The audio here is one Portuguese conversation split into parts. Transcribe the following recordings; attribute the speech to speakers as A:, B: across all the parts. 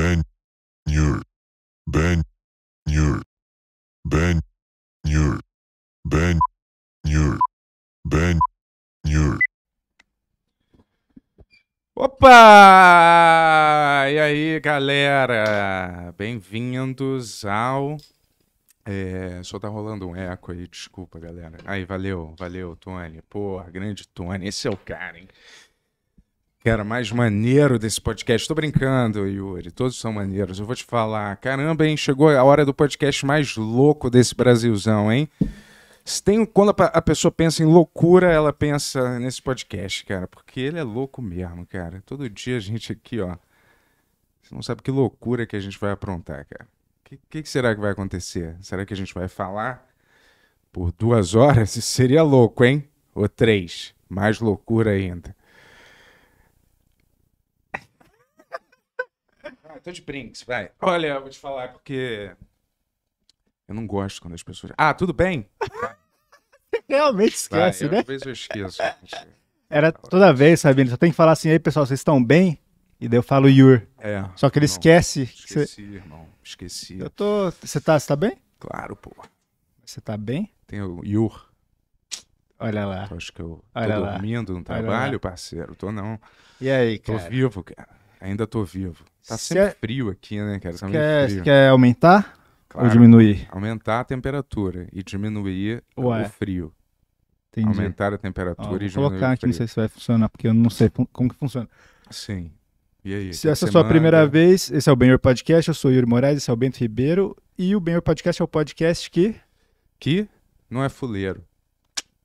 A: Ben Newer. Ben Newer. Ben Newer. Ben Newer. Ben Newer. Opa! E aí, galera? Bem-vindos ao é, só tá rolando um eco aí, desculpa, galera. Aí, valeu, valeu, Tony. Porra, grande Tony, esse é o cara, hein? Cara, mais maneiro desse podcast. Tô brincando, Yuri. Todos são maneiros. Eu vou te falar. Caramba, hein? Chegou a hora do podcast mais louco desse Brasilzão, hein? Tem, quando a pessoa pensa em loucura, ela pensa nesse podcast, cara. Porque ele é louco mesmo, cara. Todo dia a gente aqui, ó. Você não sabe que loucura que a gente vai aprontar, cara. O que, que, que será que vai acontecer? Será que a gente vai falar por duas horas? Isso seria louco, hein? Ou três. Mais loucura ainda. Ah, então, tô de brinks, vai. Olha, eu vou te falar porque. Eu não gosto quando as pessoas.
B: Ah, tudo bem?
A: Realmente esquece, vai, né? Toda vez eu esqueço.
B: Era toda vez, Sabino. Só tem que falar assim, aí, pessoal, vocês estão bem? E daí eu falo Yur. É. Só que ele irmão, esquece. Esqueci,
C: você...
A: irmão. Esqueci. Eu
B: tô. Você tá, você tá bem? Claro, pô. Você tá bem?
A: Tem o Yur. Olha lá. Acho que eu Olha tô lá. dormindo no trabalho, parceiro. Tô não. E aí, cara? Tô vivo, cara. Ainda tô vivo. Tá se sempre é... frio aqui, né, cara? Tá quer, quer aumentar
B: claro, ou diminuir?
A: Aumentar a temperatura e diminuir Ué. o frio. Entendi. Aumentar a temperatura Ó, e diminuir Vou colocar aqui, não sei
B: se vai funcionar, porque eu não sei como que funciona.
A: Sim. E aí? Se essa é a sua primeira
B: vez, esse é o Benhor Podcast, eu sou Yuri Moraes, esse é o Bento Ribeiro. E o Benhor Podcast é o podcast que...
A: Que não é fuleiro,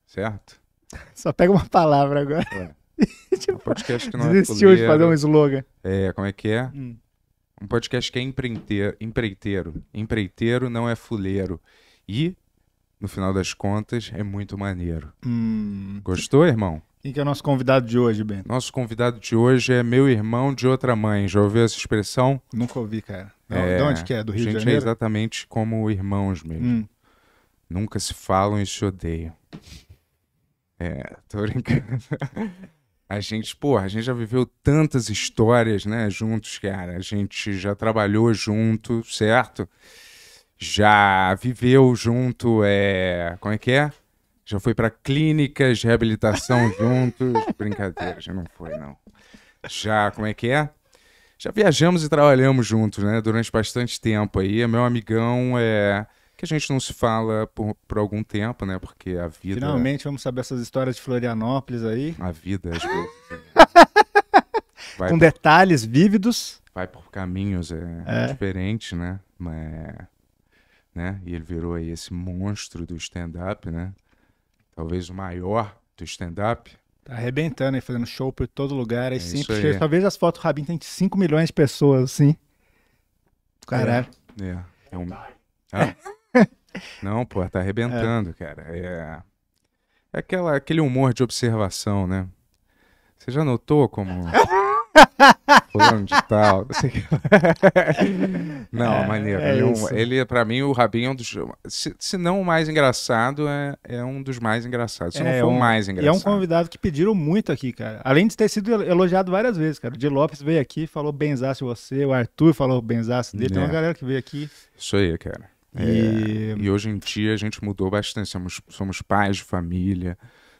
A: certo?
B: Só pega uma palavra agora. É. tipo, é um podcast que não é desistiu é de fazer um slogan.
A: É, como é que é? Hum. Um podcast que é empreiteiro, empreiteiro. Empreiteiro não é fuleiro. E, no final das contas, é muito maneiro.
C: Hum.
A: Gostou, irmão?
B: Quem que é o nosso convidado de hoje, Ben?
A: Nosso convidado de hoje é meu irmão de outra mãe. Já ouviu essa expressão?
B: Nunca ouvi, cara. É, de onde que é? Do Rio de Janeiro? A gente é
A: exatamente como irmãos mesmo. Hum. Nunca se falam e se odeiam. É, tô brincando. a gente, porra, a gente já viveu tantas histórias, né, juntos, cara. A gente já trabalhou junto, certo? Já viveu junto, é, como é que é? Já foi para clínicas de reabilitação juntos. Brincadeira, já não foi não. Já, como é que é? Já viajamos e trabalhamos juntos, né, durante bastante tempo aí. Meu amigão é que a gente não se fala por, por algum tempo, né? Porque a vida. Finalmente
B: vamos saber essas histórias de Florianópolis aí.
A: A vida, às vezes.
C: É,
A: Com por, detalhes vívidos. Vai por caminhos é, é. diferentes, né? Mas, né? E ele virou aí esse monstro do stand-up, né?
B: Talvez o maior do stand-up. Tá arrebentando aí, fazendo show por todo lugar. É, sim Talvez as fotos do Rabin tem 5 milhões de pessoas, assim. É, Caralho.
A: É. é. é um... Ah? Não, pô, tá arrebentando, é. cara. É, é aquela, aquele humor de observação, né? Você já notou como.
C: Fulano de tal. Não, é, maneiro.
A: É ele, é ele, pra mim, o Rabinho é um dos. Se, se não o mais engraçado, é, é um dos mais engraçados. Se é, não for é um, o mais engraçado. E é um
B: convidado que pediram muito aqui, cara. Além de ter sido elogiado várias vezes, cara. O Di Lopes veio aqui falou benzaço você, o Arthur falou benzaço dele. Tem uma é. galera que veio aqui.
A: Isso aí, cara. É, e... e... hoje em dia a gente mudou bastante, somos, somos pais de família,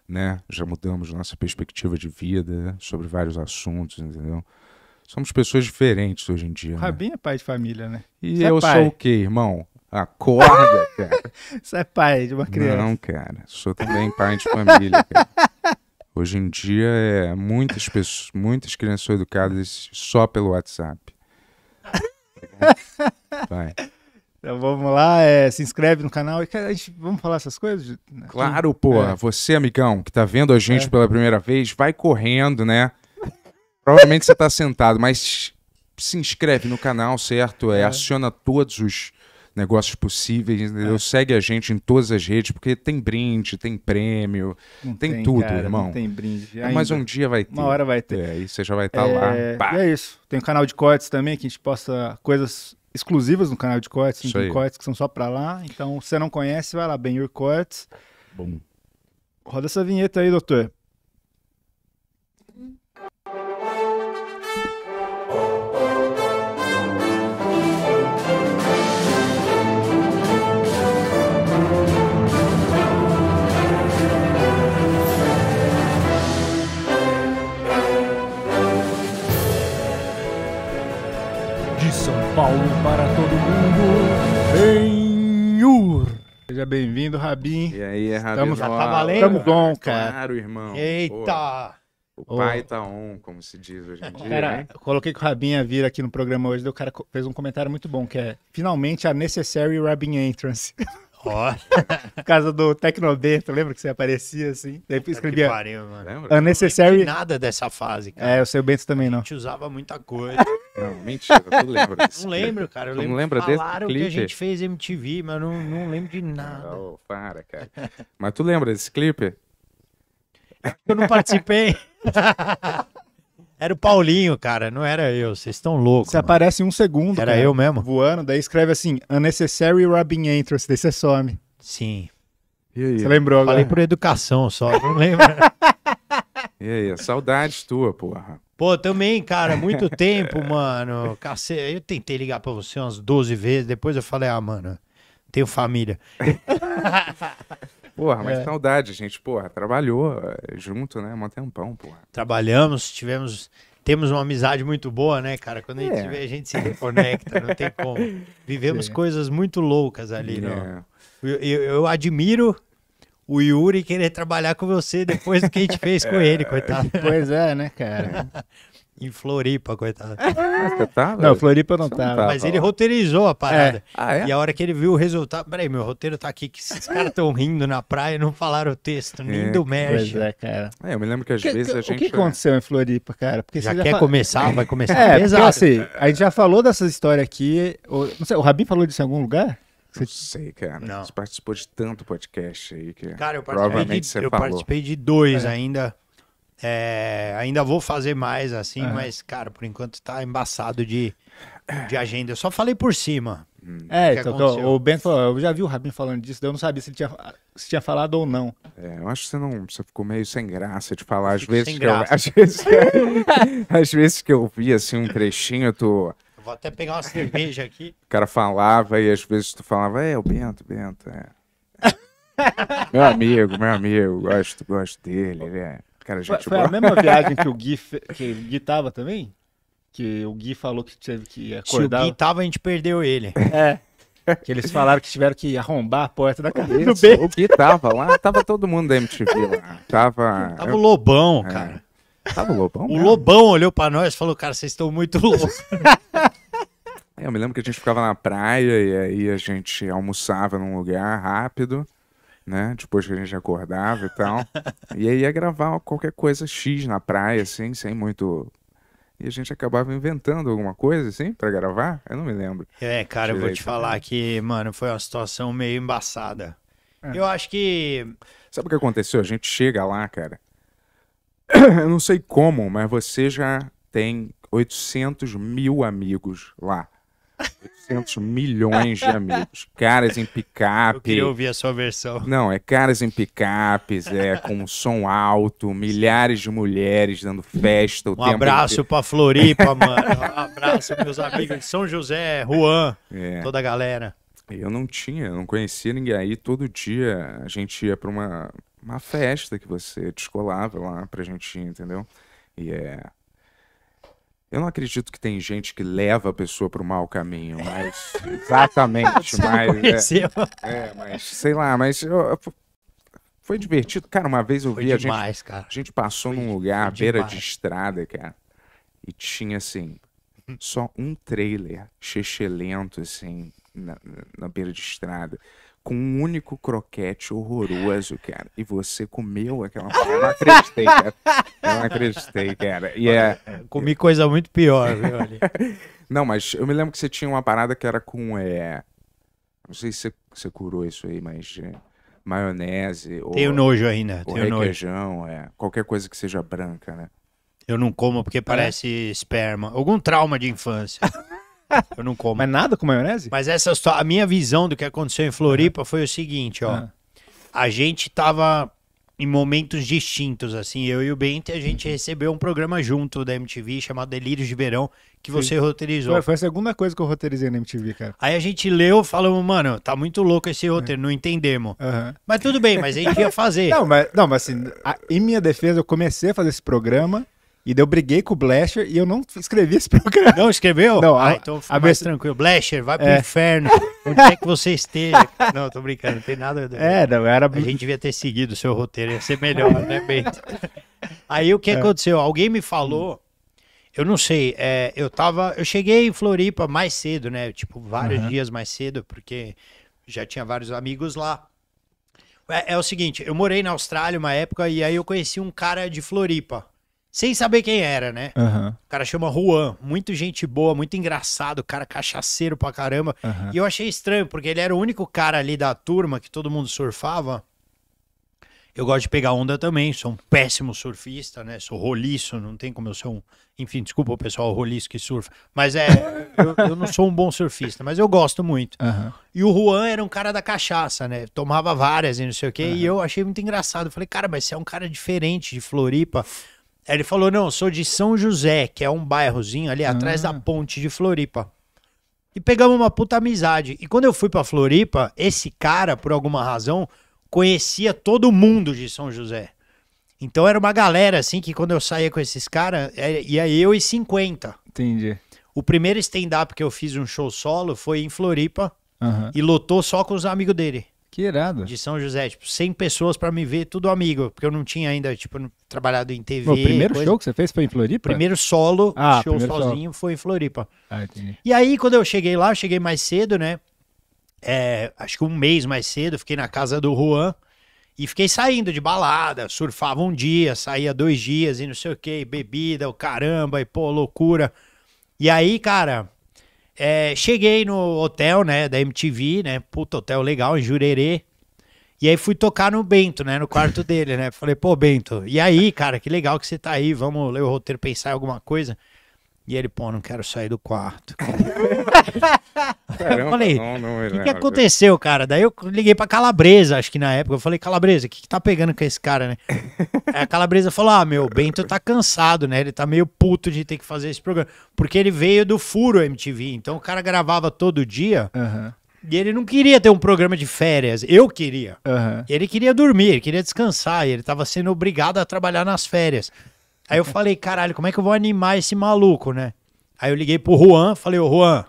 A: né? Já mudamos nossa perspectiva de vida sobre vários assuntos, entendeu? Somos pessoas diferentes hoje em dia.
B: Rabinho né? é pai de família, né? E Você é eu é sou o
A: quê, irmão? Acorda, cara.
B: Você é pai de uma criança. Não,
A: cara. Sou também pai de família, cara. Hoje em dia, é, muitas, pessoas, muitas crianças são educadas só pelo WhatsApp. Vai.
B: Então vamos lá, é, se inscreve no canal. E, a gente, vamos falar essas coisas? Claro,
A: pô. É. Você, amigão, que tá vendo a gente é. pela primeira vez, vai correndo, né? Provavelmente você tá sentado, mas se inscreve no canal, certo? É, é. Aciona todos os negócios possíveis, entendeu? É. Segue a gente em todas as redes, porque tem brinde, tem prêmio, tem, tem, tudo, cara, irmão. tem brinde. É, ainda. Mas um dia vai ter. Uma hora vai ter. É, aí você já vai estar tá lá.
B: Pá. E é isso. Tem o um canal de cortes também, que a gente posta coisas exclusivas no canal de cortes, tem cortes que são só para lá. Então, se você não conhece, vai lá, Ben Your Cortes. Bom. Roda essa vinheta aí, doutor.
D: Paulo para todo
B: mundo. Benhur. Seja bem-vindo, Rabin. E aí, Rabin? Estamos, já tá valendo? Tamo né? bom, cara. Claro,
A: irmão. Eita! Pô. O pai oh. tá on, como se diz hoje em dia. Cara, hein?
B: eu coloquei que o Rabin a vir aqui no programa hoje, o cara fez um comentário muito bom, que é finalmente a necessary Rabin entrance. Ó. Por causa do Tecnoberto, lembra que você aparecia assim? Daí escrevia. Pariu, mano. Unnecessary. não nada
E: dessa fase, cara. É, o seu
B: Bento também não. A gente
E: usava muita coisa. Não, mentira, eu lembro disso. Não lembro, cara. Eu lembro, lembro desse falaram que a gente fez MTV, mas não, não lembro de nada. Não, para, cara. Mas
B: tu lembra desse clipe? Eu não participei. Era o Paulinho, cara, não era eu. Vocês estão loucos. Você mano. aparece em um segundo. Era cara, eu mesmo. Voando, daí escreve assim: Unnecessary Rubbing Entrance, daí você some.
E: Sim. E aí? Você lembrou agora?
B: Falei por educação só, não lembro.
E: e aí? Saudades tua, porra. Pô, também, cara, muito tempo, mano. Cacete, eu tentei ligar pra você umas 12 vezes, depois eu falei, ah, mano, tenho família. Porra, mas é. saudade, a gente, porra, trabalhou eh, junto, né, um tempão, porra. Trabalhamos, tivemos, temos uma amizade muito boa, né, cara? Quando a gente é. vê, a gente se reconecta, não tem como. Vivemos coisas muito loucas ali, né? eu, eu admiro o Yuri querer trabalhar com você depois do que a gente fez com é. ele,
B: coitado. Pois é, né, cara?
E: em Floripa, coitado. Ah,
B: você tá, não, Floripa não
E: tava. Tá Mas ele roteirizou a parada. É. Ah, é? E a hora que ele viu o resultado, peraí, meu roteiro tá aqui, que esses caras tão rindo na praia e não falaram o texto, é. nem
B: do
A: México. é,
E: cara. É, eu me lembro que às
B: que, vezes que, a gente... O que aconteceu em Floripa, cara? Porque já, já quer fala... começar, vai começar é, pesado. Porque, assim, a gente já falou dessa história aqui, o, não sei, o Rabin falou disso em algum lugar? Não
A: sei, cara. Não. Você participou de tanto podcast aí que. Cara, eu participei, provavelmente de, você eu falou. participei
E: de dois é. ainda. É, ainda vou fazer mais assim, é. mas, cara, por enquanto tá embaçado de, de agenda. Eu só falei por cima.
B: Hum. É, então, então o Ben falou, eu já vi o Rabin falando disso, eu não sabia se tinha, se tinha falado ou não. É, eu acho que você não. Você ficou meio sem graça de falar. Às vezes, que eu, às, vezes que eu,
A: às vezes que eu vi assim um trechinho, eu tô.
E: vou até pegar uma cerveja aqui.
A: O cara falava e às vezes tu falava, é, o Bento, Bento, é. meu amigo, meu amigo, gosto, gosto dele, né? Cara, gente foi,
B: foi a mesma viagem que o Gui, que o Gui tava também? Que o Gui falou que teve que acordar. Se o Gui tava, a gente perdeu ele. É. Que eles falaram que tiveram que arrombar a porta da cabeça. O Gui tava lá, tava todo mundo da MTV lá. Tava. Tava o
E: Lobão, é.
A: cara. Tava o Lobão? O
E: Lobão olhou pra nós e falou: Cara, vocês estão muito loucos.
A: É, eu me lembro que a gente ficava na praia e aí a gente almoçava num lugar rápido né? Depois que a gente acordava e tal. e aí ia gravar qualquer coisa X na praia, assim, sem muito. E a gente acabava inventando alguma coisa, assim, para gravar? Eu não me lembro.
E: É, cara, Direito, eu vou te falar né? que, mano, foi uma situação meio embaçada. É. Eu acho que.
A: Sabe o que aconteceu? A gente chega lá, cara. Eu não sei como, mas você já tem 800 mil amigos lá. 800 milhões de amigos. Caras em picape. Eu queria ouvir a sua versão. Não, é caras em picapes, é com som alto, milhares de mulheres dando festa. um abraço inteiro.
E: pra Floripa, mano. Um abraço, meus amigos de São José, Juan, é. toda a galera.
A: Eu não tinha, não conhecia ninguém. Aí todo dia a gente ia pra uma, uma festa que você descolava lá pra gente ir, entendeu? E é eu não acredito que tem gente que leva a pessoa para o mau caminho, é. mas. Exatamente, mas. É, é, mas, sei lá, mas. Eu, foi divertido. Cara, uma vez eu foi vi demais, a gente. Cara. A gente passou foi, num lugar beira de estrada, cara. E tinha, assim, hum. só um trailer chechelento, assim, na, na beira de estrada com um único croquete horroroso, cara. E você comeu aquela Eu não acreditei, cara. Eu não acreditei, cara. E é... Comi coisa muito pior, viu, ali. Não, mas eu me lembro que você tinha uma parada que era com. É... Não sei se você curou isso aí, mas. É... Maionese. Ou... Tenho nojo ainda. Ou tenho requeijão, nojo. é. Qualquer coisa que seja branca, né?
E: Eu não como porque é. parece é. esperma. Algum trauma de infância. Eu não como. Mas nada com maionese? Mas essa é a minha visão do que aconteceu em Floripa uhum. foi o seguinte, ó. Uhum. A gente tava em momentos distintos, assim, eu e o Bente, a gente uhum. recebeu um programa junto da MTV chamado Delírios de Verão, que Sim. você roteirizou. foi
B: a segunda coisa que eu roteirizei na MTV, cara.
E: Aí a gente leu, falamos, mano, tá muito louco esse roteiro, é. não entendemos. Mas tudo bem, mas a gente ia
B: fazer. não, mas, não, mas assim, a, em minha defesa, eu comecei a fazer esse programa e eu briguei com o Blaster e eu não escrevi esse programa. Não escreveu? Não, ah, a, então fica a mais vez... tranquilo. Blasher vai pro é. inferno. Onde é que você
E: esteja? Não, tô brincando, não tem nada. É, não, era. A gente devia ter seguido o seu roteiro, ia ser melhor, né, Bento? Aí o que é. aconteceu? Alguém me falou. Eu não sei, é, eu tava. Eu cheguei em Floripa mais cedo, né? Tipo, vários uhum. dias mais cedo, porque já tinha vários amigos lá. É, é o seguinte, eu morei na Austrália uma época e aí eu conheci um cara de Floripa sem saber quem era, né? Uhum. O cara chama Juan, muito gente boa, muito engraçado, cara cachaceiro pra caramba. Uhum. E eu achei estranho, porque ele era o único cara ali da turma que todo mundo surfava. Eu gosto de pegar onda também, sou um péssimo surfista, né? Sou roliço, não tem como eu ser um. Enfim, desculpa o pessoal roliço que surfa. Mas é, eu, eu, não sou um bom surfista, mas eu gosto
B: muito. Uhum.
E: E o Juan era um cara da cachaça, né? Tomava várias e não sei o quê. E eu achei muito engraçado. Eu falei, cara, mas você é um cara diferente de Floripa ele falou: não, sou de São José, que é um bairrozinho ali ah. atrás da ah. ponte de Floripa. E pegamos uma puta amizade. E quando eu fui pra Floripa, esse cara, por alguma razão, conhecia todo mundo de São José. Então era uma galera, assim, que quando eu saía com esses caras, é, ia eu e 50. Entendi. O primeiro stand-up que eu fiz um show solo foi em Floripa uhum. e lotou só com os amigos dele. Que irado. De São José, tipo, 100 pessoas para me ver, tudo amigo, porque eu não tinha ainda, tipo, trabalhado em TV. O primeiro coisa. show
B: que você fez foi em Floripa? Primeiro solo, ah, show sozinho
E: solo. foi em Floripa. Ah, entendi. E aí, quando eu cheguei lá, eu cheguei mais cedo, né? É, acho que um mês mais cedo, fiquei na casa do Juan e fiquei saindo de balada, surfava um dia, saía dois dias e não sei o que, bebida, o caramba, e pô, loucura. E aí, cara, é, cheguei no hotel, né, da MTV, né? Puta hotel legal, em Jurerê. E aí fui tocar no Bento, né? No quarto dele, né? Falei, pô, Bento, e aí, cara, que legal que você tá aí, vamos ler o roteiro, pensar em alguma coisa. E ele, pô, não quero sair do quarto.
C: Caramba, eu falei, o que, que, aconteceu,
E: cara? Daí eu liguei pra Calabresa, acho que na época. Eu falei, Calabresa, o que, que tá pegando com esse cara, né? Aí a Calabresa falou: Ah, meu, o Bento tá cansado, né? Ele tá meio puto de ter que fazer esse programa. Porque ele veio do furo MTV. Então o cara gravava todo dia. Uhum. E ele não queria ter um programa de férias. Eu queria. Uhum. Ele queria dormir, ele queria descansar. E ele tava sendo obrigado a trabalhar nas férias. Aí eu falei, caralho, como é que eu vou animar esse maluco, né? Aí eu liguei pro Juan, falei, ô Juan,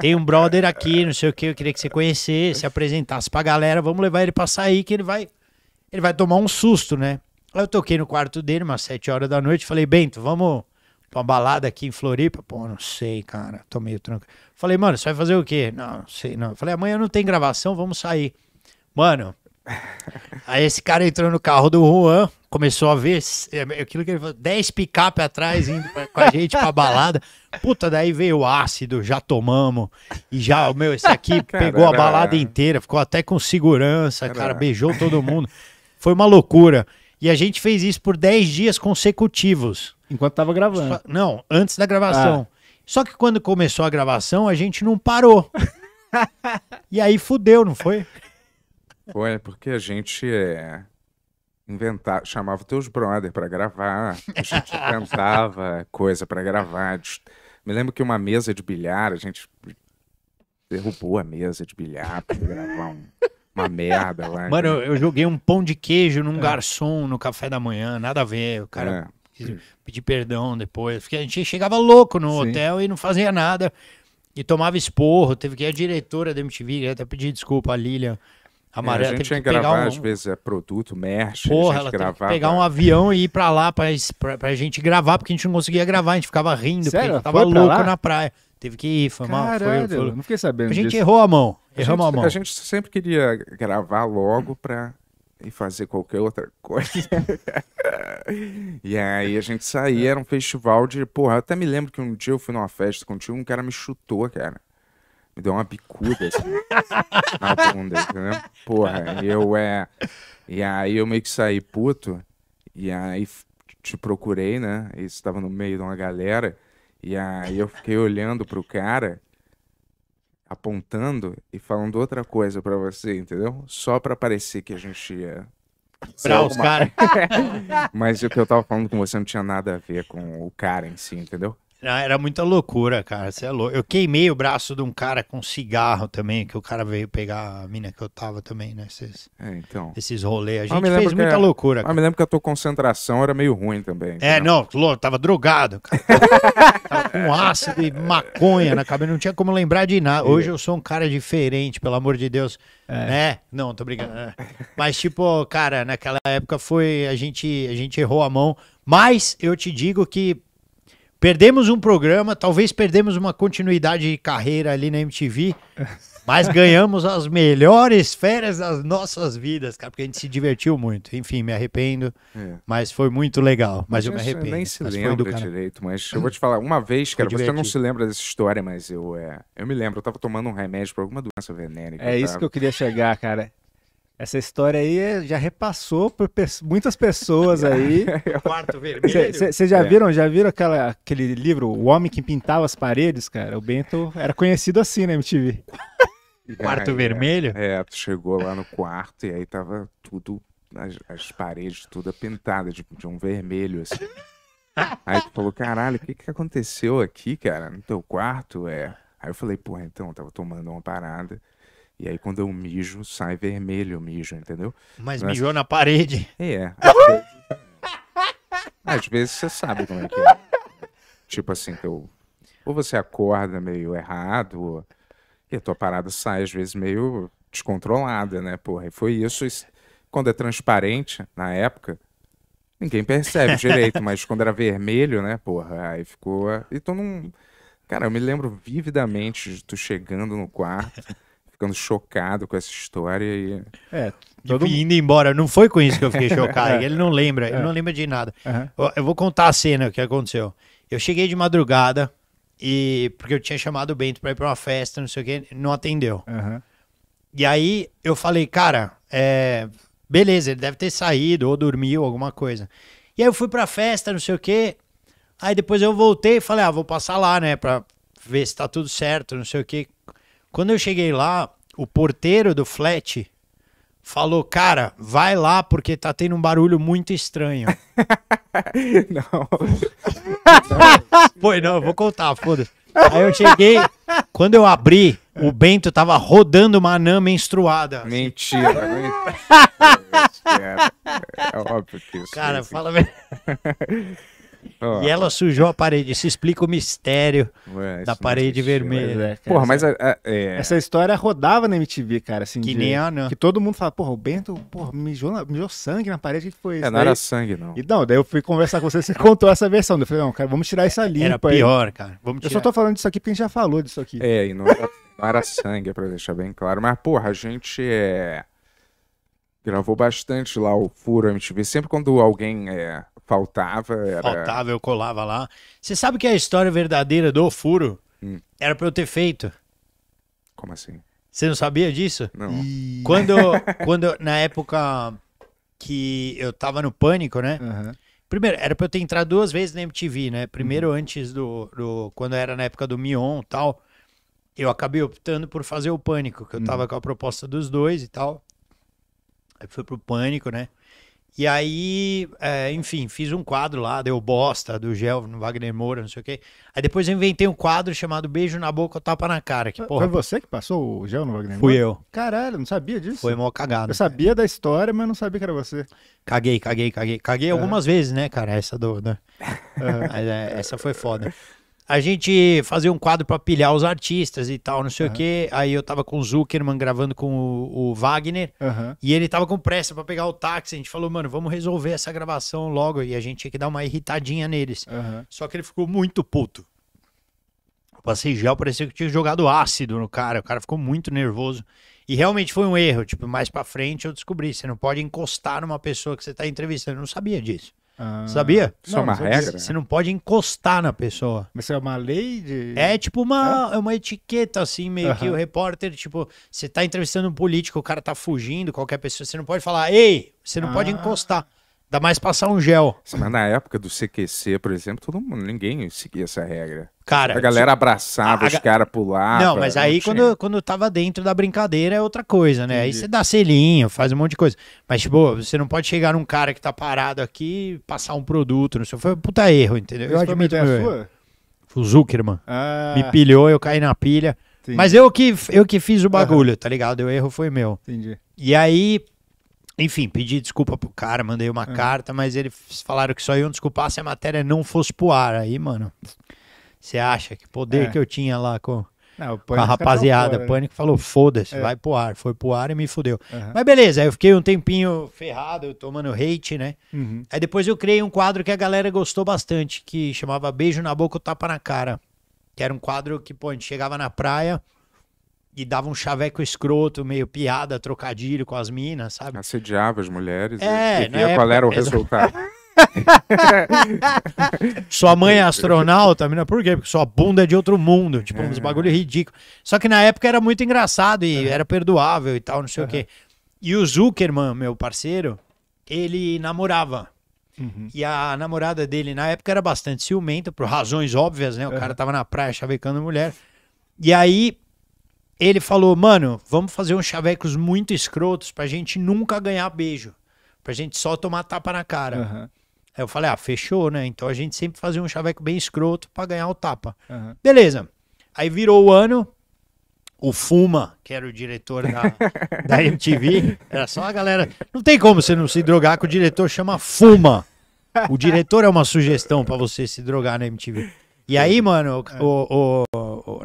E: tem um brother aqui, não sei o que, eu queria que você conhecesse, se apresentasse pra galera, vamos levar ele pra sair, que ele vai, ele vai tomar um susto, né? Aí eu toquei no quarto dele, umas sete horas da noite, falei, Bento, vamos pra uma balada aqui em Floripa? Pô, não sei, cara, tô meio tranquilo. Falei, mano, você vai fazer o quê? Não, não sei, não. Falei, amanhã não tem gravação, vamos sair. Mano, Aí esse cara entrou no carro do Juan, começou a ver é, é aquilo que ele falou, 10 picape atrás indo pra, com a gente pra balada. Puta, daí veio o ácido, já tomamos. E já, meu, esse aqui cara, pegou a balada inteira, ficou até com segurança, cara, cara beijou todo mundo. Foi uma loucura. E a gente fez isso por 10 dias consecutivos. Enquanto tava gravando. Não, antes da gravação. Ah. Só que quando começou a gravação, a gente não parou. e aí fudeu, não foi?
A: Foi, né? porque a gente é, chamava teus brother para gravar, a gente inventava coisa para gravar. Me lembro que uma mesa de bilhar, a gente derrubou a mesa de bilhar para gravar um, uma merda lá. Mano, eu, né?
E: eu, joguei um pão de queijo num é. garçom no café da manhã, nada a ver, o cara é. pedir perdão depois, porque a gente chegava louco no Sim. hotel e não fazia nada. E tomava esporro, teve que ir a diretora da MTV, até pedir desculpa a Lilian. Amarelo, é, a gente tem que, que gravar, um... às
A: vezes, é produto,
B: merch, Porra, a gente gravar, pegar um
E: avião e ir pra lá pra, pra, pra gente gravar, porque a gente não conseguia gravar, a gente ficava rindo, Sério? porque a gente tava louco lá? na praia.
B: Teve que ir, foi
E: Caralho, mal. Foi, foi... não fiquei sabendo A gente disso. errou a mão, errou a, a, mão. A
A: gente sempre queria gravar logo pra e fazer qualquer outra coisa. e aí a gente saía, era um festival de. Porra, eu até me lembro que um dia eu fui numa festa contigo, um cara me chutou, cara me deu uma bicuda assim, na bunda, entendeu? Porra, eu é. E aí eu meio que saí puto, e aí te procurei, né? E você tava no meio de uma galera, e aí eu fiquei olhando pro cara, apontando e falando outra coisa para você, entendeu? Só pra parecer que a gente ia. Pra os caras. Mas o que eu tava falando com você não tinha nada a ver com o cara em si,
E: entendeu? Ah, era muita loucura, cara. Você é louco. Eu queimei o braço de um cara com cigarro também, que o cara veio pegar a mina que eu tava também, né? Esses, é, então. Esses rolês. A gente fez muita loucura. Cara. Eu me lembro que a tua concentração era meio ruim também. É, não, louco, tava drogado, cara. tava com ácido e maconha na cabeça. Não tinha como lembrar de nada. Hoje eu sou um cara diferente, pelo amor de Deus. É. Né? Não, tô brincando. É. Mas, tipo, cara, naquela época foi. A gente, a gente errou a mão. Mas eu te digo que Perdemos um programa, talvez perdemos uma continuidade de carreira ali na MTV, mas ganhamos as melhores férias das nossas vidas, cara, porque a gente se divertiu muito. Enfim, me arrependo, é. mas foi muito legal. Mas, mas eu me arrependo. nem se lembra
A: direito, mas eu vou te falar, uma vez, cara, você não se lembra dessa história, mas eu, é, eu me lembro, eu tava tomando um remédio para
B: alguma doença venérea É isso que eu queria chegar, cara. Essa história aí eh, já repassou por pe muitas pessoas aí. Quarto vermelho. Vocês já é. viram, já viram aquela, aquele livro O Homem que Pintava as Paredes, cara? O Bento era conhecido assim na né, MTV. Quarto
A: é, vermelho? É, é, tu chegou lá no quarto e aí tava tudo, as, as paredes toda pintadas de, tipo, de um vermelho, assim. Aí tu falou, caralho, o que que aconteceu aqui, cara, no teu quarto? É. Aí eu falei, porra, então, eu tava tomando uma parada. E aí quando eu mijo, sai vermelho o mijo, entendeu? Mas, Mas... mijou na parede. É. Às vezes você sabe como é que é. Tipo assim, teu... ou você acorda meio errado, ou... e a tua parada sai às vezes meio descontrolada, né? Porra, e foi isso. isso... Quando é transparente, na época, ninguém percebe direito, mas quando era vermelho, né? Porra, aí ficou. E tu não. Cara, eu me lembro vividamente de tu chegando no quarto ficando chocado com essa história e.
E: É, todo... e indo embora. Não foi com isso que eu fiquei chocado. é. Ele não lembra, é. ele não lembra de nada. Uhum. Eu vou contar a cena que aconteceu. Eu cheguei de madrugada e porque eu tinha chamado o Bento para ir para uma festa, não sei o que, não atendeu. Uhum. E aí eu falei, cara, é, beleza, ele deve ter saído ou dormiu, alguma coisa. E aí eu fui pra festa, não sei o que. Aí depois eu voltei e falei, ah, vou passar lá, né, pra ver se tá tudo certo, não sei o que. Quando eu cheguei lá, o porteiro do flat falou: Cara, vai lá porque tá tendo um barulho muito estranho. não. Foi, não, eu vou contar, foda-se. Aí eu cheguei, quando eu abri, o Bento tava rodando uma anã menstruada. Mentira, mentira. É óbvio que isso. Cara, fala. Oh. E ela sujou a parede.
B: Isso explica o mistério Ué, da é parede vermelha. Mas é, cara, porra, mas é- a, a, é... essa história rodava na MTV, cara. Assim, que de, nem a não. Que todo mundo fala, porra, o Bento porra, mijou, mijou sangue na parede. que foi é, isso? É, não daí... era sangue, não. E não, daí eu fui conversar com você, você contou essa versão. Eu falei, não, cara, vamos tirar essa limpa. Era pior, aí. cara. Vamos tirar. Eu só tô falando disso aqui porque a gente já falou disso aqui.
A: É, e não era, não era sangue, pra deixar bem claro. Mas, porra, a gente é gravou bastante lá o Furo MTV. Sempre quando alguém é, faltava. Era... Faltava, eu colava lá. Você sabe
E: que a história verdadeira do Furo hum. era pra eu ter feito. Como assim? Você não sabia disso? Não. E... Quando, quando, na época que eu tava no pânico, né? Uhum. Primeiro, era pra eu ter entrado duas vezes na MTV, né? Primeiro uhum. antes do, do. Quando era na época do Mion e tal. Eu acabei optando por fazer o pânico, que eu uhum. tava com a proposta dos dois e tal foi pro pânico, né? E aí, é, enfim, fiz um quadro lá, deu bosta, do Gel, no Wagner Moura, não sei o quê. Aí depois eu inventei um quadro chamado Beijo na Boca ou Tapa na Cara. Que, porra, foi você
B: que passou o Gel no Wagner Moura? Fui eu. Caralho, não sabia disso. Foi mó cagada. Eu sabia da história, mas não sabia que era você.
E: Caguei, caguei, caguei. Caguei é. algumas vezes, né, cara? Essa do. É. Mas, É. essa foi foda a gente fazia um quadro para pilhar os artistas e tal, não sei uhum. o quê. Aí eu tava com o Zuckerman gravando com o, o Wagner uhum. e ele tava com pressa para pegar o táxi. A gente falou, mano, vamos resolver essa gravação logo. E a gente tinha que dar uma irritadinha neles. Uhum. Só que ele ficou muito puto. Eu passei gel, parecia que eu tinha jogado ácido no cara. O cara ficou muito nervoso. E realmente foi um erro. Tipo, mais pra frente eu descobri. Você não pode encostar numa pessoa que você tá entrevistando. Eu não sabia disso. Ah. sabia? Isso é não, é uma regra. Né? Você não pode encostar na
B: pessoa. Mas isso é uma lei de. É
E: tipo uma, é? uma etiqueta, assim, meio que o repórter, tipo, você tá entrevistando um político, o cara tá fugindo, qualquer pessoa, você não pode falar, ei, você não ah. pode encostar. Dá mais passar um gel. Mas
A: na época do CQC, por exemplo, todo mundo, ninguém seguia essa regra. Cara, a galera abraçava, a, os caras pulavam. Não, mas aí não quando,
E: quando tava dentro da brincadeira é outra coisa, né? Entendi. Aí você dá selinho, faz um monte de coisa. Mas, tipo, você não pode chegar num cara que tá parado aqui e passar um produto, não sei. Foi um puta erro, entendeu? Eu, admito é meu a sua? O Zuckerman. Ah. Me pilhou, eu caí na pilha. Entendi. Mas eu que, eu que fiz o bagulho, uhum. tá ligado? O erro foi meu. Entendi. E aí, enfim, pedi desculpa pro cara, mandei uma é. carta, mas eles falaram que só iam desculpar se a matéria não fosse pro ar. Aí, mano, você acha que poder é. que eu tinha lá com, não, com a é rapaziada? Fora, né? Pânico né? falou: foda-se, é. vai pro ar. Foi pro ar e me fudeu. Uhum. Mas beleza, aí eu fiquei um tempinho ferrado, tomando hate, né? Uhum. Aí depois eu criei um quadro que a galera gostou bastante, que chamava Beijo na Boca ou Tapa na Cara. Que era um quadro que, pô, a gente chegava na praia e dava um chaveco escroto, meio piada, trocadilho com as minas, sabe? Assediava as mulheres é, e, via época, qual era o resultado. sua mãe é astronauta, menina, por quê? Porque sua bunda é de outro mundo, tipo, é. uns bagulho ridículo. Só que na época era muito engraçado e é. era perdoável e tal, não sei uhum. o quê. E o Zuckerman, meu parceiro, ele namorava. Uhum. E a namorada dele na época era bastante ciumenta, por razões óbvias, né? O uhum. cara tava na praia chavecando mulher. E aí ele falou, mano, vamos fazer uns chavecos muito escrotos pra gente nunca ganhar beijo. Pra gente só tomar tapa na cara. Uhum. Aí eu falei, ah, fechou, né? Então a gente sempre fazia um chaveco bem escroto pra ganhar o tapa. Uhum. Beleza. Aí virou o ano, o Fuma, que era o diretor da, da MTV, era só a galera. Não tem como você não se drogar que o diretor chama Fuma. O diretor é uma sugestão para você se drogar na MTV. E aí, mano, o, o,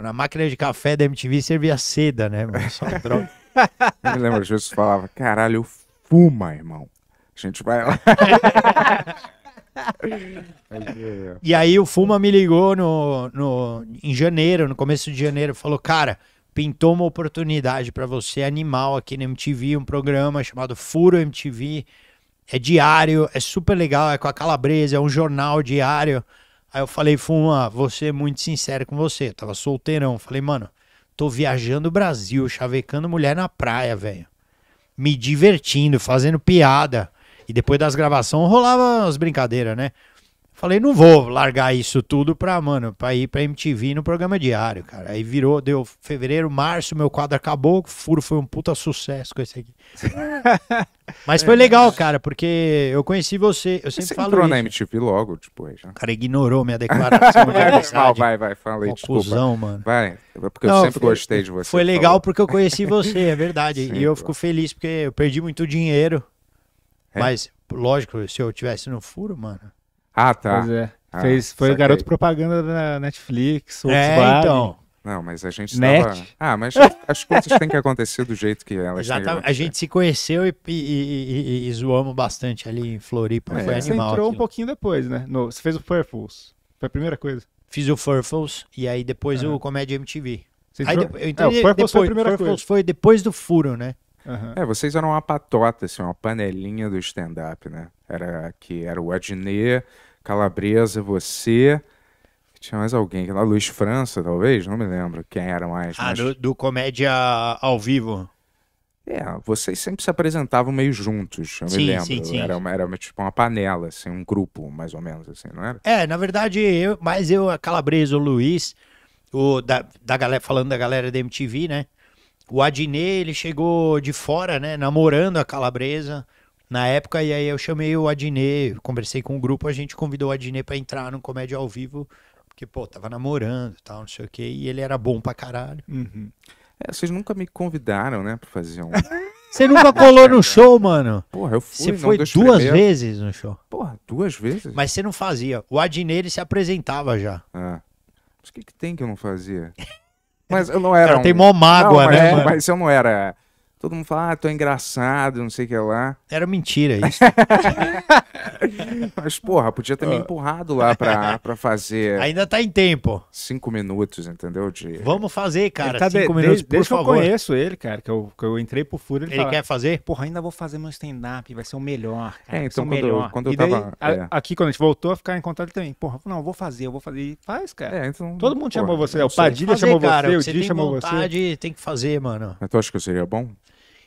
E: na máquina de café da MTV servia seda, né, mano? Só droga.
A: Eu me lembro, às vezes falava, caralho, fuma, irmão. A gente
C: vai lá. É, é. e aí o
E: Fuma me ligou no, no, em janeiro, no começo de janeiro, falou, cara, pintou uma oportunidade para você animal aqui na MTV, um programa chamado Furo MTV. É diário, é super legal, é com a Calabresa, é um jornal diário. Aí eu falei, Fuma, ah, vou ser muito sincero com você. Eu tava solteirão. Falei, mano, tô viajando o Brasil, chavecando mulher na praia, velho. Me divertindo, fazendo piada. E depois das gravações rolava as brincadeiras, né? Falei, não vou largar isso tudo pra, mano, pra ir pra MTV no programa diário, cara. Aí virou, deu fevereiro, março, meu quadro acabou, o furo foi um puta sucesso com esse aqui.
C: Mas foi
E: legal, cara, porque eu conheci você, eu sempre você falo entrou isso. na MTV logo, tipo, O cara ignorou minha declaração de vai, vai, falei confusão Conclusão, mano. Vai, é porque não, eu sempre foi, gostei de você. Foi legal falou. porque eu conheci você, é verdade. Sim, e eu fico feliz porque eu perdi muito dinheiro. É. Mas, lógico, se eu tivesse no furo, mano... Ah, tá. Pois é. Ah, Fez, foi saquei. garoto
B: propaganda da Netflix, Volkswagen. É, então.
E: Não, mas a gente Net. Tava... Ah, mas as coisas
A: têm
B: que acontecer do jeito que elas
C: Exatamente. Têm
E: a gente se conheceu e, e, e, e, zoamos bastante ali em Floripa. É, foi animal. Você entrou aquilo. um
B: pouquinho depois, né? No, você fez o Purples. Foi a primeira coisa. Fiz o Furfles e aí depois uhum. o Comédia MTV. Você aí, eu entendi, é, o Purples foi a primeira coisa.
E: foi depois do furo, né? Uhum. É,
A: vocês eram uma patota, assim, uma panelinha do stand-up, né? Era que era o Adnet, Calabresa, você. Tinha mais alguém, lá Luiz França, talvez, não me lembro quem era mais. Ah, mas... do,
E: do, Comédia
A: ao Vivo. É, vocês sempre se apresentavam meio juntos, eu sim, me lembro. Sim, sim. Era, uma, era uma, tipo uma panela, assim, um grupo, mais ou menos, assim, não era?
E: É, na verdade, eu, mas eu, a Calabresa, o Luiz, o, da, da galera, falando da galera da MTV, né? O Adnet, ele chegou de fora, né? Namorando a Calabresa na época, e aí eu chamei o Adnet, conversei com o grupo, a gente convidou o Adnet para entrar no Comédia ao Vivo, porque, pô, tava namorando e tal, não sei o quê, e ele era bom pra caralho. Uhum. É, vocês nunca me convidaram, né, pra fazer um... Você nunca colou no show, mano. Porra, eu fui. Você foi duas vezes no show. Porra, duas vezes? Mas você não fazia. O Adnet, ele se apresentava já. Ah. Mas o que, que tem que eu não fazia?
A: Mas eu não era. Cara, um... tem mó mágoa, não, né, mas, né? Mas eu não era Todo mundo fala, ah, tô engraçado, não sei o que lá. Era mentira isso. Mas, porra, podia ter me ah. empurrado lá pra, pra fazer. Ainda
E: tá em tempo.
A: Cinco minutos, entendeu? De... Vamos fazer, cara. Tá cinco de, minutos, desde, por favor. eu conheço ele,
B: cara, que eu, que eu entrei pro furo. Ele, ele fala, quer fazer? Porra, ainda vou fazer meu stand-up, vai ser o melhor. Cara, é, então quando, melhor. quando eu daí, tava. É. Aqui, quando a gente voltou a ficar em contato, ele também, porra, não, vou fazer, eu vou fazer. faz, cara. É, então, Todo mundo porra, chamou você. O Padilha fazer, chamou cara, você, o Di chamou vontade,
E: você. Tem que fazer, mano.
A: Então acho que seria bom?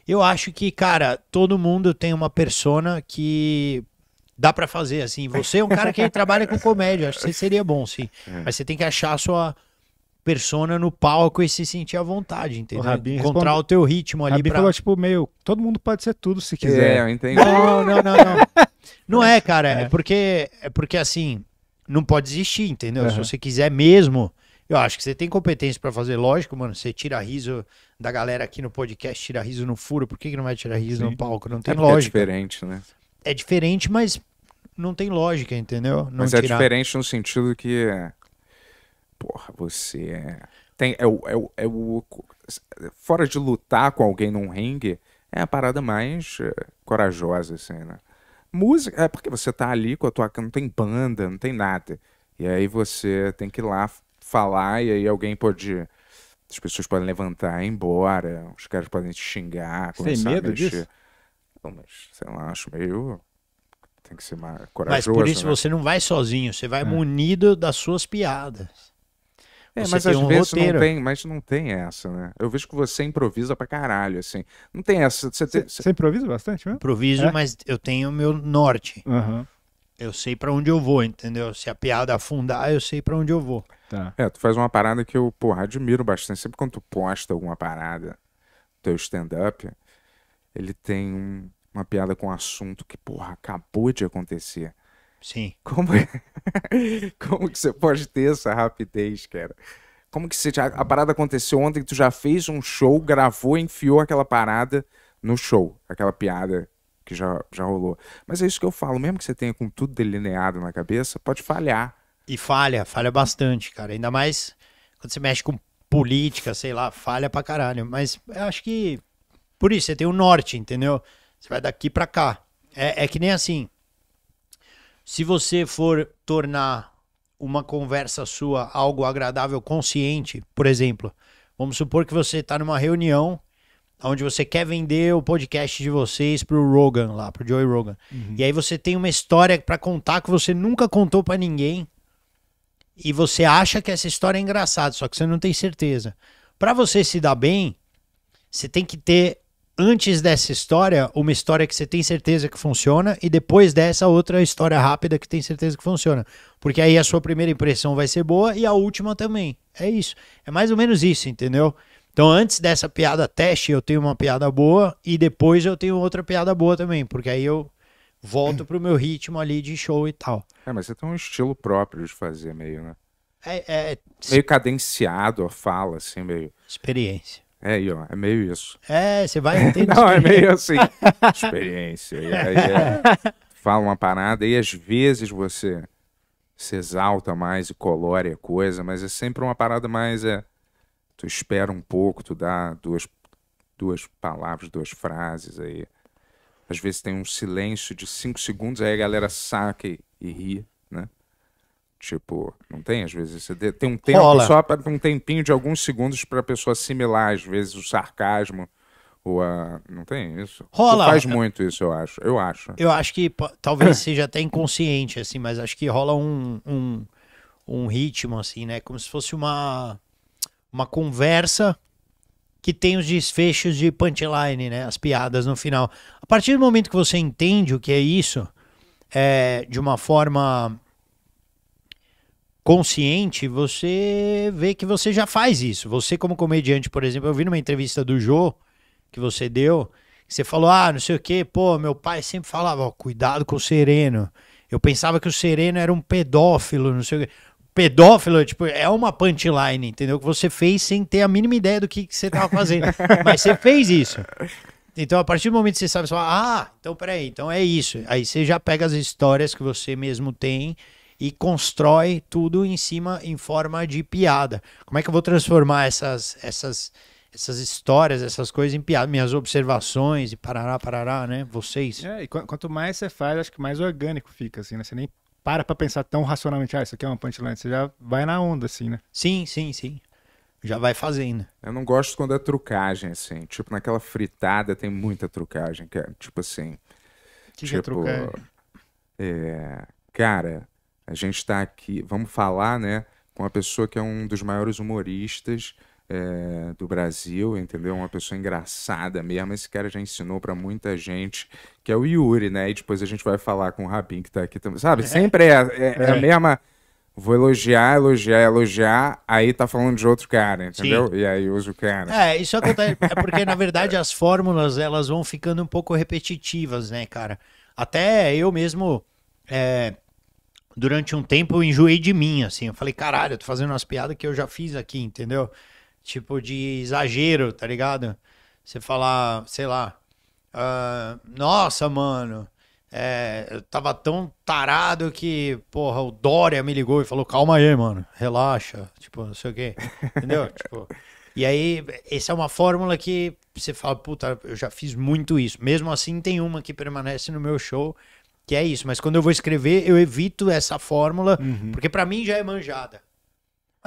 E: Eu acho que, cara, todo mundo tem uma persona que dá para fazer, assim. Você é um cara que trabalha com comédia, acho que você seria bom, sim. É. Mas você tem que achar a sua persona no palco e se sentir à vontade, entendeu? Encontrar responde... o
B: teu ritmo ali. Rabin pra... falou, tipo, meio, todo mundo pode ser tudo se quiser. É, eu entendi. Não, não, não, não.
E: não é, cara, é. é porque, é porque assim, não pode existir, entendeu? Uhum. Se você quiser mesmo eu acho que você tem competência para fazer, lógico, mano. Você tira riso da galera aqui no podcast, tira riso no furo. Por que, que não vai tirar riso Sim. no palco? Não é tem é lógica. É diferente, né? É diferente, mas não tem lógica, entendeu? Não mas é diferente
A: no sentido que. Porra, você é. Tem, é, o, é, o, é o. Fora de lutar com alguém num ringue, é a parada mais eh, corajosa, assim, né? Música, é porque você tá ali com a tua. Não tem banda, não tem nada. E aí você tem que ir lá falar e aí alguém pode. As pessoas podem levantar e ah, ir embora, os caras podem te xingar. Tem medo disso? mas sei lá, acho meio. Tem que ser mais corajoso. Mas por isso né? você
E: não vai sozinho, você vai é. munido das suas piadas. É, você mas às um vezes roteiro. não
A: tem, mas não tem essa, né? Eu vejo que você improvisa pra caralho, assim. Não tem essa. Você, tem, você... você improvisa
E: bastante né? Improviso, é? mas eu tenho o meu norte. Uhum eu sei para onde eu vou, entendeu? Se a piada afundar, eu sei para onde eu vou.
A: Tá. É, tu faz uma parada que eu, porra, admiro bastante. Sempre quando tu posta alguma parada, teu stand-up, ele tem um, uma piada com um assunto que, porra, acabou de acontecer. Sim. Como, é? Como que você pode ter essa rapidez, cara? Como que você já... a parada aconteceu ontem, tu já fez um show, gravou, enfiou aquela parada no show, aquela piada que já, já rolou. Mas é isso que eu falo, mesmo que você tenha com tudo delineado na cabeça, pode falhar.
E: E falha, falha bastante, cara. Ainda mais quando você mexe com política, sei lá, falha pra caralho. Mas eu acho que por isso, você tem o norte, entendeu? Você vai daqui pra cá. É, é que nem assim. Se você for tornar uma conversa sua algo agradável, consciente, por exemplo, vamos supor que você está numa reunião onde você quer vender o podcast de vocês pro Rogan lá, pro Joey Rogan. Uhum. E aí você tem uma história para contar que você nunca contou para ninguém. E você acha que essa história é engraçada, só que você não tem certeza. Para você se dar bem, você tem que ter antes dessa história, uma história que você tem certeza que funciona e depois dessa outra história rápida que tem certeza que funciona. Porque aí a sua primeira impressão vai ser boa e a última também. É isso. É mais ou menos isso, entendeu? Então, antes dessa piada teste, eu tenho uma piada boa e depois eu tenho outra piada boa também, porque aí eu volto pro meu ritmo ali de show e tal.
A: É, mas você tem um estilo próprio de fazer meio, né?
E: É, é... Meio
A: cadenciado a fala, assim, meio... Experiência. É aí, ó, é meio
E: isso. É, você vai entender. Não, é meio assim, experiência. E aí é,
A: fala uma parada e às vezes você se exalta mais e colore a coisa, mas é sempre uma parada mais... É, tu espera um pouco, tu dá duas, duas palavras, duas frases aí. Às vezes tem um silêncio de cinco segundos, aí a galera saca e, e ri, né? Tipo, não tem? Às vezes você tem um tempo Rola. só para um tempinho de alguns segundos para a pessoa assimilar, às vezes, o sarcasmo. Ou a... Não tem isso? Rola. Tu faz muito isso, eu acho. Eu acho. Eu
E: acho que talvez seja até inconsciente, assim, mas acho que rola um, um, um ritmo, assim, né? Como se fosse uma uma conversa que tem os desfechos de punchline, né? As piadas no final. A partir do momento que você entende o que é isso, é, de uma forma consciente, você vê que você já faz isso. Você, como comediante, por exemplo, eu vi numa entrevista do Jô que você deu, que você falou: ah, não sei o quê, pô, meu pai sempre falava, cuidado com o sereno. Eu pensava que o sereno era um pedófilo, não sei o quê pedófilo, tipo, é uma punchline, entendeu? Que você fez sem ter a mínima ideia do que, que você tava fazendo. Mas você fez isso. Então, a partir do momento que você sabe, você fala, ah, então peraí, então é isso. Aí você já pega as histórias que você mesmo tem e constrói tudo em cima, em forma de piada. Como é que eu vou transformar essas, essas, essas histórias, essas
B: coisas em piada, minhas observações e parará, parará, né? Vocês. É, e quanto mais você faz, acho que mais orgânico fica, assim, né? Você nem para pra pensar tão racionalmente, ah, isso aqui é uma punchline. Você já vai na onda, assim, né? Sim, sim, sim.
A: Já vai fazendo. Eu não gosto quando é trucagem, assim. Tipo, naquela fritada tem muita trucagem, cara. É, tipo assim. Que tipo, que é tipo, trucagem? É, cara, a gente tá aqui. Vamos falar, né? Com uma pessoa que é um dos maiores humoristas é, do Brasil, entendeu? Uma pessoa engraçada mesmo. Esse cara já ensinou para muita gente, que é o Yuri, né? E depois a gente vai falar com o Rabin, que tá aqui também. Sabe, é. sempre é, é, é a é. mesma. Vou elogiar, elogiar, elogiar, aí tá falando de outro cara, entendeu? Sim. E aí usa o cara.
E: É, isso acontece. É porque, na verdade, as fórmulas elas vão ficando um pouco repetitivas, né, cara? Até eu mesmo, é, durante um tempo, eu enjoei de mim, assim. Eu falei, caralho, eu tô fazendo umas piadas que eu já fiz aqui, entendeu? tipo de exagero, tá ligado? Você falar, sei lá, uh, nossa, mano, é, eu tava tão tarado que, porra, o Dória me ligou e falou, calma aí, mano, relaxa, tipo, não sei o quê, entendeu? tipo, e aí, essa é uma fórmula que você fala, puta, eu já fiz muito isso. Mesmo assim, tem uma que permanece no meu show, que é isso. Mas quando eu vou escrever, eu evito essa fórmula, uhum. porque para mim já é manjada.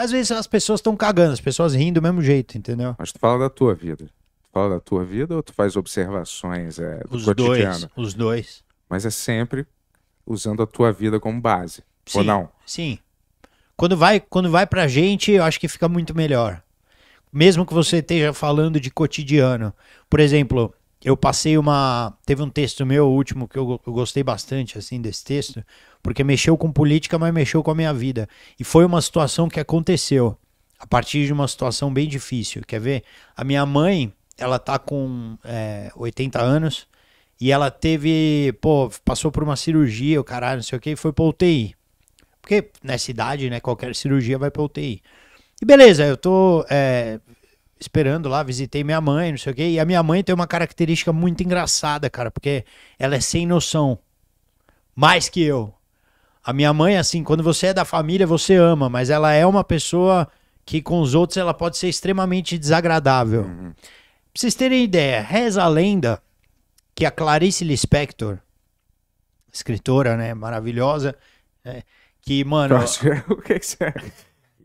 E: Às vezes as pessoas estão cagando, as pessoas rindo do mesmo jeito, entendeu?
A: Mas tu fala da tua vida. Tu fala da tua vida ou tu faz observações é, do os cotidiano?
E: Dois, os dois.
A: Mas é sempre usando a tua vida como base. Sim, ou não?
E: Sim. Quando vai, quando vai pra gente, eu acho que fica muito melhor. Mesmo que você esteja falando de cotidiano. Por exemplo, eu passei uma. Teve um texto meu, o último, que eu, eu gostei bastante, assim, desse texto porque mexeu com política, mas mexeu com a minha vida. E foi uma situação que aconteceu a partir de uma situação bem difícil. Quer ver? A minha mãe, ela tá com é, eh, 80 anos e ela teve, pô, passou por uma cirurgia, o caralho, não sei o que, e foi pra UTI. Porque nessa idade, né, qualquer cirurgia vai pra UTI. E beleza, eu tô é, esperando lá, visitei minha mãe, não sei o que, e a minha mãe tem uma característica muito engraçada, cara, porque ela é sem noção. Mais que eu. A minha mãe, assim, quando você é da família, você ama, mas ela é uma pessoa que com os outros ela pode ser extremamente desagradável. Uhum. Pra vocês terem ideia, reza a lenda que a Clarice Lispector, escritora, né, maravilhosa, é, que, mano. Eu acho que... o que, que serve?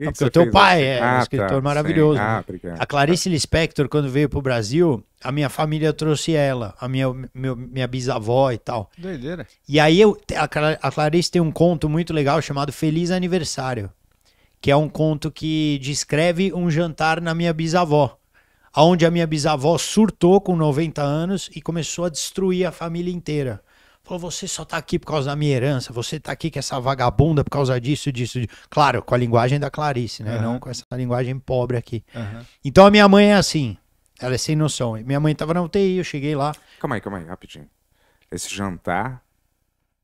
E: porque o teu pai assim? é ah, um escritor tá, maravilhoso. Né? Ah, obrigado. a Clarice Lispector, quando veio pro Brasil, a minha família trouxe ela, a minha, meu, minha bisavó e tal. Doideira. E aí eu, a, Clarice tem um conto muito legal chamado Feliz Aniversário, que é um conto que descreve um jantar na minha bisavó, aonde a minha bisavó surtou com 90 anos e começou a destruir a família inteira falou: você só tá aqui por causa da minha herança, você tá aqui com essa vagabunda por causa disso, disso. disso. Claro, com a linguagem da Clarice, né? Uhum. Não com essa linguagem pobre aqui. Uhum. Então a minha mãe é assim, ela é sem noção. Minha mãe tava na UTI, eu cheguei lá. Calma aí, calma aí, rapidinho. Esse jantar.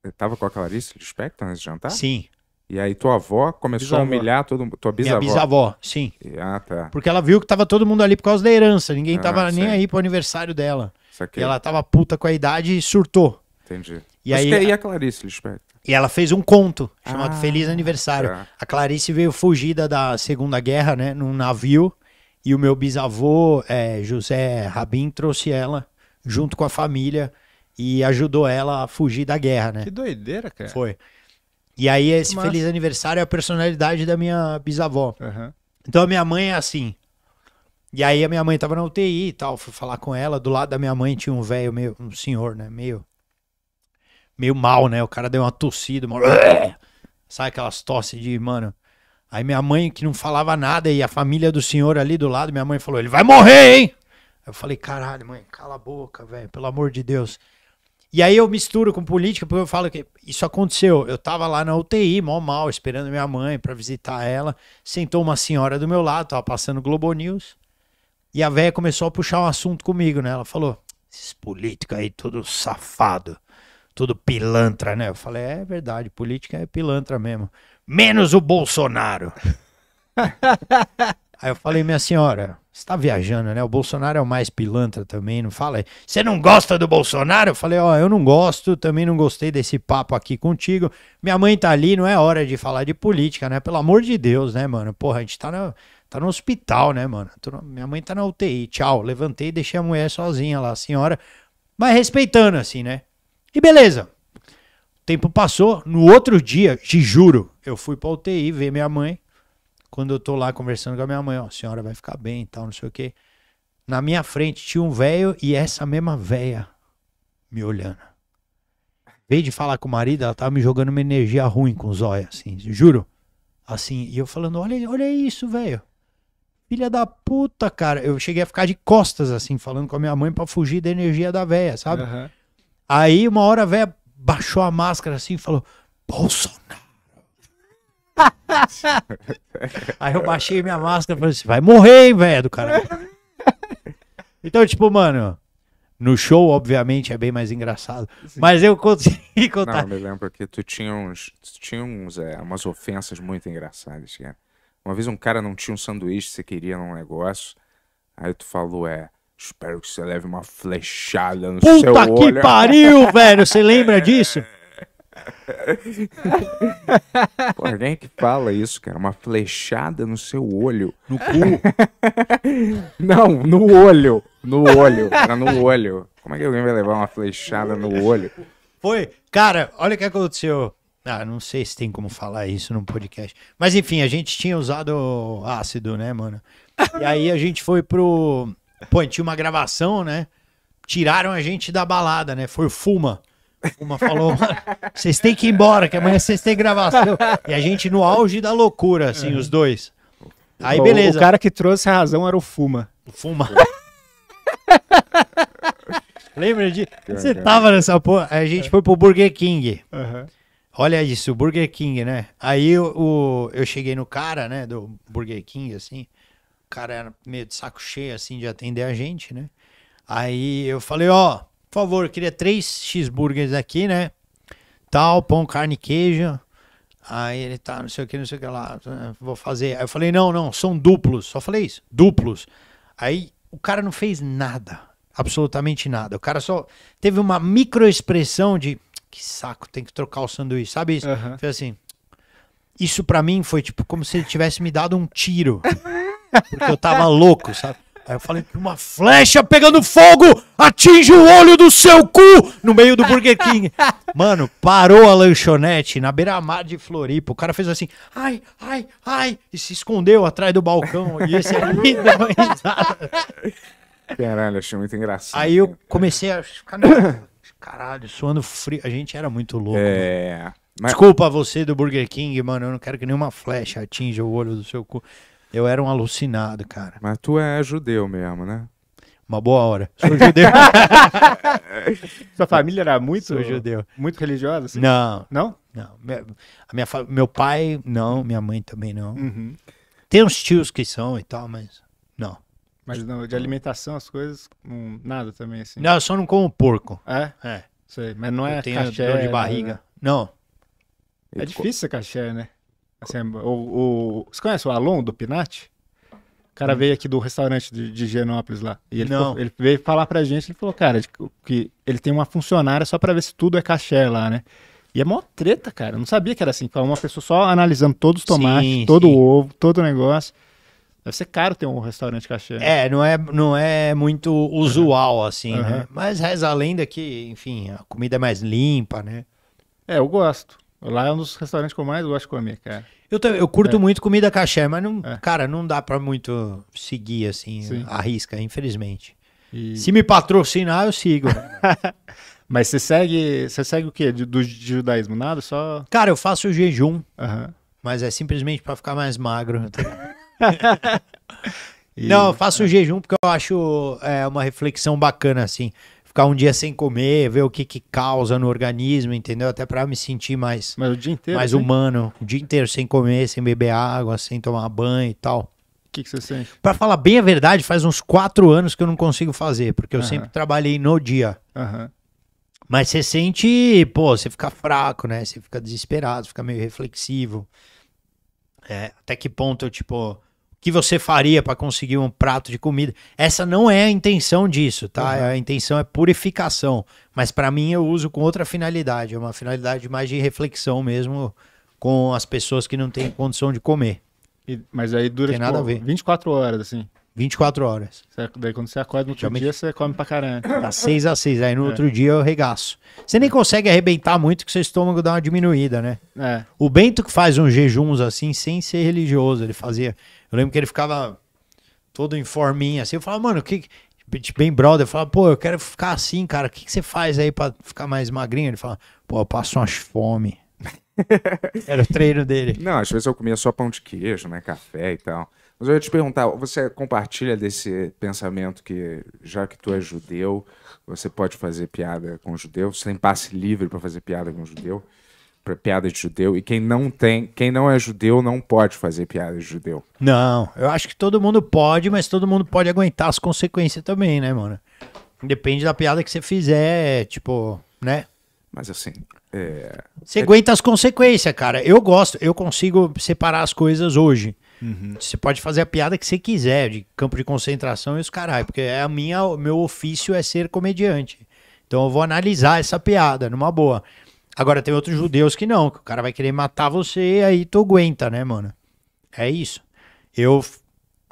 A: Eu eh, tava com a Clarice Lispector nesse jantar? Sim. E aí tua avó começou bisavó. a humilhar todo mundo. Tua bisavó. Minha bisavó,
E: sim. Ah, tá. Porque ela viu que tava todo mundo ali por causa da herança. Ninguém ah, tava nem aí pro aniversário dela. Isso aqui. E ela tava puta com a idade e surtou. Entendi. E Mas aí, que a
A: Clarice Lispector?
E: E ela fez um conto ah, chamado ah, Feliz Aniversário. É. A Clarice veio fugida da Segunda Guerra, né, num navio, e o meu bisavô, é, José Rabin, trouxe ela junto com a família e ajudou ela a fugir da guerra, né? Que
B: doideira, cara. Foi.
E: E aí esse Mas... Feliz Aniversário é a personalidade da minha bisavó. Uhum. Então a minha mãe é assim, e aí a minha mãe tava na UTI e tal, fui falar com ela. Do lado da minha mãe tinha um velho meio, um senhor, né? Meio meio mal, né? O cara deu uma tossida, uma... sabe aquelas tosses de, mano. Aí minha mãe, que não falava nada, e a família do senhor ali do lado, minha mãe falou: ele vai morrer, hein? Aí eu falei: caralho, mãe, cala a boca, velho, pelo amor de Deus. E aí eu misturo com política, porque eu falo que isso aconteceu. Eu tava lá na UTI, mal mal, esperando minha mãe para visitar ela. Sentou uma senhora do meu lado, tava passando Globo News. E a velha começou a puxar um assunto comigo, né? Ela falou: esses políticos aí, todo safado tudo pilantra, né? Eu falei, é verdade, política é pilantra mesmo. Menos o Bolsonaro. Aí eu falei, minha senhora, você tá viajando, né? O Bolsonaro é o mais pilantra também, não fala? Você não gosta do Bolsonaro? Eu falei, ó, oh, eu não gosto, também não gostei desse papo aqui contigo. Minha mãe tá ali, não é hora de falar de política, né? Pelo amor de Deus, né, mano? Porra, a gente tá no, tá no hospital, né, mano? minha mãe tá na UTI, tchau. Levantei e deixei a mulher sozinha lá, a senhora. Mas respeitando, assim, né? E beleza. O tempo passou. No outro dia, te juro, eu fui pra UTI ver minha mãe. Quando eu tô lá conversando com a minha mãe, ó, a senhora vai ficar bem e tal, não sei o quê. Na minha frente tinha um velho e essa mesma velha me olhando. Veio de falar com o marido, ela tava me jogando uma energia ruim com os olhos, assim, juro. Assim, e eu falando, olha, olha isso, velho. Filha da puta, cara. Eu cheguei a ficar de costas, assim, falando com a minha mãe para fugir da energia da véia, sabe? Uhum. Aí uma hora a véia baixou a máscara assim e falou: Bolsonaro. Aí eu baixei minha máscara e falei assim: vai morrer, hein, velho, do cara. então, tipo, mano, no show, obviamente, é bem mais engraçado. Sim. Mas eu consegui contar. Não, eu me
A: lembro que tu tinha uns. Tu tinha uns, é, umas ofensas muito engraçadas, cara. Uma vez um cara não tinha um sanduíche, você queria num negócio. Aí tu falou, é. Espero que você leve uma flechada no Puta seu olho. Puta que pariu,
E: velho! Você lembra disso?
A: Pô, alguém que fala isso, cara. Uma flechada no seu olho. No cu? Não, no olho. No olho, cara, no olho. Como é que alguém vai levar uma flechada no olho?
E: Foi. Cara, olha o que aconteceu. Ah, não sei se tem como falar isso num podcast. Mas enfim, a gente tinha usado ácido, né, mano? E aí a gente foi pro Pô, tinha uma gravação, né? Tiraram a gente da balada, né? Foi o Fuma. Fuma falou, vocês têm que ir embora, que amanhã vocês têm gravação. E a gente no auge da loucura, assim, é. os dois. Aí, beleza. O cara
B: que trouxe a razão era o Fuma. O Fuma.
E: Lembra de. Você é. tava nessa porra.
B: A gente foi pro Burger King.
E: Uhum. Olha isso, Burger King, né? Aí o, eu cheguei no cara, né, do Burger King, assim cara era meio de saco cheio, assim, de atender a gente, né? Aí eu falei, ó, oh, por favor, queria três cheeseburgers aqui, né? Tal, pão, carne, queijo. Aí ele tá, não sei o que, não sei o que lá, vou fazer. Aí eu falei, não, não, são duplos. Só falei isso, duplos. Aí o cara não fez nada, absolutamente nada. O cara só teve uma microexpressão de que saco, tem que trocar o sanduíche, sabe isso? Uhum. Foi assim. Isso para mim foi tipo como se ele tivesse me dado um tiro. Porque eu tava louco, sabe? Aí eu falei que uma flecha pegando fogo atinge o olho do seu cu no meio do Burger King. Mano, parou a lanchonete na beira-mar de Floripa. O cara fez assim, ai, ai, ai, e se escondeu atrás do balcão. E esse aí deu uma Caralho, achei muito engraçado. Aí eu comecei a ficar. Né? Caralho, suando frio. A gente era muito louco. É. Mas... Desculpa você do Burger King, mano. Eu não quero que nenhuma flecha atinja o olho do seu cu. Eu era um alucinado, cara. Mas tu é judeu mesmo, né? Uma boa hora. Sou judeu.
B: Sua família era muito Sou judeu. Muito religiosa? Assim? Não. Não? Não.
E: A minha, meu pai, não. Minha mãe também não. Uhum. Tem uns tios que são e tal, mas não.
B: Mas não, de alimentação, as coisas, não, nada também assim? Não, eu só não como porco. É? É. Sei, mas não é eu caché, dor de barriga. Né? Não. É difícil ser caché, né? Assim, o, o, você conhece o Alon do Pinati?
D: O cara hum. veio
B: aqui do restaurante de, de Genópolis lá. E ele, ficou, ele veio falar pra gente, ele falou, cara, que ele tem uma funcionária só pra ver se tudo é caché lá, né? E é mó treta, cara. Eu não sabia que era assim. Uma pessoa só analisando todos os tomates, sim, todo sim. o ovo, todo o negócio. Deve ser caro ter um restaurante cachê. Né? É, não é, não é muito usual,
E: assim, uhum. né? Mas reza a lenda que, enfim, a comida é mais limpa, né? É, eu gosto. Lá é um dos restaurantes que eu mais gosto de comer, cara. Eu, também, eu curto é. muito comida caché, mas, não, é. cara, não dá pra muito seguir, assim, a risca, infelizmente.
B: E... Se me patrocinar, eu sigo. mas você segue, você segue o quê? Do, judaísmo?
E: Nada? Só... Cara, eu faço o jejum, mas é simplesmente pra ficar mais magro. e... Não, eu faço o jejum porque eu acho é, uma reflexão bacana, assim ficar um dia sem comer, ver o que, que causa no organismo, entendeu? Até para me sentir mais, Mas o dia inteiro, mais assim? humano. O dia inteiro sem comer, sem beber água, sem tomar banho e tal.
B: O que, que, você sente?
E: Para falar bem a verdade, faz uns quatro anos que eu não consigo fazer, porque eu uhum. sempre trabalhei no dia. Uhum. Mas você sente, pô, você fica fraco, né? Você fica desesperado, fica meio reflexivo. É, até que ponto eu, tipo, que você faria para conseguir um prato de comida. Essa não é a intenção disso, tá? Uhum. A intenção é purificação. Mas para mim eu uso com outra finalidade, é uma finalidade mais de reflexão mesmo com as pessoas que não têm condição de comer.
B: E, mas aí dura Tem tipo, nada a ver. 24 horas, assim. 24 horas. daí quando você acorda no outro Realmente... dia, você come pra caramba. Dá 6 a 6, aí no é. outro
E: dia eu regaço. Você nem consegue arrebentar muito que seu estômago dá uma diminuída, né? É. O Bento que faz uns jejuns assim, sem ser religioso, ele fazia. Eu lembro que ele ficava todo em forminha assim. Eu falava, mano, o que. Bem brother, eu falava, pô, eu quero ficar assim, cara. O que, que você faz aí pra ficar mais magrinho? Ele fala, pô, eu passo umas fome.
A: Era o treino dele. Não, às vezes eu comia só pão de queijo, né? Café e tal. Mas eu ia te perguntar, você compartilha desse pensamento que, já que tu é judeu, você pode fazer piada com judeu, você tem passe livre para fazer piada com judeu, para piada de judeu, e quem não tem, quem não é judeu não pode fazer piada de judeu.
E: Não, eu acho que todo mundo pode, mas todo mundo pode aguentar as consequências também, né, mano? Depende da piada que você fizer, tipo, né?
A: Mas assim. É...
E: Você é aguenta as consequências, cara. Eu gosto, eu consigo separar as coisas hoje. Uhum. Você pode fazer a piada que você quiser, de campo de concentração e os caralho, porque é a minha, meu ofício é ser comediante. Então eu vou analisar essa piada numa boa. Agora tem outros judeus que não, que o cara vai querer matar você e aí tu aguenta, né, mano? É isso. Eu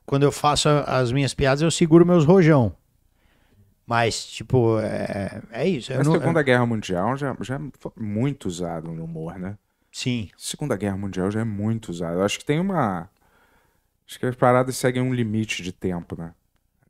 E: quando eu faço as minhas piadas, eu seguro meus rojão. Mas, tipo, é, é isso. Na Segunda eu...
A: Guerra Mundial já, já muito usado no humor, né? Sim. Segunda Guerra Mundial já é muito usado. Eu acho que tem uma Acho que as paradas seguem um limite de tempo, né?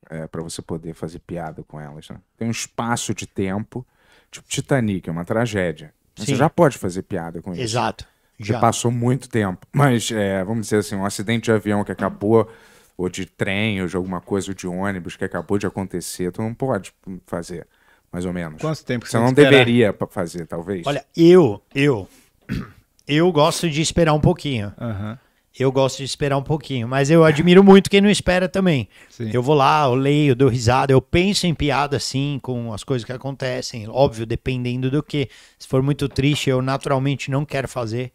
A: É, para você poder fazer piada com elas, né? Tem um espaço de tempo, tipo Titanic, é uma tragédia. Você já pode fazer piada com isso. Exato. Já passou muito tempo. Mas, é, vamos dizer assim, um acidente de avião que acabou, ou de trem, ou de alguma coisa, ou de ônibus que acabou de acontecer, tu não pode fazer, mais ou menos.
B: Quanto tempo você, você não esperar?
A: deveria fazer, talvez? Olha,
B: eu, eu,
E: eu gosto de esperar um pouquinho. Aham. Uhum eu gosto de esperar um pouquinho, mas eu admiro muito quem não espera também. Sim. Eu vou lá, eu leio, eu dou risada, eu penso em piada assim, com as coisas que acontecem. Óbvio, dependendo do que. Se for muito triste, eu naturalmente não quero fazer.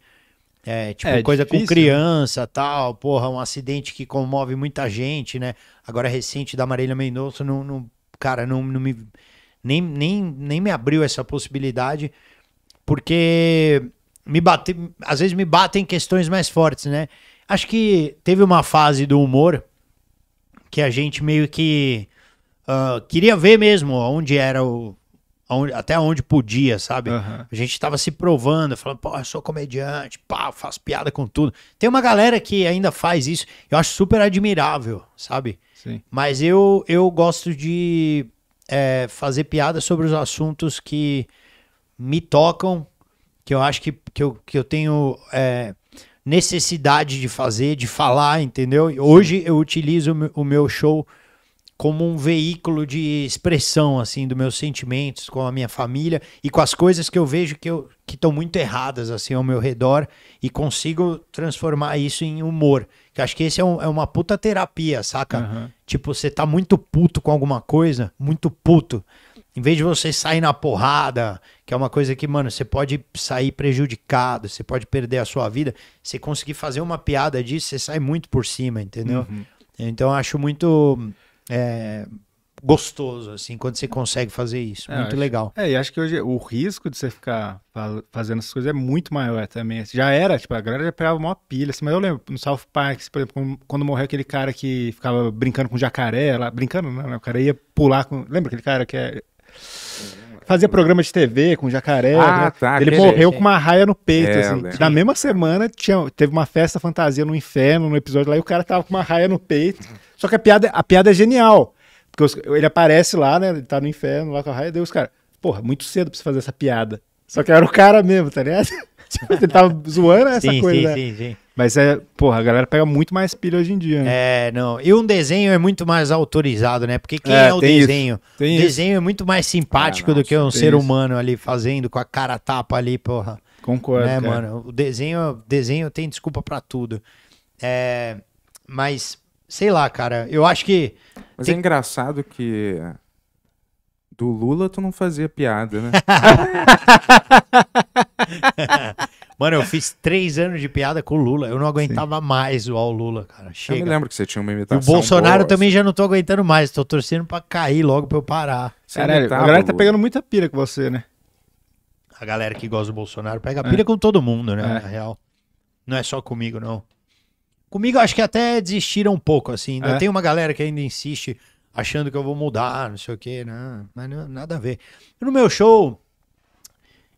E: É, tipo, é, coisa difícil. com né? criança, tal, porra, um acidente que comove muita gente, né? Agora recente da Marília Mendonça, não, não, cara, não, não me nem, nem, nem me abriu essa possibilidade, porque me bate, às vezes me batem questões mais fortes, né? Acho que teve uma fase do humor que a gente meio que uh, queria ver mesmo onde era o. Onde, até onde podia, sabe? Uhum. A gente tava se provando, falando, pô, eu sou comediante, pá, faço piada com tudo. Tem uma galera que ainda faz isso, eu acho super admirável, sabe? Sim. Mas eu, eu gosto de é, fazer piada sobre os assuntos que me tocam que eu acho que, que, eu, que eu tenho é, necessidade de fazer, de falar, entendeu? Hoje eu utilizo o meu show como um veículo de expressão assim dos meus sentimentos com a minha família e com as coisas que eu vejo que eu que estão muito erradas assim ao meu redor e consigo transformar isso em humor que acho que esse é, um, é uma puta terapia saca uhum. tipo você tá muito puto com alguma coisa muito puto em vez de você sair na porrada, que é uma coisa que, mano, você pode sair prejudicado, você pode perder a sua vida, você conseguir fazer uma piada disso, você sai muito por cima, entendeu? Uhum. Então eu acho muito é, gostoso, assim, quando você consegue fazer isso. É, muito acho, legal.
B: É, e acho que hoje o risco de você ficar fazendo essas coisas é muito maior também. Já era, tipo, a galera já pegava uma pilha, assim, mas eu lembro no South Park, por exemplo, quando morreu aquele cara que ficava brincando com jacaré lá, brincando, não, não, né, o cara ia pular com. Lembra aquele cara que é Fazia programa de TV com jacaré. Ah, né? tá, ele morreu com uma raia no peito. É, assim. Né? Na mesma semana, tinha, teve uma festa fantasia no inferno, no episódio lá, e o cara tava com uma raia no peito. Só que a piada, a piada é genial. Porque os, ele aparece lá, né? Ele tá no inferno lá com a raia, Deu os caras, porra, muito cedo pra você fazer essa piada. Só que era o cara mesmo, tá ligado? Tipo, ele tava zoando essa sim, coisa. Sim, né? sim, sim. Mas é, porra, a galera pega muito mais pilha hoje em
E: dia. Né? É, não. E um desenho é muito mais autorizado, né? Porque quem é, é o desenho? o desenho isso. é muito mais simpático ah, não, do que um ser isso. humano ali fazendo com a cara tapa ali, porra. Concordo. Né, cara. mano? O desenho, desenho tem desculpa para tudo. É, mas, sei lá, cara, eu acho que. Mas tem... é engraçado que. Do Lula tu não fazia piada, né? Mano, eu fiz três anos de piada com o Lula. Eu não aguentava Sim. mais zoar o Lula, cara. Chega. Eu me lembro que você tinha uma imitação. o Bolsonaro boa, também assim. já não tô aguentando mais. Tô torcendo pra cair logo pra eu parar. Caralho, a galera tá pegando
B: muita pira com você, né?
E: A galera que gosta do Bolsonaro pega é. pira com
B: todo mundo, né? É. Na
E: real. Não é só comigo, não.
B: Comigo acho que até
E: desistiram um pouco, assim. Ainda é. tem uma galera que ainda insiste achando que eu vou mudar, não sei o quê, né? Mas não, nada a ver. No meu show,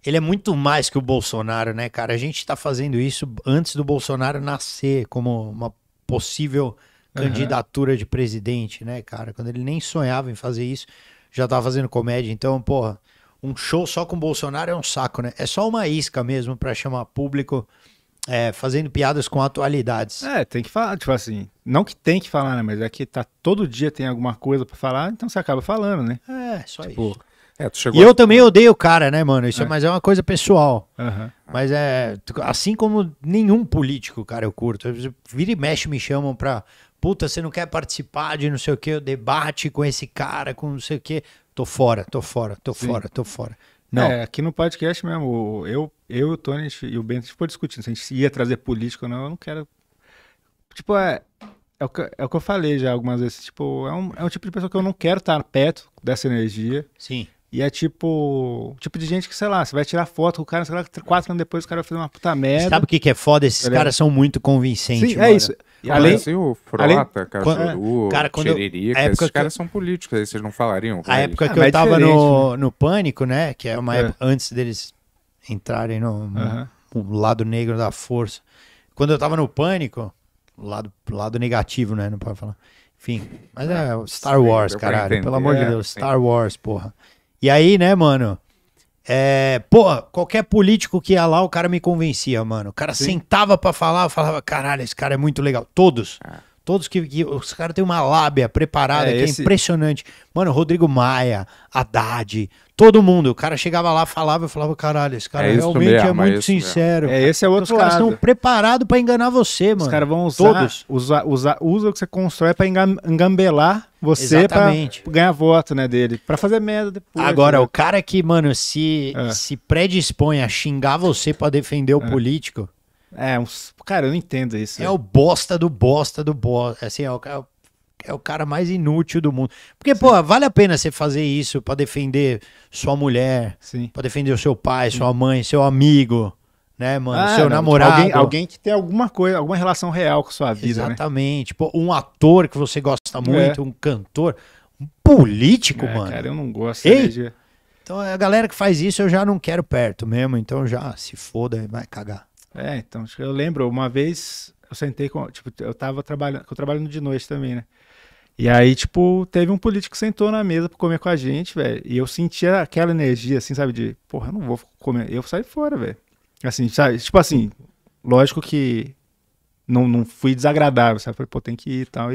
E: ele é muito mais que o Bolsonaro, né, cara? A gente está fazendo isso antes do Bolsonaro nascer como uma possível candidatura uhum. de presidente, né, cara? Quando ele nem sonhava em fazer isso, já estava fazendo comédia. Então, porra, um show só com Bolsonaro é um saco, né? É só uma isca mesmo para
B: chamar público é, fazendo piadas com atualidades. É, tem que falar, tipo assim, não que tem que falar, né? Mas é que tá todo dia tem alguma coisa para falar, então você acaba falando, né? É, só tipo, isso. É, e a... eu também odeio o cara, né, mano? Isso é. é. mas
E: é uma coisa pessoal.
C: Uhum.
B: Mas
E: é assim como nenhum político, cara, eu curto. Vira e mexe me chamam pra puta, você não quer participar de não sei o que, debate com esse cara, com não sei o que. Tô
B: fora, tô fora, tô Sim. fora, tô fora. Não. É, aqui no podcast mesmo, eu, eu o Tony gente, e o Bento, a gente discutindo se a gente ia trazer político ou não, eu não quero. Tipo, é, é, o que, é o que eu falei já algumas vezes. Tipo, é um, é um tipo de pessoa que eu não quero estar tá perto dessa energia. Sim. E é tipo. Tipo de gente que, sei lá, você vai tirar foto com o cara, sei lá, quatro anos depois o cara vai fazer uma puta merda. Sabe o que, que é foda? Esses caras
E: são muito convincentes. Sim, é mano. é isso. E além, assim, o Frota, o cara, quando é, Tiririca, eu, esses caras são
A: políticos, aí vocês não falariam. A eles. época ah, que eu tava no,
E: né? no Pânico, né? Que é uma é. época antes deles entrarem no, uhum. lado negro da força. Quando eu tava no Pânico, lado, lado negativo, né? Não pode falar. Enfim, mas é ah, Star Wars, Sim, caralho. Pelo amor de é. Deus, Star Wars, porra. E aí, né, mano? É, porra, qualquer político que ia lá, o cara me convencia, mano. O cara Sim. sentava para falar, eu falava, caralho, esse cara é muito legal. Todos. Ah. Todos que, que, Os caras têm uma lábia preparada é, que é esse... é impressionante. Mano, Rodrigo Maia, Haddad, Todo mundo. O cara chegava lá, falava, eu falava, caralho, esse cara é realmente mesmo, é, é muito sincero.
B: É, esse é outro então, Os caras estão preparados para enganar você, mano. Os caras vão usar, Todos. Usar, usar, usa o que você constrói para engambelar você pra ganhar voto, né, dele. para fazer merda
E: depois. Agora, né? o cara que, mano, se, é. se predispõe a xingar você para defender o é. político... É, uns... cara, eu não entendo isso. É né? o bosta do bosta do bosta. Assim, é o é é o cara mais inútil do mundo. Porque, Sim. pô, vale a pena você fazer isso para defender sua mulher, para defender o seu pai, sua mãe, seu amigo, né, mano? Ah, seu não, namorado. Alguém, alguém,
B: que tem alguma coisa, alguma relação real com sua vida. Né? Exatamente. Né? Pô,
E: um ator que você gosta muito, é. um cantor, um político, é, mano. Cara, eu não gosto. Ei, né, de... Então a galera que faz isso eu já não quero perto mesmo, então já se foda,
B: vai cagar. É, então eu lembro, uma vez eu sentei com, tipo, eu tava trabalhando, eu trabalho de noite também, né? E aí, tipo, teve um político que sentou na mesa para comer com a gente, velho. E eu sentia aquela energia, assim, sabe? De, porra, eu não vou comer. Eu saí fora, velho. Assim, sabe? Tipo assim, lógico que não, não fui desagradável, sabe? Falei, pô, tem que ir e tal.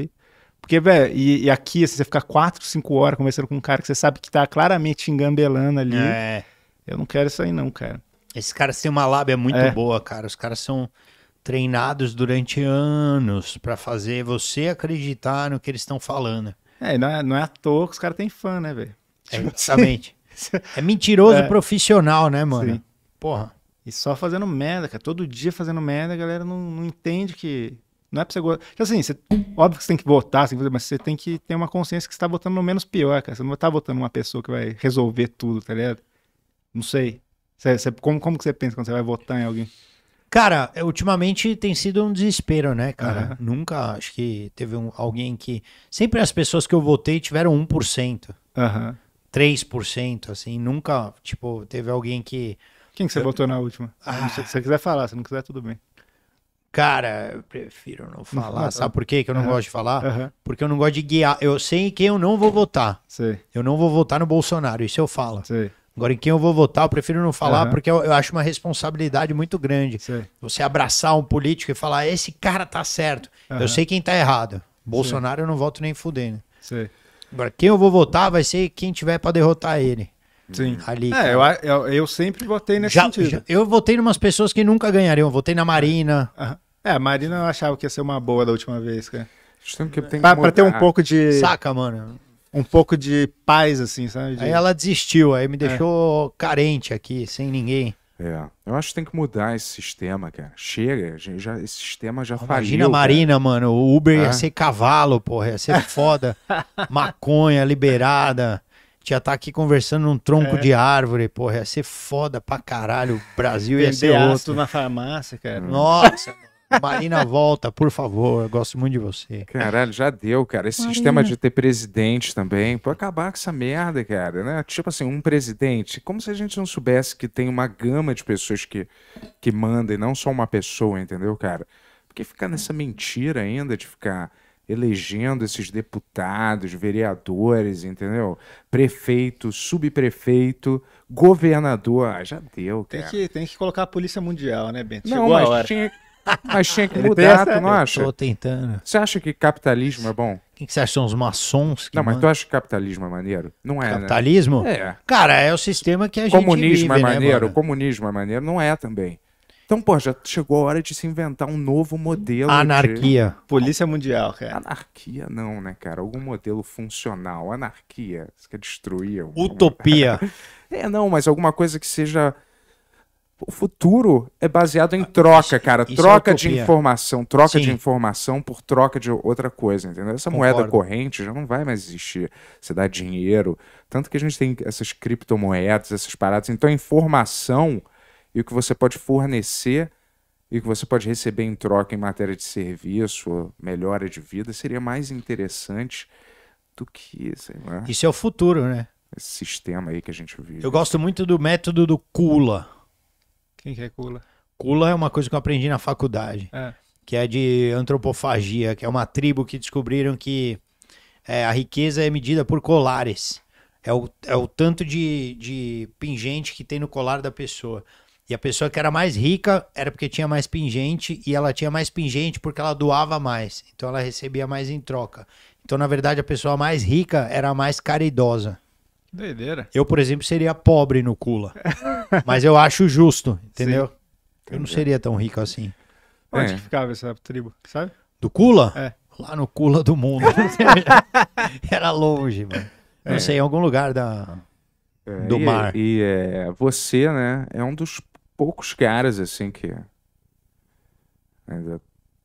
B: Porque, velho, e, e, aqui, assim, você ficar 4, 5 horas conversando com um cara que você sabe que tá claramente engambelando ali. É. Eu não quero isso aí, não, cara. Esses caras têm uma lábia muito
E: é. boa, cara. Os caras são treinados durante anos para fazer você
B: acreditar no que eles estão falando. É, não é, não é à toa que os caras têm fã, né, velho? É, tipo assim, exatamente.
E: é mentiroso é. profissional, né, mano? Sim.
B: Porra. E só fazendo merda, cara. Todo dia fazendo merda, a galera não, não entende que. Não é pra você gostar. Assim, você... óbvio que você tem que votar, tem que fazer, mas você tem que ter uma consciência que você tá votando no menos pior, cara. Você não tá votando uma pessoa que vai resolver tudo, tá ligado? Não sei. Você, você, como, como que você pensa quando você vai votar em alguém? Cara, ultimamente tem sido um desespero, né, cara? Uhum. Nunca acho que
E: teve um, alguém que. Sempre as pessoas que eu votei tiveram 1%. Uhum. 3%, assim. Nunca, tipo, teve alguém que. Quem que você eu... votou na última? Ah. Se você
B: quiser falar, se não quiser, tudo bem. Cara, eu prefiro não falar. Sabe por quê que eu não uhum. gosto de falar? Uhum.
E: Porque eu não gosto de guiar. Eu sei quem eu não vou votar. Sei. Eu não vou votar no Bolsonaro, isso eu falo. Sei. Agora, em quem eu vou votar, eu prefiro não falar, uhum. porque eu, eu, acho uma responsabilidade muito grande. Sei. Você abraçar um político e falar, esse cara tá certo. Uhum. Eu sei quem tá errado. Bolsonaro sei. eu não voto nem fudendo. Sei. Agora, quem eu vou votar vai ser quem tiver para derrotar
B: ele. Sim. Ali, é, eu, eu, eu, sempre votei nesse já, sentido. Já,
E: eu votei em umas pessoas que nunca ganhariam. Eu votei na Marina.
B: Uhum. É, a Marina eu achava que ia ser uma boa da última vez, cara. Pra, pra, ter um pouco de. Saca, mano um pouco de paz, assim, sabe? De... Aí ela
E: desistiu, aí me é. deixou é. carente aqui, sem ninguém. É, eu acho que tem que mudar
A: esse sistema, cara. Chega, já, esse sistema já Imagina Imagina a Marina,
E: cara. mano, o Uber é. ia ser cavalo, porra, ia ser foda. Maconha liberada. Tinha estar tá aqui conversando num tronco é. de árvore, porra, ia ser foda pra caralho. O Brasil ia ser outro. na
B: farmácia, cara. Nossa, Marina,
E: volta, por favor. Eu gosto muito de você. Caralho,
A: já deu, cara. Esse Marina. sistema de ter presidente também. por acabar com essa merda, cara, né? Tipo assim, um presidente. Como se a gente não soubesse que tem uma gama de pessoas que, que mandam, e não só uma pessoa, entendeu, cara? Porque ficar nessa mentira ainda de ficar elegendo esses deputados, vereadores, entendeu? Prefeito, subprefeito, governador. Ah, já deu, cara. Tem
B: que, tem que colocar a Polícia Mundial, né, Bento? Não, Chegou mas tinha, mas tinha que mudar, essa... tu não acha? Eu tô tentando. Você acha que
A: capitalismo é bom? Quem que você acha são os maçons? não, mas tu acha que capitalismo é maneiro? Não é, né? Capitalismo? Né? É.
E: Cara, é o sistema que a comunismo gente vive, é né, maneiro,
A: né, comunismo é maneiro, não é também. Então, pô, já chegou a hora de se inventar um novo modelo. Anarquia. De... Polícia Mundial, cara. Anarquia não, né, cara? Algum modelo funcional. Anarquia. Você quer destruir? Alguma... Utopia. é, não, mas alguma coisa que seja o futuro é baseado em troca, é cara. Isso, troca é de informação, troca Sim. de informação por troca de outra coisa, entendeu? Essa Concordo. moeda corrente já não vai mais existir. Você dá dinheiro. Tanto que a gente tem essas criptomoedas, essas paradas. Então, a informação e o que você pode fornecer e o que você pode receber em troca em matéria de serviço, melhora de vida, seria mais interessante do que, isso. Né? Isso
E: é o futuro, né? Esse
A: sistema aí que a gente vive. Eu gosto
E: muito do método do Kula quem que é Kula? Kula é uma coisa que eu aprendi na faculdade, é. que é de antropofagia, que é uma tribo que descobriram que é, a riqueza é medida por colares. É o, é o tanto de, de pingente que tem no colar da pessoa. E a pessoa que era mais rica era porque tinha mais pingente, e ela tinha mais pingente porque ela doava mais. Então ela recebia mais em troca. Então, na verdade, a pessoa mais rica era a mais caridosa. Doideira. Eu, por exemplo, seria pobre no Kula. mas eu acho justo, entendeu? Sim. Eu não seria tão rico assim. Onde é. que
B: ficava essa tribo, sabe? Do Kula? É.
E: Lá no Kula do mundo. Era
B: longe, mano.
E: É. Não é. sei, em algum lugar da, é, do e, é, mar.
A: E é, você, né, é um dos poucos caras, assim, que né,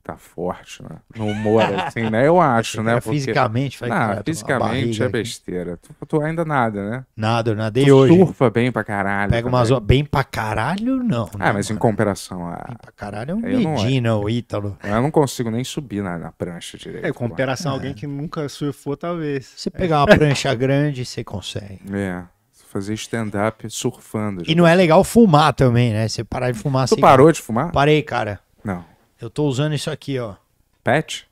A: tá forte, né? No humor, assim, né? Eu acho, né? É, Porque... Fisicamente, faz Não, fisicamente é besteira. Tu, tu, ainda nada, né? Nada, eu nadei tu hoje. surfa bem pra caralho. Pega uma zoa Bem pra caralho, não. Ah, né, mas cara. em comparação a. Bem pra caralho é um é. Medina, não... o Ítalo. Eu não consigo nem subir na, na prancha direito. É,
B: comparação a alguém que nunca surfou, talvez. Você pegar uma prancha grande, você consegue.
A: É fazer stand-up surfando. E não é
E: legal fumar também, né? Você parar de fumar. Tu cigarro. Assim, parou de fumar? Parei, cara. Não. Eu tô usando isso aqui, ó. Pet?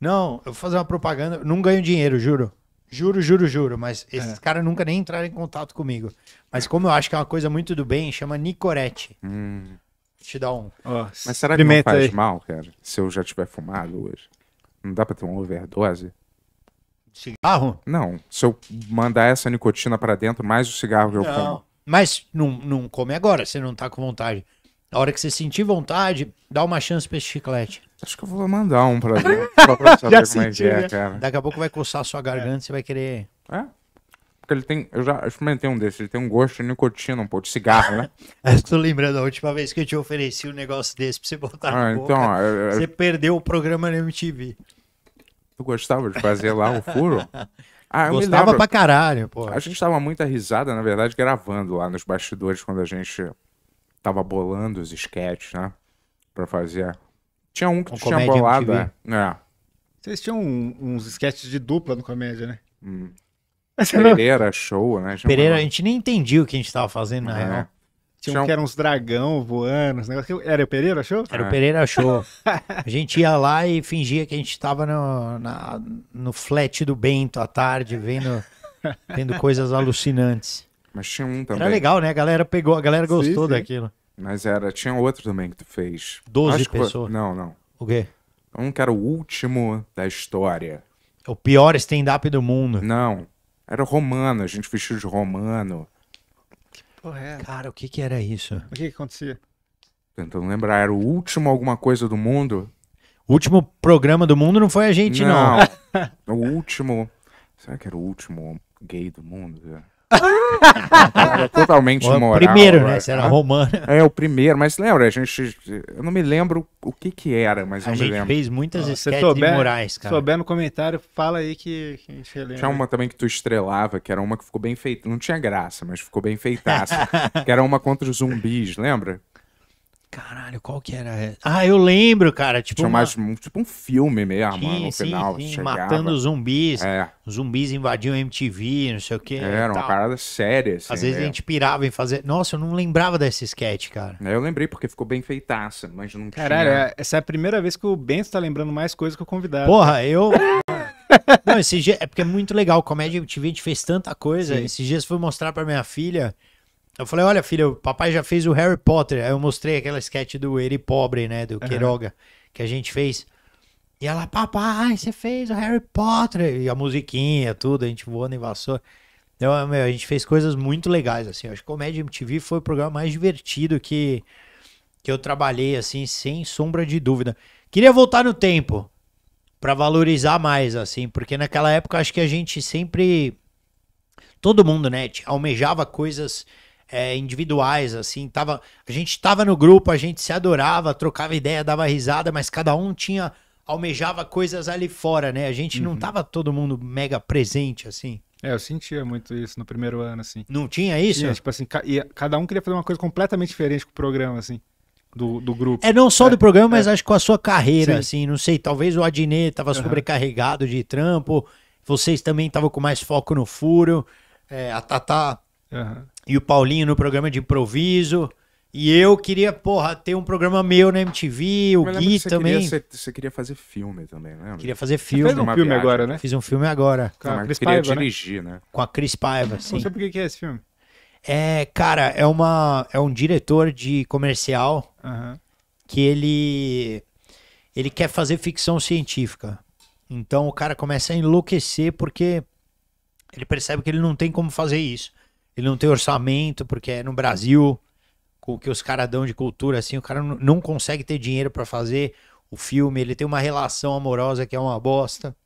E: Não, eu vou fazer uma propaganda. Não ganho dinheiro, juro. Juro, juro, juro. Mas é. esses é. caras nunca nem entraram em contato comigo. Mas como eu acho que é uma coisa muito do bem, chama Nicorete. Hum. Te dá um. Oh, mas será que não faz aí.
A: mal, cara? Se eu já tiver fumado hoje? Não dá pra ter uma overdose? Cigarro? Não. Se eu mandar essa nicotina para dentro, mais o cigarro que eu não. como.
E: Mas não, não come agora, você não tá com vontade. A hora que você sentir vontade, dá uma chance pra esse chiclete. Acho que eu vou mandar um pra ver, pra saber como senti, é que é, né? cara. Daqui a pouco vai coçar a sua garganta, é. você vai querer... É? Porque ele tem... Eu já
A: experimentei um desses, ele tem um gosto de nicotina, um pouco de cigarro, né?
E: eu tô lembrando a última vez que eu te ofereci um negócio desse pra você botar ah, na boca, então, eu... É, é- você perdeu o programa na MTV.
A: Eu gostava de fazer lá o furo.
E: Ah, eu Gostava pra caralho, pô. A gente tava muita
A: risada, na verdade, gravando lá nos bastidores quando a gente tava bolando os sketches, né? Pra fazer. Tinha um que um tinha bolado, né? é.
B: Vocês tinham um, uns sketches de dupla no comédia, né? Hum. Pereira,
A: não... show, né?
B: Pereira, a gente nem entendia o que a gente tava fazendo, na é. real. Tinha, tinha um que era uns dragão voando, uns negócios. Era o Pereira Show? Era é. o
E: Pereira Show. a gente ia lá e fingia que a gente tava no, na, no flat do Bento à tarde, vendo, vendo coisas alucinantes. Mas tinha um também. Era legal, né? A galera pegou, a galera gostou sim, sim. daquilo.
A: Mas era, tinha outro também que tu fez. 12 pessoas. Não, não. O quê? Um que era o último da história. O pior stand-up do mundo. Não. Era romano, a gente vestiu de romano.
E: Que porra é? Cara, o que que era isso? O que que acontecia?
A: Tentando lembrar, era o último alguma coisa do mundo. O último programa do mundo não foi a gente, não. não. o último. Será que era o último gay do mundo?
E: totalmente Bom, imoral. Primeiro, né? né? Você era romano.
A: É, é, o primeiro, mas lembra, a gente. Eu não me lembro o que que era, mas a eu me lembro. A gente fez muitas ah, esquetes souber, cara.
B: Se souber no comentário, fala aí que, que a gente lembra. Tinha uma
A: também que tu estrelava, que era uma que ficou bem feita. Não tinha graça, mas ficou bem feitaça. que era uma contra os zumbis, lembra?
E: Caralho, qual que era?
A: Ah, eu lembro, cara. Tipo Tinha uma... mais, tipo um filme mesmo, sim, no sim, final. Sim, matando
E: zumbis. É. Zumbis invadiam MTV, não sei o quê. Era uma parada séria, assim, Às vezes mesmo. a né? gente pirava em fazer... Nossa, eu não lembrava desse sketch, cara. É, eu lembrei, porque ficou bem
B: feitaça, mas não Caralho, tinha... É, essa é a primeira vez que o Bento tá lembrando mais coisa que o convidado. Porra, eu...
E: não, esse dia... É porque é muito legal. Comédia MTV, a gente fez tanta coisa. Esses dias foi mostrar pra minha filha... Eu falei, olha, filha, o papai já fez o Harry Potter. Aí eu mostrei aquela sketch do Eri Pobre, né? Do Queiroga, uhum. que a gente fez. E ela, papai, você fez o Harry Potter. E a musiquinha, tudo, a gente voando em vassoura. Então, é, meu, a gente fez coisas muito legais, assim. acho que Comédia MTV foi o programa mais divertido que, que eu trabalhei, assim, sem sombra de dúvida. Queria voltar no tempo para valorizar mais, assim, porque naquela época acho que a gente sempre. Todo mundo, né, almejava coisas é, individuais, assim. Tava, a gente estava no grupo, a gente se adorava, trocava ideia, dava risada, mas cada um tinha almejava coisas ali fora,
B: né? A gente uhum. não tava todo mundo mega presente, assim. É, eu sentia muito isso no primeiro ano, assim. Não tinha isso? Tinha, tipo assim, ca cada um queria fazer uma coisa completamente diferente com o programa, assim. Do, do grupo.
E: É, não só é, do programa, mas é. acho que com a sua carreira, Sim. assim.
B: Não sei, talvez o Adnet tava uhum. sobrecarregado
E: de trampo, vocês também estavam com mais foco no furo, é, a Tatá. Uhum e o Paulinho no programa de improviso. E eu queria, porra, ter um programa meu na MTV, o Gui você também. Queria,
A: você, você, queria fazer filme também, né? Queria fazer filme.
E: Você um filme viagem. agora, né? Fiz um filme agora. Com a ah, Cris Paiva, queria né? dirigir, né? Com a Cris Paiva, sim. Não sei
B: por que é esse filme.
E: É, cara, é, uma, é um diretor de comercial uhum. que ele, ele quer fazer ficção científica. Então o cara começa a enlouquecer porque ele percebe que ele não tem como fazer isso ele não tem orçamento, porque é no Brasil, com o que os caras dão de cultura, assim, o cara não consegue ter dinheiro para fazer o filme, ele tem uma relação amorosa que é uma bosta.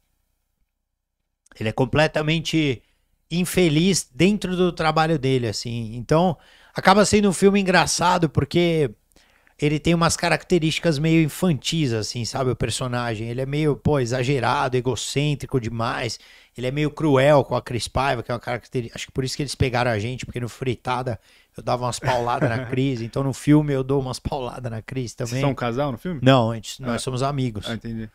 E: Ele é completamente infeliz dentro do trabalho dele, assim. Então, acaba sendo um filme engraçado, porque ele tem umas características meio infantis, assim, sabe? O personagem. Ele é meio, pô, exagerado, egocêntrico demais. Ele é meio cruel com a Cris Paiva, que é uma característica. Acho que por isso que eles pegaram a gente, porque no Fritada eu dava umas pauladas na Cris. Então no filme eu dou umas pauladas na Cris também. Vocês são um casal no filme? Não, a gente, ah. nós somos amigos. Ah, entendi.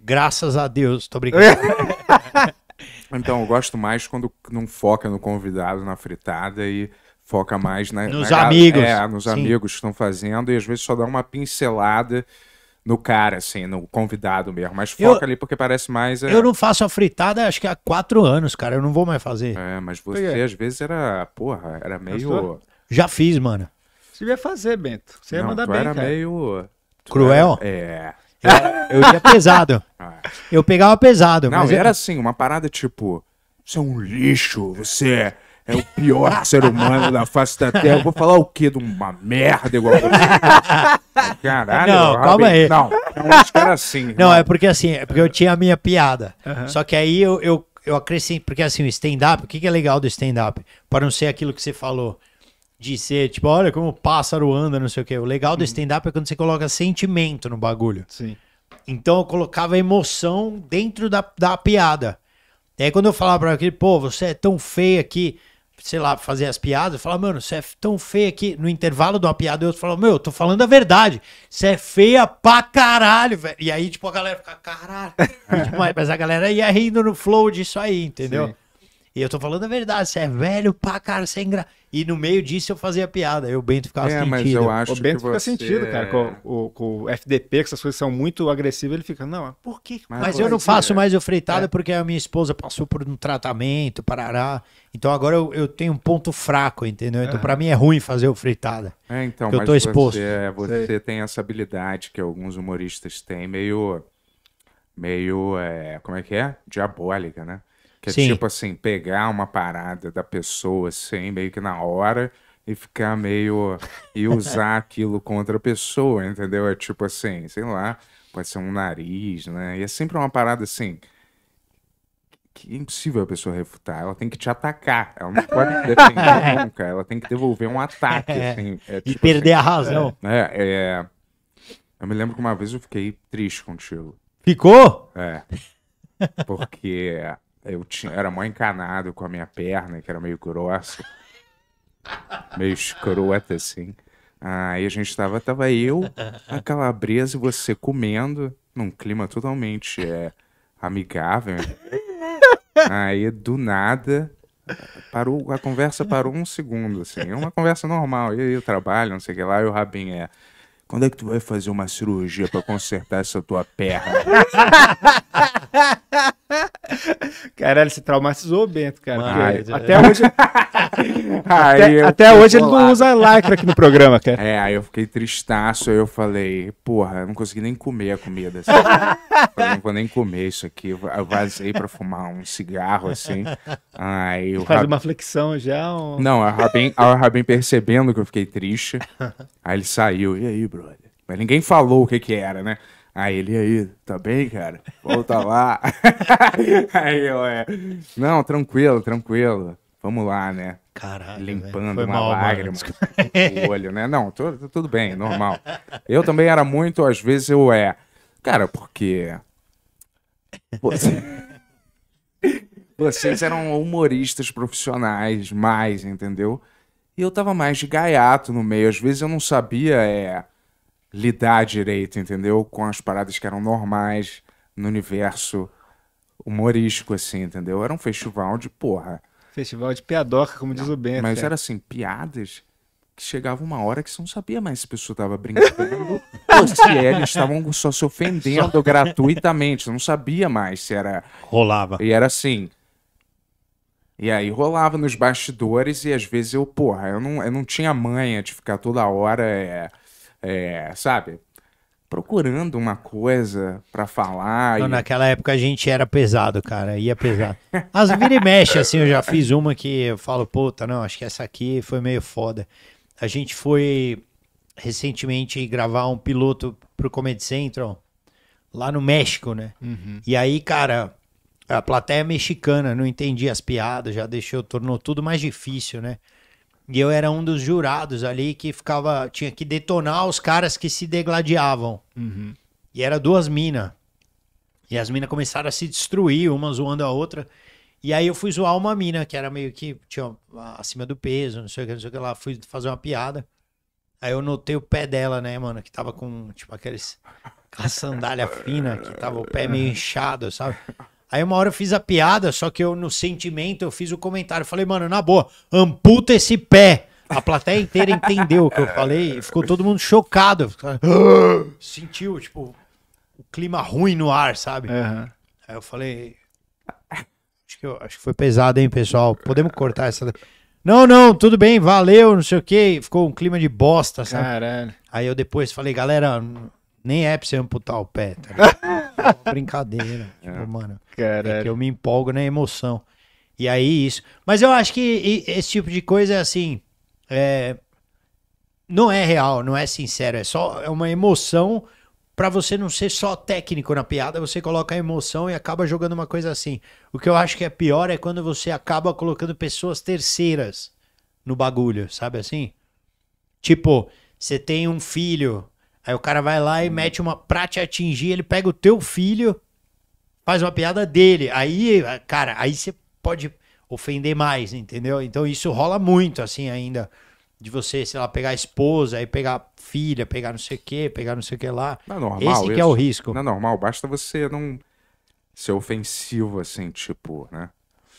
E: Graças a Deus, tô brincando.
A: então, eu gosto mais quando não foca no convidado, na fritada e foca mais na, nos na, amigos, é, nos Sim. amigos que estão fazendo e às vezes só dá uma pincelada no cara, assim, no convidado mesmo. Mas foca eu, ali porque parece mais. É... Eu
E: não faço a fritada acho que há quatro anos, cara. Eu não vou mais fazer. É, mas você é.
A: às vezes era, porra, era meio.
E: Já fiz, mano.
B: Você ia fazer, Bento. Você ia não, mandar bem, era cara. meio.
E: Tu Cruel? Era... É. Eu, eu ia pesado. Ah. Eu pegava pesado. Não, mas era assim,
A: uma parada tipo. Você é um lixo, você é é o pior ser humano da face da Terra. Eu vou falar o quê? De uma merda igual a você? Caralho, Não, Robin. calma aí. Não, é assim.
E: Não, mano. é porque assim, é porque eu tinha a minha piada. Uhum. Só que aí eu, eu, eu acrescento, porque assim, o stand-up, o que, que é legal do stand-up? Para não ser aquilo que você falou. De ser, tipo, olha como o pássaro anda, não sei o quê. O legal do uhum. stand-up é quando você coloca sentimento no bagulho. Sim. Então eu colocava emoção dentro da, da piada. E aí quando eu falava pra aquele, pô, você é tão feio aqui sei lá, fazer as piadas, falar, mano, você é tão feia que no intervalo de uma piada eu falo, meu, eu tô falando a verdade, você é feia pra caralho, velho. E aí, tipo, a galera fica, caralho. mas a galera ia rindo no flow disso aí, entendeu? Sim. E eu tô falando a verdade, você é velho pra cara, sem é gra... E no meio disso eu fazia piada, eu o Bento ficava é, sentido. Mas eu acho o Bento que fica você... sentido, cara, com
B: o, com o, FDP, que essas coisas são muito agressivas, ele fica, não, por quê? Mas, mas eu não faço
E: é. mais o freitado é. porque a minha esposa passou por um tratamento, parará. Então agora eu, eu tenho um ponto fraco, entendeu? Então é. pra mim é ruim fazer o freitada. É, então, mas eu tô exposto. Você,
A: é, você tem essa habilidade que alguns humoristas têm, meio... Meio, é, como é que é? Diabólica, né? Que é Sim. tipo assim, pegar uma parada da pessoa assim, meio que na hora, e ficar meio. e usar aquilo contra a pessoa, entendeu? É tipo assim, sei lá, pode ser um nariz, né? E é sempre uma parada assim que é impossível a pessoa refutar. Ela tem que te atacar. Ela não pode defender nunca. Ela tem que devolver um ataque. É, assim, é, tipo e assim, perder assim, a razão. É, é, é, eu me lembro que uma vez eu fiquei triste contigo.
E: Ficou?
A: É. Porque eu tinha, era mó encanado com a minha perna, que era meio grossa, meio escrota, assim. Aí a gente tava, tava eu, a calabresa e você comendo, num clima totalmente é, amigável. Aí, do nada, parou, a conversa parou um segundo, assim. Uma conversa normal. E aí, o trabalho, não sei o que lá, e o Rabin é. Quando é que tu vai fazer uma cirurgia para consertar essa tua perna?
B: Caralho, se traumatizou, Bento, cara. Mano, até hoje, até, até hoje ele não usa lycra aqui no
A: programa, cara. É, aí eu fiquei tristaço, aí eu falei, porra, eu não consegui nem comer a comida. Assim. eu não vou nem comer isso aqui. Eu vazei pra fumar um cigarro, assim. Aí Faz Rabin... uma
B: flexão já? Ou... Não, o Rabin, o
A: Rabin percebendo que eu fiquei triste, aí ele saiu. E aí, bro? Mas ninguém falou o que que era, né? Aí ele aí, tá bem, cara? Volta lá. aí eu, é. Não, tranquilo, tranquilo. Vamos lá, né? Caralho, Limpando uma mal, lágrima o olho, né? Não, tô, tô, tudo bem, normal. Eu também era muito, às vezes eu é. Cara, porque. Você... Vocês eram humoristas profissionais mais, entendeu? E eu tava mais de gaiato no meio. Às vezes eu não sabia, é lidar direito, entendeu? Com as paradas que eram normais no universo humorístico, assim, entendeu? Era um festival de porra.
B: Festival de piadoca, como não, diz o Bento. Mas era assim,
A: piadas que chegava uma hora que você não sabia mais se a pessoa tava brincando ou se é, eles estavam só se ofendendo só... gratuitamente. Você não sabia mais se era. Rolava. E era assim. E aí rolava nos bastidores e às vezes eu, porra, eu não, eu não tinha manha de ficar toda hora. É é, sabe?
E: Procurando uma coisa para falar. então e... Naquela época a gente era pesado, cara, ia pesado. As vira e mexe, assim, eu já fiz uma que eu falo, puta, não, acho que essa aqui foi meio foda. A gente foi recentemente gravar um piloto pro Comedy Central lá no México, né? Uhum. E aí, cara, a plateia mexicana não entendia as piadas, já deixou, tornou tudo mais difícil, né? E eu era um dos jurados ali que ficava. Tinha que detonar os caras que se degladiavam. Uhum. E era duas minas. E as minas começaram a se destruir, uma zoando a outra. E aí eu fui zoar uma mina, que era meio que tinha ah, acima do peso, não sei o que, não sei o que lá. Fui fazer uma piada. Aí eu notei o pé dela, né, mano? Que tava com, tipo, aqueles. Aquela sandália fina, que tava o pé meio inchado, sabe? Aí uma hora eu fiz a piada, só que eu, no sentimento, eu fiz o comentário. falei, mano, na boa, amputa esse pé. A plateia inteira entendeu o que eu falei ficou todo mundo chocado. Sentiu, tipo, o clima ruim no ar, sabe? Uhum. Aí eu falei. Acho que, eu, acho que foi pesado, hein, pessoal? Podemos cortar essa. Não, não, tudo bem, valeu, não sei o quê. Ficou um clima de bosta, sabe? Caralho. Aí eu depois falei, galera, nem é pra você amputar o pé, tá ligado? Brincadeira. É. Tipo, é. mano. Caralho. É que eu me empolgo na emoção. E aí isso. Mas eu acho que esse tipo de coisa é assim. É... Não é real, não é sincero. É só é uma emoção para você não ser só técnico na piada, você coloca a emoção e acaba jogando uma coisa assim. O que eu acho que é pior é quando você acaba colocando pessoas terceiras no bagulho, sabe assim? Tipo, você tem um filho Aí o cara vai lá e mete uma. Pra te atingir, ele pega o teu filho, faz uma piada dele. Aí, cara, aí você pode ofender mais, entendeu? Então isso rola muito, assim, ainda. De você, sei lá, pegar a esposa, aí pegar filha, pegar não sei o quê, pegar não sei o que lá. Não é normal. Esse que é o
A: risco. Não é normal, basta você não ser ofensivo,
E: assim, tipo, né?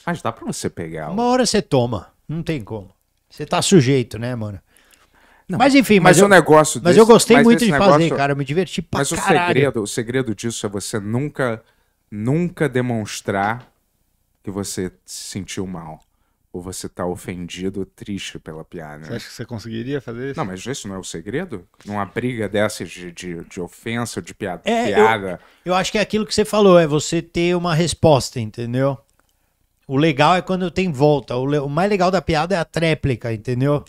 E: Mas dá pra você pegar. Uma hora você toma, não tem como. Você tá sujeito, né, mano?
B: Não, mas enfim, mas, mas eu, negócio mas eu gostei muito de negócio,
E: fazer, cara, eu me diverti pra mas caralho. Mas o segredo,
A: o segredo disso é você nunca, nunca demonstrar que você se sentiu mal. Ou você tá ofendido, triste pela piada. Né? Você acha
B: que você conseguiria fazer isso? Não, mas
A: isso não é o segredo? Numa briga dessas de, de, de ofensa, de é, piada. É, piada.
E: Eu, eu acho que é aquilo que você falou, é você ter uma resposta, entendeu? O legal é quando tem volta. O, le... o mais legal da piada é a tréplica, entendeu?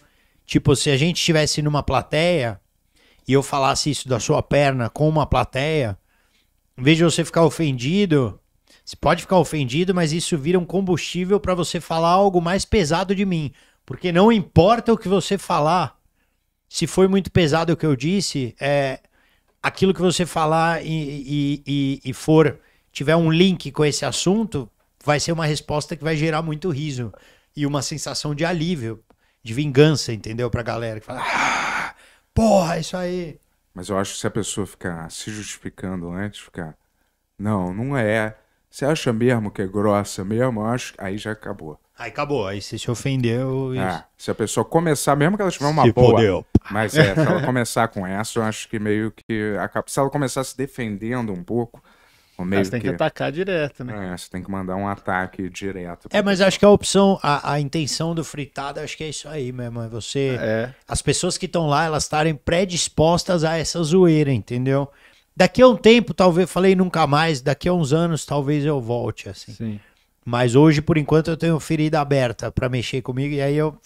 E: Tipo, se a gente estivesse numa plateia e eu falasse isso da sua perna com uma plateia, em vez de você ficar ofendido, você pode ficar ofendido, mas isso vira um combustível para você falar algo mais pesado de mim. Porque não importa o que você falar, se foi muito pesado o que eu disse, é, aquilo que você falar e, e, e, e for tiver um link com esse assunto, vai ser uma resposta que vai gerar muito riso e uma sensação de alívio de vingança, entendeu? Pra galera que fala, ah, porra, isso aí. Mas
A: eu acho que se a pessoa ficar se justificando antes, ficar, não, não é. Você acha mesmo que é grossa mesmo? Eu acho, aí já acabou.
E: Aí acabou, aí você se ofendeu. E... É,
A: se a pessoa começar, mesmo que ela tiver uma se boa. Fodeu. Mas é, se ela começar com essa, eu acho que meio que. Acaba... Se ela começar se defendendo um pouco, Meio você tem que... que... atacar direto, né? É, você tem que mandar um ataque direto. É, mas acho
E: que a opção, a, a intenção do fritado, acho que é isso aí mesmo. É você. É. As pessoas que estão lá, elas estarem predispostas a essa zoeira, entendeu? Daqui a um tempo, talvez, falei nunca mais, daqui a uns anos, talvez eu volte, assim. Sim. Mas hoje, por enquanto, eu tenho ferida aberta para mexer comigo, e aí eu.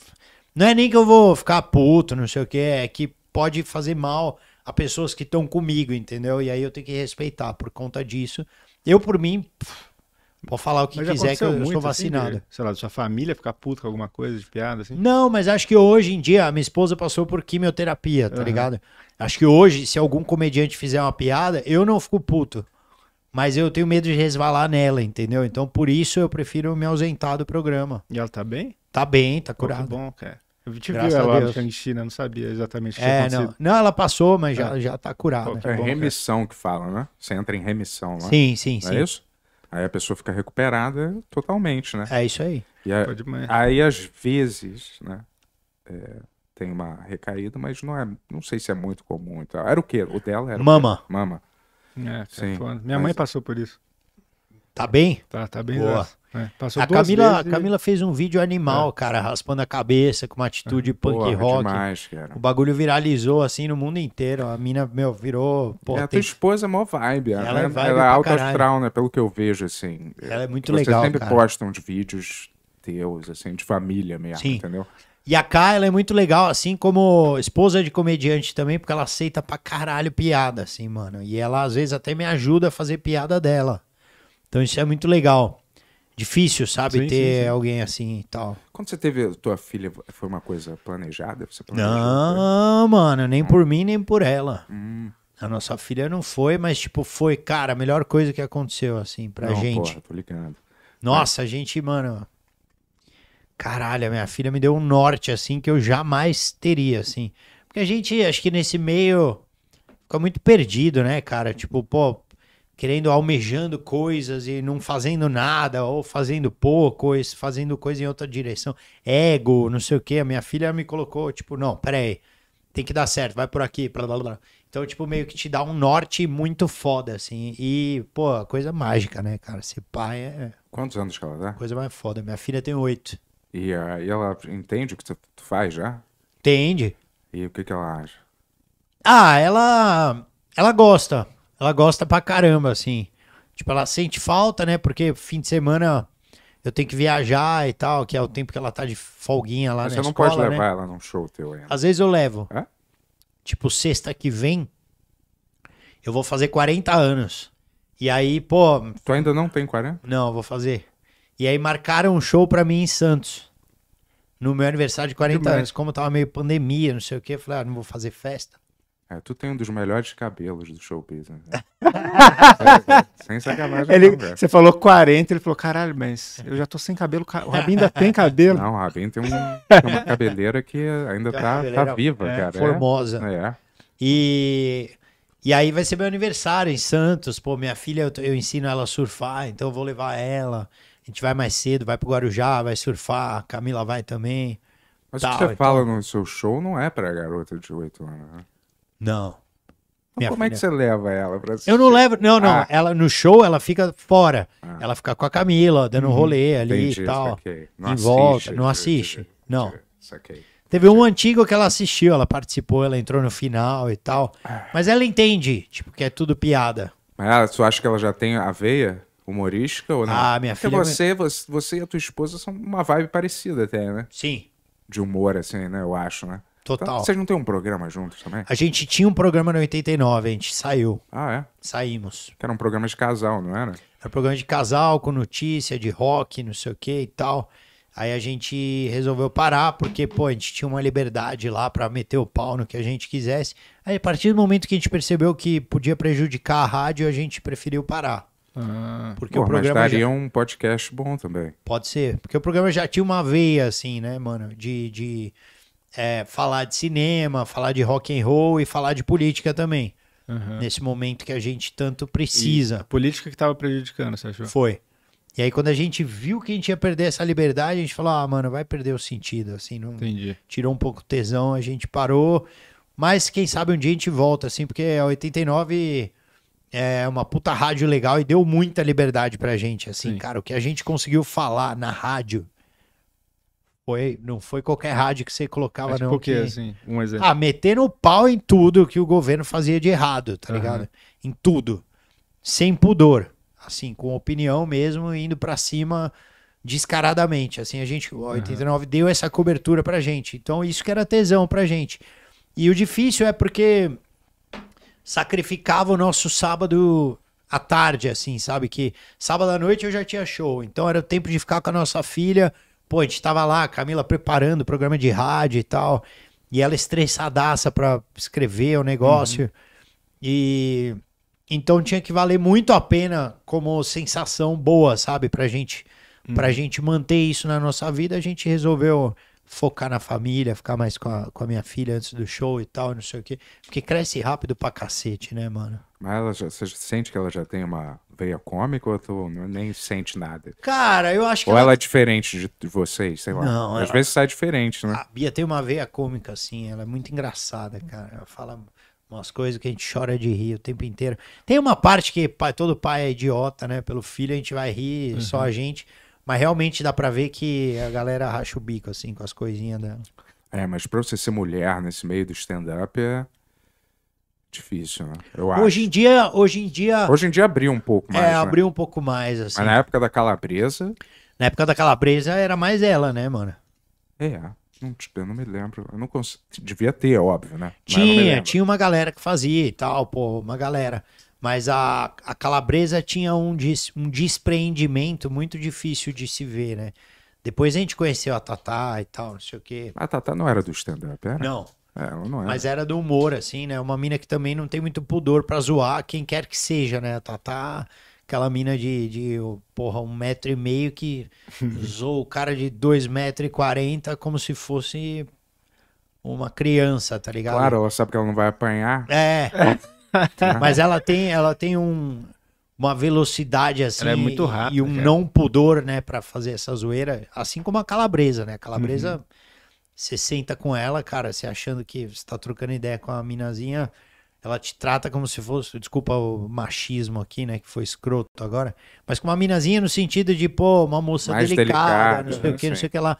E: Não é nem que eu vou ficar puto, não sei o que, é que pode fazer mal a pessoas que estão comigo, entendeu? E aí eu tenho que respeitar por conta disso. Eu, por mim, pff, falar o que quiser, que eu, muito, estou vacinado. Assim, de,
B: sei lá, sua família ficar puta com alguma coisa de piada, assim? Não,
E: mas acho que hoje em dia, a minha esposa passou por quimioterapia, tá uhum. ligado? Acho que hoje, se algum comediante fizer uma piada, eu não fico puto. Mas eu tenho medo de resvalar nela, entendeu? Então, por isso, eu prefiro me ausentar do programa. E ela tá bem? Tá bem, tá curada. que bom,
B: cara. Eu te Graças viu ela no Shang-Chi, né? Não sabia exatamente o que é, tinha não. não, ela passou, mas já, é. já tá
E: curada. Pô, né? é
A: remissão que fala, né? Você entra em remissão Sim, sim, não é sim. É isso? Aí a pessoa fica recuperada totalmente, né? É isso aí. A, Pode aí, às vezes, né? É, tem uma recaída, mas não é. Não sei se é muito comum. Então. Era o quê? O
E: dela era. Mama. Mama.
B: É, Sim, Minha mas... mãe passou por isso. Tá bem? Tá, tá bem. Boa. Dessa. É, a Camila, Camila
E: fez um vídeo animal, é. cara, raspando a cabeça, com uma atitude é. punk porra, rock. Demais, o bagulho viralizou assim no mundo inteiro. A mina, meu, virou. Porra, é, A tua esposa é mó vibe. Ela, ela, é é, ela é alta astral,
A: né? Pelo que eu vejo, assim. Ela é muito Você legal. Você sempre cara. de uns vídeos teus, assim, de família mesmo, Sim. entendeu?
E: E a K, ela é muito legal, assim como esposa de comediante também, porque ela aceita pra caralho piada, assim, mano. E ela, às vezes, até me ajuda a fazer piada dela. Então isso é muito legal difícil, sabe? Sim, ter sim, sim. alguém assim e tal.
A: Quando você teve a tua filha, foi uma coisa planejada? Você
E: não, foi? mano, nem hum. por mim, nem por ela. Hum. A nossa filha não foi, mas, tipo, foi, cara, a melhor coisa que aconteceu, assim, pra não, gente. Porra, tô ligado. Nossa, é. a gente, mano. Caralho, a minha filha me deu um norte, assim, que eu jamais teria, assim. Porque a gente, acho que nesse meio, fica muito perdido, né, cara? Tipo, pô, querendo, almejando coisas e não fazendo nada, ou fazendo pouco, ou fazendo coisa em outra direção. Ego, não sei o quê. A minha filha me colocou, tipo, não, peraí, tem que dar certo, vai por aqui, blá blá blá. Então, tipo, meio que te dá um norte muito foda, assim. E, pô, coisa mágica, né, cara? Ser pai é.
A: Quantos anos que ela dá? Tá? Coisa mais foda. Minha filha tem oito. E, uh, e ela entende o que tu faz já? Entende. E o que, que ela acha?
E: Ah, ela. Ela gosta ela gosta pra caramba, assim. Tipo, ela sente falta, né? Porque fim de semana eu tenho que viajar e tal, que é o tempo que ela tá de folguinha lá Mas na você não pode levar né?
A: ela num show teu ainda.
E: Às vezes eu levo. É? Tipo, sexta que vem, eu vou fazer 40 anos. E aí, pô... Tu ainda não tem 40? Não, vou fazer. E aí marcaram um show pra mim em Santos. No meu aniversário de 40 Demais. anos. Como tava meio pandemia, não sei o quê, eu falei, ah, não vou fazer festa.
A: É, tu tem um dos melhores cabelos do showbiz, né? É,
B: sem sacanagem. Ele, não, você falou 40, ele falou, caralho, mas eu já tô sem cabelo. O Rabin ainda tem cabelo. Não, o Rabin tem, um, tem uma
E: cabeleira que ainda
A: tá, tá viva, é, cara. É. Formosa.
E: É. E, e aí vai ser meu aniversário em Santos. Pô, minha filha, eu, eu ensino ela a surfar, então eu vou levar ela. A gente vai mais cedo, vai pro Guarujá, vai surfar. Camila vai também. Mas o que você então... fala
A: no seu show não é pra garota de 8 anos, né? Não. como filha... é
E: que você leva ela pra assistir? Eu não levo, não, não. Ah. Ela, no show ela fica fora. Ah. Ela fica com a Camila, dando uhum. rolê ali entendi, e tal. Saquei. Não em assiste, volta, não assiste. não. Saquei. Teve um antigo que ela assistiu, ela participou, ela entrou no final e tal. Ah. Mas ela entende, tipo, que é tudo piada.
A: Mas ela, tu acha que ela já tem a veia humorística ou não? Ah,
E: minha Porque filha. Porque
A: você, você e a tua esposa são uma vibe parecida até, né? Sim. De humor, assim, né? Eu acho, né? Então, Total. vocês não têm um programa juntos também?
E: A gente tinha um programa no 89, a gente saiu. Ah, é? Saímos. Que era um programa de casal, não era? Era um programa de casal, com notícia, de rock, não sei o que e tal. Aí a gente resolveu parar, porque, pô, a gente tinha uma liberdade lá para meter o pau no que a gente quisesse. Aí, a partir do momento que a gente percebeu que podia prejudicar a rádio, a gente preferiu parar.
B: Ah, porque pô, o programa mas daria já... um
A: podcast bom também.
E: Pode ser, porque o programa já tinha uma veia, assim, né, mano, de... de é, falar de cinema, falar de rock and roll e falar de política também. Uhum. Nesse momento que a gente tanto
B: precisa. E a política que estava prejudicando, você achou? Foi. E aí,
E: quando a gente viu que a gente ia perder essa liberdade, a gente falou: ah, mano, vai perder o sentido, assim, não. Entendi. Tirou um pouco o tesão, a gente parou. Mas quem sabe um dia a gente volta, assim, porque a 89 é uma puta rádio legal e deu muita liberdade pra gente, assim, Sim. cara. O que a gente conseguiu falar na rádio foi, não foi qualquer rádio que você colocava, é tipo não. Porque, que... assim, um exemplo. Ah, metendo o pau em tudo que o governo fazia de errado, tá uhum. ligado? Em tudo. Sem pudor. Assim, com opinião mesmo, indo para cima descaradamente. Assim, a gente, o 89 uhum. deu essa cobertura pra gente. Então, isso que era tesão pra gente. E o difícil é porque sacrificava o nosso sábado à tarde, assim, sabe? Que sábado à noite eu já tinha show. Então, era o tempo de ficar com a nossa filha Pô, a gente tava lá, a Camila preparando o programa de rádio e tal. E ela estressadaça pra escrever o negócio. Uhum. E. Então tinha que valer muito a pena como sensação boa, sabe? Pra gente, uhum. pra gente manter isso na nossa vida, a gente resolveu focar na família, ficar mais com a, com a minha filha antes do show e tal, não sei o quê. Porque cresce rápido pra cacete, né, mano?
A: Mas ela já, você sente que ela já tem uma veia cômica ou tu nem sente nada? Cara, eu acho que. Ou ela, ela é diferente de vocês, sei lá. Não, Às ela... vezes sai diferente, né? A
E: Bia tem uma veia cômica, assim, ela é muito engraçada, cara. Ela fala umas coisas que a gente chora de rir o tempo inteiro. Tem uma parte que pai, todo pai é idiota, né? Pelo filho a gente vai rir, uhum. só a gente. Mas realmente dá pra ver que a galera racha o bico, assim, com as coisinhas dela.
A: É, mas pra você ser mulher nesse meio do stand-up é. Difícil, né? Eu acho. Hoje em
E: dia, hoje em dia. Hoje
A: em dia abriu um pouco é, mais. É, abriu né? um pouco mais, assim. Mas na época da calabresa. Na
E: época da calabresa era mais ela, né, mano? É. Não,
A: tipo, eu não me lembro. Eu não consigo Devia ter, óbvio, né? Tinha,
E: tinha uma galera que fazia e tal, pô, uma galera. Mas a, a calabresa tinha um, des, um despreendimento muito difícil de se ver, né? Depois a gente conheceu a Tatá e tal, não sei o quê. A Tatá
A: não era do stand-up, era? Não,
E: é, ela não é. Mas era do humor, assim, né? Uma mina que também não tem muito pudor pra zoar quem quer que seja, né? Tá, tá aquela mina de, de, porra, um metro e meio que zoou o cara de dois metros e quarenta como se fosse uma criança, tá ligado? Claro,
A: ela sabe que ela não vai apanhar.
E: É. é. Mas ela tem, ela tem um, uma velocidade assim ela é muito rápida, e um não pudor, né, para fazer essa zoeira, assim como a calabresa, né? A calabresa uhum você senta com ela, cara, você achando que você tá trocando ideia com a minazinha, ela te trata como se fosse, desculpa o machismo aqui, né, que foi escroto agora, mas com uma minazinha no sentido de, pô, uma moça delicada, delicada, não sei o que, não sei o que lá.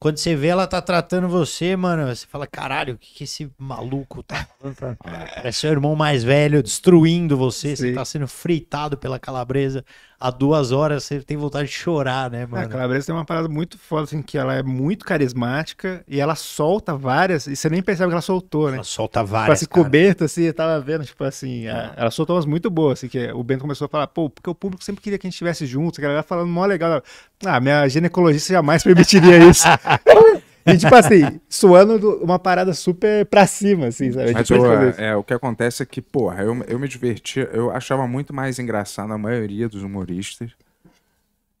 E: Quando você vê ela tá tratando você, mano, você fala, caralho, o que, que esse maluco tá falando pra... Ah. É seu irmão mais velho destruindo você, Sim. você tá sendo fritado pela calabresa a duas horas você tem
B: vontade de chorar, né, ah, mano? a Calabresa tem uma parada muito foda, assim, que ela é muito carismática e ela solta várias, e você nem percebe que ela soltou, né? Ela solta tipo, várias. Tipo assim, se coberta, assim, eu tava vendo, tipo assim, a, é. ela soltou umas muito boas, assim, que o Bento começou a falar, pô, porque o público sempre queria que a gente estivesse juntos, a galera falando mó legal. Ela, ah, minha ginecologista jamais permitiria isso. E tipo assim, suando uma parada super pra cima, assim, sabe? Mas, eu, tipo, tipo
A: é, o que acontece é que, porra, eu, eu me divertia, eu achava muito mais engraçado a maioria dos humoristas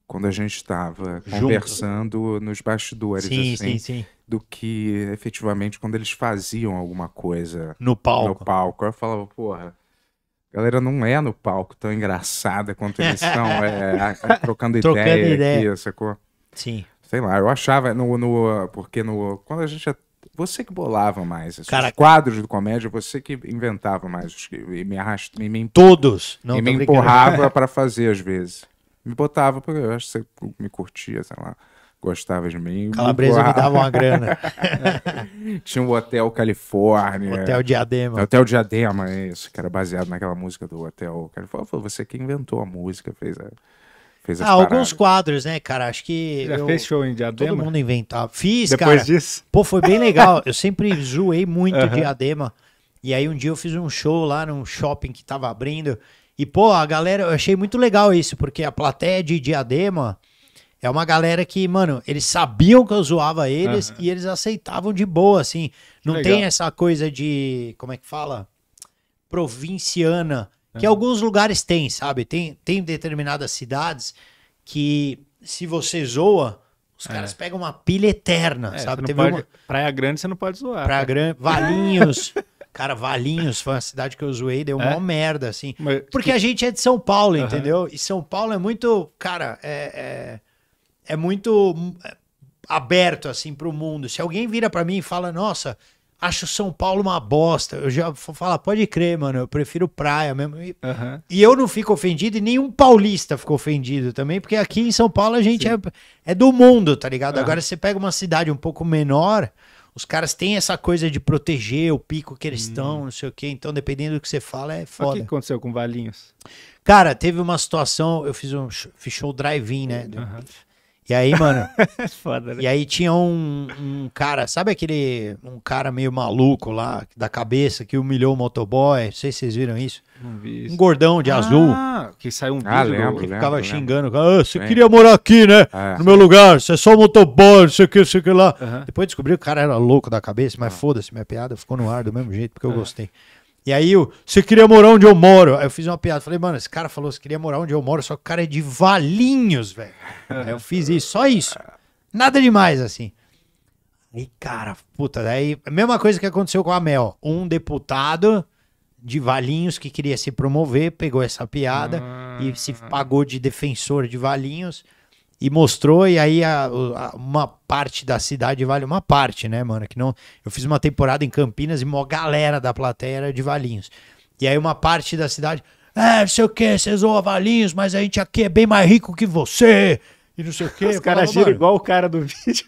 A: quando a gente estava conversando nos bastidores, sim, assim, sim, sim. do que efetivamente quando eles faziam alguma coisa no palco. No palco. Eu falava, porra, a galera não é no palco tão engraçada quanto eles são, é, é, é, trocando, trocando ideia, ideia aqui, sacou? Sim. Sei lá, eu achava no. no porque no. Quando a gente. É, você que bolava mais. Assim, Cara, os quadros do comédia, você que inventava mais. E me arrastava. me, todos! Não, e me empurrava para fazer, às vezes. Me botava, porque eu acho que você me curtia, sei lá gostava de mim. Calabresa me dava uma grana. Tinha um Hotel Califórnia. Hotel Diadema. Hotel Diadema, isso, que era baseado naquela música do Hotel Califórnia. você que inventou a música, fez a... Fez ah, alguns
E: quadros, né, cara? Acho que. Já eu, fez show em Diadema? Todo mundo inventava. Fiz, Depois cara. Disso. Pô, foi bem legal. eu sempre zoei muito uhum. Diadema. E aí um dia eu fiz um show lá num shopping que tava abrindo. E, pô, a galera, eu achei muito legal isso, porque a plateia de Diadema é uma galera que, mano, eles sabiam que eu zoava eles uhum. e eles aceitavam de boa, assim. Não legal. tem essa coisa de. Como é que fala? Provinciana que é. alguns lugares tem, sabe? Tem, tem determinadas cidades que se você zoa, os é. caras pegam uma pilha eterna, é, sabe? Teve pode, uma... Praia Grande você não pode zoar. Praia Grande, Valinhos. cara, Valinhos foi uma cidade que eu zoei, deu é? uma merda, assim. Mas, Porque que... a gente é de São Paulo, uhum. entendeu? E São Paulo é muito, cara, é, é, é muito aberto, assim, pro mundo. Se alguém vira para mim e fala, nossa, acho São Paulo uma bosta. Eu já falo, ah, pode crer, mano, eu prefiro praia mesmo. E, uhum. e, eu não fico ofendido e nenhum paulista ficou ofendido também, porque aqui em São Paulo a gente é, é, do mundo, tá ligado? Uhum. Agora você pega uma cidade um pouco menor, os caras têm essa coisa de proteger o pico que eles hum. estão, não sei o quê. Então, dependendo do que você fala, é
B: foda. O que aconteceu com Valinhos?
E: Cara, teve uma situação, eu fiz um show drive-in, né? Uhum. E aí, mano. Foda, né? E aí tinha um, um, cara, sabe aquele. Um cara meio maluco lá, da cabeça, que humilhou o motoboy. Não sei se vocês viram isso. Não vi isso. Um gordão de ah, azul. Que saiu um ah, vídeo lembro, que ficava lembro. xingando. Ah, você queria morar aqui, né? Ah, no meu sim. lugar, você é só motoboy, não sei o que, não sei o que lá. Depois descobri que o cara era louco da cabeça, mas ah. foda-se, minha piada ficou no ar do mesmo jeito, porque eu é. gostei. E aí, você queria morar onde eu moro? Aí eu fiz uma piada, falei, mano, esse cara falou, você queria morar onde eu moro, só que o cara é de Valinhos, velho. aí eu fiz isso, só isso. Nada demais, assim. E, cara, puta, daí, a mesma coisa que aconteceu com a Mel. Um deputado de Valinhos que queria se promover, pegou essa piada e se pagou de defensor de Valinhos e mostrou, e aí a, a, uma parte da cidade vale uma parte, né, mano? Que não, eu fiz uma temporada em Campinas e uma galera da plateia era de Valinhos. E aí uma parte da cidade, é, não sei o que, vocês zoam Valinhos, mas a gente aqui é bem mais rico que você. E não sei o
B: que. Os caras giram igual o cara do vídeo.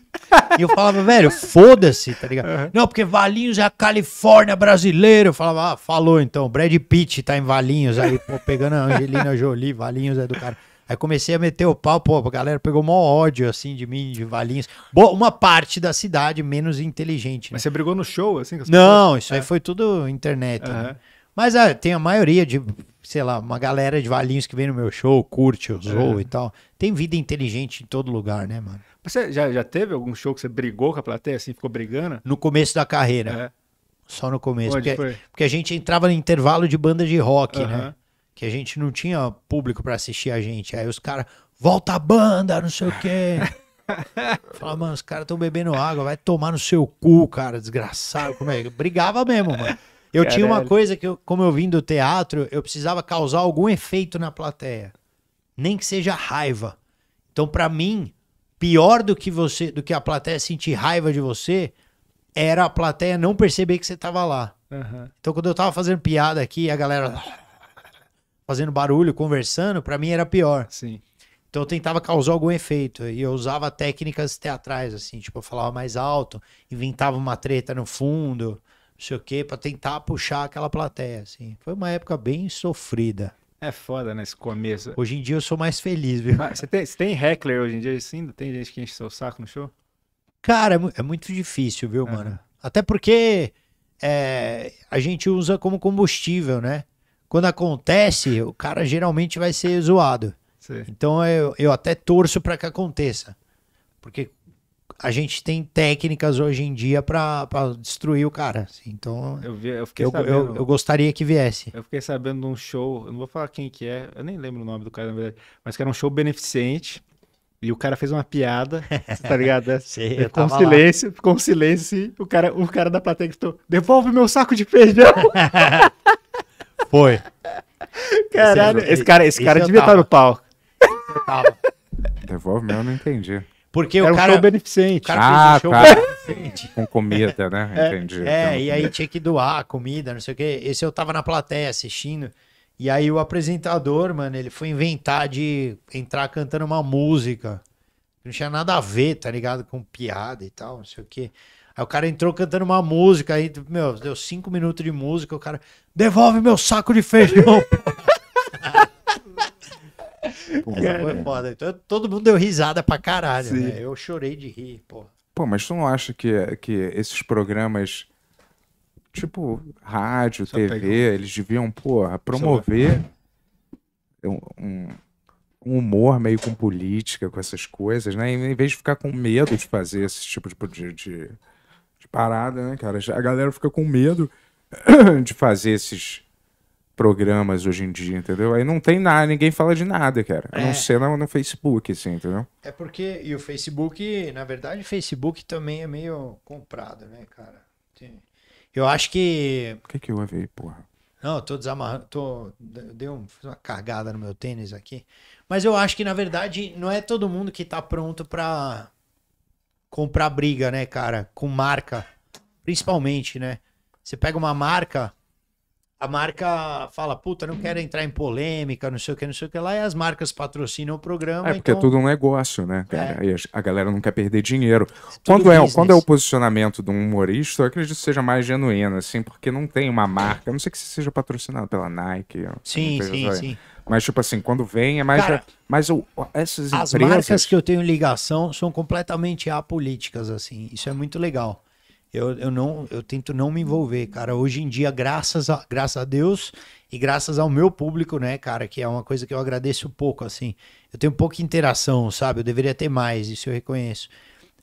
E: E eu falava, velho, foda-se, tá ligado? Uhum. Não, porque Valinhos é a Califórnia brasileira. Eu falava, ah, falou então, Brad Pitt tá em Valinhos aí, pô, pegando a Angelina Jolie, Valinhos é do cara. Aí comecei a meter o pau, pô, a galera pegou mó ódio, assim, de mim, de Valinhos. Boa, uma parte da cidade menos inteligente.
B: Né? Mas você brigou no show, assim? Não, pessoas...
E: isso é. aí foi tudo internet. Uhum. Né? Mas ah, tem a maioria de, sei lá, uma galera de Valinhos que vem no meu show, curte, usou é. e tal. Tem vida inteligente em todo lugar, né, mano?
B: Mas você já, já teve algum show que você brigou com a plateia, assim, ficou brigando?
E: No começo da carreira. É. Só no começo. Porque, porque, a gente entrava no intervalo de banda de rock, uhum. né? que a gente não tinha público para assistir a gente. Aí os caras, volta a banda, não sei o quê. Fala, mano, os caras estão bebendo água, vai tomar no seu cu, cara, desgraçado. Como é? Eu brigava mesmo, mano. Eu Caralho. tinha uma coisa que, eu, como eu vim do teatro, eu precisava causar algum efeito na plateia. Nem que seja raiva. Então, para mim, pior do que você, do que a plateia sentir raiva de você, era a plateia não perceber que você tava lá. Uhum. Então, quando eu tava fazendo piada aqui, a galera fazendo barulho, conversando, para mim era pior. Sim. Então eu tentava causar algum efeito. E eu usava técnicas teatrais, assim, tipo, eu falava mais alto, inventava uma treta no fundo, não sei o quê, pra tentar puxar aquela plateia, assim. Foi uma época bem sofrida.
B: É foda nesse né, começo. Hoje
E: em dia eu sou mais feliz, viu? Mas
B: você, tem, você tem heckler hoje em dia assim? ainda? Tem gente que enche seu saco no show?
E: Cara, é, é muito difícil, viu, uhum. mano? Até porque é, a gente usa como combustível, né? quando acontece, o cara geralmente vai ser zoado. Sim. Então eu, eu até torço para que aconteça. Porque a gente tem técnicas hoje em dia para destruir o cara. Assim. Então,
D: eu, vi, eu, eu, sabendo, eu, eu, gostaria que viesse. Eu fiquei
B: sabendo de um show, eu não vou falar quem que é, eu nem lembro o nome do cara, na verdade, mas que era um show beneficente. E o cara fez uma piada, tá ligado? É, Sim, ficou é um silêncio, lá. ficou um silêncio. O cara, o cara da plateia gritou: devolve meu saco de feijão! Foi. Caralho, esse, esse cara, esse cara devia estar tá no palco.
A: Devolve mesmo, eu não entendi.
E: Porque Era o cara. Um show beneficente. O cara ah, um show tá. beneficente.
A: Com comida, né? É, entendi. É, então- e aí tinha
E: que doar comida, não sei o quê. Esse eu tava na plateia assistindo. E aí o apresentador, mano, ele foi inventar de entrar cantando uma música. Não tinha nada a ver, tá ligado? Com piada e tal, não sei o quê. Aí o cara entrou cantando uma música, aí, meu, deu cinco minutos de música, o cara, devolve meu saco de feijão. pô, foi foda. Então, todo mundo deu risada pra caralho, né? Eu chorei de rir, pô.
A: Pô, mas tu não acha que, que esses programas, tipo rádio, Só TV, pegou. eles deviam, porra, promover um, um humor meio com política, com essas coisas, né? Em vez de ficar com medo de fazer esse tipo de, de, parada, né, cara? A galera fica com medo de fazer esses programas hoje em dia, entendeu? Aí não tem nada, ninguém fala de nada, cara. É. A não é. ser no, no Facebook, assim,
E: entendeu? É porque, e o Facebook, na verdade, o Facebook também é meio comprado, né, cara? Eu acho que. O que, que houve porra? Não, eu tô desamarrando, tô, deu uma cagada no meu tênis aqui. Mas eu acho que, na verdade, não é todo mundo que tá pronto pra, comprar briga, né, cara? Com marca. Principalmente, né? Você pega uma marca, a marca fala, puta, não quero entrar em polêmica, não sei o que, não sei o que lá, e é as marcas patrocinam o programa. É, porque é então... é tudo um
A: negócio, né, cara? É. a galera não quer perder dinheiro. quando é, quando é o posicionamento de um humorista, eu acredito que seja mais genuíno, assim, porque não tem uma marca, a não sei que seja patrocinado pela Nike. Sim, sim, assim. sim. Mas, tipo assim, quando vem é mais. Cara, mas o, essas empresas. As marcas
E: que eu tenho ligação são completamente apolíticas, assim. Isso é muito legal. Eu, eu, não, eu tento não me envolver, cara. Hoje em dia, graças a, graças a Deus e graças ao meu público, né, cara, que é uma coisa que eu agradeço pouco, assim. Eu tenho pouca interação, sabe? Eu deveria ter mais, isso eu reconheço.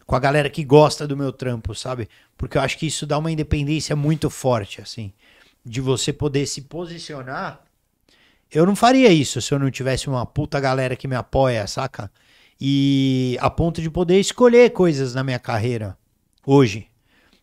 E: Com a galera que gosta do meu trampo, sabe? Porque eu acho que isso dá uma independência muito forte, assim. De você poder se posicionar eu não faria isso se eu não tivesse uma puta galera que me apoia, saca? E a ponto de poder escolher coisas na minha carreira hoje.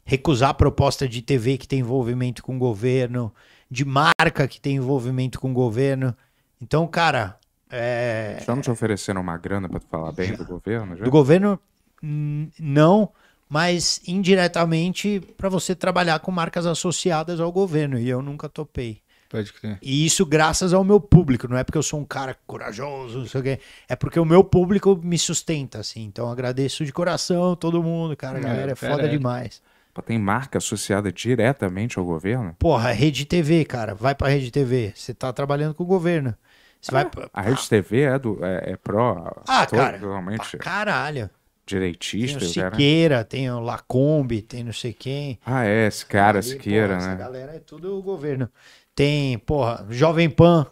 E: Recusar proposta de TV que tem envolvimento com o governo, de marca que tem envolvimento com o governo. Então, cara.
A: É... Já não te ofereceram uma grana para falar
B: bem já. do governo? Já? Do governo,
E: não, mas indiretamente para você trabalhar com marcas associadas ao governo. E eu nunca topei.
B: Pode crer. E
E: isso graças ao meu público, não é porque eu sou um cara corajoso, não sei o quê. É porque o meu público me sustenta, assim. Então agradeço de coração todo mundo, cara. A é, galera é, foda demais. Pô,
A: tem marca associada diretamente ao governo?
E: Porra, Rede TV, cara. Vai pra Rede TV. Você tá trabalhando com o governo. Você ah, vai pra... A Rede TV é, do, é, é pró. Ah, todo, cara. Realmente... Caralho direitista. Tem o Siqueira, cara. tem o Lacombe, tem não sei quem.
A: Ah, é, esse cara, Aí, Siqueira, né? Essa
E: galera é tudo o governo. Tem, porra, Jovem Pan.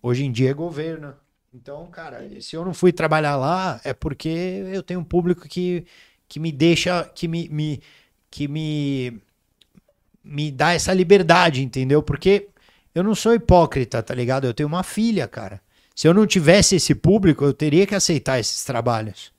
E: Hoje em dia é governo. Então, cara, se eu não fui trabalhar lá, é porque eu tenho um público que, que me deixa, que me, me que me, me dá essa liberdade, entendeu? Porque eu não sou hipócrita, tá ligado? Eu tenho uma filha, cara. Se eu não tivesse esse público, eu teria que aceitar esses trabalhos.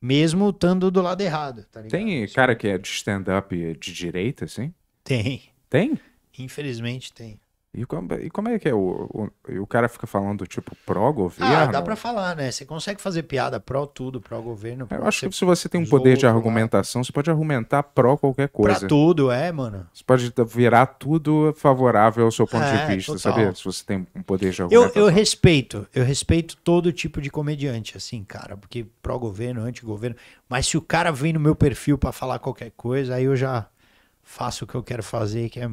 E: Mesmo estando do lado errado, tá ligado? Tem cara que é de
A: stand-up de direita, assim? Tem. Tem?
E: Infelizmente tem.
A: E como, e como é que é? O, o, o cara fica falando, tipo, pró-governo? Ah, dá pra
E: falar, né? Você consegue fazer piada pró-tudo, pró-governo. Pró Eu acho que
A: se você tem um poder de argumentação, lá. você pode argumentar pró qualquer coisa. Pra tudo,
E: é, mano. Você
A: pode virar tudo favorável ao seu ponto é, de vista, sabe? Se você tem um poder de argumentação. Eu, eu
E: respeito, eu respeito todo tipo de comediante, assim, cara. Porque pró-governo, anti-governo... Mas se o cara vem no meu perfil para falar qualquer coisa, aí eu já faço o que eu quero fazer, que é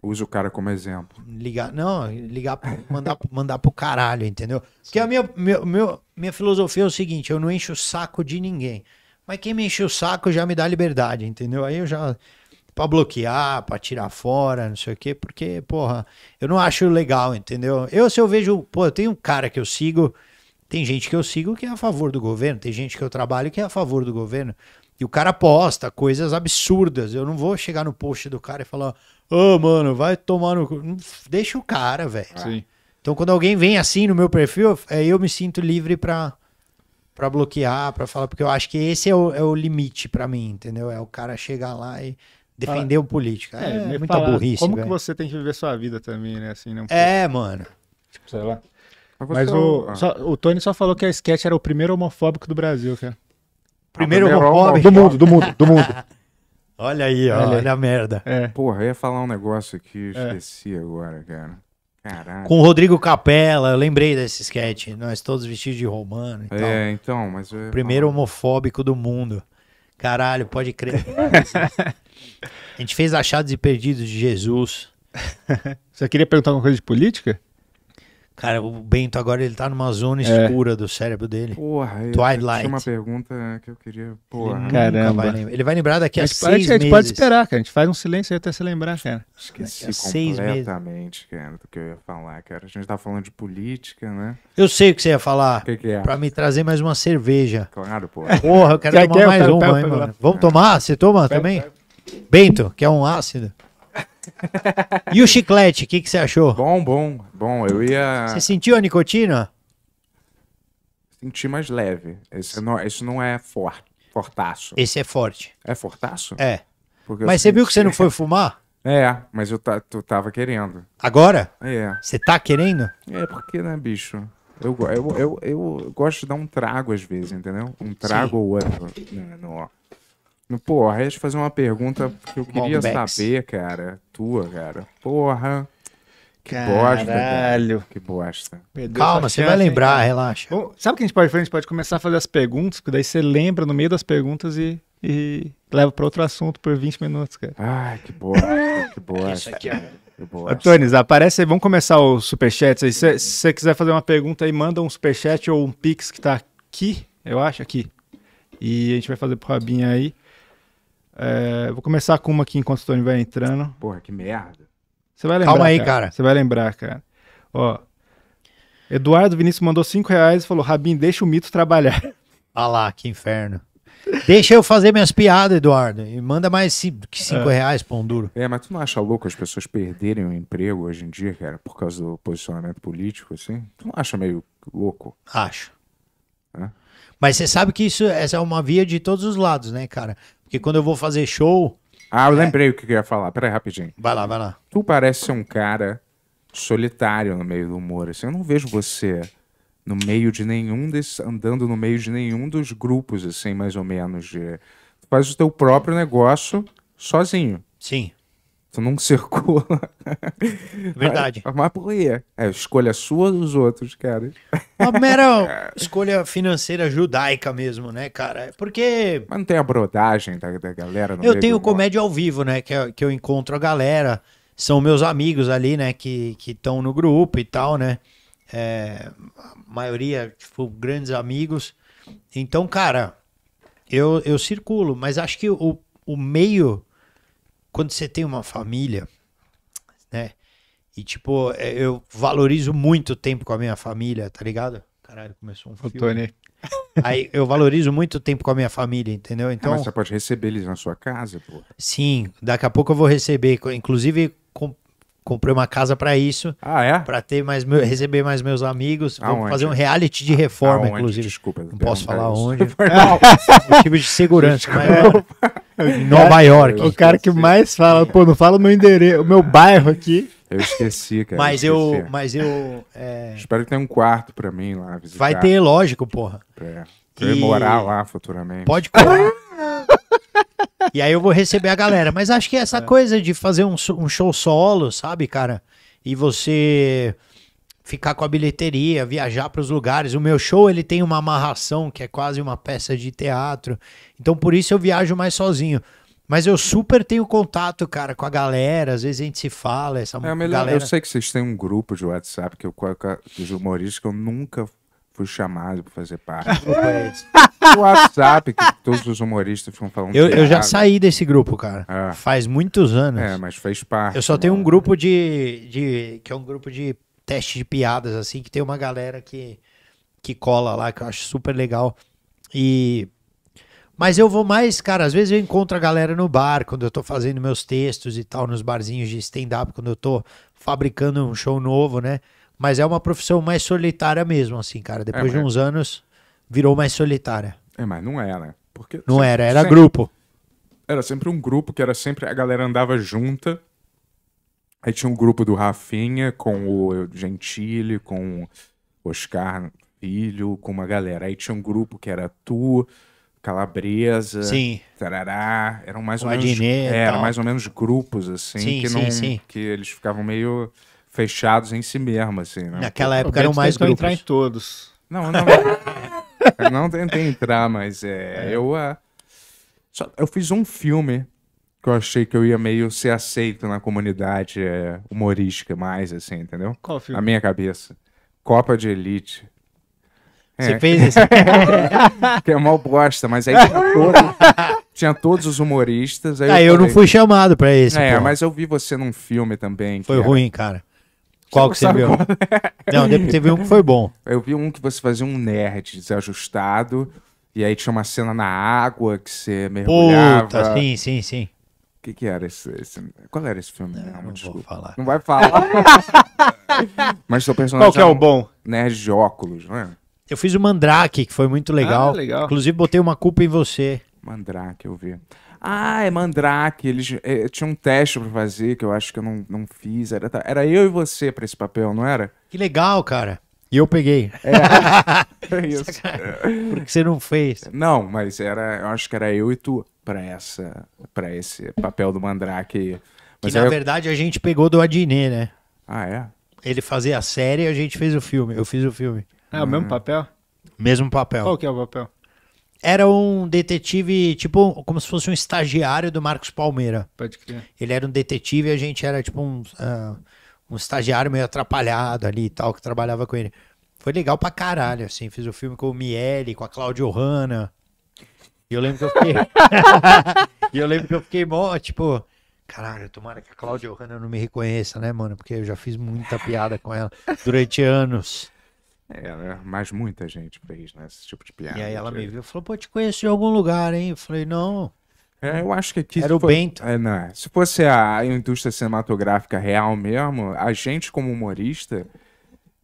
A: Usa o cara como exemplo.
E: Ligar, não, ligar, mandar, mandar pro caralho, entendeu? Porque a minha, meu, meu, minha filosofia é o seguinte: eu não encho o saco de ninguém. Mas quem me enche o saco já me dá liberdade, entendeu? Aí eu já. Pra bloquear, pra tirar fora, não sei o quê, porque, porra, eu não acho legal, entendeu? Eu, se eu vejo. Pô, tem um cara que eu sigo, tem gente que eu sigo que é a favor do governo, tem gente que eu trabalho que é a favor do governo. E o cara posta coisas absurdas. Eu não vou chegar no post do cara e falar, ô, oh, mano, vai tomar no. cu. Deixa o cara, velho. É. Sim. Então, quando alguém vem assim no meu perfil, é, eu me sinto livre pra, pra bloquear, pra falar, porque eu acho que esse é o, é o limite pra mim, entendeu? É o cara chegar
B: lá e defender o político. É, é muita falar, burrice. Como véio. que você tem que viver sua vida também, né? Assim, não né, É, mano. Tipo, sei lá. Mas, Mas é o, só, o Tony só falou que a sketch era o primeiro homofóbico do Brasil, cara primeiro homofóbico Do mundo, do mundo, do mundo.
A: olha aí, ó, olha, olha a merda. É. Porra, eu ia falar um negócio aqui, é. esqueci é. agora, cara.
E: Caralho. Com o Rodrigo Capella, eu lembrei desse sketch. Nós todos vestidos de romano e é, tal. É, então, mas. Eu... Primeiro homofóbico do mundo. Caralho, pode crer. a gente fez achados e perdidos de Jesus.
B: Você queria perguntar alguma coisa de política? Cara,
E: o Bento agora ele tá numa zona é. escura do cérebro dele. Porra, Twilight. Tinha uma
A: pergunta que eu queria. Porra,
B: ele caramba. Vai ele vai lembrar daqui a, a seis meses. A gente pode esperar, cara. A gente faz um silêncio aí até se lembrar, cara. Esqueci completamente,
A: cara, do que eu ia falar, cara. A gente tá falando de política, né?
B: Eu sei o que você ia falar. O que, que é? Pra me trazer mais
E: uma cerveja. Claro, porra. Porra, eu quero tomar é? mais uma, hein, mano. Vamos tomar? Você toma também? Bento, quer um ácido? E o chiclete, o que, que você achou? Bom, bom, bom. Eu ia. Você sentiu a nicotina? Senti mais
A: leve. Esse não, esse não é forte, fortaço. Esse é forte. É fortaço? É.
E: Porque Mas você viu que você não foi fumar?
A: É, mas eu, tu tava querendo. Agora? É.
E: Você tá querendo? É,
A: porque, né, bicho? Eu, eu, eu, eu, gosto de dar um trago às vezes, entendeu? Um trago Sim. ou outro. ó. Né, Porra, deixa eu fazer uma pergunta
B: que eu queria saber,
A: cara. Tua, cara. Porra. Que bosta. Caralho. Cara. Que bosta.
C: Calma, você vai lembrar,
B: relaxa. Bom, sabe o que a gente pode fazer? A gente pode começar a fazer as perguntas, porque daí você lembra no meio das perguntas e, e leva para outro assunto por 20 minutos, cara. Ai, que bosta,
C: que bosta. Isso aqui, Antônio,
B: aparece aí, vamos começar o superchat. Se você quiser fazer uma pergunta aí, manda um superchat ou um pix que tá aqui, eu acho, aqui. E a gente vai fazer pro Rabinha aí. É, vou começar com uma aqui enquanto o Tony vai entrando. Porra, que merda. Você vai lembrar. Calma aí, cara. Você vai lembrar, cara. Ó. Eduardo Vinícius mandou 5 reais e falou: Rabin, deixa o mito trabalhar.
E: Ah lá, que inferno.
B: Deixa eu fazer minhas piadas, Eduardo. E manda mais
E: cinco, que 5 é.
A: reais, pão duro. É, mas tu não acha louco as pessoas perderem o emprego hoje em dia, cara, por causa do posicionamento político, assim? Tu não acha meio louco? Acho. É?
E: Mas você sabe que isso essa é uma via de todos os lados, né, cara? Porque quando eu vou fazer show. Ah, eu é... lembrei o que eu ia falar. Peraí, rapidinho. Vai lá, vai lá. Tu parece ser um cara
A: solitário no meio do humor. Assim, eu não vejo você no meio de nenhum desses. andando no meio de nenhum dos grupos, assim, mais ou menos. De... Tu faz o teu próprio negócio sozinho. Sim. Tu não circula. Verdade.
E: Mas por quê?
A: É escolha sua dos outros, cara.
E: Uma mera é. escolha financeira judaica mesmo, né, cara? É porque. Mas não tem a brodagem da, da galera no Eu tenho comédia ao vivo, né? Que, eu, é, que eu encontro a galera. São meus amigos ali, né? Que estão no grupo e tal, né? É, a maioria, tipo, grandes amigos. Então, cara, eu, eu circulo, mas acho que o, o meio quando você tem uma família, né? E, tipo, é, eu valorizo muito o tempo com a minha família, tá ligado?
C: Caralho, começou um filme. O Tony.
E: Aí eu valorizo muito o tempo com a minha família, entendeu? É, então, mas você
A: pode receber eles na sua casa, pô.
E: Sim, daqui a pouco eu vou receber. Inclusive, com, comprei uma casa para isso. Ah, é? Para ter mais meu, receber mais meus amigos. Vamos fazer um reality de reforma, Aonde? inclusive. Desculpa, não posso falar isso. onde.
B: É. Motivo de segurança. não é Nova York. O cara que mais fala, pô, não fala o meu endereço, o meu bairro aqui.
E: Eu esqueci, cara. Mas eu. mas eu é...
A: Espero que tenha um quarto pra mim lá. Visitar. Vai ter,
B: lógico,
E: porra. É. Pra eu morar
A: lá futuramente. Pode
E: cobrar. e aí eu vou receber a galera. Mas acho que é essa é. coisa de fazer um, um, show solo, sabe, cara? E você ficar com a bilheteria, viajar para os lugares. O meu show ele tem uma amarração que é quase uma peça de teatro. Então por isso eu viajo mais sozinho. Mas eu super tenho contato, cara, com a galera. Às vezes a gente se fala. Essa é melhor, galera... Eu sei
A: que vocês têm um grupo de WhatsApp que eu, é os humoristas que eu nunca fui chamado pra fazer parte. o WhatsApp, que todos os humoristas ficam falando. Eu, eu já saí
E: desse grupo, cara. É. Faz muitos anos. É, mas fez parte. Eu só tenho né? um grupo de, de. que é um grupo de teste de piadas, assim, que tem uma galera que, que cola lá, que eu acho super legal. E. Mas eu vou mais, cara, às vezes eu encontro a galera no bar, quando eu tô fazendo meus textos e tal, nos barzinhos de stand-up, quando eu tô fabricando um show novo, né? Mas é uma profissão mais solitária mesmo, assim, cara. Depois é, de uns é. anos, virou mais solitária.
A: É, mas não era. É, né? Porque não sempre, era, era sempre, grupo. Era sempre um grupo que era sempre. A galera andava junta. Aí tinha um grupo do Rafinha com o Gentile, com o Oscar Filho, com uma galera. Aí tinha um grupo que era tu, Calabresa, sim. Tarará. Eram mais ou menos. É, eram mais ou menos grupos, assim, sim, que, não, sim, que eles ficavam meio fechados em si mesmo, assim, né? Naquela época eram mais grupos.
B: entrar em todos. Não, não. não,
A: não tentei entrar, mas é, é. eu. Uh, só, eu fiz um filme que eu achei que eu ia meio ser aceito na comunidade é, humorística mais, assim, entendeu? Qual filme? Na minha cabeça. Copa de Elite. É. Você é. fez isso? que é mal bosta, mas aí tinha, todo, tinha todos os humoristas. Aí ah, eu, eu falei, não fui chamado
E: pra esse. É, pô. mas
A: eu vi você num filme também. Foi ruim, era... cara. Qual que você viu? não, teve um que foi bom. Eu vi um que você fazia um nerd desajustado, e aí tinha uma cena na água que você mergulhava. Puta, sim, sim, sim. O que, que era esse, esse, Qual era esse filme? Não, não, vou falar. Não vai falar. Mas seu personagem. Qual que é o bom? Nerd de óculos, não é?
E: Eu fiz o Mandrake, que foi muito legal. Ah, legal. Inclusive, botei uma culpa em você. Mandrake, eu vi. Ah, é Mandrake.
A: Eles é, tinha um teste para fazer que eu acho que eu não, não fiz. Era, era eu e você para esse papel, não era? Que legal, cara. E eu peguei. É, é isso. Porque você não fez. Não, mas era, eu acho que era eu e tu para essa, para esse papel do Mandrake. Mas que na eu... verdade a
E: gente pegou do Adine, né? Ah, é. Ele fazia a série e a gente fez o filme. Eu fiz o filme. Ah, é o mesmo papel? Mesmo papel. Qual que é o papel? era um detetive, tipo, como se fosse um estagiário do Marcos Palmeira. Pode crer. Ele era um detetive e a gente era, tipo, um, uh, um estagiário meio atrapalhado ali e tal, que trabalhava com ele. Foi legal pra caralho, assim. Fiz o um filme com o Miele, com a Cláudio Hanna. E eu lembro que eu fiquei. e eu lembro que eu fiquei mó, tipo. Caralho, tomara que a Claudio Hanna não me reconheça, né, mano? Porque eu já fiz muita piada com ela durante anos.
A: É, é mas muita gente fez, né? Esse tipo de piada. E aí né, ela me viu e falou, pô, te
E: conheci em algum lugar, hein? Eu falei, não. É, eu acho que aqui. Era o Bento.
A: É, não, é. se fosse a indústria cinematográfica real mesmo, a gente como humorista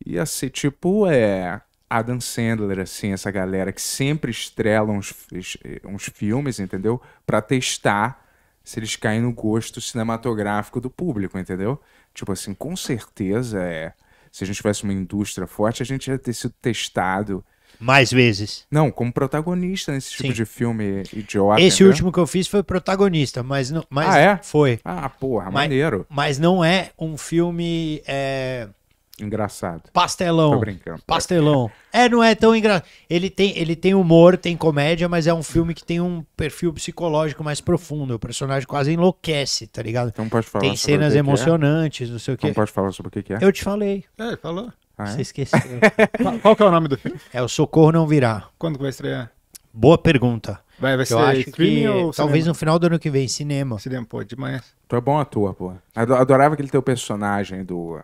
A: ia ser tipo é, Adam Sandler, assim, essa galera que sempre estrela uns, uns filmes, entendeu? Pra testar se eles caem no gosto cinematográfico do público, entendeu? Tipo assim, com certeza é se a gente tivesse uma indústria forte, a gente ia ter sido testado. Mais vezes. Não, como protagonista nesse tipo Sim. de filme idiota. Esse último
E: que eu fiz foi protagonista, mas não. Mas ah, é? Foi.
A: Ah, porra, mas, maneiro.
E: Mas não é um filme. É Engraçado. Pastelão. Tô brincando. Pastelão. É, não é tão engraçado. Ele tem, ele tem humor, tem comédia, mas é um filme que tem um perfil psicológico mais profundo. O personagem quase enlouquece, tá ligado? Então pode falar. Tem cenas que é? emocionantes, é. não sei o quê. Então pode falar sobre o que, que é? Eu te falei.
B: É, falou. Ah, é?
E: Você esqueceu. qual, que é o nome do filme? É O Socorro Não Virá.
B: Quando vai estrear?
E: Boa pergunta. Vai,
B: vai ser eu acho que ou Talvez no final do ano que vem, cinema. Cinema, pô, demais.
A: Tu é bom ator, pô. Adorava aquele teu personagem do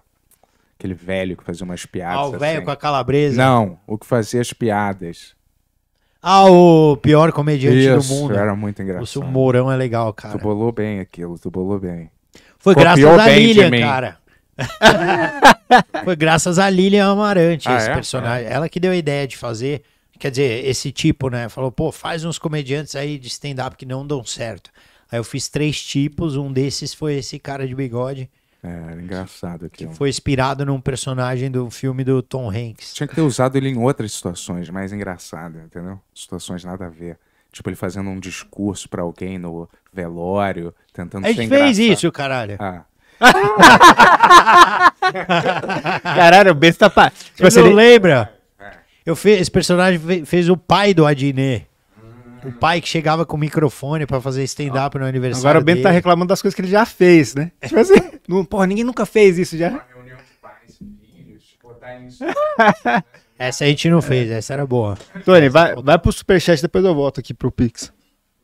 A: Aquele velho que fazia umas piadas. Ah, o velho assim. com a calabresa. Não, o que fazia as piadas.
E: Ah, o pior comediante Isso, do mundo. era
A: muito engraçado. O Mourão é legal, cara. Tu bolou bem aquilo, tu bolou bem. Foi Copiou graças a Lilian, cara.
E: Foi graças a Lilian Amarante, ah, esse é? personagem. É. Ela que deu a ideia de fazer, quer dizer, esse tipo, né? Falou, pô, faz uns comediantes aí de stand-up que não dão certo. Aí eu fiz três tipos, um desses foi esse cara de bigode.
A: É, engraçado aqui. Que
E: foi inspirado num personagem do filme do Tom Hanks.
A: Tinha que ter usado ele em outras situações mais engraçadas, entendeu? Situações nada a ver. Tipo, ele fazendo um discurso para alguém no velório,
E: tentando a gente fez isso, caralho. Ah. caralho, o besta... Tá... Tipo, Você não assim, ele... lembra? É. Eu fiz, esse personagem fez o pai do Adnet. O pai que chegava com o microfone para fazer stand-up no aniversário. Agora o Bento tá dele. tá
B: reclamando das coisas que ele já fez, né? Tipo assim, não, porra, ninguém nunca fez isso já. Essa a gente não fez, essa era boa. Tony, vai, vai pro superchat, depois eu volto aqui pro Pix.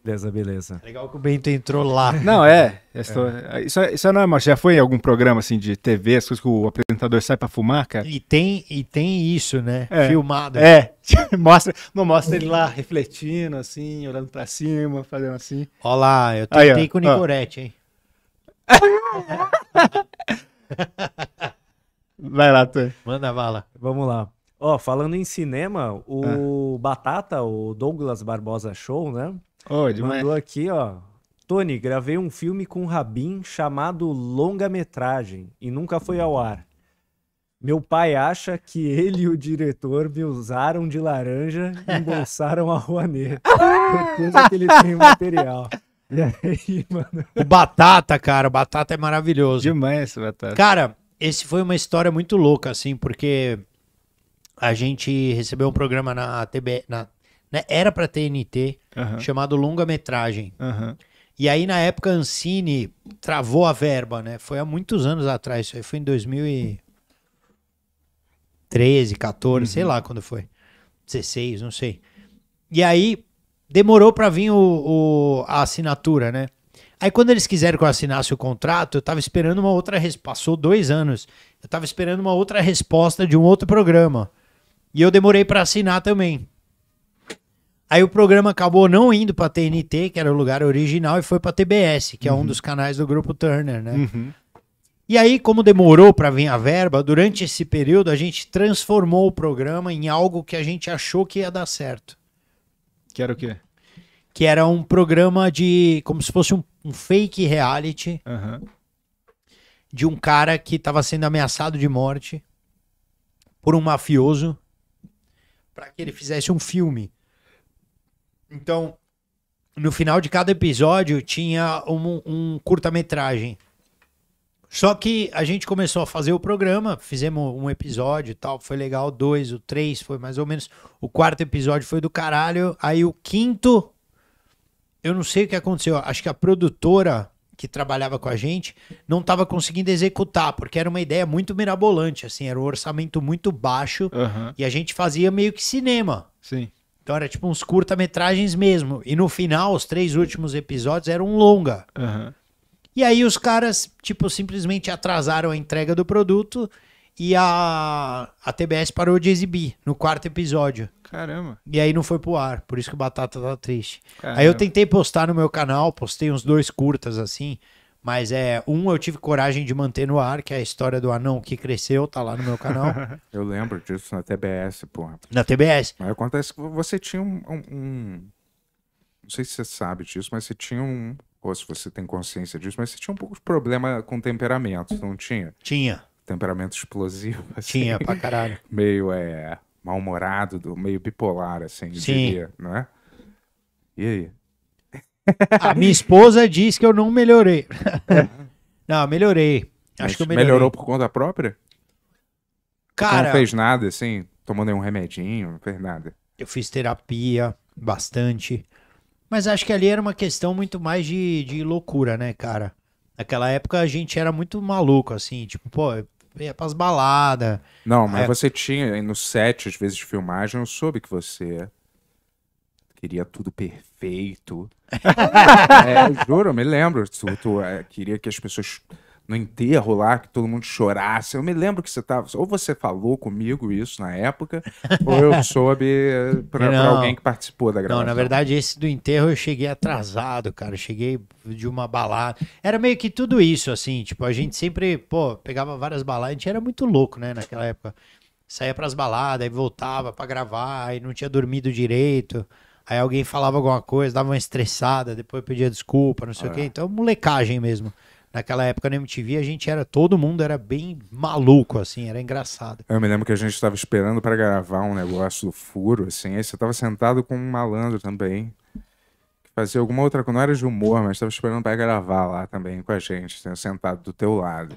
B: Dessa beleza. É legal que o Bento entrou lá. Não, é. é. é isso, é, isso não é normal. Já foi em algum programa assim de TV, as coisas que o apresentador sai pra fumar, cara? E tem, e tem isso, né? É. Filmado. É. mostra, não mostra ele lá refletindo, assim, olhando pra cima, fazendo assim. Olha lá, eu tentei Aí, com o Nicoretti,
D: hein?
B: Vai lá, tu Manda bala. Vamos lá.
D: Ó, falando em cinema, o ah. Batata, o Douglas Barbosa Show, né? Oh, demais. Mandou aqui, ó. Tony, gravei um filme com Rabin chamado Longa-Metragem e nunca foi ao ar. Meu pai acha que ele e o diretor me usaram de laranja e embolsaram a Rouanet. coisa que ele tem material. E aí, mano. O
E: Batata, cara, o Batata é maravilhoso. Demais esse Batata. Cara, esse foi uma história muito louca, assim, porque a gente recebeu um programa na, TB, na né? Era para TNT, chamado longa-metragem. E aí, na época, a Ancine travou a verba, né? Foi há muitos anos atrás, isso aí foi em 2013, 14, uhum. sei lá quando foi. 16, não sei. E aí, demorou para vir o, o, a assinatura, né? Aí, quando eles quiseram que eu assinasse o contrato, eu tava esperando uma outra. Passou dois anos. Eu tava esperando uma outra resposta de um outro programa. E eu demorei para assinar também. Aí o programa acabou não indo pra TNT, que era o lugar original, e foi pra TBS, que é um uhum. dos canais do grupo Turner, né? Uhum. E aí, como demorou para vir a verba, durante esse período a gente transformou o programa em algo que a gente achou que ia dar certo. Que era o quê? Que era um programa de. como se fosse um, um fake reality uhum. de um cara que estava sendo ameaçado de morte por um mafioso para que ele fizesse um filme. Então, no final de cada episódio tinha um, um curta-metragem. Só que a gente começou a fazer o programa, fizemos um episódio e tal, foi legal, dois, o três foi mais ou menos. O quarto episódio foi do caralho. Aí o quinto, eu não sei o que aconteceu. Acho que a produtora que trabalhava com a gente não estava conseguindo executar, porque era uma ideia muito mirabolante, assim, era um orçamento muito baixo uhum. e a gente fazia meio que cinema. Sim. Então era tipo uns curta-metragens mesmo. E no final, os três últimos episódios eram um longa. Uhum. E aí os caras, tipo, simplesmente atrasaram a entrega do produto e a, a TBS parou de exibir no quarto episódio. Caramba. E aí não foi pro ar, por isso que o Batata tá triste. Caramba. Aí eu tentei postar no meu canal, postei uns dois curtas assim. Mas é, um eu tive coragem de manter no ar, que é a história do anão que cresceu, tá lá no meu canal.
A: eu lembro disso na TBS, porra. Na TBS. Mas acontece que você tinha um, um, Não sei se você sabe disso, mas você tinha um. Ou se você tem consciência disso, mas você tinha um pouco de problema com temperamento, não tinha? Tinha. Temperamento explosivo. Assim, tinha, pra caralho. Meio é, mal-humorado, meio bipolar, assim, Sim. diria, não é? E aí?
E: A minha esposa diz que eu não melhorei. não, melhorei. Acho Mas que eu melhorei. Melhorou
A: por conta própria? Cara. Você não fez nada, assim, tomando um remedinho, não fez nada. Eu fiz terapia
E: bastante. Mas acho que ali era uma questão muito mais de, de loucura, né, cara? Naquela época a gente era muito maluco, assim, tipo, pô, ia pras baladas.
A: Não, mas é... você tinha, no set, às vezes, de filmagem, eu soube que você queria tudo perfeito é, juro, eu me lembro. Tu, tu é, queria que as pessoas no enterro lá, que todo mundo chorasse. Eu me lembro que você tava. Ou
E: você falou comigo isso na época, ou eu soube para alguém que
A: participou da gravação. Não, na verdade,
E: esse do enterro eu cheguei atrasado, cara. Eu cheguei de uma balada. Era meio que tudo isso, assim. Tipo, a gente sempre, pô, pegava várias baladas. A gente era muito louco, né, naquela época. Saía pras baladas, aí voltava para gravar, aí não tinha dormido direito. Aí alguém falava alguma coisa, dava uma estressada, depois pedia desculpa, não sei ah, o quê. É. Então, molecagem mesmo. Naquela época na MTV, a gente era, todo mundo era bem maluco, assim, era engraçado.
A: Eu me lembro que a gente estava esperando para gravar um negócio do furo, assim, aí você estava sentado com um malandro também, que fazia alguma outra, não era de humor, mas estava esperando para gravar lá também com a gente, né, sentado do teu lado.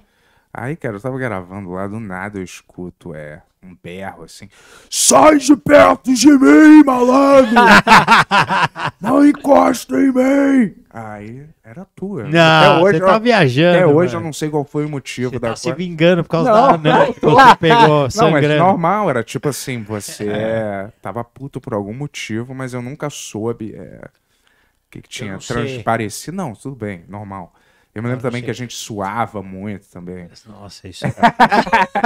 A: Aí, cara, eu tava gravando lá, do nada eu escuto, é, um berro assim. Sai de perto de mim, malandro! Não encosta em
C: mim! Aí, era tua. Não, você tá eu, viajando. Até hoje eu
A: não sei qual foi o motivo você da tá coisa. se vingando por causa não, da não, né, que você é. pegou não, Não, mas normal, era tipo assim, você é. tava puto por algum motivo, mas eu nunca soube... É, o que, que tinha transparecido? Não, tudo bem, normal. Eu me lembro ah, também que a gente suava muito também. Nossa, isso é...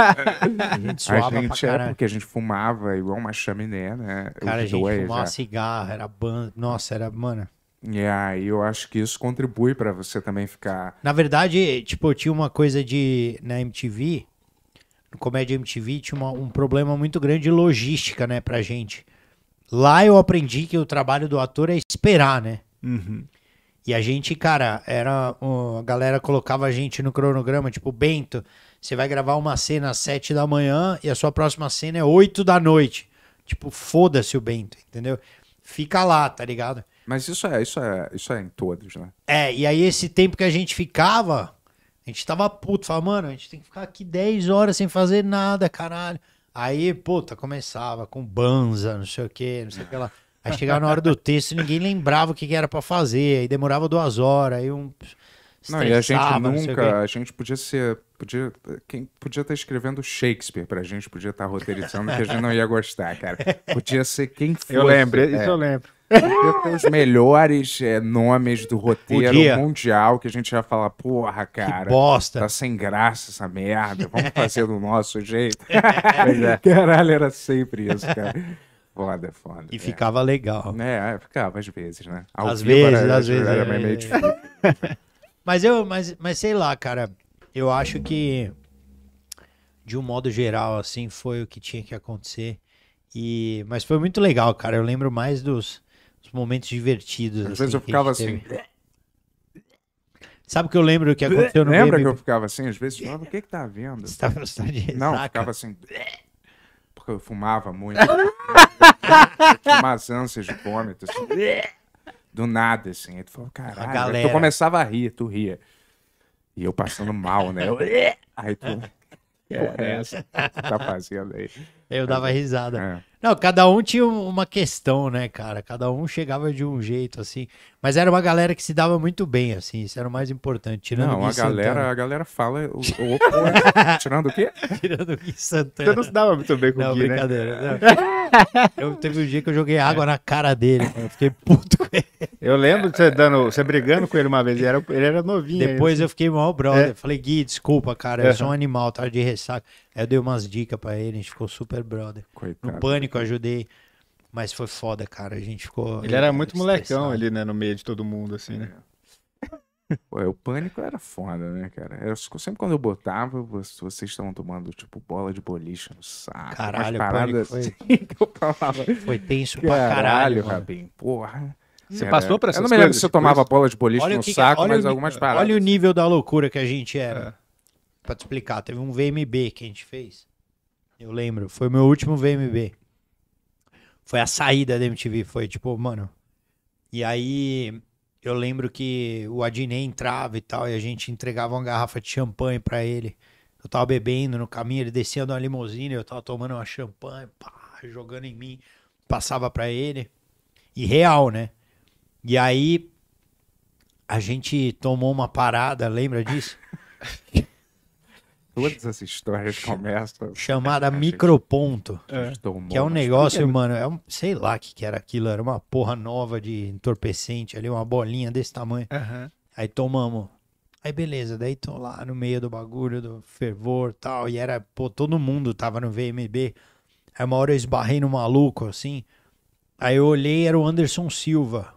A: a gente suava a gente, é porque a gente fumava igual uma chaminé, né? Cara, Os a gente fumava cigarro,
E: era banda. Nossa, era, mano.
A: E yeah, aí eu acho que isso contribui para você também ficar.
E: Na verdade, tipo, eu tinha uma coisa de. Na MTV, no Comédia MTV, tinha uma, um problema muito grande de logística, né, pra gente. Lá eu aprendi que o trabalho do ator é esperar, né? Uhum. E a gente, cara, era. a galera colocava a gente no cronograma, tipo, Bento, você vai gravar uma cena às 7 da manhã e a sua próxima cena é 8 da noite. Tipo, foda-se o Bento, entendeu? Fica lá, tá ligado? Mas isso é, isso é, isso é em todos, né? É, e aí esse tempo que a gente ficava, a gente tava puto, falava, mano, a gente tem que ficar aqui 10 horas sem fazer nada, caralho. Aí, puta, começava com banza, não sei o que, não sei o que lá. Aí chegava na hora do texto ninguém lembrava o que, era para fazer, aí demorava duas horas, aí um. Não, e a gente nunca,
A: a gente podia ser, podia, quem podia estar tá escrevendo Shakespeare pra gente, podia estar tá roteirizando que a gente não ia gostar, cara. Podia ser quem fosse. Eu lembro, é. isso eu lembro. Podia ter os melhores é, nomes do roteiro podia. mundial que a gente ia falar, porra, cara. Que bosta. Tá sem graça essa merda, vamos fazer do nosso jeito.
E: É. Caralho,
A: era sempre isso, cara foda, foda. E é. ficava legal. É, é ficava às
E: vezes, né? Ao às vezes, era, às vezes. Era é. meio difícil. mas eu, mas, mas sei lá, cara, eu acho que de um modo geral, assim, foi o que tinha que acontecer. E, mas foi muito legal, cara. Eu lembro mais dos, dos momentos divertidos. Às assim, vezes eu ficava assim. Sabe o que eu lembro o que aconteceu no Lembra que eu
A: ficava assim? Às vezes eu falava, o que que tá vendo? Você tá, de Não, ficava assim porque eu fumava muito. Umas ânsias de vômito, assim. Do nada, assim. Aí tu falou, caralho. Galera. Tu começava a rir, tu ria.
E: E eu passando mal, né? Eu... Aí tu. Que é. é essa? Que tu tá fazendo aí? Eu dava risada. É. Não, cada um tinha uma questão, né, cara? Cada um chegava de um jeito, assim. Mas era uma galera que se dava muito bem, assim. Isso era o mais importante. Tirando não, a galera,
A: a galera fala o, o né?
E: tirando o quê? Tirando o Gui
A: Santana.
B: Você não se dava muito bem com não, o Gui, né? brincadeira, né? Não. Eu, teve um dia que eu joguei água na cara dele. Eu fiquei puto com ele. Eu lembro de você, dando, você brigando com ele uma vez. Ele era, ele era novinho. Depois eu fiquei mal
E: brother. É. Falei, Gui, desculpa, cara. Eu uhum. sou um animal, tá de ressaca. Aí eu dei umas dicas pra ele. A gente ficou super brother. Coitado. No pânico eu ajudei. Mas foi foda, cara. A gente ficou. Ele era muito
B: molecão ali, né? No meio de todo mundo, assim, né? É. Pô, o pânico
A: era foda, né, cara? Eu, sempre quando eu botava, vocês estavam tomando, tipo, bola de boliche no saco. Caralho, paradas foi... assim que
E: eu falava. Foi tenso caralho, pra caralho. Rabinho,
A: porra. Você era... passou pra essas Eu não me lembro se eu tomava bola de boliche olha no que é, saco, mas o... algumas paradas. Olha o
E: nível da loucura que a gente era. É. Pra te explicar, teve um VMB que a gente fez. Eu lembro, foi meu último VMB. Foi a saída da MTV, foi tipo, mano. E aí eu lembro que o Adinei entrava e tal, e a gente entregava uma garrafa de champanhe para ele. Eu tava bebendo no caminho, ele descia de uma limusine, eu tava tomando uma champanhe, pá, jogando em mim, passava para ele. E real, né? E aí a gente tomou uma parada, lembra disso? Todas as histórias começam. Chamada Microponto. É. Que é um negócio, mano, é um, sei lá o que, que era aquilo, era uma porra nova de entorpecente ali, uma bolinha desse tamanho. Uhum. Aí tomamos. Aí beleza, daí tô lá no meio do bagulho, do fervor tal. E era, pô, todo mundo tava no VMB. Aí uma hora eu esbarrei no maluco, assim. Aí eu olhei, era o Anderson Silva,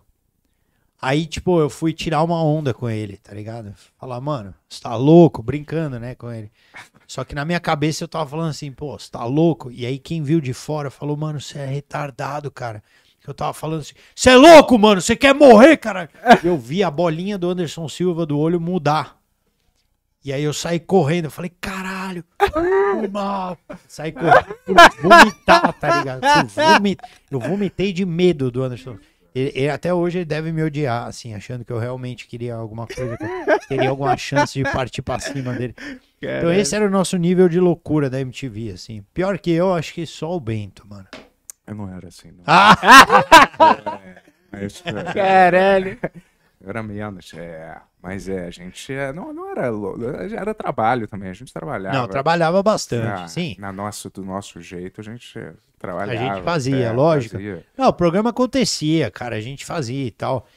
E: Aí, tipo, eu fui tirar uma onda com ele, tá ligado? Falar, mano, você tá louco? Brincando, né, com ele. Só que na minha cabeça eu tava falando assim, pô, você tá louco? E aí quem viu de fora falou, mano, você é retardado, cara. Eu tava falando assim, você é louco, mano, você quer morrer, cara. eu vi a bolinha do Anderson Silva do olho mudar. E aí eu saí correndo, eu falei, caralho, mal. Saí correndo, vomitar, tá ligado? Eu, eu vomitei de medo do Anderson Silva. Ele, ele, até hoje ele deve me odiar, assim, achando que eu realmente queria alguma coisa, teria alguma chance de partir pra cima dele. Caramba. Então esse era o nosso nível de loucura da MTV, assim. Pior que eu, acho que só o Bento,
A: mano. Eu não era assim, não. Ah! é, é. Caralho! Era menos, é. Mas é, a gente é, não, não era era trabalho também, a gente trabalhava. Não, trabalhava bastante, ah, sim. Na nosso, do nosso jeito, a gente Trabalhava, a gente fazia, é, lógico. Fazia.
E: Não, o programa acontecia, cara, a gente fazia e tal.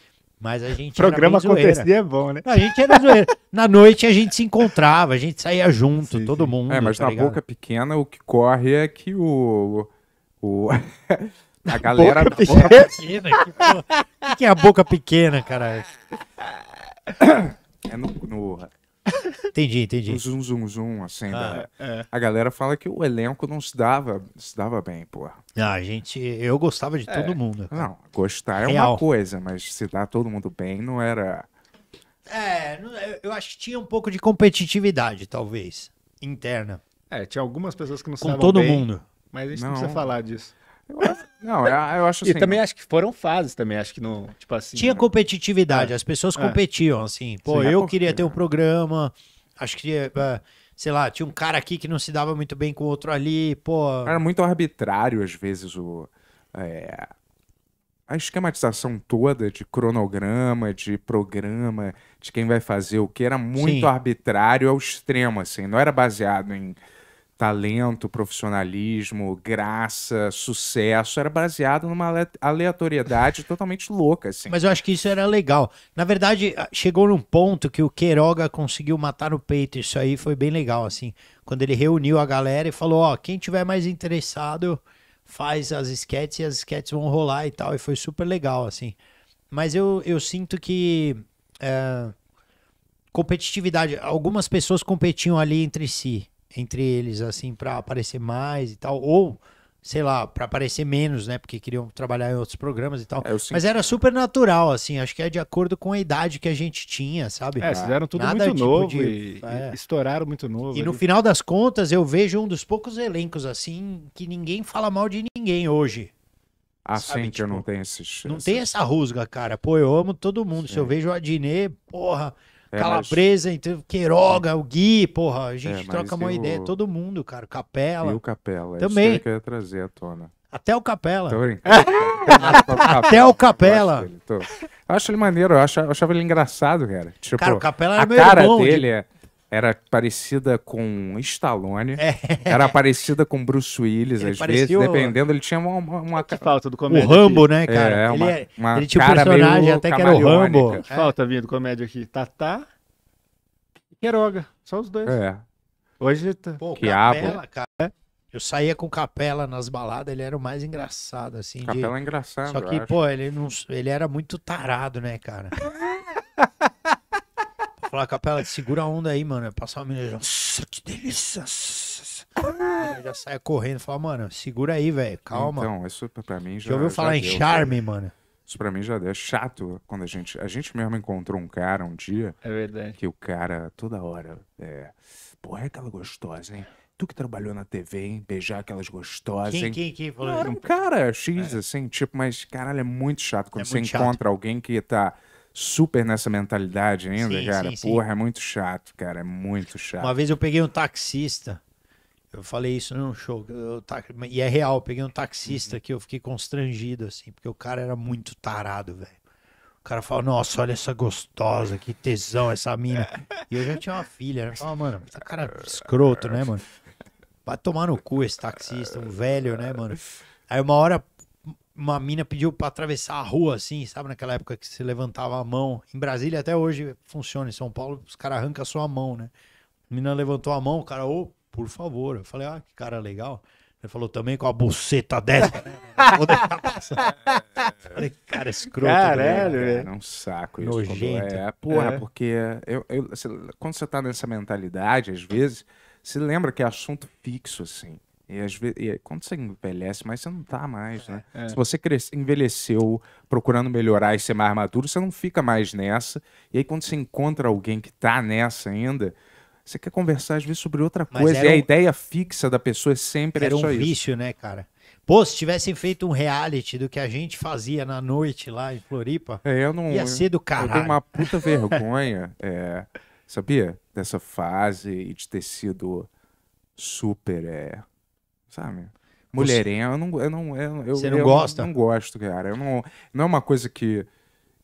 E: Mas a gente. O programa acontecia é bom, né? A gente era zoeira. na noite a gente se encontrava, a gente saía junto, sim, todo sim. mundo. É, mas tá na ligado? boca pequena o que
A: corre é que o. o... a galera boca boca pequena.
E: O que, que, é a boca pequena, cara? É no, no Entendi, entendi. Um zoom,
A: zoom, zoom, assim. Ah, né? é. A galera fala que o elenco não se dava, se dava bem, porra.
E: Ah, gente, eu gostava de é. todo mundo. Cara. Não, gostar é uma
A: coisa, mas se dá todo mundo bem não era.
E: É, eu acho que tinha um pouco de competitividade, talvez, interna. É, tinha algumas pessoas que não se Com todo bem, mundo.
B: Mas a gente não, não precisa falar disso não, é, eu acho assim. E também né? acho que foram fases também, acho que não, tipo assim. Tinha né? competitividade, é. as pessoas é. competiam, assim. Pô, Sim, é eu queria ter
E: um programa, acho que sei lá, tinha um cara aqui que não se dava muito bem com o outro ali, pô.
A: Era muito arbitrário, às vezes, o. É, a esquematização toda de cronograma, de programa, de quem vai fazer o que, era muito Sim. arbitrário ao extremo, assim, não era baseado em talento, profissionalismo, graça, sucesso, era baseado numa aleatoriedade
E: totalmente louca, assim. Mas eu acho que isso era legal. Na verdade, chegou num ponto que o Queiroga conseguiu matar no peito, isso aí foi bem legal, assim. Quando ele reuniu a galera e falou, ó, oh, quem tiver mais interessado faz as sketches e as sketches vão rolar e tal, e foi super legal, assim. Mas eu, eu sinto que... É, competitividade, algumas pessoas competiam ali entre si, entre eles, assim, para aparecer mais e tal. Ou, sei lá, para aparecer menos, né? Porque queriam trabalhar em outros programas e tal. É, Mas era super natural, assim. Acho que é de acordo com a idade que a gente tinha, sabe? É, fizeram tudo Nada muito tipo novo de... e, é. e estouraram muito novo. E ali. no final das contas, eu vejo um dos poucos elencos, assim, que ninguém fala mal de ninguém hoje. Ah, sabe?
A: tipo, eu não tenho esses...
E: Não tem essa rusga, cara. Pô, eu amo todo mundo. Sim. Se eu vejo a Adnet, porra... É, Calabresa, mas... Então, Queiroga, o Gui, porra, a gente é, troca uma ideia, todo mundo, cara, Capela. E o Capela, também. Isso
A: que eu ia trazer à tona.
E: Até o Capela. Tô brincando. Até
A: o Capela. Eu acho, ele, tô... eu acho ele maneiro, eu achava, eu achava ele engraçado, cara. Tipo, cara, o tipo, Capela era a meu cara dele de... é era parecida com Stallone, é. era parecida com Bruce Willis, ele às vezes, dependendo,
B: ele tinha uma... uma... Que falta do comédia O Rambo, aqui. né, é, cara? É, ele, uma, é- uma ele tinha um personagem até que era o Rambo. É. Que falta, vindo comédia aqui. Tatá e Queroga, só os dois. É. Hoje tá... Pô, Quiabo. Capela, cara.
E: Eu saía com Capela nas baladas, ele era o mais engraçado, assim. Capela de... é engraçado, Só que, pô, ele, não... ele era muito tarado, né, cara? Falar, capela, segura a onda aí, mano. Passar uma menina, nossa, que delícia.
C: já
E: saia correndo. Fala, mano, segura aí, velho. Calma. Então,
A: isso pra mim já. Já ouviu falar já em deu, charme, mano? Isso pra mim já é chato quando a gente. A gente mesmo encontrou um cara um dia.
B: É verdade. Que
A: o cara, toda hora. É, Porra, é aquela gostosa, hein? Tu que trabalhou na TV, hein? Beijar aquelas gostosas. Quem, hein? quem,
E: quem falou Não, um
A: cara X, é. assim, tipo, mas caralho, é muito chato quando é muito você chato. encontra alguém que tá super nessa mentalidade ainda, sim, cara. Sim, Porra, é muito chato, cara. É muito chato. Uma vez
E: eu peguei um taxista. Eu falei isso num show. Eu, tá, e é real, eu peguei um taxista uhum. que eu fiquei constrangido, assim, porque o cara era muito tarado, velho. O cara falou nossa, olha essa gostosa, que tesão essa mina. e eu já tinha uma filha, né? Fala, mano, tá cara é escroto, né, mano? Vai tomar no cu esse taxista, um velho, né, mano? Aí uma hora uma mina pediu para atravessar a rua, assim, sabe? Naquela época que se levantava a mão. Em Brasília até hoje funciona, em São Paulo os caras arrancam a sua mão, né? A mina levantou a mão, o cara, ô, oh, por favor. Eu falei, ah, que cara legal. Ele falou também com a buceta dessa. Né? Falei, cara, escroto. Né, Caralho,
A: velho. É um saco isso. É. Nojento. É, porra, é. porque eu, eu, assim, quando você tá nessa mentalidade, às vezes, você lembra que é assunto fixo, assim. E, às vezes, e é, quando você envelhece, mas você não tá mais, né? É, é. Se você cresce, envelheceu procurando melhorar e ser mais maduro, você não fica mais nessa. E aí, quando você encontra alguém que tá nessa ainda, você quer
E: conversar, às vezes, sobre outra mas coisa. E a
A: ideia fixa da pessoa é sempre era é só um isso. vício,
E: né, cara? Pô, se tivessem feito um reality do que a gente fazia na noite lá em Floripa, é, eu não, ia ser do caralho. Eu tenho uma puta
A: vergonha, é, sabia? Dessa fase e de ter sido super sabe? mulherengo eu não, eu não, eu, eu, Você não eu gosta? Eu não gosto, cara. Eu não, não é uma coisa que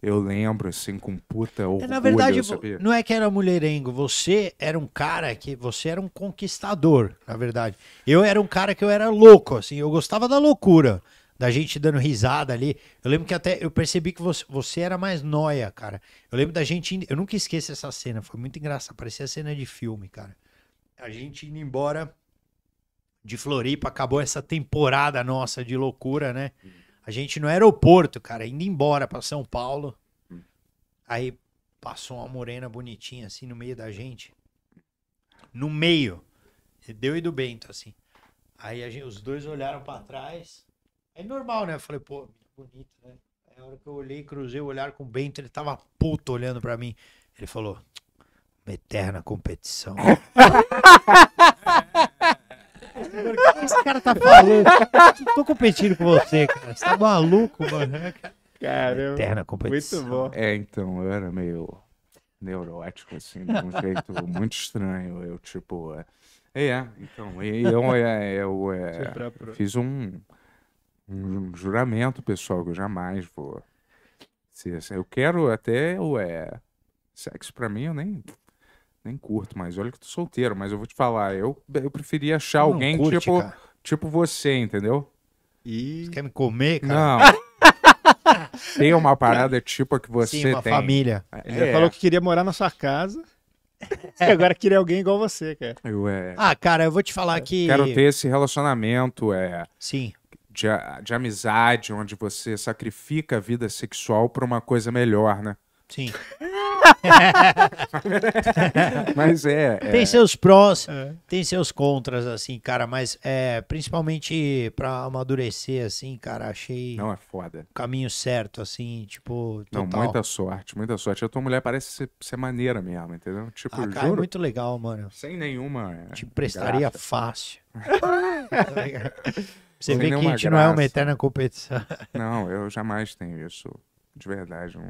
A: eu lembro, assim, com puta ou. É, na verdade, sabia? não
E: é que era mulherengo, você era um cara que. Você era um conquistador, na verdade. Eu era um cara que eu era louco, assim, eu gostava da loucura, da gente dando risada ali. Eu lembro que até eu percebi que você, você era mais noia, cara. Eu lembro da gente. Eu nunca esqueço essa cena, foi muito engraçado, parecia cena de filme, cara. A gente indo embora de Floripa, acabou essa temporada nossa de loucura, né? A gente no aeroporto, cara, indo embora para São Paulo. Aí passou uma morena bonitinha assim no meio da gente. No meio. Deu e do Bento, assim. Aí gente, os dois olharam para trás. É normal, né? Eu falei, pô, bonito, né? Aí a hora que eu olhei, cruzei o olhar com o Bento, ele tava puto olhando para mim. Ele falou, uma eterna competição.
C: O que esse cara tá
E: falando? Eu tô competindo com você, cara. Você tá maluco, mano.
B: Caramba. Eterna competição. Muito bom.
A: É, então, eu era meio neurótico, assim, de um jeito muito estranho. Eu, tipo. É, é, é então, eu, é, eu é, fiz um, um juramento, pessoal, que eu jamais vou. Ser assim. Eu quero até. Ué, sexo pra mim, eu nem nem curto mais. Olha que tô solteiro, mas eu vou te falar, eu, eu preferia achar não alguém curte, tipo, tipo você, entendeu?
B: E... Você quer me
A: comer, cara?
B: Não. tem uma parada
A: tipo a que você Sim, uma tem. família. É. Ele é. falou
B: que queria morar na sua casa. É. agora queria alguém igual você, cara. Eu, é... Ah, cara, eu vou te falar é, que. Quero ter
A: esse relacionamento é, Sim. De, de amizade, onde você sacrifica a vida sexual por uma coisa melhor, né?
C: Sim.
E: mas é, é, Tem seus prós, é. tem seus contras, assim, cara. Mas é principalmente pra amadurecer, assim, cara, achei. Não, é foda. O caminho certo, assim, tipo. Total. Não, muita
A: sorte, muita sorte. A tua mulher parece ser, ser maneira mesmo, entendeu? Tipo, ah, cara, juro, é muito
E: legal, mano. Sem nenhuma. É, Te
A: prestaria graça. fácil.
E: Você Sem vê que a gente graça. não é uma eterna competição.
A: Não, eu jamais tenho isso de verdade. Um...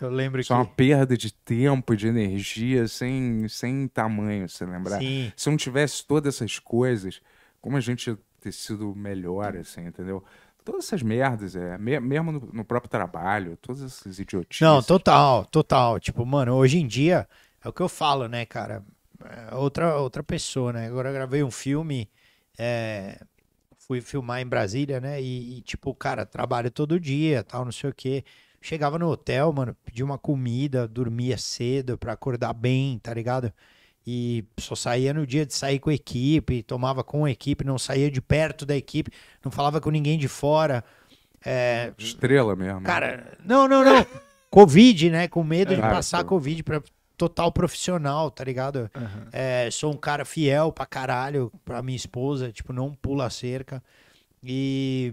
C: Eu lembro Só que... uma
A: perda de tempo, de energia, sem, sem tamanho, se lembrar. Sim. Se não tivesse todas essas coisas, como a gente ter sido melhor, assim, entendeu? Todas essas merdas, é, mesmo no, no próprio trabalho,
E: todas essas idiotices. Não, total, total. Tipo, mano, hoje em dia, é o que eu falo, né, cara? É outra, outra pessoa, né? Agora eu gravei um filme, é, fui filmar em Brasília, né? E, e, tipo, cara, trabalho todo dia, tal, não sei o quê. Chegava no hotel, mano, pedia uma comida, dormia cedo pra acordar bem, tá ligado? E só saía no dia de sair com a equipe, tomava com a equipe, não saía de perto da equipe, não falava com ninguém de fora. É...
A: Estrela mesmo. Né?
E: Cara, não, não, não. Covid, né? Com medo é, de passar tô... Covid pra total profissional, tá ligado? Uhum. É, sou um cara fiel pra caralho, pra minha esposa, tipo, não pula cerca. E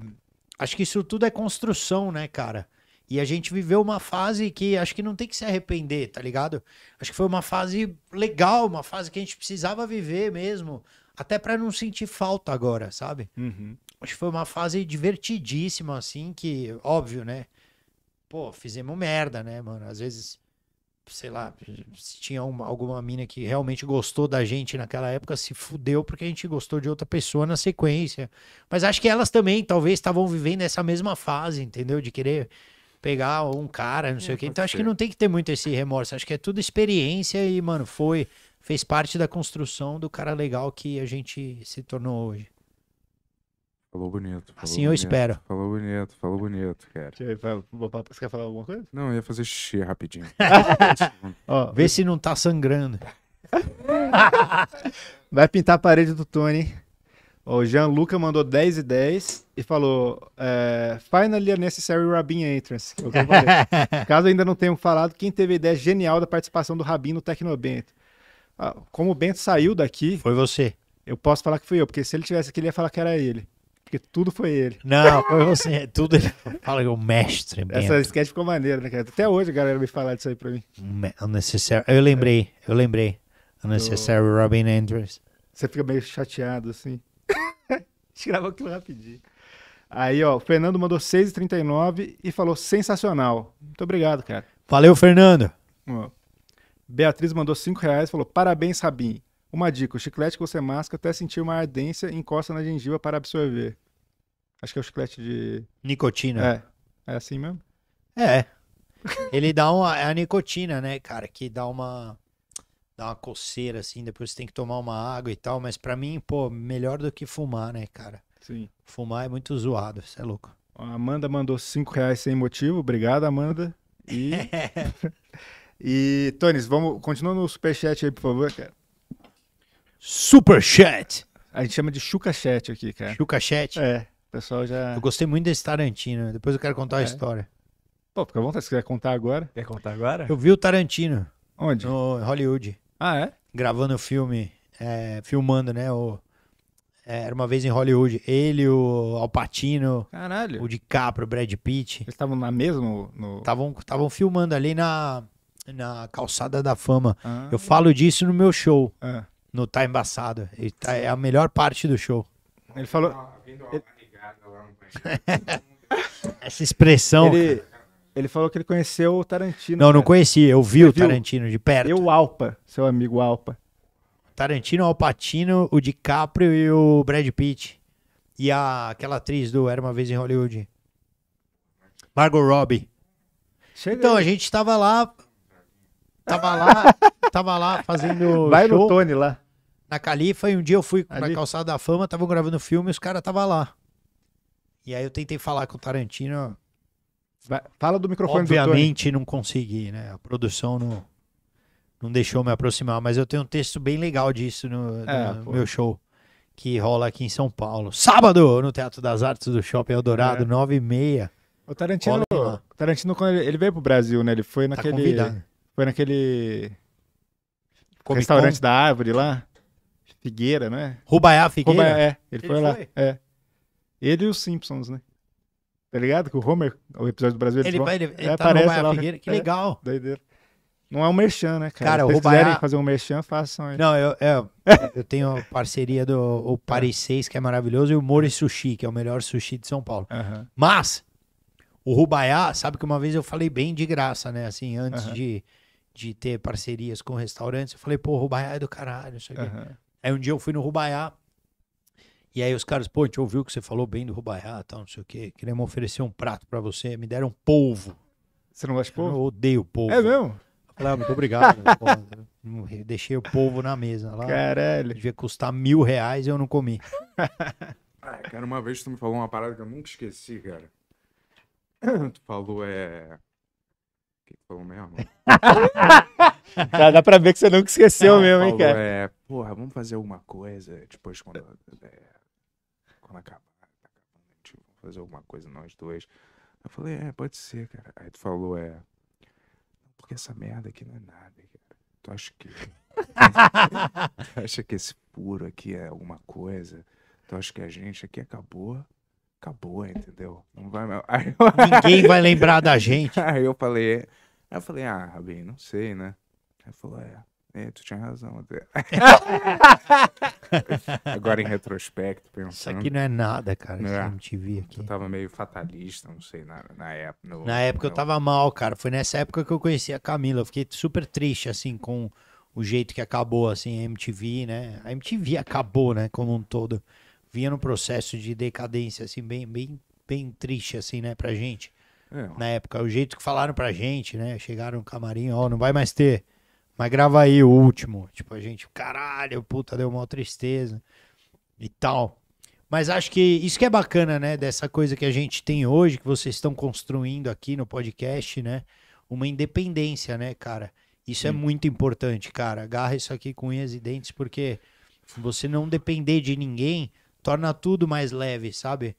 E: acho que isso tudo é construção, né, cara? E a gente viveu uma fase que acho que não tem que se arrepender, tá ligado? Acho que foi uma fase legal, uma fase que a gente precisava viver mesmo, até para não sentir falta agora, sabe? Uhum. Acho que foi uma fase divertidíssima, assim, que, óbvio, né? Pô, fizemos merda, né, mano? Às vezes, sei lá, se tinha uma, alguma mina que realmente gostou da gente naquela época, se fudeu porque a gente gostou de outra pessoa na sequência. Mas acho que elas também, talvez, estavam vivendo essa mesma fase, entendeu? De querer pegar um cara, não sei é, o quê. Então acho que não tem que ter muito esse remorso. Acho que é tudo experiência e, mano, foi. Fez parte da construção do cara legal que a gente se tornou hoje.
A: Falou bonito. Falou assim eu espero. Falou bonito, falou bonito, cara.
B: Você quer falar alguma coisa? Não, eu ia fazer xixi rapidinho. Ó, Vê se não tá sangrando. Vai pintar a parede do Tony. O Jean Luca mandou 10 e 10 e falou: é, Finally a necessary Rabin entrance. É que Caso ainda não tenham falado, quem teve a ideia genial da participação do Rabin no Tecnobento? Ah, como o Bento saiu daqui. Foi você. Eu posso falar que fui eu, porque se ele tivesse aqui, ele ia falar que era ele. Porque tudo foi ele. Não, foi você. Tudo
E: ele fala que é o mestre. Bento. Essa
B: sketch ficou maneira, né, cara? Até hoje a galera me falar disso aí pra mim.
E: Unnecessary. Eu lembrei, eu lembrei. Unnecessary Do... Robin Andrews.
B: Você fica meio chateado, assim gente gravou aquilo rapidinho. Aí, ó, o Fernando mandou 6,39 e falou sensacional. Muito obrigado, cara. Valeu, Fernando. Ó, Beatriz mandou 5 reais e falou: parabéns, Rabin. Uma dica: o chiclete que você masca até sentir uma ardência encosta na gengiva para absorver. Acho que é o chiclete de.
E: Nicotina.
B: É. É assim mesmo? É.
E: Ele dá uma. É a nicotina, né, cara? Que dá uma dá uma coceira, assim, depois você tem que tomar uma água e tal. Mas para mim, pô, melhor do que fumar, né, cara?
B: Sim. Fumar é muito zoado, você é louco. A Amanda mandou 5 reais sem motivo. Obrigado, Amanda. E. e, Tones, vamos. Continua no superchat aí, por favor, cara. Superchat! A gente chama de chucachat aqui, cara.
E: Chucachat? É.
B: O pessoal já. Eu
E: gostei muito desse Tarantino. Né? Depois eu quero contar é. a história.
B: Pô, fica à vontade, se quiser contar agora. Quer contar agora? Eu
E: vi o Tarantino. Onde? No Hollywood. Ah, é? Gravando o filme, é, filmando, né? O, é, era uma vez em Hollywood. Ele, o Alpatino, Caralho. o DiCaprio, o Brad Pitt. Eles estavam na mesma. Estavam no... filmando ali na, na calçada da fama. Ah. Eu falo disso no meu show, ah. no Tá Embaçado. E tá, é a melhor parte do show.
B: Ele falou. Essa expressão. Ele, ele falou que ele conheceu o Tarantino. Não, cara. não conheci. Eu vi Você o viu? Tarantino de perto. E o Alpa, seu amigo
E: Alpa. Tarantino, Alpatino, o DiCaprio e o Brad Pitt. E a, aquela atriz do Era Uma Vez em Hollywood. Margot Robbie. Chega então, aí. a gente tava lá... Tava lá, tava lá
B: fazendo Vai show. no Tony lá.
E: Na Califa e um dia eu fui Ali. na Calçada da Fama, tava gravando filme e os caras tava lá. E aí eu tentei falar com o Tarantino fala do microfone Obviamente do não consegui, né? A produção não, não deixou me aproximar, mas eu tenho um texto bem legal disso no, é, no meu show que rola aqui em São Paulo. Sábado, no Teatro das Artes do Shopping Eldorado, é. nove é. e meia.
B: O Tarantino, Tarantino quando ele, ele veio pro Brasil, né? Ele foi tá naquele. Tá foi naquele. Comic restaurante da árvore lá. Figueira, né? Rubaiá Figueira? Rubaiá, é. Ele, ele foi, foi, lá. É. Ele e os Simpsons, né? Tá ligado? Que o Homer, o episódio do Brasileiro Ele vai, ele, ele tá aparece lá. Né? Figueira, que é, legal. Doideira. Não é um merchan, né, cara? cara Se vocês quiserem a... fazer um merchan, façam aí. Não,
E: eu, eu, eu tenho parceria do o Paris 6, que é maravilhoso, e o Mori Sushi, que é o melhor sushi de São Paulo. Uhum. Mas, o Rubaiá, sabe que uma vez eu falei bem de graça, né? Assim, antes uhum. de, de ter parcerias com restaurantes, eu falei, pô, Rubaiá é do caralho, isso aqui. Uhum. Aí um dia eu fui no Rubaiá, e aí os caras, pô, a gente ouviu que você falou bem do Rubaiá, tal, não sei o quê. Queremos oferecer um prato para você. Me deram polvo. Você não gosta de polvo? Eu odeio polvo. É mesmo? falei, ah, muito obrigado. eu deixei o polvo na mesa lá. Caralho. Devia custar mil reais e eu não comi. ah,
A: cara, uma vez tu me falou uma parada que eu nunca esqueci, cara. Tu falou, é... O que tu falou mesmo?
B: dá, dá pra ver que você nunca esqueceu mesmo, hein, falou, cara?
A: É, porra, vamos fazer alguma coisa depois quando... É quando acabar, tá acabando, a gente vai fazer alguma coisa nós dois. Eu falei, é, pode ser, cara. Aí tu falou, é. Não, porque essa merda aqui não é nada, cara. Tu acha que. tu acha que esse puro aqui é alguma coisa? Tu acha que a gente aqui acabou? Acabou, entendeu? Não vai mais. Eu... Ninguém vai lembrar da gente. Aí eu falei, é. aí eu falei, ah, Rabin, não sei, né? Aí falou, é. É, tu tinha razão, André. Agora em retrospecto, pensando. Isso aqui não é nada, cara. Não é. MTV aqui. Eu tava meio fatalista, não sei, na, na época. No, na época no... eu tava
E: mal, cara. Foi nessa época que eu conheci a Camila. Eu fiquei super triste, assim, com o jeito que acabou, assim, a MTV, né? A MTV acabou, né, como um todo. Vinha num processo de decadência, assim, bem, bem, bem triste, assim, né, pra gente. É. Na época, o jeito que falaram pra gente, né? Chegaram no camarim, ó, oh, não vai mais ter mas grava aí o último. Tipo, a gente, caralho, puta, deu uma tristeza e tal. Mas acho que isso que é bacana, né? Dessa coisa que a gente tem hoje, que vocês estão construindo aqui no podcast, né? Uma independência, né, cara? Isso é Sim. é muito importante, cara. Agarra isso aqui com unhas e dentes, porque você não depender de ninguém torna tudo mais leve, sabe?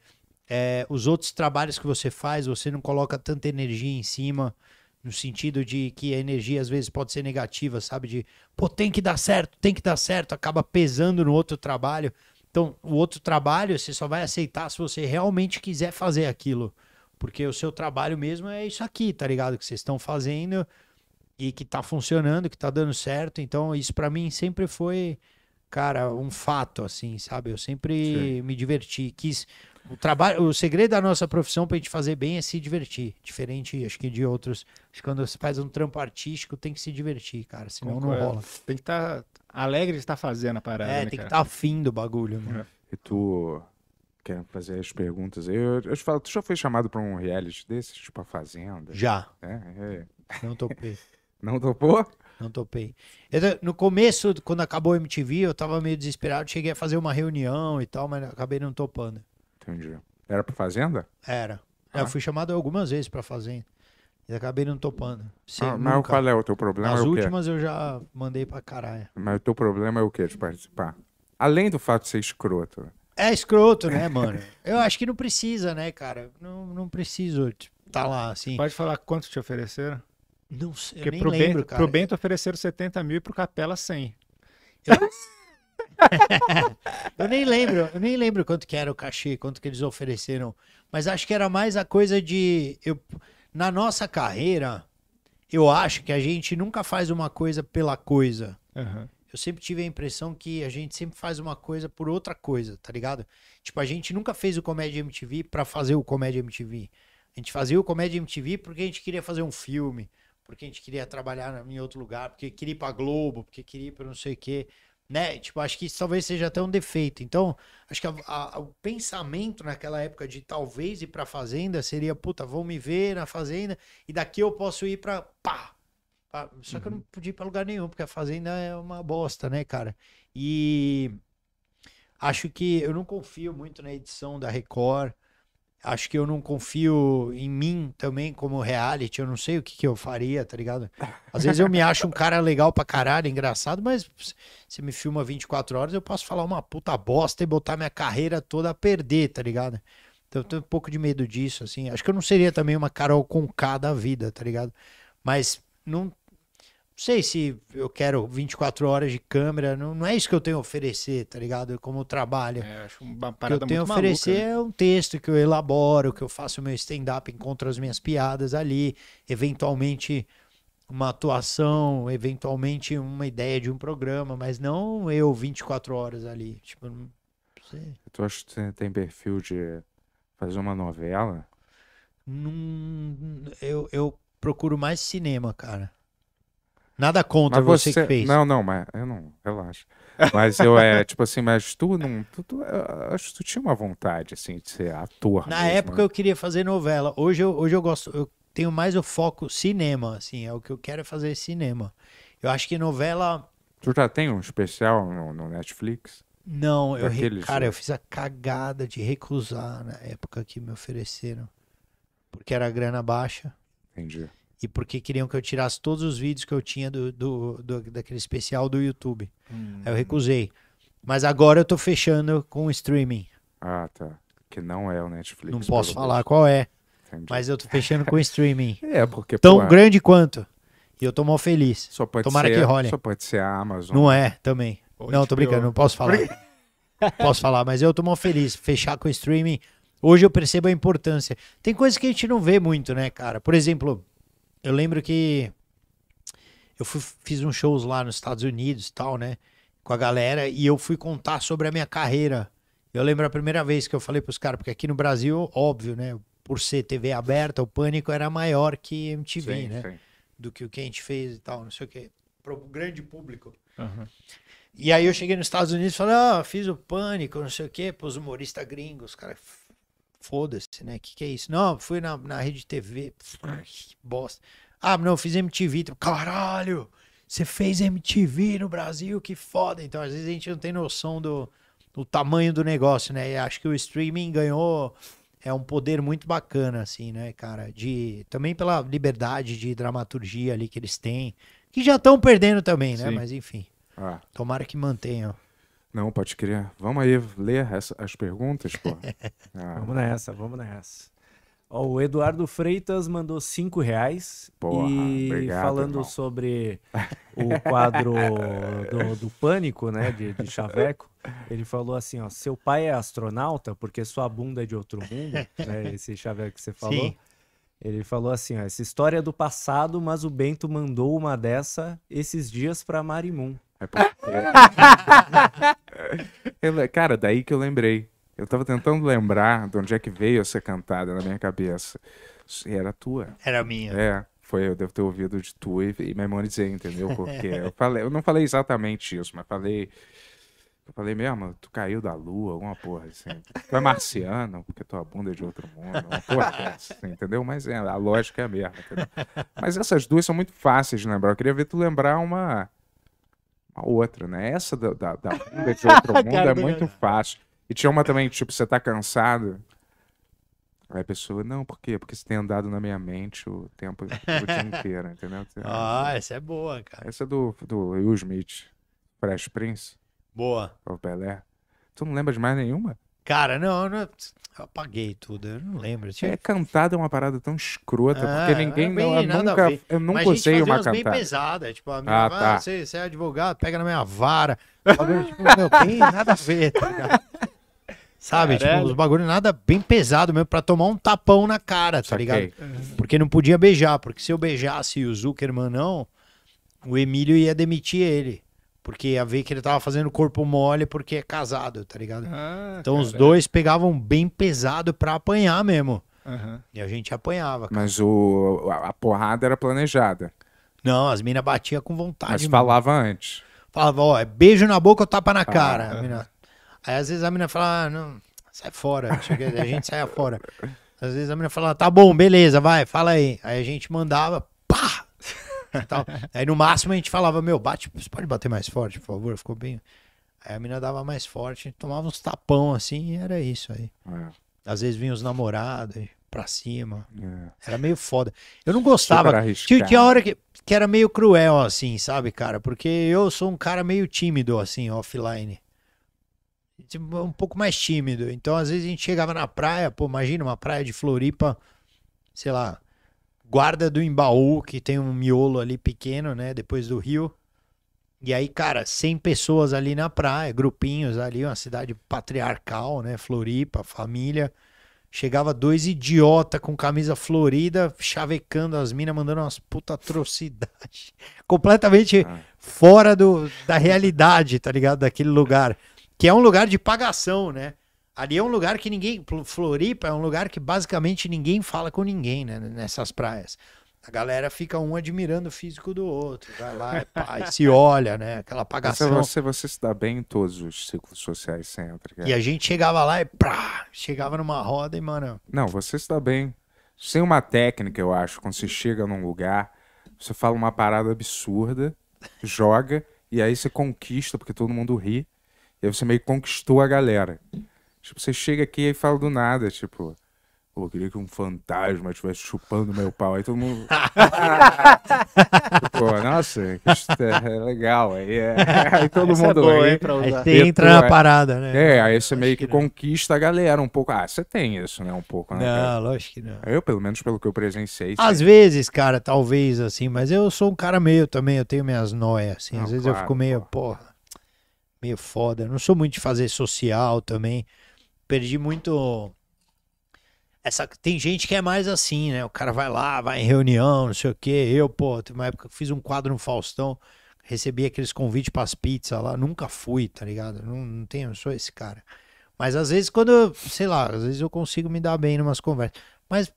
E: É, os outros trabalhos que você faz, você não coloca tanta energia em cima no sentido de que a energia às vezes pode ser negativa, sabe? De, pô, tem que dar certo, tem que dar certo, acaba pesando no outro trabalho. Então, o outro trabalho você só vai aceitar se você realmente quiser fazer aquilo. Porque o seu trabalho mesmo é isso aqui, tá ligado? Que vocês estão fazendo e que tá funcionando, que tá dando certo. Então, isso para mim sempre foi, cara, um fato, assim, sabe? Eu sempre Sim. me diverti, quis o trabalho, o segredo da nossa profissão para gente fazer bem é se divertir, diferente acho que de outros. Acho que quando você faz um trampo artístico, tem que se divertir, cara, senão Concordo. não rola.
B: Tem que estar tá alegre de estar fazendo a parada, É, né, tem cara? que estar tá afim do bagulho, né?
A: E tu quer fazer as perguntas aí? Eu, eu te falo, tu já foi chamado para um reality desses, tipo a Fazenda? Já.
E: É, é. Não topei. não topou? Não topei. Eu, no começo, quando acabou o MTV, eu tava meio desesperado, cheguei a fazer uma reunião e tal, mas acabei não topando.
A: Entendi. Era pra fazenda?
E: Era. É, ah. Eu fui chamado algumas vezes pra fazenda. E acabei não topando. ah, mas nunca. qual é o teu problema? as é últimas eu já mandei pra caralho.
A: Mas o teu problema é o quê de participar? Além do fato de ser escroto.
E: É escroto, né, mano? eu acho que não precisa, né, cara? Não, não
B: preciso estar tipo, tá lá assim. Pode falar quanto te ofereceram? Não sei, eu nem pro lembro, Bento, cara. Pro Bento ofereceram 70 mil e pro Capela 100. Eu... eu nem lembro, eu nem lembro quanto que era o
E: cachê, quanto que eles ofereceram. Mas acho que era mais a coisa de. Eu, na nossa carreira, eu acho que a gente nunca faz uma coisa pela coisa. Uhum. Eu sempre tive a impressão que a gente sempre faz uma coisa por outra coisa, tá ligado? Tipo, a gente nunca fez o Comédia MTV para fazer o Comédia MTV. A gente fazia o Comédia MTV porque a gente queria fazer um filme, porque a gente queria trabalhar em outro lugar, porque queria ir pra Globo, porque queria ir pra não sei o quê né? Tipo, acho que isso talvez seja até um defeito. Então, acho que a, a, o pensamento naquela época de talvez ir pra fazenda seria, puta, vão me ver na fazenda e daqui eu posso ir pra pá. pá. Só que uhum. eu não uhum. podia ir pra lugar nenhum, porque a fazenda é uma bosta, né, cara? E acho que eu não confio muito na edição da Record. Acho que eu não confio em mim também como reality. Eu não sei o que, que eu faria, tá ligado? Às vezes eu me acho um cara legal pra caralho, engraçado, mas você me filma 24 horas, eu posso falar uma puta bosta e botar minha carreira toda a perder, tá ligado? Então eu tenho um pouco de medo disso, assim. Acho que eu não seria também uma Carol K da vida, tá ligado? Mas não sei se eu quero 24 horas de câmera, não, não é isso que eu tenho a oferecer, tá ligado? Como trabalho.
B: É, acho uma parada que eu tenho a oferecer maluca, né? é
E: um texto que eu elaboro, que eu faço meu stand-up, encontro as minhas piadas ali, eventualmente uma atuação, eventualmente uma ideia de um programa, mas não eu 24 horas ali. Tipo, não sei.
A: Tu acha que você tem perfil de fazer uma novela?
E: Num, eu, eu procuro mais cinema, cara. Nada contra mas você, você que fez. Não,
A: não, mas eu não, relaxa. Mas eu é, tipo assim, mas tu não. Tu, tu, acho que tu tinha uma vontade, assim, de ser ator. Na mesmo, época né? eu
E: queria fazer novela. Hoje eu, hoje eu gosto, eu tenho mais o foco cinema, assim, é o que eu quero é fazer cinema. Eu acho que novela.
A: Tu já tem um especial no, no Netflix?
E: Não, eu re... cara, eu fiz a cagada de recusar na época que me ofereceram. Porque era grana baixa. Entendi e porque queriam que eu tirasse todos os vídeos que eu tinha do, do, do daquele especial do YouTube. Hum. Aí eu hum. recusei. Mas agora eu tô fechando com o streaming. Ah, tá. Que não é o Netflix. Não posso falar Deus. qual é. Entendi. Mas eu tô fechando com o streaming. é, porque. Tão pô, é. grande quanto. E eu tô mal feliz. Só pode Tomara ser, que role. Só pode ser a Amazon. Não é, também. não, tô brincando, não posso falar. posso falar, mas eu tô mal feliz. Fechar com o streaming. Hoje eu percebo a importância. Tem coisas que a gente não vê muito, né, cara? Por exemplo, eu lembro que eu fui, fiz uns shows lá nos Estados Unidos e tal, né? Com a galera, e eu fui contar sobre a minha carreira. Eu lembro a primeira vez que eu falei pros caras, porque aqui no Brasil, óbvio, né? Por ser TV aberta, o pânico era maior que MTV, sim, né? Sim. Do que o que a gente fez e tal, não sei o quê. Pro grande público. Uhum. E aí eu cheguei nos Estados Unidos e falei, ah, fiz o pânico, não sei o quê, pros humoristas gringos, cara Foda-se, né? Que que é isso? Não, fui na, na rede TV. que bosta. Ah, não, fiz MTV. Então, caralho! Você fez MTV no Brasil, que foda. Então, às vezes a gente não tem noção do, do tamanho do negócio, né? E acho que o streaming ganhou é um poder muito bacana, assim, né, cara? De, também pela liberdade de dramaturgia ali que eles têm, que já estão perdendo também, né? Sim. Mas enfim. Ah.
D: Tomara que mantenham.
A: Não, pode crer. Vamos aí ler essa, as perguntas, pô.
D: Ah. vamos nessa, vamos nessa. Ó, o Eduardo Freitas mandou cinco reais. Porra, e obrigado, falando irmão. sobre o quadro do, do pânico, né, de, de, Chaveco, ele falou assim, ó, seu pai é astronauta porque sua bunda é de outro mundo, né, esse Chaveco que você falou. Sim. Ele falou assim, ó, essa história é do passado, mas o Bento mandou uma dessa esses dias para Marimum. É
A: porque... cara, daí que eu lembrei. Eu tava tentando lembrar de onde é que veio essa cantada na minha cabeça. E era tua.
E: Era minha. É
A: foi eu devo ter ouvido de tu e, e memorizei, entendeu? Porque eu falei, eu não falei exatamente isso, mas falei eu falei mesmo, tu caiu da lua, alguma porra assim. Tu é marciano, porque tua bunda é de outro mundo, uma porra assim, entendeu? Mas é, a lógica é a mesma, entendeu? Mas essas duas são muito fáceis de lembrar. Eu queria ver tu lembrar uma uma outra, né? Essa da, da, da bunda de outro mundo é muito fácil. E tinha uma também, tipo, você tá cansado? Aí a pessoa, não, por quê? Porque você tem andado na minha mente o tempo o dia inteiro, entendeu? Ah, essa,
E: essa é boa,
A: cara. Essa é do, do Will Smith,
E: Fresh Prince. Boa. O Pelé.
A: Tu não lembra de mais nenhuma? Cara,
E: não, não é, eu apaguei tudo, eu não lembro. Tinha... É,
A: cantada é uma parada tão escrota, ah, porque ninguém. É bem, eu nunca, eu nunca usei uma cantada. bem
E: pesada, tipo, a minha, ah, tá. ah, você, você é advogado, pega na minha vara. Bagulho, tipo, meu, bem nada a ver, tá ligado? Sabe, tipo, Caralho. tipo, os bagulho nada bem pesado mesmo pra tomar um tapão na cara, tá Saquei. ligado? Porque não podia beijar, porque se eu beijasse o Zuckerman não, o Emílio ia demitir ele. Porque ia ver que ele tava fazendo corpo mole porque é casado, tá ligado? Ah, então os dois pegavam bem pesado pra apanhar mesmo. Uhum. E a gente apanhava. Cara. Mas o, a porrada era planejada. Não, as minas batiam com vontade. Mas falava mano. antes. Falava, ó, é beijo na boca ou tapa na ah, cara. Uhum. Mina... Aí às vezes a mina fala, ah, não, sai fora. a gente saia fora. Às vezes a mina fala, tá bom, beleza, vai, fala aí. Aí a gente mandava, pá, tal. Aí no máximo a gente falava, meu, bate, você pode bater mais forte, por favor? Ficou bem. Aí a mina dava mais forte, tomava uns tapão assim e era isso aí. É. Às vezes vinham os namorados pra cima. É. Era meio foda. Eu não gostava. Tinha, tinha hora que, que era meio cruel, assim, sabe, cara? Porque eu sou um cara meio tímido, assim, offline. Tipo, um pouco mais tímido. Então, às vezes, a gente chegava na praia, pô, imagina uma praia de Floripa, sei lá, Guarda do Embaú, que tem um miolo ali pequeno, né? Depois do Rio. E aí, cara, 100 pessoas ali na praia, grupinhos ali, uma cidade patriarcal, né? Floripa, família. Chegava dois idiota com camisa florida, chavecando as minas, mandando umas puta atrocidade, Completamente ah. fora do, da realidade, tá ligado? Daquele lugar. Que é um lugar de pagação, né? Ali é um lugar que ninguém. Floripa é um lugar que basicamente ninguém fala com ninguém, né? Nessas praias. A galera fica um admirando o físico do outro, vai lá e, é pá, e se olha, né? Aquela apagação. você,
A: você se dá bem em todos os ciclos sociais sempre. Cara. E a
E: gente chegava lá e pá, chegava numa roda e, mano.
A: Não, você se dá bem. Sem uma técnica, eu acho, quando você chega num lugar, você fala uma parada absurda, joga, e aí você conquista, porque todo mundo ri, e aí você meio que conquistou a galera. Tipo, você chega aqui e fala do nada, tipo. Pô, eu queria que um fantasma estivesse chupando meu pau. Aí todo mundo. Pô, nossa, é legal. Aí, é... aí todo Essa é mundo. É boa, aí, aí você entra na parada, né? É, aí você meio que, que conquista a galera um pouco. Ah, você tem isso, né? Um pouco, né? Não, cara? lógico que não. Eu, pelo menos pelo que eu presenciei. Às sim. vezes,
E: cara, talvez assim, mas eu sou um cara meio também, eu tenho minhas noias, assim. Não, às vezes claro, eu fico meio, porra, meio foda. Eu não sou muito de fazer social também perdi muito. Essa, tem gente que é mais assim, né? O cara vai lá, vai em reunião, não sei o quê. Eu, pô, teve uma época que fiz um quadro no Faustão, recebi aqueles convites para as pizzas lá. Nunca fui, tá ligado? Não, não tenho, não sou esse cara. Mas às vezes, quando, sei lá, às vezes eu consigo me dar bem umas conversas. Mas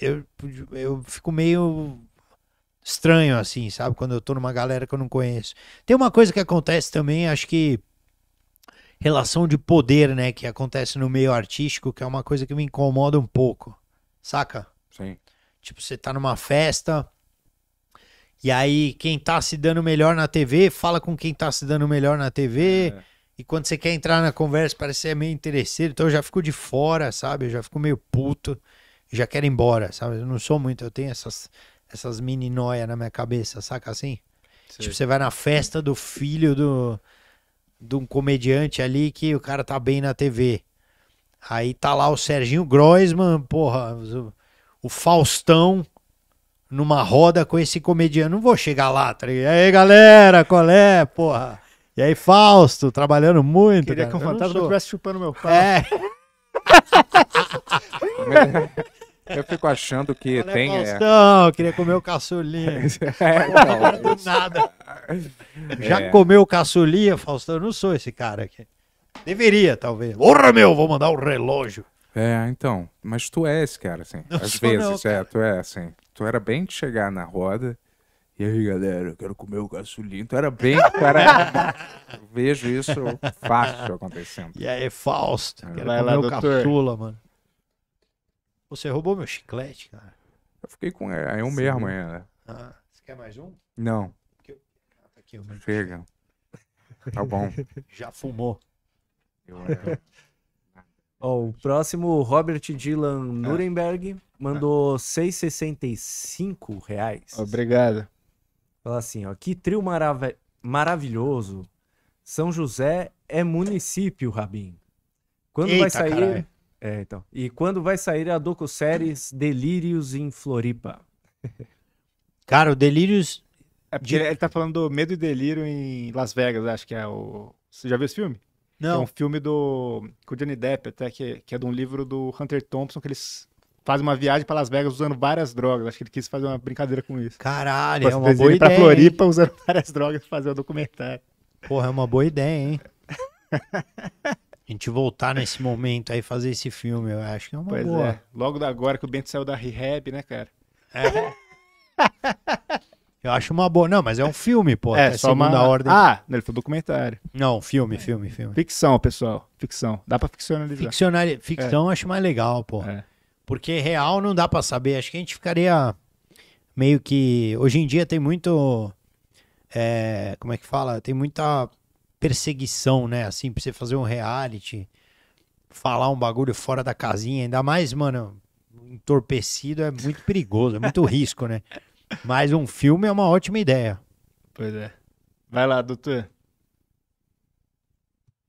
E: eu, eu fico meio estranho, assim, sabe? Quando eu tô numa galera que eu não conheço. Tem uma coisa que acontece também, acho que relação de poder, né, que acontece no meio artístico, que é uma coisa que me incomoda um pouco. Saca? Sim. Tipo, você tá numa festa e aí quem tá se dando melhor na TV fala com quem tá se dando melhor na TV. É. E quando você quer entrar na conversa, parece ser é meio interesseiro, então eu já fico de fora, sabe? Eu já fico meio puto, já quero ir embora, sabe? Eu não sou muito, eu tenho essas, essas mini noia na minha cabeça, saca assim? Sim. Tipo, você vai na festa do filho do, de um comediante ali que o cara tá bem na TV. Aí tá lá o Serginho Groisman, porra, o Faustão numa roda com esse comediante. Não vou chegar lá, tá ligado? E aí, galera, qual é, porra? E aí, Fausto, trabalhando muito. Queria cara. que o fantasma
B: estivesse chupando meu pau. É.
A: Eu fico achando que Olha tem. É.
E: Faustão, é... queria comer o caçulinha. é, não, do nada.
A: É. Já é. comeu o
E: caçulinha, Faustão? Eu não sou esse cara aqui. Deveria, talvez. Porra, meu, vou mandar um relógio.
A: É, então. Mas tu é esse cara, assim. Não Às vezes, não, é, tu é, assim. Tu era bem de chegar na roda. E aí, galera, eu quero comer o caçulinho. Tu era bem. Tu era... Vejo isso fácil acontecendo. E aí, Fausto.
E: Quero Vai comer lá, o doutor. mano. Você roubou meu chiclete, cara.
A: Eu fiquei com. É, eu um mesmo ainda.
D: Né?
E: Ah, você quer mais um?
D: Não. Eu...
E: Ah, tá aqui,
A: Chega.
D: Tá bom. Já fumou. Eu, Oh, o próximo, Robert Dylan ah. Nuremberg, mandou R$ ah. 6,65. Reais. Obrigado. Fala assim, ó. Que trio marav maravilhoso. São José é município, Rabin. Quando Eita, vai sair. Caralho. É, então. E quando vai sair a docu-série Delírios em Floripa? Cara, o Delírios. É porque de... ele tá falando do Medo e Delírio em Las Vegas, acho
B: que é o. Você já viu esse filme? Não. É um filme do. com o Johnny Depp, até, que, que é de um livro do Hunter Thompson, que eles fazem uma viagem para Las Vegas usando várias drogas. Acho que ele quis fazer uma brincadeira com isso. Caralho, Posso é uma boa tá ideia. Pra Floripa usando várias drogas pra fazer o um documentário. Porra, é uma boa ideia, hein?
E: A gente voltar nesse momento aí, fazer esse filme, eu acho que é uma pois boa. É.
B: Logo da agora que o Bento saiu da rehab, né, cara? É.
E: eu acho uma boa. Não, mas é um filme, pô. É, é só uma... ordem. Ah, ele foi documentário. Não, filme, filme, filme.
B: Ficção, pessoal. Ficção. Dá pra ficcionalizar. Ficcionali... É. Ficção é. acho mais legal, pô. É.
E: Porque real não dá pra saber. Acho que a gente
B: ficaria
E: meio que. Hoje em dia tem muito. É, como é que fala? Tem muita perseguição, né? Assim, pra você fazer um reality, falar um bagulho fora da casinha, ainda mais, mano, entorpecido é muito perigoso, é muito risco, né? Mas um filme é uma ótima ideia.
B: Pois é. Vai lá, doutor.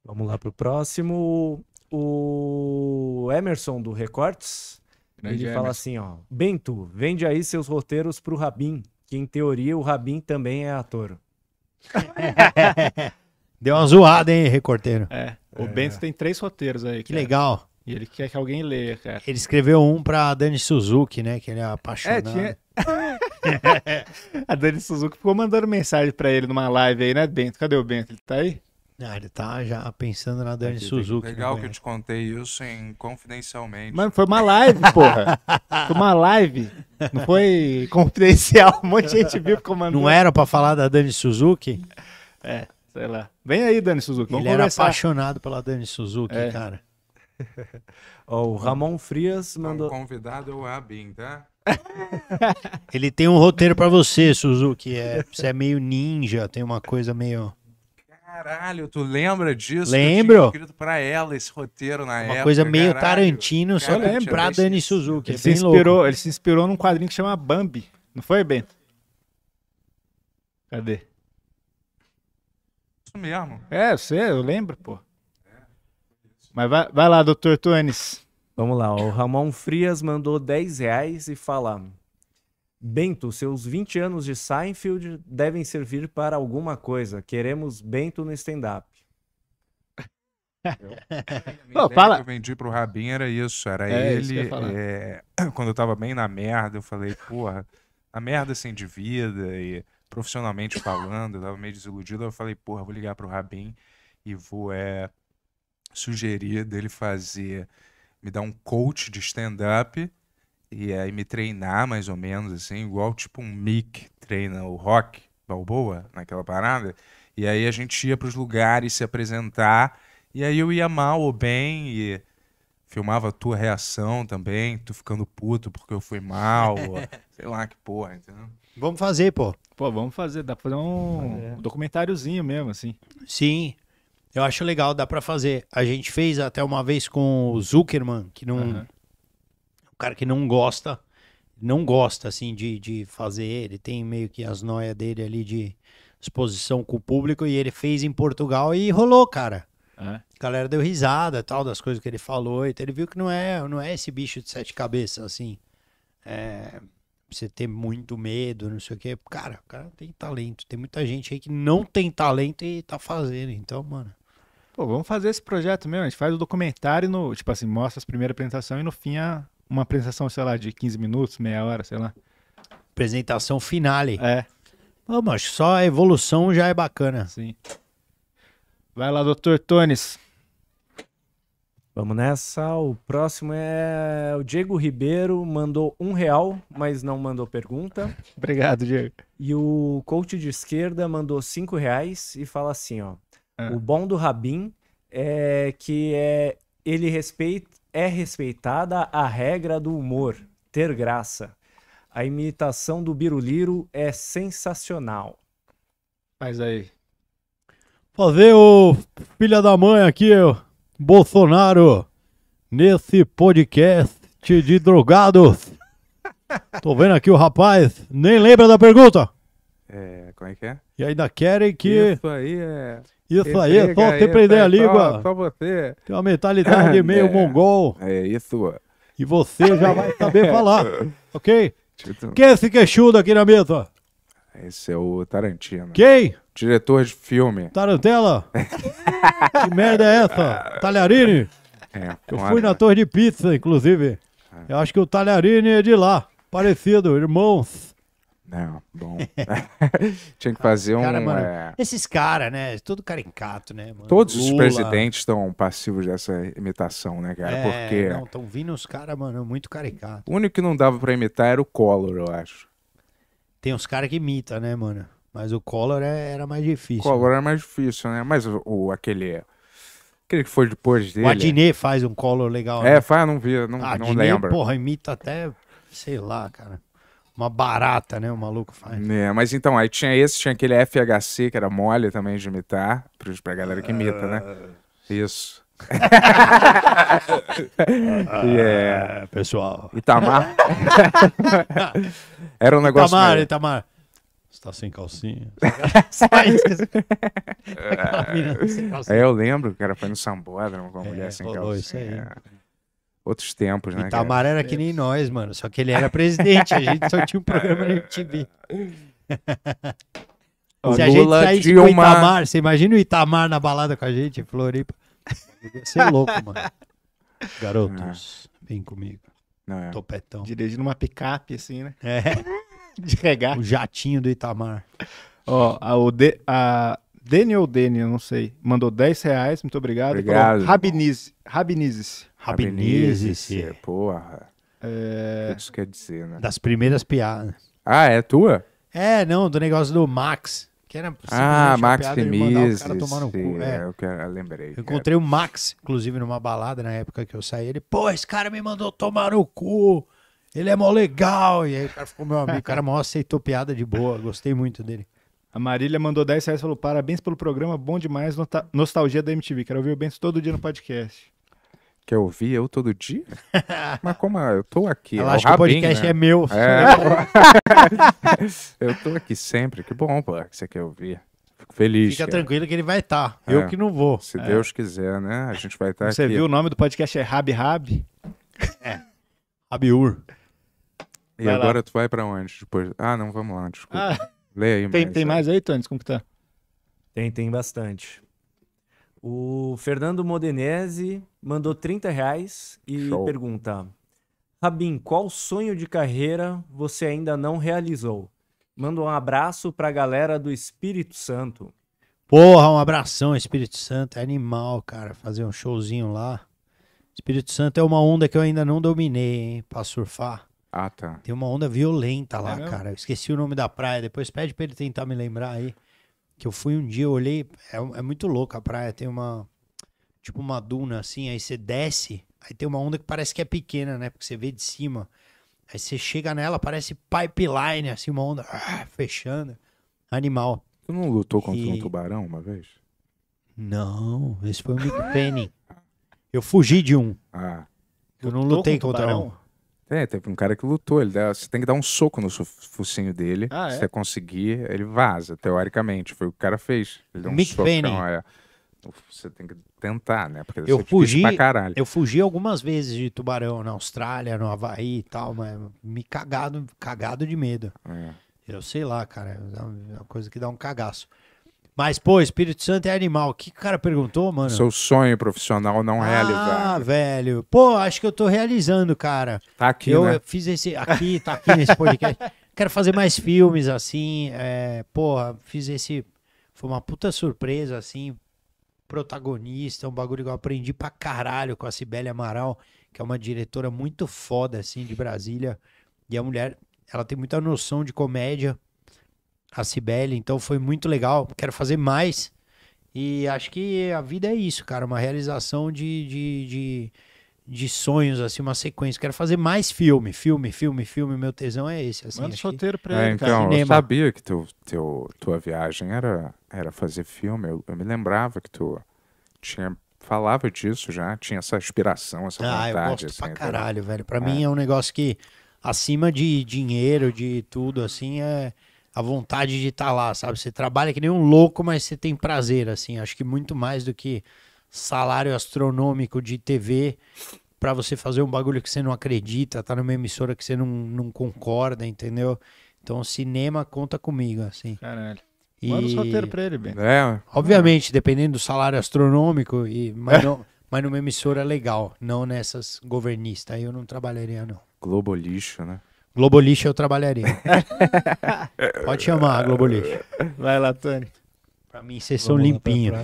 D: Vamos lá pro próximo. O Emerson do Recortes. Grande ele Emerson. fala assim, ó. Bento, vende aí seus roteiros pro Rabin, que em teoria o Rabin também é ator.
E: Deu uma zoada, hein, recorteiro?
D: É. O é. Bento tem três roteiros aí. Que legal. E ele quer que
B: alguém leia, cara. Ele escreveu um pra Dani Suzuki, né? Que ele é apaixonado. É, tinha... a Dani Suzuki ficou mandando mensagem pra ele numa live aí, né, Bento? Cadê o Bento? Ele tá aí? Ah, ele tá já pensando na Dani Suzuki. Legal né, que
A: eu te contei isso em
B: confidencialmente. Mano, foi uma live, porra. foi uma live. Não foi
E: confidencial. Um monte de gente viu ficou mandando. Não era
B: pra falar da Dani Suzuki? É sei lá. Vem aí, Dani Suzuki. Vamos Ele era apaixonado
E: pela Dani Suzuki, é. cara. o Ramon Frias tá mandou.
A: O convidado é o Abin, tá?
E: Ele tem um roteiro para você, Suzuki. É, você é meio ninja, tem uma coisa meio.
A: Caralho, tu lembra disso? Lembro. Eu tinha escrito pra ela esse roteiro na uma época. Uma coisa meio caralho. Tarantino, só caralho, lembrar da Suzuki.
B: É ele, é se inspirou, ele se inspirou num quadrinho que chama Bambi, não foi, Bento? Cadê?
A: mesmo.
D: É, você, eu lembro, pô. Mas vai, vai lá, doutor Tuanes. Vamos lá, o Ramon Frias mandou 10 reais e fala: Bento, seus 20 anos de Seinfeld devem servir para alguma coisa. Queremos Bento no stand-up. Pô, fala. Que
A: eu vendi pro Rabin era isso, era é, ele. Isso é, quando eu tava bem na merda, eu falei, porra, a merda sem assim, de vida e profissionalmente falando, eu tava meio desiludido. Eu falei, porra, vou ligar pro Rabin e vou é, sugerir dele fazer, me dar um coach de stand-up e aí é, me treinar mais ou menos, assim, igual tipo um Mick treina o rock, Balboa, naquela parada. E aí a gente ia para os lugares se apresentar. E aí eu ia mal ou bem e filmava a tua reação também, tu ficando puto porque eu fui mal,
B: sei lá que porra, entendeu? Vamos fazer, pô. Pô, vamos fazer, dá pra fazer um, documentáriozinho mesmo, assim.
E: Sim, eu acho legal, dá para fazer. A gente fez até uma vez com o Zuckerman, que não. Uhum. O cara que não gosta, não gosta, assim, de, de fazer. Ele tem meio que as noias dele ali de exposição com o público e ele fez em Portugal e rolou, cara. É. A galera deu risada tal das coisas que ele falou. Então ele viu que não é, não é esse bicho de sete cabeças, assim. É, você ter muito medo, não sei o quê. Cara, o cara tem talento. Tem muita gente aí que não tem talento e tá fazendo. Então, mano.
B: Pô, vamos fazer esse projeto mesmo. A gente faz o documentário no. Tipo assim, mostra as primeiras apresentações e no fim a, uma apresentação, sei lá, de 15 minutos, meia hora, sei lá. Apresentação finale. É. vamos só a evolução já é bacana. Sim.
D: Vai lá, doutor Tones. Vamos nessa. O próximo é o Diego Ribeiro, mandou um real, mas não mandou pergunta. Obrigado, Diego. E o coach de esquerda mandou cinco reais e fala assim: ó. Ah. O bom do Rabin é que é, ele respeita, é respeitada a regra do humor, ter graça. A imitação do Biruliro é sensacional. Mas aí.
E: Fazer o filha da mãe aqui, ó. Bolsonaro nesse podcast de drogados. Tô vendo aqui o rapaz, nem lembra da pergunta.
A: É, como é que é? E ainda querem que. Isso aí é. Isso aí é só você prender a é língua. Só, só você.
E: Tem uma
B: mentalidade meio é, mongol. É isso. E você já vai saber falar. Ok? Tipo- Quem é esse queixudo aqui na mesa?
A: Esse é o Tarantino. Quem? Diretor de filme.
B: Tarantella?
E: que merda é essa? Talharini? É, eu fui na Torre de Pizza, inclusive. É. Eu acho que o Talharini é de lá. Parecido, irmãos.
A: Não, bom. Tinha que fazer cara, um. Mano, é...
E: Esses caras, né? Todo caricato, né? Mano? Todos Lula. os presidentes
A: estão passivos dessa imitação, né, cara? É, Porque. Não, estão
E: vindo uns caras, mano, muito caricato. O
A: único que não dava pra imitar era o Collor, eu acho.
E: Tem uns caras que imitam, né, mano? Mas o Collor é, era mais difícil. O Collor
A: era mais difícil, né? Mas o, o aquele. Aquele que foi depois dele. O Adnet
E: faz um Collor legal. É, né? faz, não vi, não, Adnet, não lembro. porra, imita até, sei lá, cara. Uma barata, né? O maluco faz.
A: É, mas então, aí tinha esse, tinha aquele FHC, que era mole também de imitar, pra galera que imita, né? Ah. Isso.
E: yeah. Ah, pessoal. Itamar. Era um negócio. Itamar, meio... Itamar. Você tá sem calcinha? Sai,
A: É, eu lembro, pra ir no Sambódromo com uma é, mulher sem calcinha. Outros tempos, né? Itamar cara? era
E: que nem nós, mano. Só que ele era presidente. A gente só tinha um programa na MTV. Se a gente saísse Dilma... com o Itamar, você imagina o Itamar na balada com a gente, Floripa você ser louco, mano.
B: Garotos, é. vem comigo. Não, é. Topetão. Dirigindo uma picape, assim, né? É. De regar. O jatinho do Itamar. Ó, a, o de, a Daniel Daniel, não sei, mandou 10 reais, muito obrigado. Obrigado. Rabinize. Rabinizes. Rabinizes. Porra. É... Isso quer dizer, né? Das primeiras piadas. Né? Ah, é
E: tua? É, não, do negócio do Max. Que era ah, Max cu. É. é. Eu,
A: eu lembrei. Eu é. encontrei
E: o Max, inclusive, numa balada na época que eu saí. Ele, pô, esse cara me mandou tomar no cu. Ele é mó legal. E aí o cara ficou meu amigo. O cara mó aceitou
B: piada de boa. Gostei muito dele. A Marília mandou 10 reais e falou: parabéns pelo programa, bom demais. Nostalgia da MTV. Quero ouvir o Bento todo dia no podcast.
A: Quer ouvir eu todo dia? Mas como eu tô aqui? Eu é acha o podcast né? é meu. É, eu tô aqui sempre. Que bom, pô, que você quer ouvir. Fico feliz. Fica cara.
B: tranquilo que ele vai estar. Tá. É. Eu que não vou. Se é. Deus
A: quiser, né? A gente vai estar tá aqui. Você viu o
B: nome do podcast é Rabi Rabi? É. Rabiur. E vai agora
A: lá. tu vai pra onde? Depois... Ah, não,
D: vamos lá, desculpa. Ah. aí tem, mais. Tem mais aí, Tony? Como que tá? Tem, tem bastante. O Fernando Modenese mandou 30 reais e Show. pergunta: Rabin, qual sonho de carreira você ainda não realizou? Manda um abraço pra galera do Espírito Santo.
E: Porra, um abração, Espírito Santo. É animal, cara, fazer um showzinho lá. Espírito Santo é uma onda que eu ainda não dominei, hein, pra surfar. Ah, tá. Tem uma onda violenta lá, é cara. Eu esqueci o nome da praia, depois pede pra ele tentar me lembrar aí que eu fui um dia, eu olhei, é, é muito louca a praia, tem uma tipo uma duna assim, aí você desce, aí tem uma onda que parece que é pequena, né? Porque você vê de cima. Aí você chega nela, parece pipeline, assim, uma onda ah, fechando. Animal. Tu não lutou contra e... um
A: tubarão uma vez?
E: Não, esse foi o Big Penny. Eu fugi de um. Ah. Eu não
C: lutei contra um.
A: É, teve um cara que lutou. Ele dá, você tem que dar um soco no focinho dele. Ah, é? Se você conseguir, ele vaza, teoricamente. Foi o que o cara fez. Ele deu um Mick é. Então, você tem que tentar, né? Porque eu é fugi, Eu
E: fugi algumas vezes de tubarão na Austrália, no Havaí e tal, mas me cagado, cagado de medo. É. Eu sei lá, cara. É uma é coisa que dá um cagaço. Mas, pô, Espírito Santo é animal. O que, o cara perguntou, mano? Seu
A: sonho profissional não ah, realizado.
E: Ah, velho. Pô, acho que eu tô realizando, cara. Tá aqui, eu, né? Eu fiz esse... Aqui, tá aqui nesse podcast. Quero fazer mais filmes, assim. É, porra, fiz esse... Foi uma puta surpresa, assim. Protagonista, um bagulho que eu aprendi pra caralho com a Cibele Amaral, que é uma diretora muito foda, assim, de Brasília. E a mulher, ela tem muita noção de comédia a Cibele, então foi muito legal. Quero fazer mais. E acho que a vida é isso, cara, uma realização de, de, de, de sonhos, assim, uma sequência. Quero fazer mais filme, filme, filme, filme. Meu tesão é esse. Assim, Manda roteiro que... pra ele, é, Então,
C: eu
A: sabia que teu, teu, tua viagem era, era fazer filme. Eu, eu me lembrava que tu tinha falava disso já, tinha essa aspiração, essa vontade. Ah, eu gosto assim, pra né? caralho,
E: velho. Pra é. mim é um negócio que, acima de dinheiro, de tudo, assim, é a vontade de estar tá lá, sabe? Você trabalha que nem um louco, mas você tem prazer, assim. Acho que muito mais do que salário astronômico de TV para você fazer um bagulho que você não acredita, tá numa emissora que você não, não concorda, entendeu? Então, cinema conta comigo, assim. Caralho. E... Manda um roteiro pra
B: ele, bem. É.
E: Obviamente, dependendo do salário astronômico, e... mas, é. não, mas numa emissora legal, não nessas governistas. Aí eu não trabalharia, não.
A: Globo lixo, né?
E: Globolixo eu trabalharia. Pode chamar, Globolixo.
D: Vai lá, Tony. Pra mim, vocês são limpinhos.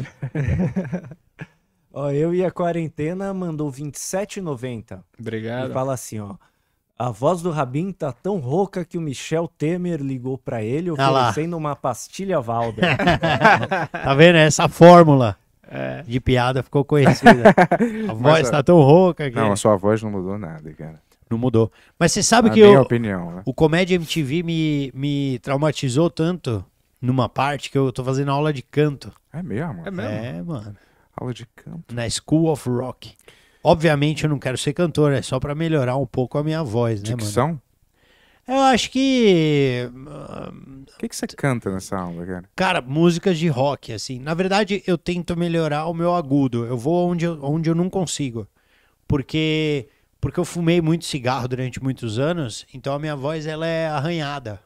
D: ó, eu e a quarentena mandou 27,90. Obrigado. E fala assim, ó. A voz do Rabin tá tão rouca que o Michel Temer ligou para ele ah oferecendo ah uma pastilha Valda.
E: tá vendo? É essa fórmula é. de piada ficou conhecida. A voz Mas, tá tão rouca que... Não, a
A: sua voz não mudou
E: nada, cara. Não mudou. Mas você sabe Na que eu, opinião, né? o Comédia MTV me, me traumatizou tanto numa parte que eu tô fazendo aula de canto. É mesmo? É mesmo? É, mano. Aula de canto. Na School of Rock. Obviamente eu não quero ser cantor, é só para melhorar um pouco a minha voz, né, Dicção? mano? Eu acho que. O que, que você canta nessa aula, cara? Cara, músicas de rock, assim. Na verdade, eu tento melhorar o meu agudo. Eu vou onde eu, onde eu não consigo. Porque porque eu fumei muito cigarro durante muitos anos, então a minha voz ela é arranhada.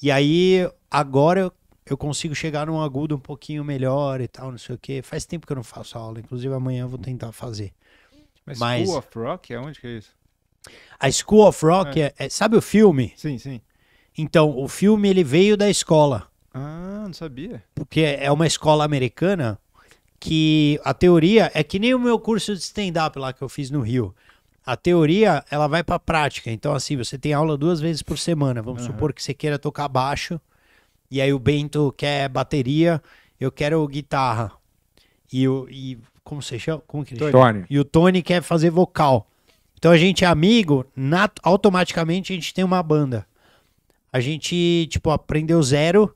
E: E aí agora eu, eu consigo chegar num agudo um pouquinho melhor e tal, não sei o quê. Faz tempo que eu não faço aula, inclusive amanhã eu vou tentar fazer.
B: Mas, Mas School of Rock é onde que é isso?
E: A School of Rock é. É, é, sabe o filme? Sim, sim. Então, o filme ele veio da escola.
B: Ah, não sabia.
E: Porque é uma escola americana que a teoria é que nem o meu curso de stand-up lá que eu fiz no Rio a teoria ela vai para a prática. Então, assim, você tem aula duas vezes por semana. Vamos uhum. supor que você queira tocar baixo, e aí o Bento quer bateria, eu quero guitarra. E, o, e como você chama? Como que ele Tony. Chama? E o Tony quer fazer vocal. Então a gente é amigo, na, automaticamente a gente tem uma banda. A gente, tipo, aprendeu zero,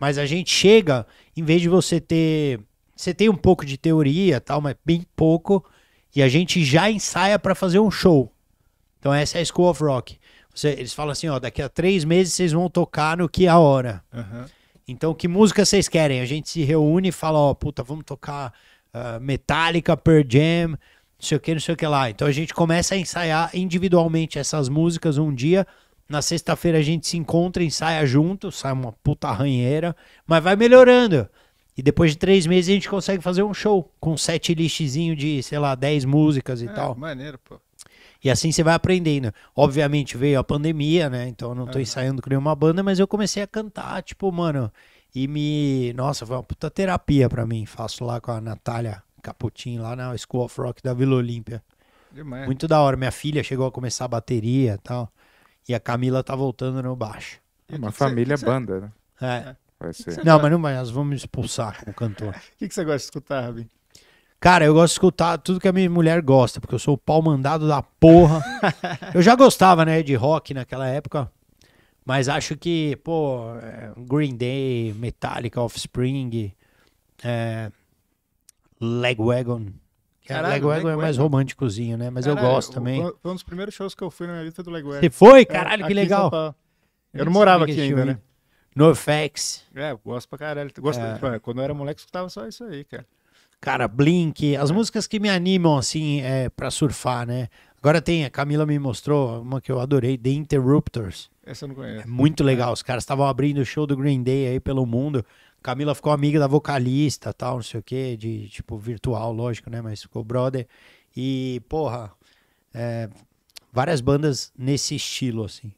E: mas a gente chega, em vez de você ter. Você tem um pouco de teoria tal, mas bem pouco e a gente já ensaia para fazer um show. Então essa é a School of Rock. Você, eles falam assim, ó, daqui a três meses vocês vão tocar no que é a hora. Uhum. Então que música vocês querem? A gente se reúne e fala, ó, puta, vamos tocar uh, Metallica, Pearl Jam, não sei o que, não sei o que lá. Então a gente começa a ensaiar individualmente essas músicas um dia. Na sexta-feira a gente se encontra, ensaia junto, sai uma puta ranheira, mas vai melhorando. E depois de três meses a gente consegue fazer um show com sete listzinho de, sei lá, dez músicas e é, tal.
B: Maneiro, pô.
E: E assim você vai aprendendo. Obviamente veio a pandemia, né? Então eu não tô uhum. ensaiando com nenhuma banda, mas eu comecei a cantar, tipo, mano. E me. Nossa, foi uma puta terapia pra mim. Faço lá com a Natália Caputin, lá na School of Rock da Vila Olímpia. Demais. Muito da hora. Minha filha chegou a começar a bateria e tal. E a Camila tá voltando no baixo. É uma família cê, banda, né?
B: É. é. Vai ser. Não, mas não vai, elas expulsar o cantor. O que, que você gosta de escutar, Rabi?
E: Cara, eu gosto de escutar tudo que a minha mulher gosta, porque eu sou o pau mandado da porra. eu já gostava, né, de rock naquela época, mas acho que, pô, é, Green Day, Metallica, Offspring, é, Legwagon. É, Caralho, Legwagon é mais românticozinho, né? Mas Caralho, eu gosto também.
B: Foi um dos primeiros shows que eu fui na minha vida do Legwagon. Você foi? É, Caralho, é, que legal. Eu não morava aqui ainda, né? Norfax. É, eu gosto pra caralho. Gosto, é. Tipo, é. quando eu era moleque, eu escutava só isso aí, cara. Cara,
E: Blink, as músicas que me animam, assim, é, pra surfar, né? Agora tem, a Camila me mostrou uma que eu adorei, The Interrupters.
B: Essa eu não conheço. É muito legal,
E: os caras estavam abrindo o show do Green Day aí pelo mundo. Camila ficou amiga da vocalista, tal, não sei o quê, de tipo virtual, lógico, né? Mas ficou brother. E, porra, é, várias bandas nesse estilo, assim.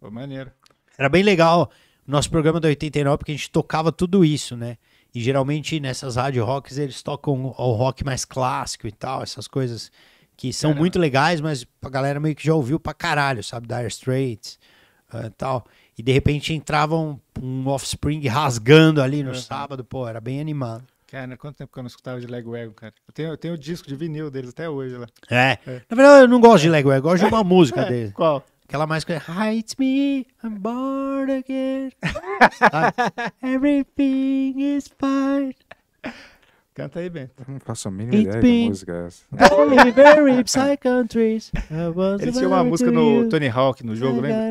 B: Pô, maneiro. Era bem
E: legal nosso programa da 89, porque a gente tocava tudo isso, né? E geralmente nessas rádio rocks eles tocam o rock mais clássico e tal, essas coisas que são Caramba. muito legais, mas a galera meio que já ouviu pra caralho, sabe? Dire Straits uh, tal. E de repente
B: entrava um, um Offspring rasgando ali no uhum.
E: sábado, pô, era bem animado.
B: Cara, quanto tempo que eu não escutava de Lego Ego, cara? Eu tenho, eu tenho o disco de vinil deles até hoje lá.
E: É. é. Na verdade, eu não gosto de Lego Ego, eu gosto de uma música deles.
B: Qual? Aquela mais que
E: It's me, I'm born
C: again. Everything is fine.
B: Canta aí, Bento. Não faço a mínima It's ideia da música é essa.
E: very
B: Ele tinha uma música no Tony Hawk, no jogo, lembra?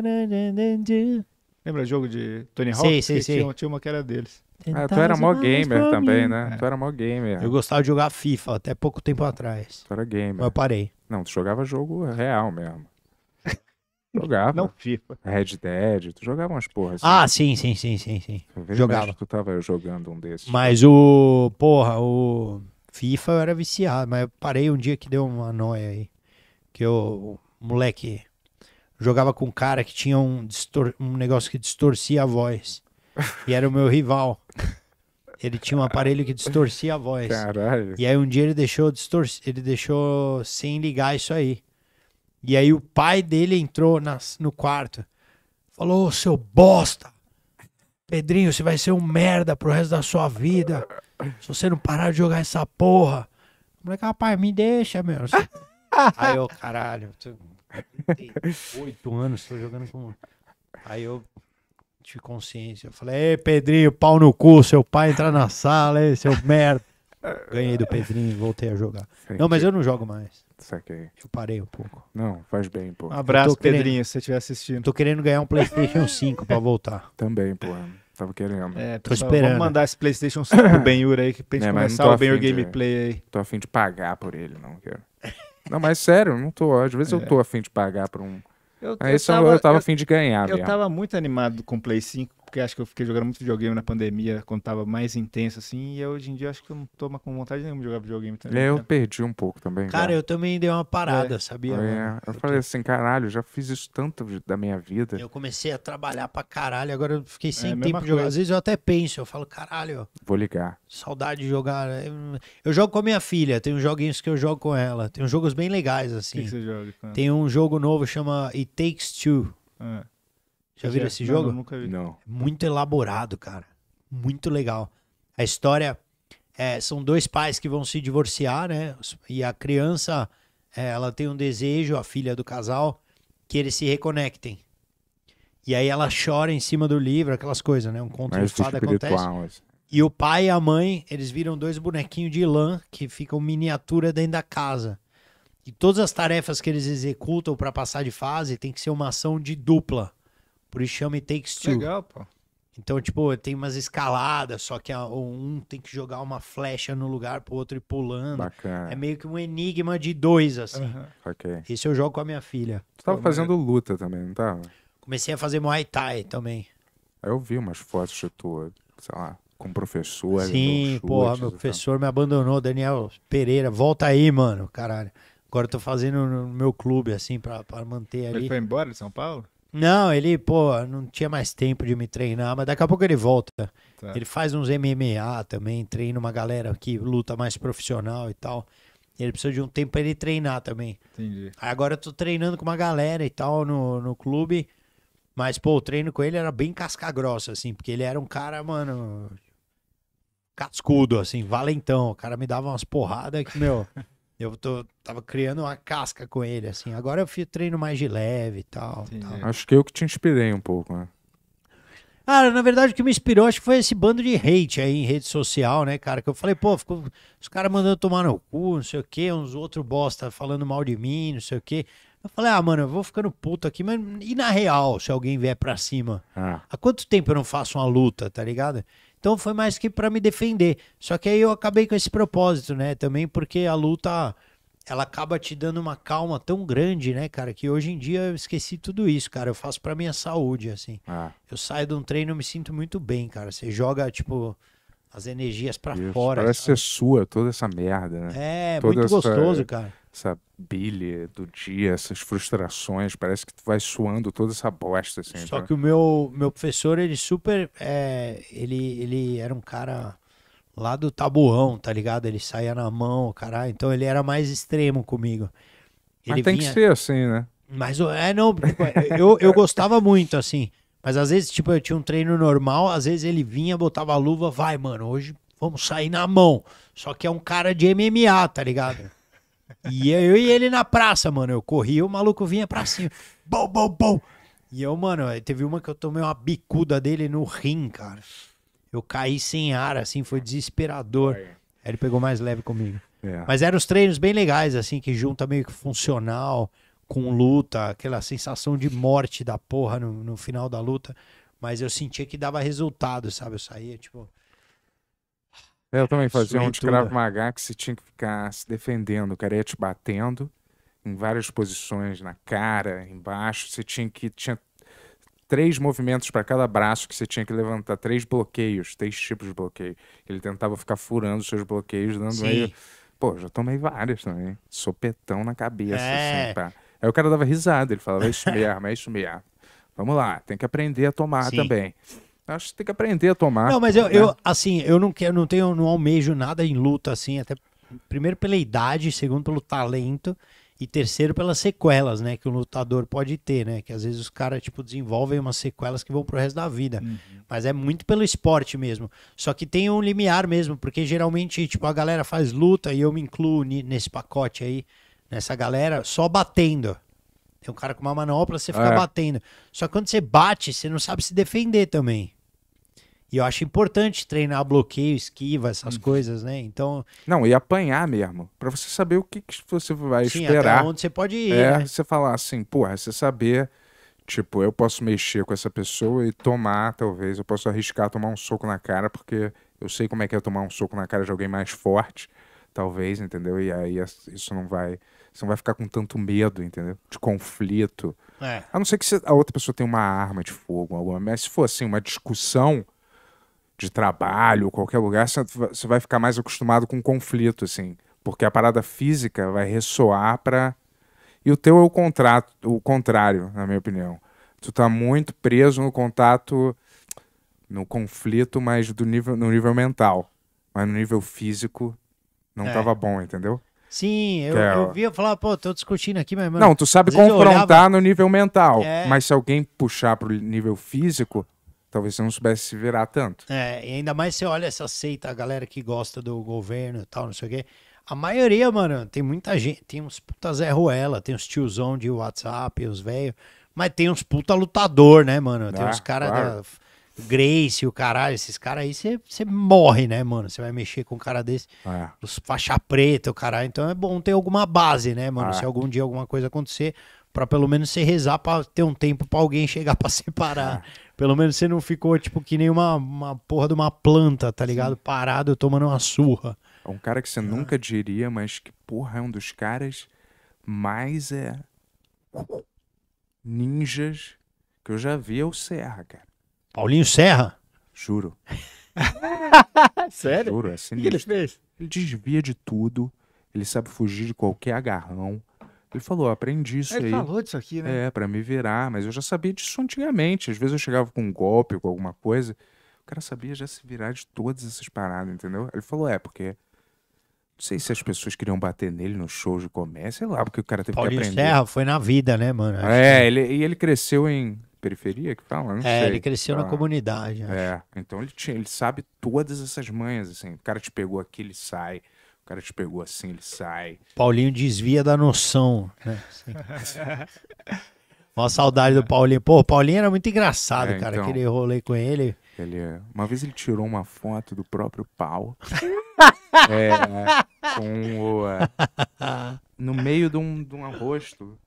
B: Lembra o jogo de Tony Hawk? Sim, sim, sim. Tinha, tinha uma que era deles. Ah, tu era mó gamer também, né? É. Tu
E: era mó gamer. Eu gostava de jogar FIFA até pouco tempo atrás. Tu era gamer. Mas eu parei. Não, tu jogava jogo
A: real mesmo. Jogava. Não FIFA. Red Dead, tu jogava umas porras. Assim. Ah,
E: sim, sim, sim, sim, sim. Jogava.
A: Tu tava jogando um
E: desses. Mas
B: o, porra,
E: o FIFA eu era viciado, mas eu parei um dia que deu uma noia aí. Que eu, moleque, jogava com um cara que tinha um, distor um negócio que distorcia a voz. E era o meu rival. Ele tinha um aparelho que distorcia a voz. Caralho. E aí um dia ele deixou distor ele deixou sem ligar isso aí. E aí o pai dele entrou nas, no quarto. Falou, seu bosta! Pedrinho, você vai ser um merda pro resto da sua vida. Se você não parar de jogar essa porra. O moleque, rapaz, me deixa, meu. aí eu, caralho, oito anos, tô jogando com. Aí eu tive consciência. Eu falei, ei, Pedrinho, pau no cu, seu pai entrar na sala, ei, seu merda. Ganhei do Pedrinho, voltei a jogar. Não, mas eu não jogo mais. Saquei. Eu parei um pouco.
A: Não, faz bem, pô. Um abraço, Pedrinho,
B: querendo... se você estiver assistindo. Tô querendo ganhar um
E: PlayStation 5 pra voltar.
A: Também, pô. Tava querendo. É, tô esperando. Vamos mandar esse PlayStation 5 pro Benhur aí, que pensa gente é, começar o Benhur Gameplay aí. Tô afim de pagar por ele, não quero. Não, mas sério, não tô. Às vezes é. eu tô afim de pagar por um. Eu, eu, tava, eu tava afim de ganhar, Eu viado.
B: tava muito animado com o Play 5 porque acho que eu fiquei jogando muito videogame na pandemia, quando tava mais intenso, assim, e hoje em dia acho que eu não tô com vontade nenhuma de jogar videogame também. É, eu né?
A: perdi um pouco também.
B: Cara, cara, eu também dei uma parada, é. sabia?
E: É.
A: Eu, eu falei assim, caralho, já fiz isso tanto da minha vida. Eu
E: comecei a trabalhar pra caralho, agora eu fiquei é, sem é, tempo de jogar. Às vezes eu até penso, eu falo, caralho. Vou ligar. Saudade de jogar. Eu jogo com a minha filha, tem uns joguinhos que eu jogo com ela. Tem uns jogos bem legais, assim. O que, assim. que você joga? Tem um jogo novo, chama It Takes Two. É. Já viram esse jogo? Não, nunca vi. Não. Muito elaborado, cara. Muito legal. A história é, são dois pais que vão se divorciar, né? E a criança, é, ela tem um desejo, a filha do casal, que eles se reconectem. E aí ela chora em cima do livro, aquelas coisas, né? Um conto de fada acontece. Mas... E o pai e a mãe, eles viram dois bonequinhos de lã que ficam miniatura dentro da casa. E todas as tarefas que eles executam para passar de fase tem que ser uma ação de dupla. Por isso chama It Takes Two. Legal, pô. Então, tipo, tem umas escaladas, só que um tem que jogar uma flecha no lugar pro outro ir pulando. Bacana. É meio que um enigma de dois, assim. Uhum. Ok. Isso eu jogo com a minha filha. Tu tava fazendo
A: luta também, não tava?
E: Comecei a fazer Muay Thai também.
A: Eu vi umas fotos de tipo, tu, sei lá, com o professor. Sim, chute, porra, meu
E: professor me abandonou, Daniel Pereira. Volta aí, mano, caralho. Agora eu tô fazendo no meu clube, assim,
B: pra, pra manter ali. Ele foi embora de São Paulo?
E: Não, ele, pô, não tinha mais tempo de me treinar, mas daqui a pouco ele volta. Tá. Ele faz uns MMA também, treina uma galera que luta mais profissional e tal. Ele precisa de um tempo pra ele treinar também. Entendi. Aí agora eu tô treinando com uma galera e tal no, no clube. Mas, pô, o treino com ele era bem casca grossa, assim, porque ele era um cara, mano, cascudo, assim, valentão. O cara me dava umas porradas que, meu, Eu tô, tava criando uma casca com ele, assim. Agora eu fiz treino mais de leve e tal, tal. É.
A: Acho que eu que te inspirei um pouco, né?
E: Cara, na verdade, o que me inspirou acho que foi esse bando de hate aí em rede social, né, cara? Que eu falei, pô, ficou os caras mandando tomar no cu, não sei o quê, uns outros bosta falando mal de mim, não sei o quê. Eu falei, ah, mano, eu vou ficando puto aqui, mas e na real, se alguém vier pra cima? Ah. Há quanto tempo eu não faço uma luta, tá ligado? Então foi mais que para me defender. Só que aí eu acabei com esse propósito, né? Também porque a luta ela acaba te dando uma calma tão grande, né, cara, que hoje em dia eu esqueci tudo isso, cara. Eu faço para minha saúde, assim. Ah. Eu saio de um treino, eu me sinto muito bem, cara. Você joga tipo as energias para fora. Parece
A: sabe? ser sua toda essa merda, né? É, toda muito essa... gostoso, cara essa bile do dia, essas frustrações, parece que tu vai suando toda essa bosta. Assim, Só tá? que
E: o meu, meu professor, ele super. É, ele, ele era um cara lá do tabuão, tá ligado? Ele saía na mão, caralho. Então ele era mais extremo comigo. Ele mas tem vinha... que ser assim, né? Mas é, não, tipo, eu, eu gostava muito, assim. Mas às vezes, tipo, eu tinha um treino normal, às vezes ele vinha, botava a luva, vai, mano, hoje vamos sair na mão. Só que é um cara de MMA, tá ligado? E eu, e ele na praça, mano. Eu corri o maluco vinha pra cima. Bom, bom, bom. E eu, mano, teve uma que eu tomei uma bicuda dele no rim, cara. Eu caí sem ar, assim, foi desesperador. Aí ele pegou mais leve comigo. É. Mas eram os treinos bem legais, assim, que junta meio que funcional com luta, aquela sensação de morte da porra no, no final da luta. Mas eu sentia que dava resultado, sabe? Eu saía, tipo.
A: Eu também fazia um escravo magá Maga que você tinha que ficar se defendendo, o cara ia te batendo em várias posições, na cara, embaixo, você tinha que tinha três movimentos para cada braço que você tinha que levantar, três bloqueios, três tipos de bloqueio. Ele tentava ficar furando seus bloqueios, dando meio. Pô, já tomei várias também. Sopetão na cabeça, assim, é. assim, pá. Aí o cara dava risada, ele falava, é isso mesmo, é isso mesmo. Vamos lá, tem que aprender a tomar Sim. também. Acho que tem que aprender a tomar. Não, mas eu, né? eu
E: assim, eu não quero, não tenho, não almejo nada em luta, assim, até primeiro pela idade, segundo pelo talento e terceiro pelas sequelas, né, que o um lutador pode ter, né, que às vezes os caras tipo desenvolvem umas sequelas que vão pro resto da vida. Uhum. Mas é muito pelo esporte mesmo. Só que tem um limiar mesmo, porque geralmente tipo a galera faz luta e eu me incluo nesse pacote aí, nessa galera só batendo. Tem um cara com uma manopla, você fica é. batendo. Só que quando você bate, você não sabe se defender também. E eu acho importante treinar bloqueio, esquiva, essas hum. coisas, né? Então. Não, e apanhar mesmo. para você saber o que, que você vai Sim, esperar. Até onde você pode ir. É, né?
A: você falar assim, porra, é, você saber. Tipo, eu posso mexer com essa pessoa e tomar, talvez. Eu posso arriscar tomar um soco na cara, porque eu sei como é que é tomar um soco na cara de alguém mais forte, talvez, entendeu? E aí isso não vai você não vai ficar com tanto medo, entendeu? De conflito. É. A não ser que a outra pessoa tenha uma arma de fogo, alguma. Mas se for assim, uma discussão de trabalho, qualquer lugar, você vai ficar mais acostumado com conflito, assim. Porque a parada física vai ressoar para E o teu é o, contrato, o contrário, na minha opinião. Tu tá muito preso no contato, no conflito, mas do nível, no nível mental. Mas no nível físico, não é. tava bom, entendeu?
E: Sim, eu, é... eu via falar, pô, tô discutindo aqui, mas. Mano, não, tu sabe
A: confrontar olhava... no nível mental. É... Mas se alguém puxar pro nível físico, talvez você não soubesse se virar tanto.
E: É, e ainda mais você olha essa seita, a galera que gosta do governo e tal, não sei o quê. A maioria, mano, tem muita gente, tem uns puta Zé Ruela, tem uns tiozão de WhatsApp, os velhos, mas tem uns puta lutador, né, mano? Tem ah, uns caras claro. Grace, o caralho, esses caras aí, você morre, né, mano? Você vai mexer com um cara desse, é. os faixa preta, o caralho. Então é bom ter alguma base, né, mano? É. Se algum dia alguma coisa acontecer, para pelo menos você rezar para ter um tempo para alguém chegar para separar. É. Pelo menos você não ficou, tipo, que nem uma, uma porra de uma planta, tá ligado? Sim. Parado tomando uma surra. É
A: um cara que você é. nunca diria, mas que, porra, é um dos caras mais é. ninjas que eu já vi é o Serra, cara.
E: Paulinho Serra? Juro.
A: Sério? Juro, é sinistro. O que ele fez? Ele desvia de tudo, ele sabe fugir de qualquer agarrão. Ele falou, aprendi isso ele aí. Ele falou
B: disso aqui, né? É,
A: pra me virar, mas eu já sabia disso antigamente. Às vezes eu chegava com um golpe ou com alguma coisa, o cara sabia já se virar de todas essas paradas, entendeu? Ele falou, é, porque não sei se as pessoas queriam bater nele no show de comércio sei lá, porque o cara teve Paulinho que aprender. Paulinho Serra foi
E: na vida, né, mano? Acho é,
A: que... ele, e ele cresceu em periferia que fala? Não é, sei, ele cresceu tá na lá. Ah, comunidade. É, então ele, tinha, ele sabe todas essas manhas, assim. O cara te pegou aqui, ele sai. O cara te pegou assim, ele sai.
E: Paulinho desvia da noção. Né? Uma saudade do Paulinho. Pô, o Paulinho era muito engraçado, é, cara. Então, aquele rolê com ele. ele. É, uma vez ele tirou uma foto do próprio pau.
A: é, com o. Uh, no meio de um, de um rosto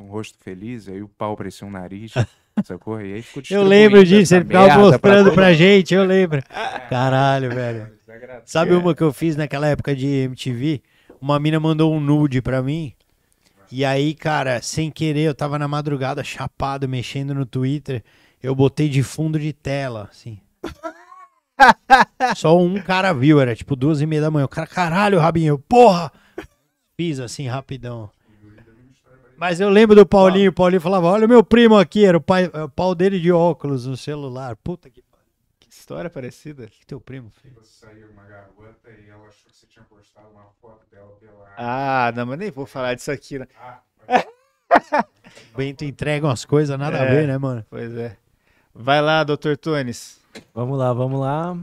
A: um rosto feliz, aí o pau parecia um nariz. Sacou? E aí ficou Eu lembro disso, ele ficava mostrando pra, pra
E: gente, eu lembro. É. Caralho, velho. Sabe é. uma que eu fiz naquela época de MTV? Uma mina mandou um nude pra mim. E aí, cara, sem querer, eu tava na madrugada chapado, mexendo no Twitter. Eu botei de fundo de tela, assim. Só um cara viu, era tipo duas e meia da manhã. O cara, caralho, Rabinho, porra! Fiz assim, rapidão. Mas eu lembro do Paulinho, o Paulinho falava, olha o meu primo aqui, era o, pai, é, o pau dele de óculos no celular. Puta que
B: história parecida. que teu primo fez? Saiu uma garota e ela achou que você tinha postado uma foto dela pela. Ah, não, mas nem vou falar disso aqui, né? Ah,
D: Bento
E: entrega umas coisas, nada é, a ver, né, mano?
D: Pois é. Vai lá, doutor Tunes. Vamos lá, vamos lá.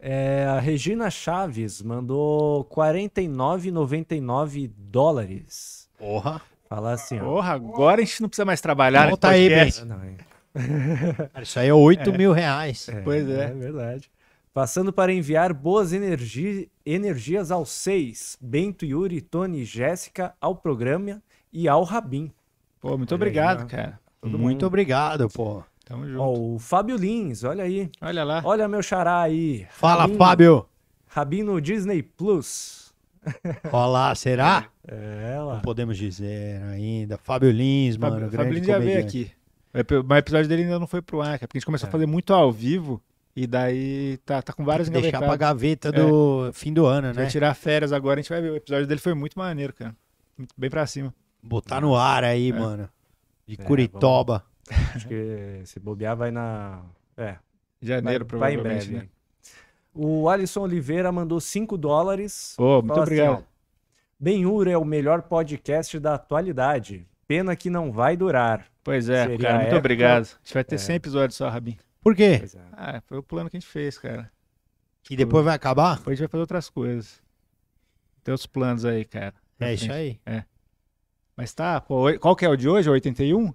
D: É, a Regina Chaves mandou 49,99 dólares. Porra! Falar assim, ó. Porra, agora a gente não precisa mais trabalhar. Né? Volta aí, Ben.
E: Isso aí é 8 é. mil reais. É,
D: pois é. É verdade. Passando para enviar boas energi energias aos seis, Bento, Yuri, Tony e Jéssica, ao programa e ao Rabin. Pô, muito olha obrigado, aí, cara. Todo muito mundo. obrigado, pô. Tamo junto. Ó, o Fábio Lins, olha aí. Olha lá. Olha meu xará aí. Fala, Fábio. Fábio. no Disney Plus.
E: Olá, será? É, ela. Não podemos dizer ainda. Fábio Lins, Fábio, mano. Fábio Lins já veio aqui.
B: Mas o episódio dele ainda não foi pro ar, é porque a gente começou é. a fazer muito ao vivo. E daí tá, tá com várias Deixar pra gaveta é. do é. fim do ano, né? Vai tirar férias agora, a gente vai ver. O episódio dele foi muito maneiro, cara. Muito bem pra cima. Botar no ar aí, é. mano. De
D: é, Curitiba Acho que se bobear vai na. É. Janeiro, vai, provavelmente. Vai em breve, né? né? O Alisson Oliveira mandou 5 dólares. Oh, muito assim, obrigado. Assim, ben é o melhor podcast da atualidade. Pena que não vai durar. Pois é, Seria cara, muito época... obrigado. A gente vai ter é. 100 episódios só, Rabin.
B: Por quê? É. Ah, foi o plano que a gente fez, cara. E depois vai acabar? Depois a gente vai fazer outras coisas. Tem outros planos aí, cara. É isso aí. É. Mas tá, pô, qual que é
D: o de hoje? 81?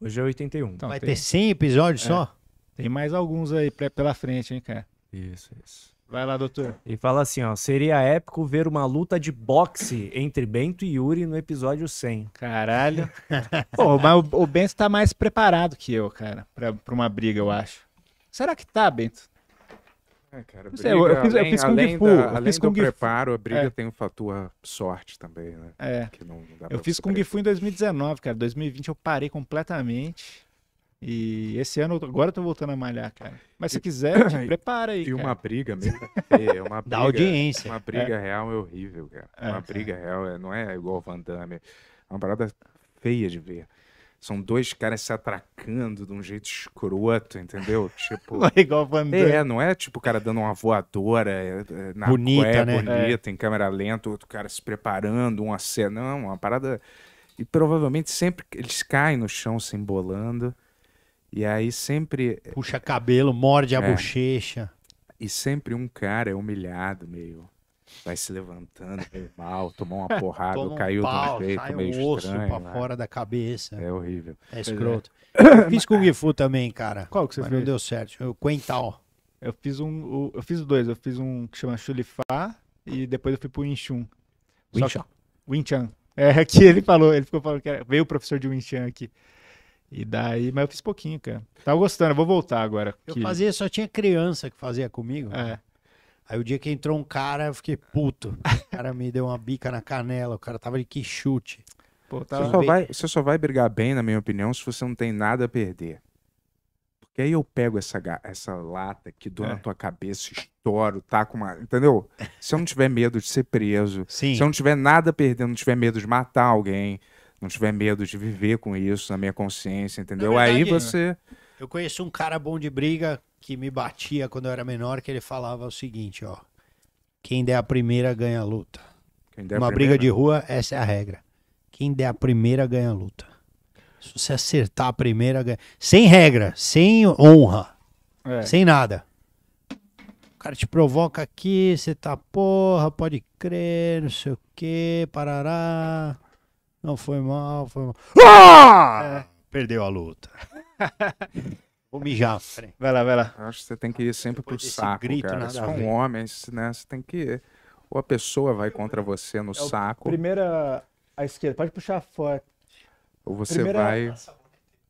D: Hoje é 81. Então, vai tem... ter 100 episódios é. só?
B: Tem mais alguns
D: aí pela frente, hein, cara. Isso, isso.
B: Vai lá, doutor.
D: E fala assim, ó, seria épico ver uma luta de boxe entre Bento e Yuri no episódio 100. Caralho. Pô, mas o, o Bento tá mais preparado que eu, cara, pra, pra uma briga, eu acho.
B: Será que tá, Bento? É, cara, briga, eu, fiz, além, eu fiz além Fu, da, eu além fiz Kung do preparo,
A: a briga é. tem a fator sorte também, né? É. Não, não eu fiz Kung
B: Fu em 2019, cara. 2020 eu parei completamente. E esse ano, agora eu tô voltando a malhar, cara. Mas se quiser, te prepara aí. E cara. uma briga mesmo. É uma briga, da audiência. Uma briga é.
A: real é horrível, cara. É, uma briga é. real é, não é igual Van Damme. É uma parada feia de ver. São dois caras se atracando de um jeito escroto, entendeu? Tipo. Não é igual Van é, Damme. É, não é tipo o cara dando uma voadora na bonita, cué, né? bonita, em câmera lenta, outro cara se preparando, uma cena. Não, uma parada. E provavelmente sempre eles caem no chão se embolando. E aí sempre. Eh, Puxa cabelo,
E: morde a é, bochecha.
A: E sempre um cara é humilhado, meio. Vai se
E: levantando meio mal, tomou uma porrada, Toma um caiu pau, do jeito, meio um osso estranho, pra né? fora da cabeça. É horrível. É, é. escroto.
B: É. fiz Kung Fu também, cara. Qual que você Mas fez? Não deu certo. O Quental. Eu fiz um. Eu fiz dois. Eu fiz um que chama Xulifá e depois eu fui pro Inchun. Winchan. Winchan. É, que ele falou, ele ficou falando que era, veio o professor de Winchan aqui. E daí, mas eu fiz pouquinho, cara. Tava gostando, eu vou voltar agora. Eu fazia, só tinha criança que fazia comigo. É. Aí o dia que entrou um cara, eu fiquei puto.
E: O cara me deu uma bica na canela, o cara tava de que chute. Pô, tava... você, só vai,
A: você só vai brigar bem, na minha opinião, se você não tem nada a perder. Porque aí eu pego essa, essa lata que dou é. na tua cabeça, estouro, taco tá uma. Entendeu? Se eu não tiver medo de ser preso, Sim. se eu não tiver nada a perder, não tiver medo de matar alguém, não tiver medo de viver com isso na minha consciência, entendeu? Verdade, Aí você.
E: Eu conheci um cara bom de briga que me batia quando eu era menor, que ele falava o seguinte, ó. Quem der a primeira ganha a luta. Uma briga de rua, essa é a regra. Quem der a primeira ganha a luta. Se você acertar a primeira, ganha. Sem regra, sem honra, é. sem nada. O cara te provoca aqui, você tá porra, pode crer, não sei o que, parará. Não, foi mal, foi mal. Ah! É. Perdeu a luta. Vou mijar. Vai lá, vai lá.
A: Eu acho que você tem que ir sempre Depois pro saco, grito, cara. Se com homens, né? Você tem que ir. Ou a pessoa vai contra você no é saco.
B: Primeira à esquerda. Pode puxar forte.
A: Ou você primeira... vai... É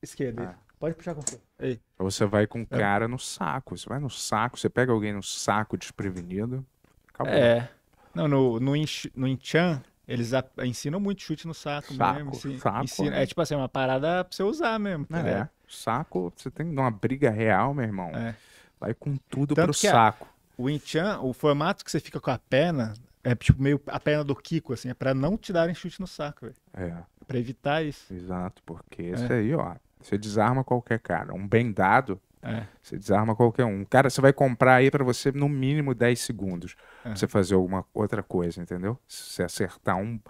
B: esquerda. Ah. Pode puxar com Ou
A: Você vai com é. cara no saco. Você vai no saco, você pega alguém no saco desprevenido. Acabou. É.
B: Não, no, no, no Inchan, eles ensinam muito chute no saco, saco mesmo. saco, assim, né? É tipo assim, uma parada pra você usar mesmo. Tá é, saco, você tem que dar uma briga real, meu irmão. É. Vai com tudo Tanto pro saco. A, o Inchan, o formato que você fica com a perna é tipo meio a perna do Kiko, assim, é pra não te darem chute no saco, velho. É. Pra evitar isso. Exato,
A: porque isso é. aí, ó, você desarma qualquer cara. Um bem dado, é. Você desarma qualquer um. Cara, você vai comprar aí para você no mínimo 10 segundos é. pra você fazer alguma outra coisa, entendeu? Se você acertar um,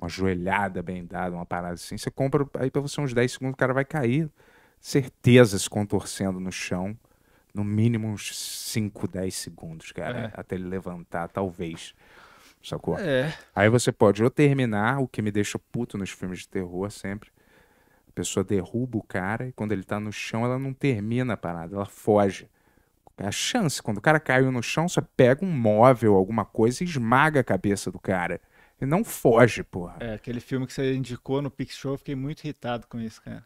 A: uma joelhada bem dada, uma parada assim, você compra aí para você uns 10 segundos, o cara vai cair, certeza, se contorcendo no chão, no mínimo uns 5, 10 segundos, cara, é. até ele levantar, talvez. Sacou? É. Aí você pode ou terminar, o que me deixa puto nos filmes de terror sempre, pessoa derruba o cara e quando ele tá no chão, ela não termina a parada, ela foge. É a chance. Quando o cara caiu no chão, você pega um móvel, alguma coisa e esmaga a cabeça do cara. E não foge, porra.
B: É, aquele filme que você indicou no Pix Show, eu fiquei muito irritado com isso, cara.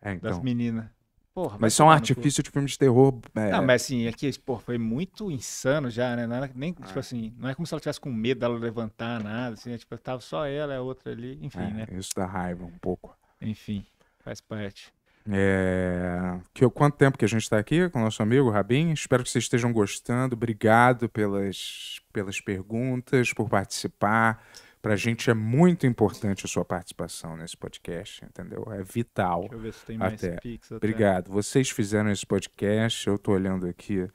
B: É, então. Das meninas. Porra, mas só um artifício
A: de filme de terror. É... Não, mas
B: assim, aqui, porra foi muito insano já, né? Era, nem, tipo é. assim, não é como se ela tivesse com medo dela levantar, nada, assim, é, tipo, tava só ela, a outra ali, enfim, é, né? Isso dá raiva
A: um pouco. Enfim,
B: faz parte.
A: É... Que, quanto tempo que a gente está aqui com o nosso amigo Rabin? Espero que vocês estejam gostando. Obrigado pelas, pelas perguntas, por participar. Para a gente é muito importante a sua participação nesse podcast, entendeu? É vital. Deixa eu ver se tem mais até. Pix até. Obrigado. Vocês fizeram esse podcast. Eu estou olhando aqui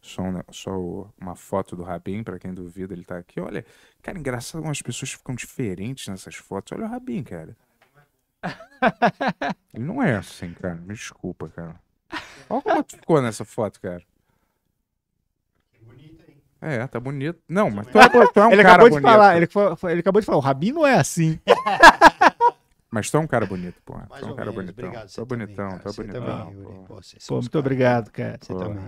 A: só, só uma foto do Rabin, para quem duvida, ele está aqui. Olha, cara, engraçado como as pessoas ficam diferentes nessas fotos. Olha o Rabin, cara. Ele não é assim, cara. Me desculpa, cara. Olha como ficou
B: nessa foto, cara.
A: É, tá bonito. Não, mas tu é, tu é um ele cara acabou de bonito. Falar, ele,
B: foi, ele acabou de falar, o Rabino é assim.
A: Mas tu é um cara bonito, pô. tu é um cara bonitão. Obrigado, tu é bonitão, também, tu é você bonitão. Também, pô. pô, é pô muito cara, obrigado,
B: cara. Você também.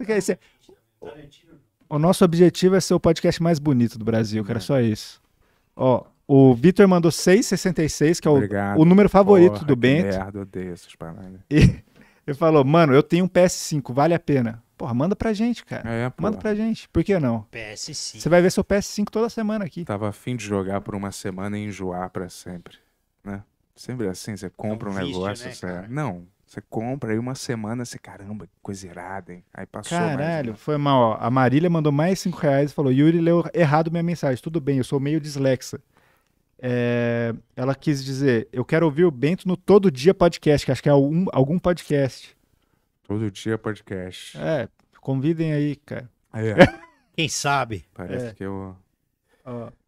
B: você o nosso objetivo é ser o podcast mais bonito do Brasil, cara. É. Só isso. Ó, o Vitor mandou 666, que é o, o número favorito porra, do Bento.
A: Merda, odeio esses paradas.
B: E ele falou, mano, eu tenho um PS5, vale a pena. Porra, manda pra gente, cara. É, manda pra gente. Por que não?
E: PS5.
B: Você vai ver seu PS5 toda semana
A: aqui. Tava afim de jogar por uma semana e enjoar pra sempre. Né? Sempre assim, você compra um negócio. Né, você... Não, você compra aí uma semana, você, caramba, que coisa irada, hein? Aí passou. Caralho,
B: mais... foi mal. Ó. A Marília mandou mais 5 reais e falou: Yuri leu errado minha mensagem. Tudo bem, eu sou meio dislexa. É, ela quis dizer: Eu quero ouvir o Bento no Todo Dia Podcast, que acho que é algum, algum podcast.
A: Todo Dia Podcast. É,
B: convidem aí, cara. É.
A: Quem sabe? Parece é. que eu.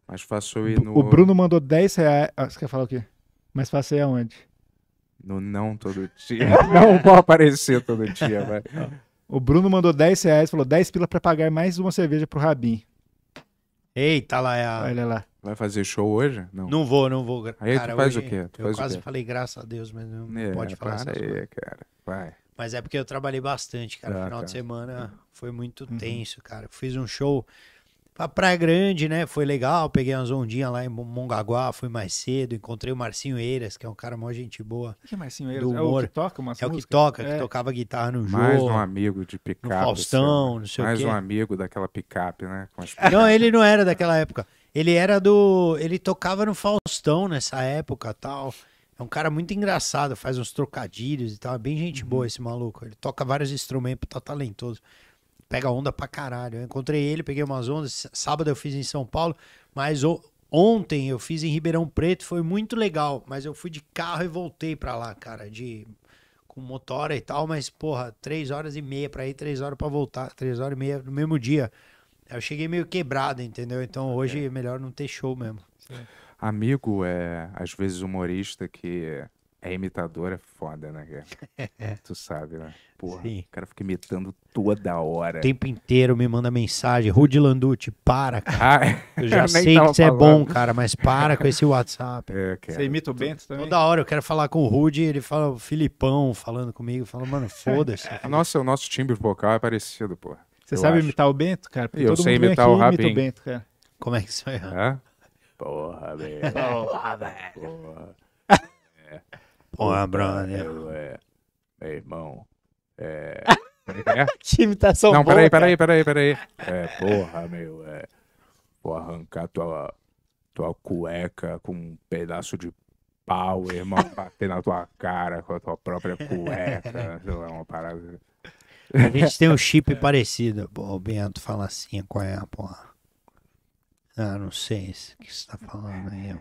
A: Mas faço aí no. O Bruno
B: mandou 10 reais. Ah, você quer falar o quê? Mas passei aonde?
A: No Não Todo Dia. não vou aparecer todo dia, vai.
B: O Bruno mandou 10 reais, falou 10 pila pra pagar mais uma cerveja pro Rabin.
E: Eita, lá é a... Olha lá.
A: Vai fazer show hoje? Não, não vou,
E: não vou. Aí cara, tu faz o quê? Tu eu quase quê? falei graças a Deus, mas não, é, pode falar para aí, coisas. cara. Vai. Mas é porque eu trabalhei bastante, cara. Ah, tá, Final cara. de semana foi muito uhum. tenso, cara. Fiz um show pra Praia Grande, né? Foi legal. Peguei umas ondinhas lá em Mongaguá, fui mais cedo. Encontrei o Marcinho Eiras, que é um cara mó gente boa.
B: O que é Marcinho Eiras? É o que
E: toca uma É o que toca, é. que tocava guitarra no jogo. Mais um amigo
A: de picape. No Faustão, né? não sei o quê. Mais um amigo daquela picape, né?
E: não, ele não era daquela época. Ele era do. Ele tocava no Faustão nessa época tal. É um cara muito engraçado, faz uns trocadilhos e tal. É bem gente uhum. boa esse maluco. Ele toca vários instrumentos, tá talentoso. Pega onda pra caralho. Eu encontrei ele, peguei umas ondas. Sábado eu fiz em São Paulo, mas ontem eu fiz em Ribeirão Preto, foi muito legal. Mas eu fui de carro e voltei pra lá, cara, de com motora e tal. Mas, porra, três horas e meia pra ir, três horas pra voltar, três horas e meia no mesmo dia. Eu cheguei meio quebrado, entendeu? Então hoje é melhor não ter show mesmo. Sim.
A: Amigo é, às vezes, humorista que é imitador, é foda, né, cara? Tu sabe, né? Porra, Sim. o cara fica imitando toda hora. O tempo
E: inteiro me manda mensagem, Rudy Landucci, para, cara. Ah, eu já ah, eu sei que você é bom, cara, mas para com esse WhatsApp. É, você
B: imita o Bento também?
E: Toda hora eu quero falar com o Rudy, ele fala o Filipão falando comigo, fala, mano, foda-se.
A: Nossa, o nosso timbre vocal é parecido, porra. Você sabe imitar o Bento, cara? Porque eu sei imitar
B: o Rabin. Imita o Bento, cara. Como é que isso é? Hã? Porra, velho.
E: Porra, velho.
A: Porra. É. Porra, brother. é. Meu irmão. É. é. que imitação Não, boa, peraí, peraí, peraí, peraí. É, porra, meu. É. Vou arrancar tua, tua cueca com um pedaço de pau, irmão, bater na tua cara com a tua própria cueca. Sei lá, uma parada. A gente tem um chip
E: parecido. O Bento fala assim, qual é a porra? Ah, não sei o que você tá falando aí,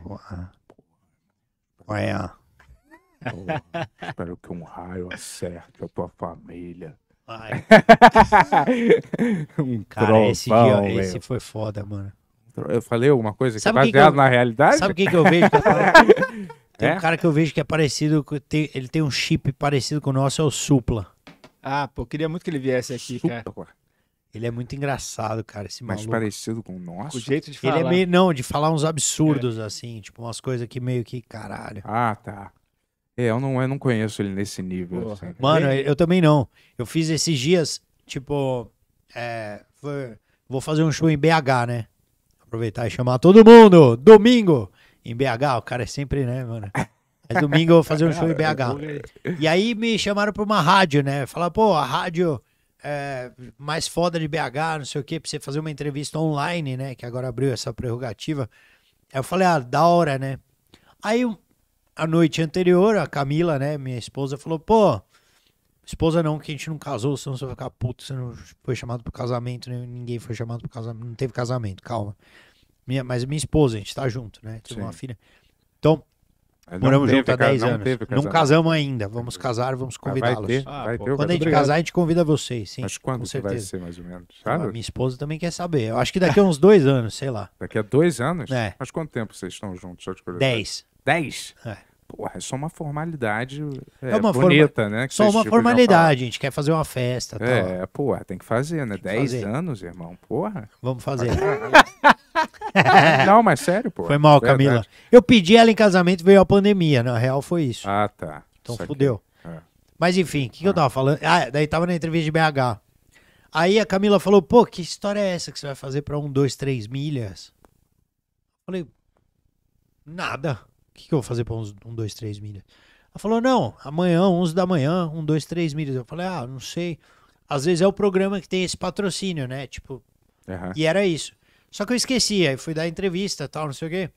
E: Qual é Oh, espero que um raio acerte a tua família. um
C: Cara, esse, dia, esse
A: foi foda, mano. Eu falei alguma coisa é sabe que, que baseado na realidade? Sabe o que, que eu vejo? Que é eu
E: tem é? um cara que eu vejo que é parecido, ele tem um chip parecido com o nosso, é o Supla. Ah, pô, queria muito que ele viesse aqui, cara. ele é muito engraçado, cara, esse maluco. Mais parecido com o nosso. O jeito de falar. Ele é meio, não, de falar uns absurdos, é. assim, tipo, umas coisas que meio que, caralho. Ah, tá.
A: É, eu não, eu não conheço ele nesse nível. Assim. Mano, eu também
E: não. Eu fiz esses dias, tipo, é, foi, vou fazer um show em BH, né? Aproveitar e chamar todo mundo, domingo, em BH. O cara é sempre, né, mano? Aí é domingo eu vou fazer um show em BH. É e aí me chamaram pra uma rádio, né? Falaram, pô, a rádio é, mais foda de BH, não sei o quê, pra você fazer uma entrevista online, né? Que agora abriu essa prerrogativa. Aí eu falei, ah, da hora, né? Aí a noite anterior, a Camila, né, minha esposa, falou, pô, esposa não, que a gente não casou, senão você vai ficar puto, você não foi chamado pro casamento, né? ninguém foi chamado pro casamento, não teve casamento, calma. Minha, mas minha esposa, a gente tá junto, né? Teve uma filha. Então, é, Moramos juntos há 10 anos. Não, casamos ainda. Vamos ah, casar, vamos convidá-los. Ah, quando a gente obrigado. casar, a gente convida vocês, sim. Mas quando com certeza. vai ser, mais ou menos? Ah, Sabe? Ah, minha esposa também quer saber. Eu acho que daqui a uns dois anos, sei lá.
A: Daqui a dois anos? É. Mas quanto tempo vocês estão juntos? Dez. Dez? É. Porra, é só uma formalidade é, é uma bonita, forma... né? Que só uma tipo formalidade, a
E: gente quer fazer uma festa. É,
A: tal. porra, tem que fazer, né? Dez fazer. anos, irmão, porra. Vamos fazer.
E: Não, mas sério, pô. Foi mal, Camila. Eu pedi ela em casamento, veio a pandemia. Na real, foi isso. Ah, tá. Então Isso fudeu. É. Mas enfim, o que, que eu ah. tava falando? Ah, daí tava na entrevista de BH. Aí a Camila falou, pô, que história é essa que você vai fazer pra um, dois, três milhas? Falei, nada. O que, que eu vou fazer pra uns, um, dois, três milhas? Ela falou, não, amanhã, 11 da manhã, um, dois, três milhas. Eu falei, ah, não sei. Às vezes é o programa que tem esse patrocínio, né? Tipo, e era isso. Só que eu esqueci, aí fui dar entrevista tal, não sei o quê.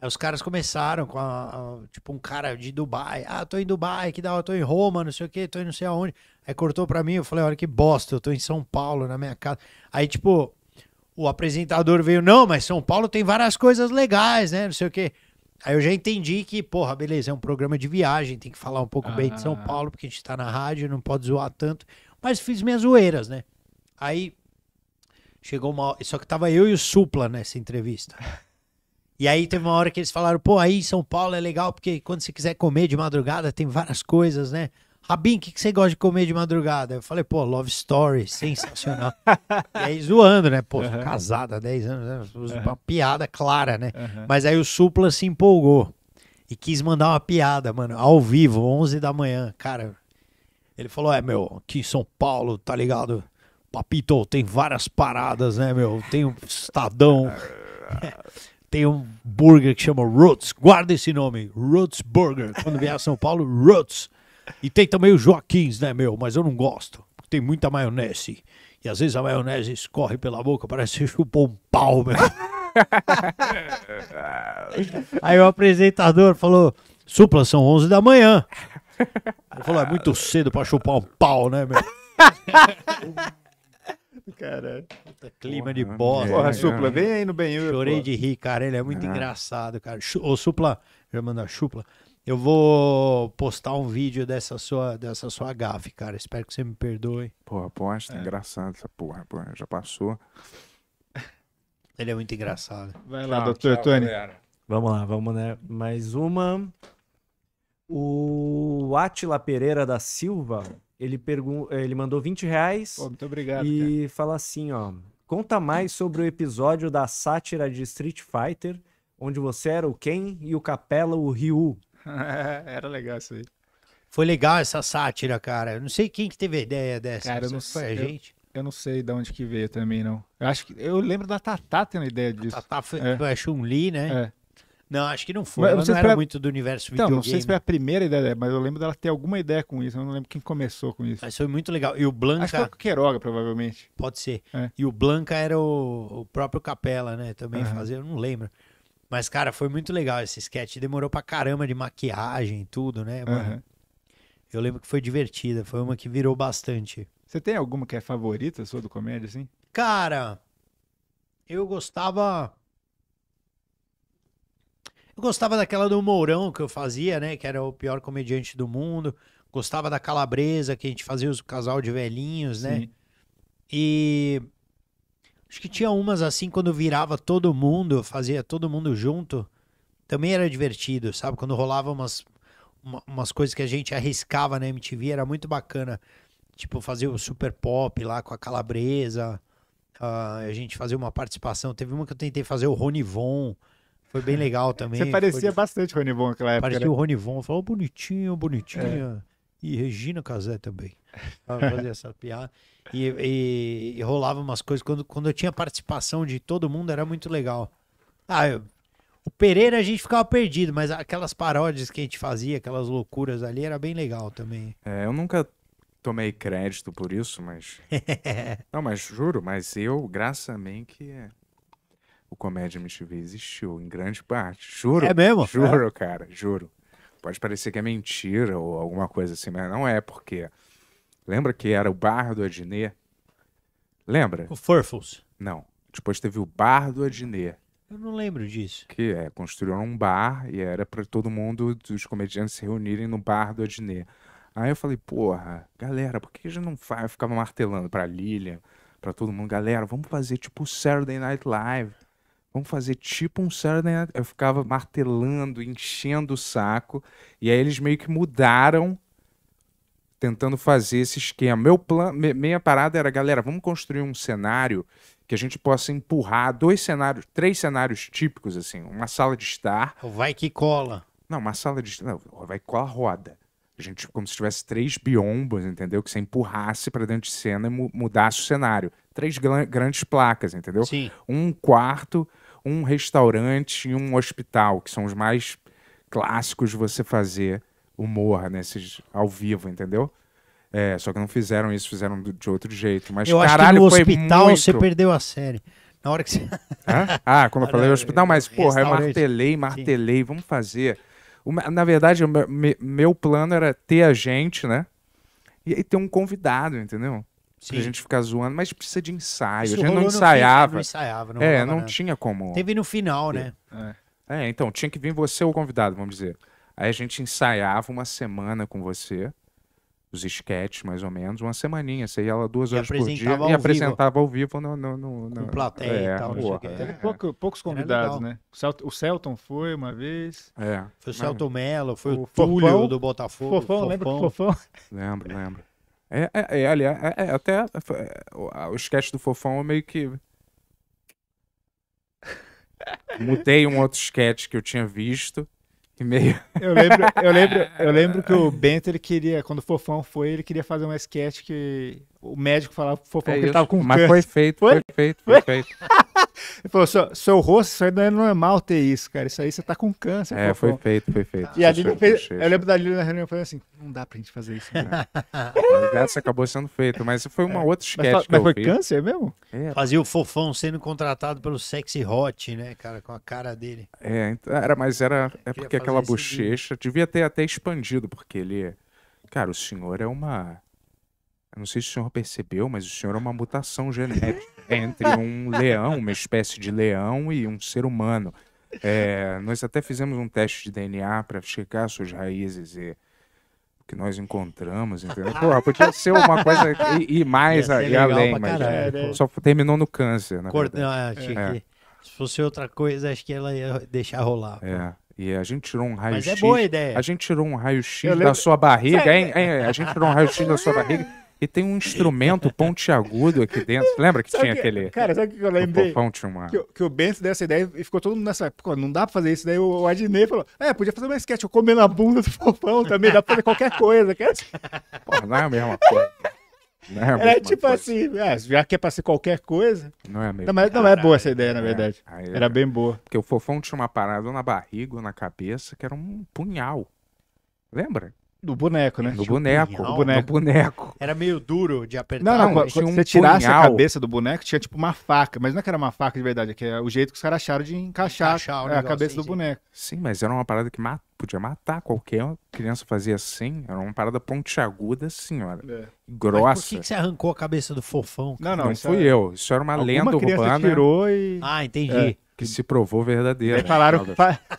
E: Aí os caras começaram com, a, a, tipo, um cara de Dubai. Ah, tô em Dubai, que da hora, tô em Roma, não sei o quê, tô em não sei aonde. Aí cortou pra mim, eu falei, olha que bosta, eu tô em São Paulo, na minha casa. Aí, tipo, o apresentador veio, não, mas São Paulo tem várias coisas legais, né, não sei o quê. Aí eu já entendi que, porra, beleza, é um programa de viagem, tem que falar um pouco ah. bem de São ah. Paulo, porque a gente tá na rádio, não pode zoar tanto. Mas fiz minhas zoeiras, né? Aí Chegou uma Só que tava eu e o Supla nessa entrevista. E aí teve uma hora que eles falaram, pô, aí em São Paulo é legal, porque quando você quiser comer de madrugada, tem várias coisas, né? Rabin, o que, que você gosta de comer de madrugada? Eu falei, pô, Love Story, sensacional. e aí zoando, né? Pô, uhum. casada há 10 anos, né? uma piada clara, né? Uhum. Mas aí o Supla se empolgou e quis mandar uma piada, mano, ao vivo, 11 da manhã. Cara, ele falou, é, meu, aqui em São Paulo, tá ligado? Papito, tem várias paradas, né, meu? Tem um Estadão. tem um burger que chama Roots. Guarda esse nome, Roots Burger. Quando vier a São Paulo, Roots. E tem também o Joaquins, né, meu? Mas eu não gosto. porque Tem muita maionese. E às vezes a maionese escorre pela boca, parece que chupou um pau, meu.
A: Aí o
E: apresentador falou: Supla, são 11 da manhã. Ele falou: é muito cedo pra chupar um pau, né, meu? Caralho. Clima Porra, de bosta. Porra, né? Supla, vem aí no Benhur. Chorei pô. de rir, cara. Ele é muito é. engraçado, cara. Ô, Supla, já a Supla. Eu vou postar um vídeo dessa sua, dessa sua gafe, cara. Espero que você me perdoe.
A: Porra, posta, é. engraçado essa porra, porra. Já passou.
E: Ele é muito engraçado. Vai lá, doutor Tony. Galera.
D: Vamos lá, vamos né? Mais uma. O Atila Pereira da Silva ele, pergun ele mandou 20 reais. muito obrigado. E cara. fala assim: ó. Conta mais sobre o episódio da sátira de Street Fighter, onde você era o Ken e o Capela o Ryu.
B: era legal isso aí.
D: Foi legal essa sátira, cara. Eu não sei quem
E: que teve a ideia dessa. Cara, eu não sei. Foi a
B: gente. Eu, não sei de onde que veio também, não. Eu acho que. Eu lembro da Tatá tendo ideia disso. A Tatá foi, é. foi a Chun-Li, né? É. Não, acho que não foi. Mas, ela não, não era muito do universo videogame. Então, não sei se foi a primeira ideia mas eu lembro dela ter alguma ideia com isso. Eu não lembro quem começou com isso. Mas foi muito legal. E o Blanca... Acho que foi é o Queiroga, provavelmente. Pode ser. É. E o Blanca era o, o
E: próprio Capela, né? Também uhum. fazia, eu não lembro. Mas, cara, foi muito legal esse sketch. Demorou pra caramba de maquiagem e tudo, né? Mano, uhum. Eu lembro que foi divertida. Foi uma que virou bastante.
B: Você tem alguma que é favorita sua do comédia, assim?
E: Cara, eu gostava... Eu gostava daquela do Mourão que eu fazia, né? Que era o pior comediante do mundo. Gostava da Calabresa, que a gente fazia o casal de velhinhos, né? Sim. E acho que tinha umas assim, quando virava todo mundo, fazia todo mundo junto. Também era divertido, sabe? Quando rolava umas, uma, umas coisas que a gente arriscava na MTV, era muito bacana. Tipo, fazer o super pop lá com a Calabresa. Uh, a gente fazia uma participação. Teve uma que eu tentei fazer o Ronivon. Von foi bem legal é, também. Você parecia de...
B: bastante Ronivon naquela época. Parecia né? o
E: Ronivon, falou bonitinho, bonitinha.
B: É. E Regina Casé
E: também. Fazer essa piada. E, e, e, rolava umas coisas. Quando, quando eu tinha participação de todo mundo, era muito legal. Ah, eu, o Pereira a gente ficava perdido, mas aquelas paródias que a gente fazia, aquelas loucuras ali, era bem legal também. É, eu nunca tomei
A: crédito por isso, mas. Não, mas juro, mas eu, graças a mim, que o Comédia MTV existiu, em grande parte. É juro. É mesmo? Juro, é. cara, juro. Pode parecer que é mentira ou alguma coisa assim, mas não é, porque. Lembra que era o bar do Adnet? Lembra? O Furfles. Não. Depois teve o bar do Adnet. Eu não lembro disso. Que é, construíram um bar e era para todo mundo dos comediantes se reunirem no bar do Adnet. Aí eu falei, porra, galera, por que a gente não faz? Eu ficava martelando pra Lilian, pra todo mundo, galera, vamos fazer tipo Saturday Night Live. Vamos fazer tipo um Saturday Night. Eu ficava martelando, enchendo o saco. E aí eles meio que mudaram, tentando fazer esse esquema. Meu plano, meia parada era, galera, vamos construir um cenário que a gente possa empurrar dois cenários, três cenários típicos, assim. Uma sala de estar. Vai que cola. Não, uma sala de estar. Não, vai que cola roda. A gente, como se tivesse três biombos, entendeu? Que você empurrasse para dentro de cena e mu mudasse o cenário. Três grandes placas, entendeu? Sim. Um quarto um restaurante e um hospital, que são os mais clássicos de você fazer humor nesses né, ao vivo, entendeu? É, só que não fizeram isso, fizeram de outro jeito. Mas eu caralho, acho que no hospital muito... você
E: perdeu a série. Na hora que você. Hã? Ah, quando eu falei hospital, mas, porra, eu martelei,
A: martelei, Sim. vamos fazer. Uma, na verdade, meu, meu plano era ter a gente, né? E aí ter um convidado, entendeu? Sim. Pra gente ficar zoando, mas precisa de ensaio. Isso a gente não ensaiava. Fim, não
B: ensaiava. Não é, não nada. tinha como. Teve no final, né?
A: É. é, então, tinha que vir você o convidado, vamos dizer. Aí a gente ensaiava uma semana com você, os sketches mais ou menos, uma semaninha. Você ia lá duas e horas por dia e apresentava ao vivo no. no, no, no... Com plateia é, e tal. Porra, é. Teve
B: poucos convidados, né? O Celton foi uma vez. É. Foi o Celton Mello, foi o, o Túlio do Botafogo. Fofão, fofão, lembra do Fofão?
A: Lembro, lembro. É, é, é aliás, é, é, é, até é, o sketch do Fofão é meio que. Mudei um outro sketch que eu tinha visto. E meio.
B: Eu lembro, eu lembro, eu lembro que o Bento ele queria, quando o Fofão foi, ele queria fazer um sketch que o médico falava, foi, é que ele tava com Mas câncer. foi feito, foi, foi feito, foi, feito.
C: ele
B: falou, seu, seu rosto, isso aí não é normal ter isso, cara. Isso aí você tá com câncer. É, foi feito, foi feito. E a Lili fez, eu lembro da Lili na reunião falando assim, não dá pra gente fazer isso. Né?
A: Essa acabou sendo feito, mas foi uma é. outra esquete mas, mas foi vi. câncer
B: mesmo? É. Fazia
E: o fofão sendo contratado pelo Sexy Hot, né, cara, com a cara dele. É, então, era, mas era, é porque aquela bochecha,
A: devia ter até expandido, porque ele, cara, o senhor é uma eu não sei se o senhor percebeu, mas o senhor é uma mutação genética entre um leão, uma espécie de leão, e um ser humano. É, nós até fizemos um teste de DNA para checar suas raízes e o que nós encontramos, entendeu? Pô, podia ser uma coisa e, e mais além, mas caralho, né? só terminou no câncer, né? Corta, ah, é.
E: se fosse outra coisa, acho que ela ia deixar rolar.
A: É. E a gente tirou um raio-x. Mas é boa ideia. A gente tirou um raio-x da sua barriga, hein? É, a gente tirou um raio-x da sua barriga e tem um instrumento pontiagudo aqui dentro. Lembra que sabe tinha que, aquele. Cara, sabe o que eu lembrei? O tinha uma... que,
B: que o Bento deu essa ideia e ficou todo mundo nessa. Pô, não dá pra fazer isso. Daí o Adnei falou: É, podia fazer uma sketch, eu comer na bunda do Fofão também, dá pra fazer qualquer coisa. quer?
A: Pô, não é a mesma coisa. Não é a Era tipo coisa.
B: assim, ah, já que é pra ser qualquer coisa.
A: Não é a mesma Não, mas não é boa essa ideia, na verdade. É, era, era bem boa. Porque o Fofão tinha uma parada na barriga, ou na cabeça, que era um
B: punhal. Lembra? Do boneco, né? Do boneco, né? boneco. boneco. Era meio duro de apertar. Não, não, não né? quando um você tirasse punhal. a cabeça do boneco, tinha tipo uma faca. Mas não é que era uma faca de verdade, é que é o jeito que os caras acharam de encaixar, encaixar a cabeça do boneco. Sim, mas era uma parada que podia
A: matar qualquer criança fazia assim. Era uma parada pontiaguda, senhora. Assim, é. Grossa. Mas por que, que,
E: você arrancou a cabeça do fofão? Cara? Não, não. Não fui é eu. Isso era uma Alguma lenda urbana.
A: tirou e...
E: Ah, entendi.
B: É
A: que se provou verdadeira. Falaram,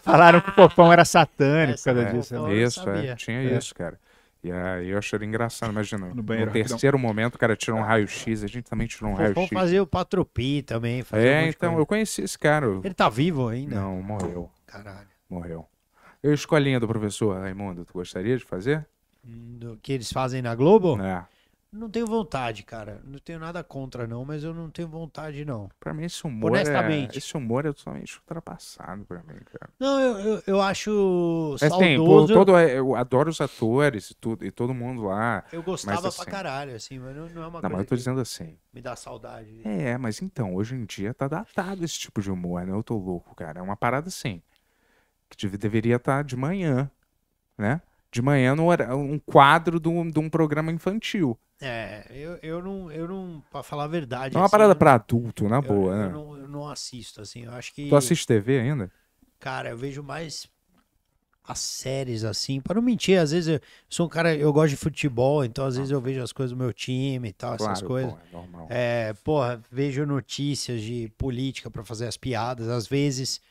B: falaram que o Popão era ah, satânico por causa é, disso. Né? Isso,
A: é, tinha é. isso, cara. E aí eu achei engraçado, imagina. No, banheiro, no terceiro não. momento, o cara tirou um raio-x, a gente também tirou um raio-x. fazer
E: o Patropi também. é, um então, eu
A: conheci esse cara. Ele tá vivo ainda? Não, morreu. Caralho. Morreu. E a do professor Raimundo, tu gostaria de fazer?
E: Do que
A: eles fazem na Globo? É.
E: Não tenho vontade, cara. Não tenho nada contra, não, mas eu não tenho vontade, não. Pra mim, esse humor. É- Honestamente. É, esse humor é totalmente ultrapassado pra mim, cara. Não, eu, eu, eu acho. Mas saudoso. tem, todo,
A: é, eu adoro os atores e, tudo, e todo mundo lá. Eu gostava mas, assim, pra
E: caralho, assim, mas não, não é uma não, coisa. Mas eu tô dizendo assim. Me dá saudade. É,
A: mas então, hoje em dia tá datado esse tipo de humor, né? Eu tô louco, cara. É uma parada assim. Que deveria estar tá de manhã, né? De manhã, no horário, um quadro de um, de um programa infantil.
E: É, eu, eu não, eu não, pra falar a verdade. É uma assim, parada para pra adulto, na eu, boa, eu, né? Eu não, eu não, assisto, assim, eu acho que. Tu assiste TV ainda? Cara, eu vejo mais as séries, assim, para não mentir, às vezes eu sou um cara, eu gosto de futebol, então às vezes eu ah. vejo as coisas do meu time e tal, claro, essas coisas. Pô, é normal. É, porra, vejo notícias de política para fazer as piadas, às vezes.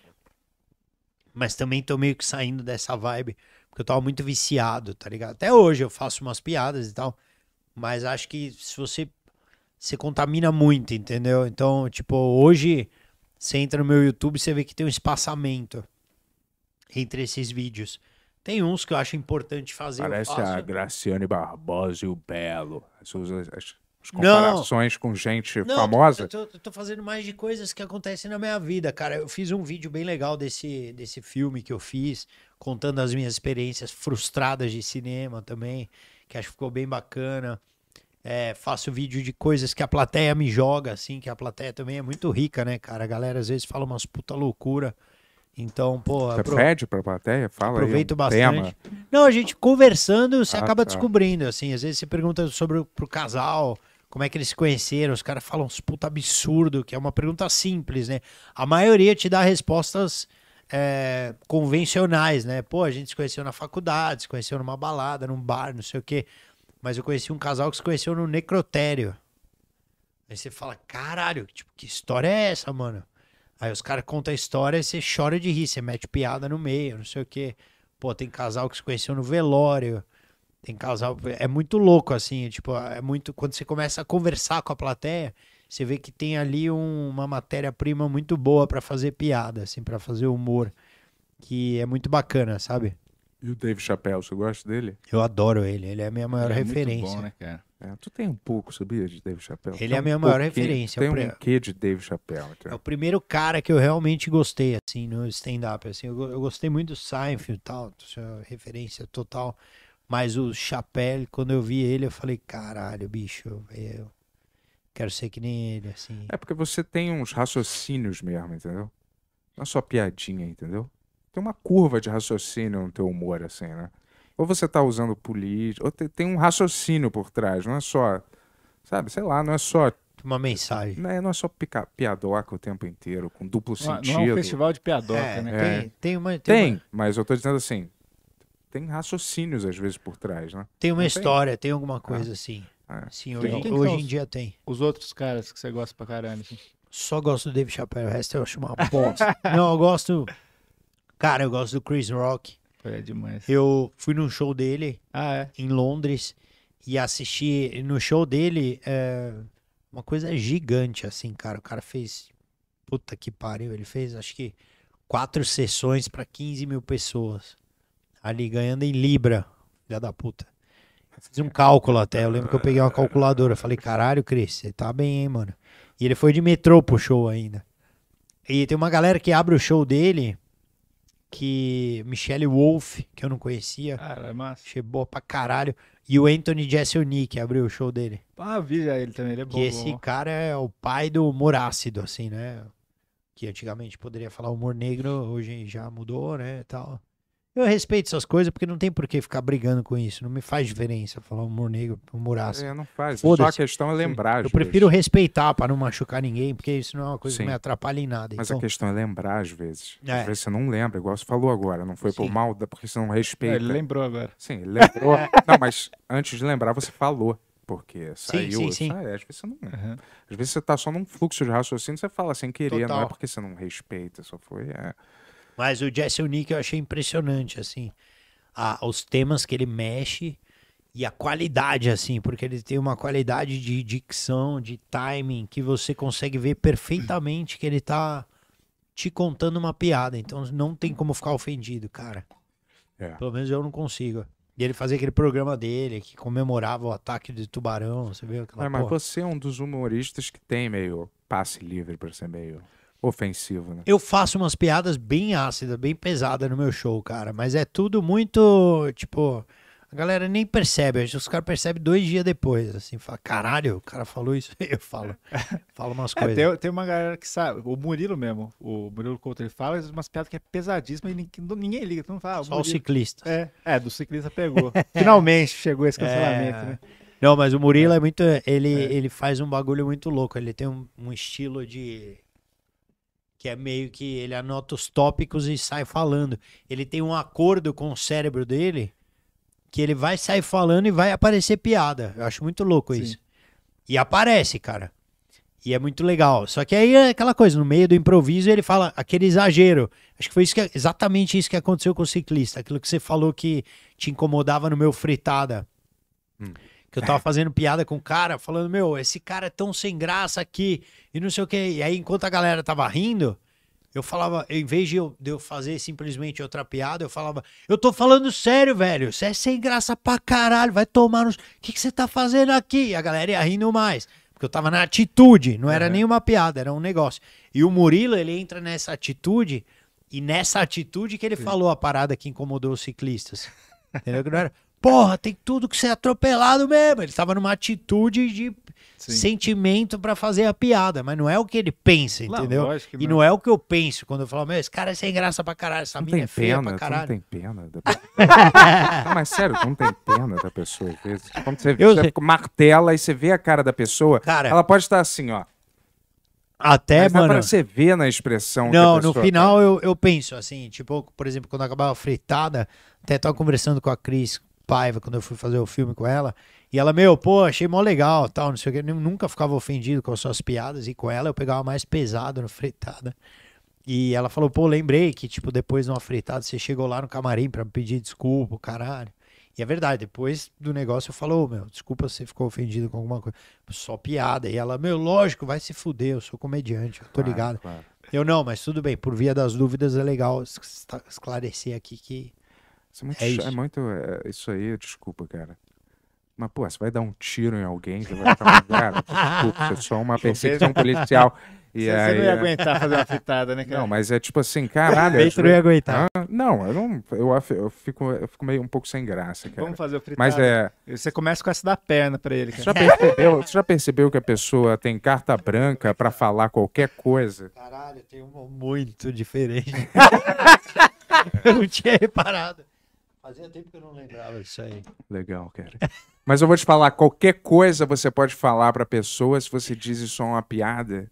E: Mas também tô meio que saindo dessa vibe, porque eu tava muito viciado, tá ligado? Até hoje eu faço umas piadas e tal. Mas acho que se você. Você contamina muito, entendeu? Então, tipo, hoje você entra no meu YouTube você vê que tem um espaçamento entre esses vídeos. Tem uns que eu acho importante fazer. Parece a
A: Graciane Barbosa e o Belo. As, as, as comparações não, com gente não, famosa. Eu tô,
E: tô, tô, fazendo mais de coisas que acontecem na minha vida, cara. Eu fiz um vídeo bem legal desse, desse filme que eu fiz, contando as minhas experiências frustradas de cinema também que acho que ficou bem bacana. É, faço vídeo de coisas que a plateia me joga, assim, que a plateia também é muito rica, né, cara? A galera às vezes fala umas puta loucura. Então, pô. Você apro... pede
A: pra plateia? Fala. Aproveito aí Aproveito bastante.
E: Tema. Não, a gente conversando, você ah, acaba tá. descobrindo, assim. Às vezes você pergunta sobre o, pro casal, como é que eles se conheceram, os caras falam uns puta absurdo, que é uma pergunta simples, né? A maioria te dá respostas é, convencionais, né? Pô, a gente se conheceu na faculdade, se conheceu numa balada, num bar, não sei o quê. Mas eu conheci um casal que se conheceu no necrotério. Aí você fala, caralho, tipo, que história é essa, mano? Aí os caras contam a história e você chora de rir, você mete piada no meio, não sei o quê. Pô, tem casal que se conheceu no velório. Tem casal. É muito louco, assim. Tipo, é muito. Quando você começa a conversar com a plateia, você vê que tem ali um, uma matéria-prima muito boa para fazer piada, assim, para fazer humor, que é muito bacana, sabe?
A: E o Dave Chappelle, você gosta dele?
E: Eu adoro ele, ele é a minha maior ele é referência. Muito bom, né,
A: cara? É, tu tem um pouco, sabia, de Dave Chappelle? Ele tem é a minha um maior referência. Tem é um quê de Dave Chappelle? Cara. Então?
E: É o primeiro cara que eu realmente gostei, assim, no stand-up. Assim, eu, eu, gostei muito do Seinfeld e tal, é referência total. Mas o Chappelle, quando eu vi ele, eu falei, caralho, bicho, eu, Quero ser que nem ele, assim.
A: É porque você tem uns raciocínios mesmo, entendeu? Não é só piadinha, entendeu? Tem uma curva de raciocínio no teu humor, assim, né? Ou você tá usando política, ou tem um raciocínio por trás, não é só, sabe, sei lá, não é só uma mensagem. Não é, não é só pica, piadoca o tempo inteiro, com duplo não, sentido. É, não é um festival de piadoca, é, né? Tem, é. tem uma. Tem, tem uma... mas eu tô dizendo assim. Tem raciocínios, às vezes, por trás, né? Tem uma
E: não história, tem? tem? alguma coisa ah. assim. É. Sim, hoje, hoje em
B: dia tem. Os outros caras que você gosta pra caralho, assim.
E: Só gosto do David Chappelle, o resto eu acho uma bosta. Não, eu gosto. Cara, eu gosto do Chris Rock. É demais. Eu fui num show dele ah, é? em Londres e assisti no show dele é, uma coisa gigante, assim, cara. O cara fez. Puta que pariu, ele fez acho que quatro sessões para 15 mil pessoas. Ali ganhando em Libra, filha da puta. Fiz um cálculo até. Eu lembro que eu é. peguei uma calculadora. Falei, caralho, Cris, você tá bem, hein, mano? E ele foi de metrô pro show ainda. E tem uma galera que abre o show dele, que. Michelle Wolf, que eu não conhecia. Cara, é massa. Achei boa pra caralho. E o Anthony Jeselnik abriu o show dele.
B: Ah, vi já ele também, ele é bom. Que esse bom.
E: cara é o pai do humor ácido, assim, né? Que antigamente poderia falar humor negro, hoje já mudou, né? Tal. Eu respeito essas coisas porque não tem por que ficar brigando com isso. Não me faz diferença falar humor negro, humor ácido. É, não faz. Só a
A: questão é lembrar. Eu vezes. prefiro
E: respeitar para não machucar ninguém, porque isso não é uma coisa Sim. que me atrapalha em
A: nada. Mas então... a questão é lembrar às vezes. É. Às vezes você não lembra, igual você falou agora. Não foi Sim. por mal, porque você não respeita. É, ele lembrou agora. Sim, ele lembrou. não, mas antes de lembrar, você falou porque saiu. Sim, sim, é, às vezes você não. Uhum. Às vezes você tá só num fluxo de raciocínio, você fala sem querer, Total. não é porque
E: você não respeita, só foi. É... Mas o Jesse Nick eu achei impressionante, assim. A, os temas que ele mexe e a qualidade, assim, porque ele tem uma qualidade de dicção, de timing, que você consegue ver perfeitamente que ele tá te contando uma piada. Então não tem como ficar ofendido, cara. É. Pelo menos eu não consigo. E ele fazia aquele programa dele que comemorava o ataque do tubarão, você viu? Aquela mas, mas
A: você é um dos humoristas que tem meio passe livre para ser meio ofensivo, né?
E: Eu faço umas piadas bem ácidas, bem pesadas no meu show, cara. Mas é tudo muito, tipo... A galera nem percebe, os caras percebem dois dias depois, assim, fala,
B: caralho, o cara falou isso, eu falo, falo umas é, coisas. Tem, tem, uma galera que sabe, o Murilo mesmo, o Murilo Couto, ele fala umas piadas que é pesadíssima e ninguém, ninguém liga, não fala. Ah, Só o, o ciclista. É, é, do ciclista pegou. Finalmente chegou esse é. cancelamento, é... né?
E: Não, mas o Murilo é, é muito, ele, é. ele faz um bagulho muito louco, ele tem um, um estilo de que é meio que ele anota os tópicos e sai falando. Ele tem um acordo com o cérebro dele que ele vai sair falando e vai aparecer piada. Eu acho muito louco Sim. isso. E aparece, cara. E é muito legal. Só que aí é aquela coisa, no meio do improviso ele fala aquele exagero. Acho que foi isso que, é, exatamente isso que aconteceu com o ciclista. Aquilo que você falou que te incomodava no meu fritada. Hum. Que eu tava fazendo piada com o cara, falando, meu, esse cara é tão sem graça aqui, e não sei o quê. E aí, enquanto a galera tava rindo, eu falava, em vez de eu, de eu fazer simplesmente outra piada, eu falava, eu tô falando sério, velho. Você é sem graça pra caralho, vai tomar nos. O que, que você tá fazendo aqui? E a galera ia rindo mais. Porque eu tava na atitude, não era uhum. nenhuma piada, era um negócio. E o Murilo, ele entra nessa atitude, e nessa atitude que ele Sim. falou a parada que incomodou os ciclistas. Entendeu? Que não era porra, tem tudo que ser atropelado mesmo. Ele estava numa atitude de Sim. sentimento para fazer a piada, mas não é o que ele pensa, entendeu? Não, não. E não é o que eu penso quando eu falo, meu, esse cara é sem graça pra caralho, essa não mina é feia pena, pra caralho. Não tem
A: pena da não, mas sério, não tem pena da pessoa. Quando você, vê, você martela e você vê a cara da pessoa, cara, ela pode estar assim, ó. Até, mas mano. Dá pra você ver na expressão. Não, no final
E: eu, eu penso assim, tipo, por exemplo, quando acabava a fritada, até tava conversando com a Cris, Paiva, quando eu fui fazer o filme com ela. E ela, meu, pô, achei mó legal, tal, não sei o quê. Eu nunca ficava ofendido com as suas piadas. E com ela eu pegava mais pesado no fritada. E ela falou, pô, lembrei que, tipo, depois de uma fritada você chegou lá no camarim para pedir desculpa, caralho. E é verdade, depois do negócio eu falo, oh, meu, desculpa se ficou ofendido com alguma coisa. Só piada. E ela, meu, lógico, vai se fuder, eu sou comediante, eu tô ligado. Claro, claro. Eu não, mas tudo bem, por via das dúvidas é legal esclarecer aqui que isso é muito. É, é isso. É
A: muito é, isso aí, desculpa, cara. Mas, pô, você vai dar um tiro em alguém, você vai estar cara, desculpa, é só uma perseguição policial. E você, aí, não ia é, aguentar fazer uma
B: fitada, né, cara? Não, mas
A: é tipo assim, caralho. Peito não ia aguentar. Ah, não, eu não. Eu, eu, fico, eu fico meio um pouco sem graça, cara. Vamos fazer o fritado. Mas é.
B: Você começa com essa da perna pra ele, cara. Você já percebeu,
A: você já percebeu que a pessoa tem carta branca pra falar qualquer coisa? Caralho,
E: tem uma muito
A: diferente.
E: eu não tinha reparado. Fazia tempo que eu não lembrava disso aí. Legal, cara.
A: Mas eu vou te falar, qualquer coisa você pode falar pra pessoa se você diz isso é uma piada.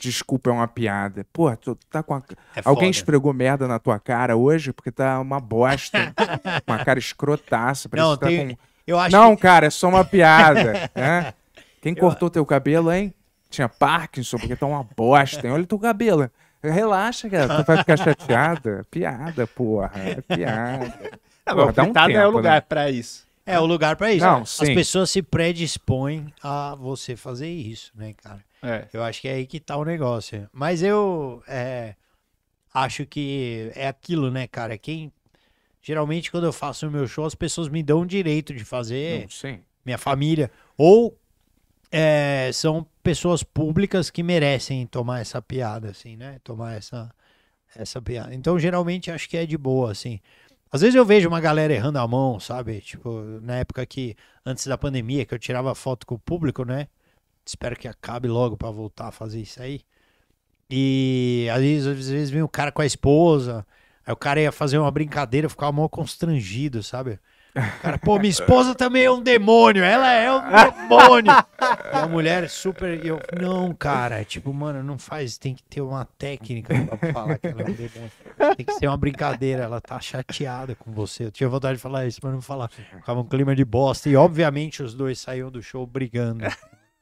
A: Desculpa, é uma piada. Pô, tu tá com a... é Alguém esfregou merda na tua cara hoje porque tá uma bosta. uma cara escrotaça. Não, tá tem... com... eu acho não que... cara, é só uma piada. né? Quem eu... cortou teu cabelo, hein? Tinha Parkinson porque tá uma bosta. Hein? Olha teu cabelo. Relaxa, cara. Tu vai ficar chateada. Piada, porra. É piada. Não, porra, dá um tempo, é o né? lugar né?
E: pra isso. É o lugar pra isso. Não, As pessoas se predispõem a você fazer isso, né, cara? É. Eu acho que é aí que tá o negócio. Mas eu é, acho que é aquilo, né, cara? É quem. Geralmente, quando eu faço o meu show, as pessoas me dão o direito de fazer. Não, minha família. Ou é, são pessoas públicas que merecem tomar essa piada, assim, né? Tomar essa, essa piada. Então, geralmente, acho que é de boa, assim. Às vezes eu vejo uma galera errando a mão, sabe? Tipo, na época que, antes da pandemia, que eu tirava foto com o público, né? Espero que acabe logo para voltar a fazer isso aí. E às vezes, às vezes vem o cara com a esposa, aí o cara ia fazer uma brincadeira, eu ficava mal constrangido, sabe? Cara, pô, minha esposa também é um demônio. Ela é um demônio. e a mulher é super. Eu, não, cara. Tipo, mano, não faz. Tem que ter uma técnica pra falar que ela é um demônio. Tem que ser uma brincadeira. Ela tá chateada com você. Eu tinha vontade de falar isso, mas não falar. Ficava um clima de bosta. E, obviamente, os dois saíram do show brigando.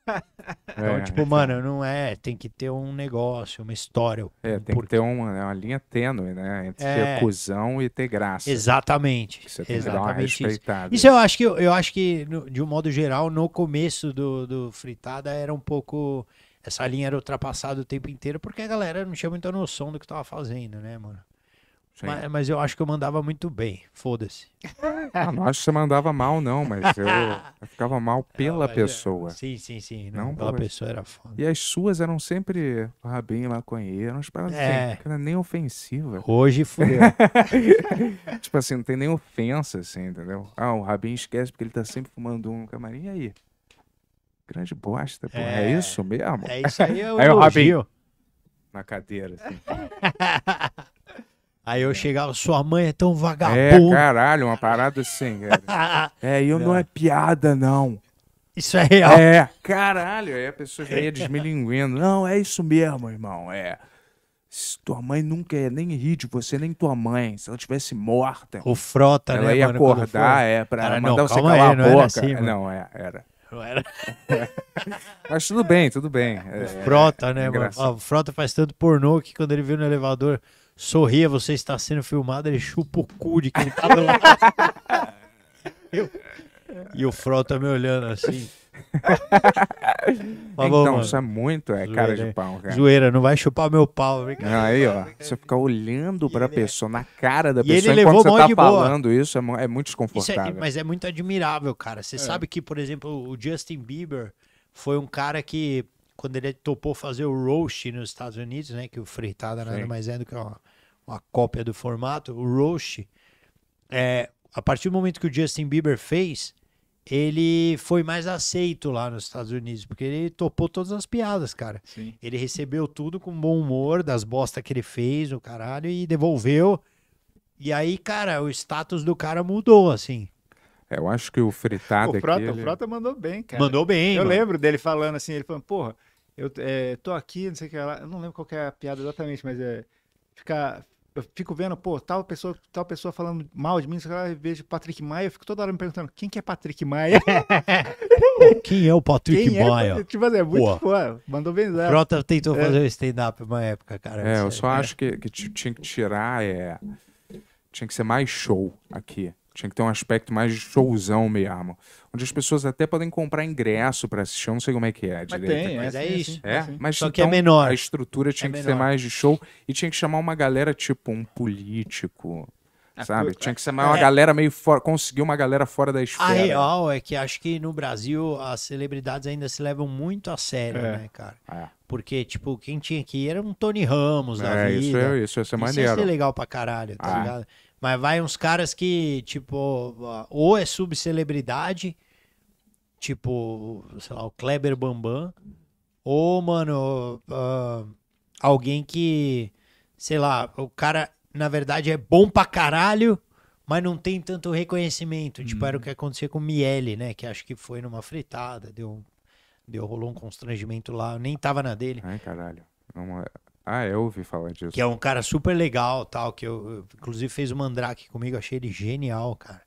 E: Então, é. tipo, é, mano, não é. Tem que ter um negócio, uma história.
A: É, um tem porquê. que ter uma, uma, linha tênue, né? Entre é, ter cuzão e ter graça. Exatamente.
E: Você tem exatamente que dar uma isso. isso eu né? acho que eu acho que, de um modo geral, no começo do, do fritada era um pouco. Essa linha era ultrapassada o tempo inteiro, porque a galera não tinha muita noção do que tava fazendo, né, mano? Mas, mas, eu acho que eu mandava muito bem, foda-se. Ah, não acho que você mandava mal, não, mas eu, eu ficava mal pela não, é, pessoa. Eu, sim, sim, sim. Não, não pela mas... pessoa era foda.
A: E as suas eram sempre o rabinho, laconheiro, umas assim, é. não é. assim, nem ofensiva. Hoje fudeu. tipo assim, não tem nem ofensa, assim, entendeu? Ah, o rabinho esquece porque ele tá sempre fumando um camarim, e aí? Grande bosta, pô. É, é isso mesmo? É isso aí, é o aí o rabinho
E: na cadeira, assim. Aí eu chegava, ah, sua mãe é tão é, vagabundo. É,
A: caralho, uma parada assim, cara. é, eu não. não
E: é piada, não. Isso é real.
A: É, caralho, aí a pessoa já ia desmilinguindo. Não, é isso mesmo, irmão, é. Se tua mãe nunca ia nem rir de você, nem tua mãe. Se ela tivesse morta. O Frota, ela né? Ela ia mano, acordar, é, pra mandar não, você calar aí, a boca. Assim, não, é, era. Não era. Mas tudo bem, tudo bem. o Frota, é, né, é mano? Ah, o
E: Frota faz tanto pornô que quando ele viu no elevador. Sorria, você está sendo filmado, ele chupa o cu de quem tá do lado. eu... E o Frota tá me olhando assim.
B: então, isso é muito, é cara de pau, cara.
E: Zoeira, não vai chupar meu pau. Brincadeira,
A: aí, ó, você ficar olhando pra ele, é- pessoa, na cara da e pessoa, ele enquanto levou você tá falando boa. isso, é, é muito é, desconfortável. É, mas
E: é muito admirável, cara. Você é. sabe que, por exemplo, o Justin Bieber foi um cara que quando ele topou fazer o roast nos Estados Unidos, né? Que o fritada nada mais é do que uma, uma cópia do formato. O roast, é, a partir do momento que o Justin Bieber fez, ele foi mais aceito lá nos Estados Unidos, porque ele topou todas as piadas, cara. Sim. Ele recebeu tudo com bom humor, das bostas que ele fez, o caralho, e devolveu. E aí, cara, o status do cara mudou, assim.
A: É, eu acho que o fritado o Frota, aqui, ele... O Frota
B: mandou bem, cara. Mandou bem. Eu mano. lembro dele falando assim, ele falando, porra, eu é, tô aqui, não sei o que lá, eu não lembro qual é a piada exatamente, mas é ficar eu fico vendo, pô, tal pessoa, tal pessoa falando mal de mim, eu vejo Patrick Maia, eu fico toda hora me perguntando, quem que é Patrick Maia?
E: quem é o Patrick quem é Maia? É, tipo, assim, é muito
B: foda, mandou benzar. Frota tentou é. fazer
E: o stand-up uma época, cara. É, eu só né?
A: acho que, que tinha que tirar, é, tinha que ser mais show aqui. Tinha que ter um aspecto mais showzão mesmo. Onde as pessoas até podem comprar ingresso para assistir, eu não sei como é que é. Mas tem, mas é, é isso. É, é mas Só então, que é então, menor. A estrutura é tinha é que menor. ser mais de show e tinha que chamar uma galera tipo um político. A sabe? Tinha que ser uma é. galera meio fora, conseguir uma galera fora da esfera. A real
E: é que acho que no Brasil as celebridades ainda se levam muito a sério, é. né, cara? É. Porque, tipo, quem tinha que ir era um Tony Ramos da é, vida. Isso é, isso ia ser maneiro. Isso ia ser legal pra caralho, tá ah. ligado? Mas vai uns caras que, tipo, ou é subcelebridade, tipo, sei lá, o Kleber Bambam, ou, mano, uh, alguém que, sei lá, o cara, na verdade, é bom pra caralho, mas não tem tanto reconhecimento. Hum. Tipo, era o que uhum. aconteceu com o Miele, né? Que acho que foi numa fritada, deu, deu rolou um constrangimento lá. Eu nem tava na dele. Ai, caralho.
A: Ah, eu ouvi falar disso. Que é
E: um cara super legal, tal, que eu, inclusive fez o Mandrake comigo, achei ele genial, cara.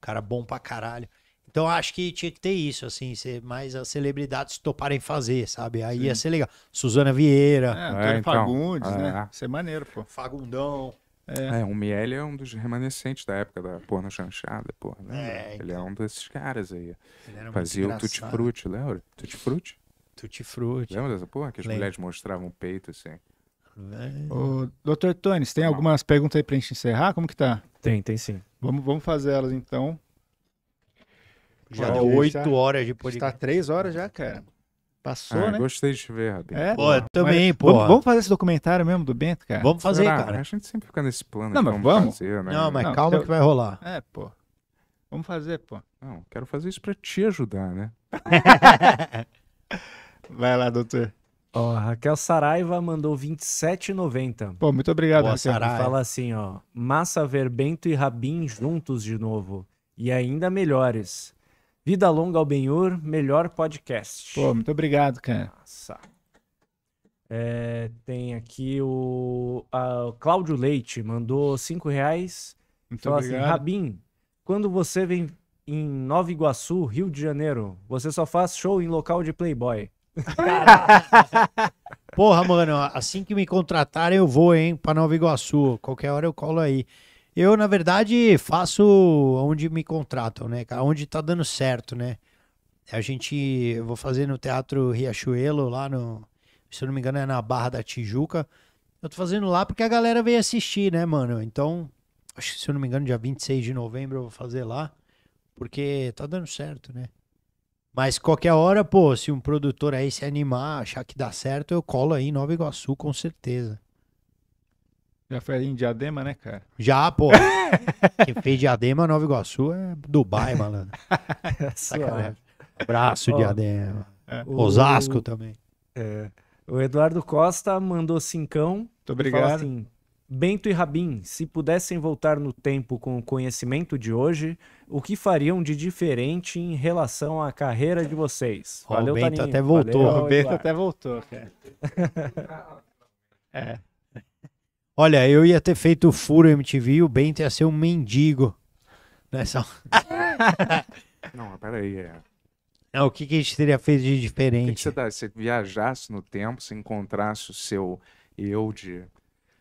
E: Cara bom pra caralho. Então acho que tinha que ter isso, assim, ser mais as celebridades toparem fazer, sabe? Aí Sim. ia ser legal. Suzana Vieira. É, é Antônio é, então, Fagundes,
A: né? é, né?
B: Isso é maneiro, pô. Fagundão.
A: É. é, o Miele é um dos remanescentes da época da porno chanchada, porra, né? É, então... Ele é então. um desses caras aí. Fazia o Tutti Frutti, lembra? Tutti Frutti? Tutti Frutti. Lembra dessa porra? Que as Lembra. mulheres mostravam o peito, assim.
B: Ô, doutor Tones, tem algumas perguntas aí pra gente encerrar? Como que tá? Tem, tem sim. Vamos, vamos fazer elas então.
A: Já Pode deu 8 horas
B: de Está três horas já, cara.
A: Passou, ah, né? Gostei de ver, Rabin. É, Pô, também, pô. Vamos,
B: fazer esse documentário mesmo do Bento, cara? Vamos fazer, Será? cara. A
A: gente sempre fica nesse plano. Não, mas vamos. fazer, né? Não, mas Não, calma eu- que vai rolar.
B: É, pô. Vamos fazer, pô. Não,
D: quero fazer isso pra te ajudar, né? Vai lá, doutor. Ó, Raquel Saraiva mandou 27,90. Pô, muito obrigado, Boa, Raquel. Saraiva. Fala assim, ó. Massa Verbento e Rabin juntos de novo. E ainda melhores. Vida Longa ao Benhur, melhor podcast. Pô, muito obrigado, cara. Nossa. É, tem aqui o, a, o Cláudio Leite, mandou 5 reais. Então, obrigado. assim, Rabin, quando você vem em Nova Iguaçu, Rio de Janeiro, você só faz show em local de playboy. Porra, mano, assim que me
E: contratarem eu vou, hein, pra Nova Iguaçu. Qualquer hora eu colo aí. Eu, na verdade, faço onde me contratam, né, cara? Onde tá dando certo, né? A gente, eu vou fazer no Teatro Riachuelo, lá no, se eu não me engano, é na Barra da Tijuca. Eu tô fazendo lá porque a galera veio assistir, né, mano? Então, acho que se eu não me engano, dia 26 de novembro eu vou fazer lá, porque tá dando certo, né? Mas qualquer hora, pô, se um produtor aí se animar, achar que dá certo, eu colo aí em Nova Iguaçu, com certeza.
B: Já foi ali em Diadema, né, cara?
E: Já, pô. Quem fez Diadema,
D: Nova Iguaçu é Dubai, malandro. É Sacanagem.
E: Abraço, Diadema.
D: É. Osasco o, também. É. O Eduardo Costa mandou cincão. Muito obrigado. Assim, Bento e Rabin, se pudessem voltar no tempo com o conhecimento de hoje, o que fariam de diferente em relação à carreira de vocês? Oh, Valeu, o Bento Taninho. até voltou. Valeu, o Bento até
B: voltou, cara. é.
E: Olha, eu ia ter feito o furo MTV e o Bento ia ser um mendigo. Nessa...
A: Não, peraí. É.
E: Não, o que, que a gente teria
A: feito de diferente? O que, você, você viajasse no tempo, se encontrasse o seu eu de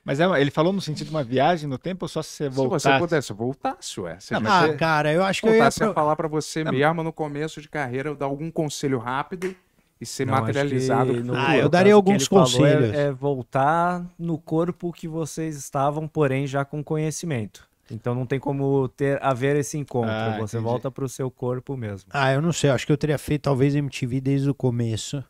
A: mas é, ele falou no sentido de uma viagem no tempo ou só se você voltasse? Se você pudesse, voltasse, ué. Você não, mas ah, cara, eu acho que eu ia... a falar para você não. mesmo no começo de carreira, dar algum conselho rápido e ser não, materializado. Que... Ah, eu daria alguns é- conselhos.
D: É, é, voltar no corpo que vocês estavam, porém já com conhecimento. Então não tem como ter haver esse encontro. Ah, você entendi. volta para o seu corpo mesmo.
E: Ah, eu não sei. Acho que eu teria feito talvez MTV desde o começo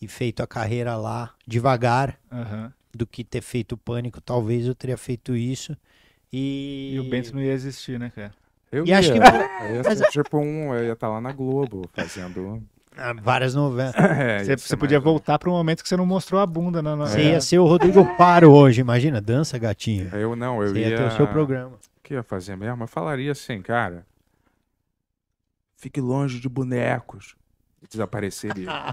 E: e feito a carreira lá devagar. Uhum do que ter feito o pânico, talvez eu teria feito isso.
B: E, e o Bento não ia existir, né, cara?
E: Eu e ia, acho que mas... É-
B: tipo um, eu ia estar tá lá na Globo fazendo ah, várias novelas. É, você, você podia voltar para o momento que você não mostrou a bunda na Você é. ia ser o Rodrigo
E: Paro hoje, imagina, dança gatinho.
B: Eu não, eu você ia. ia ter o seu programa. O que ia fazer mesmo? Eu falaria
A: assim, cara. Fique longe de bonecos. Desapareceria.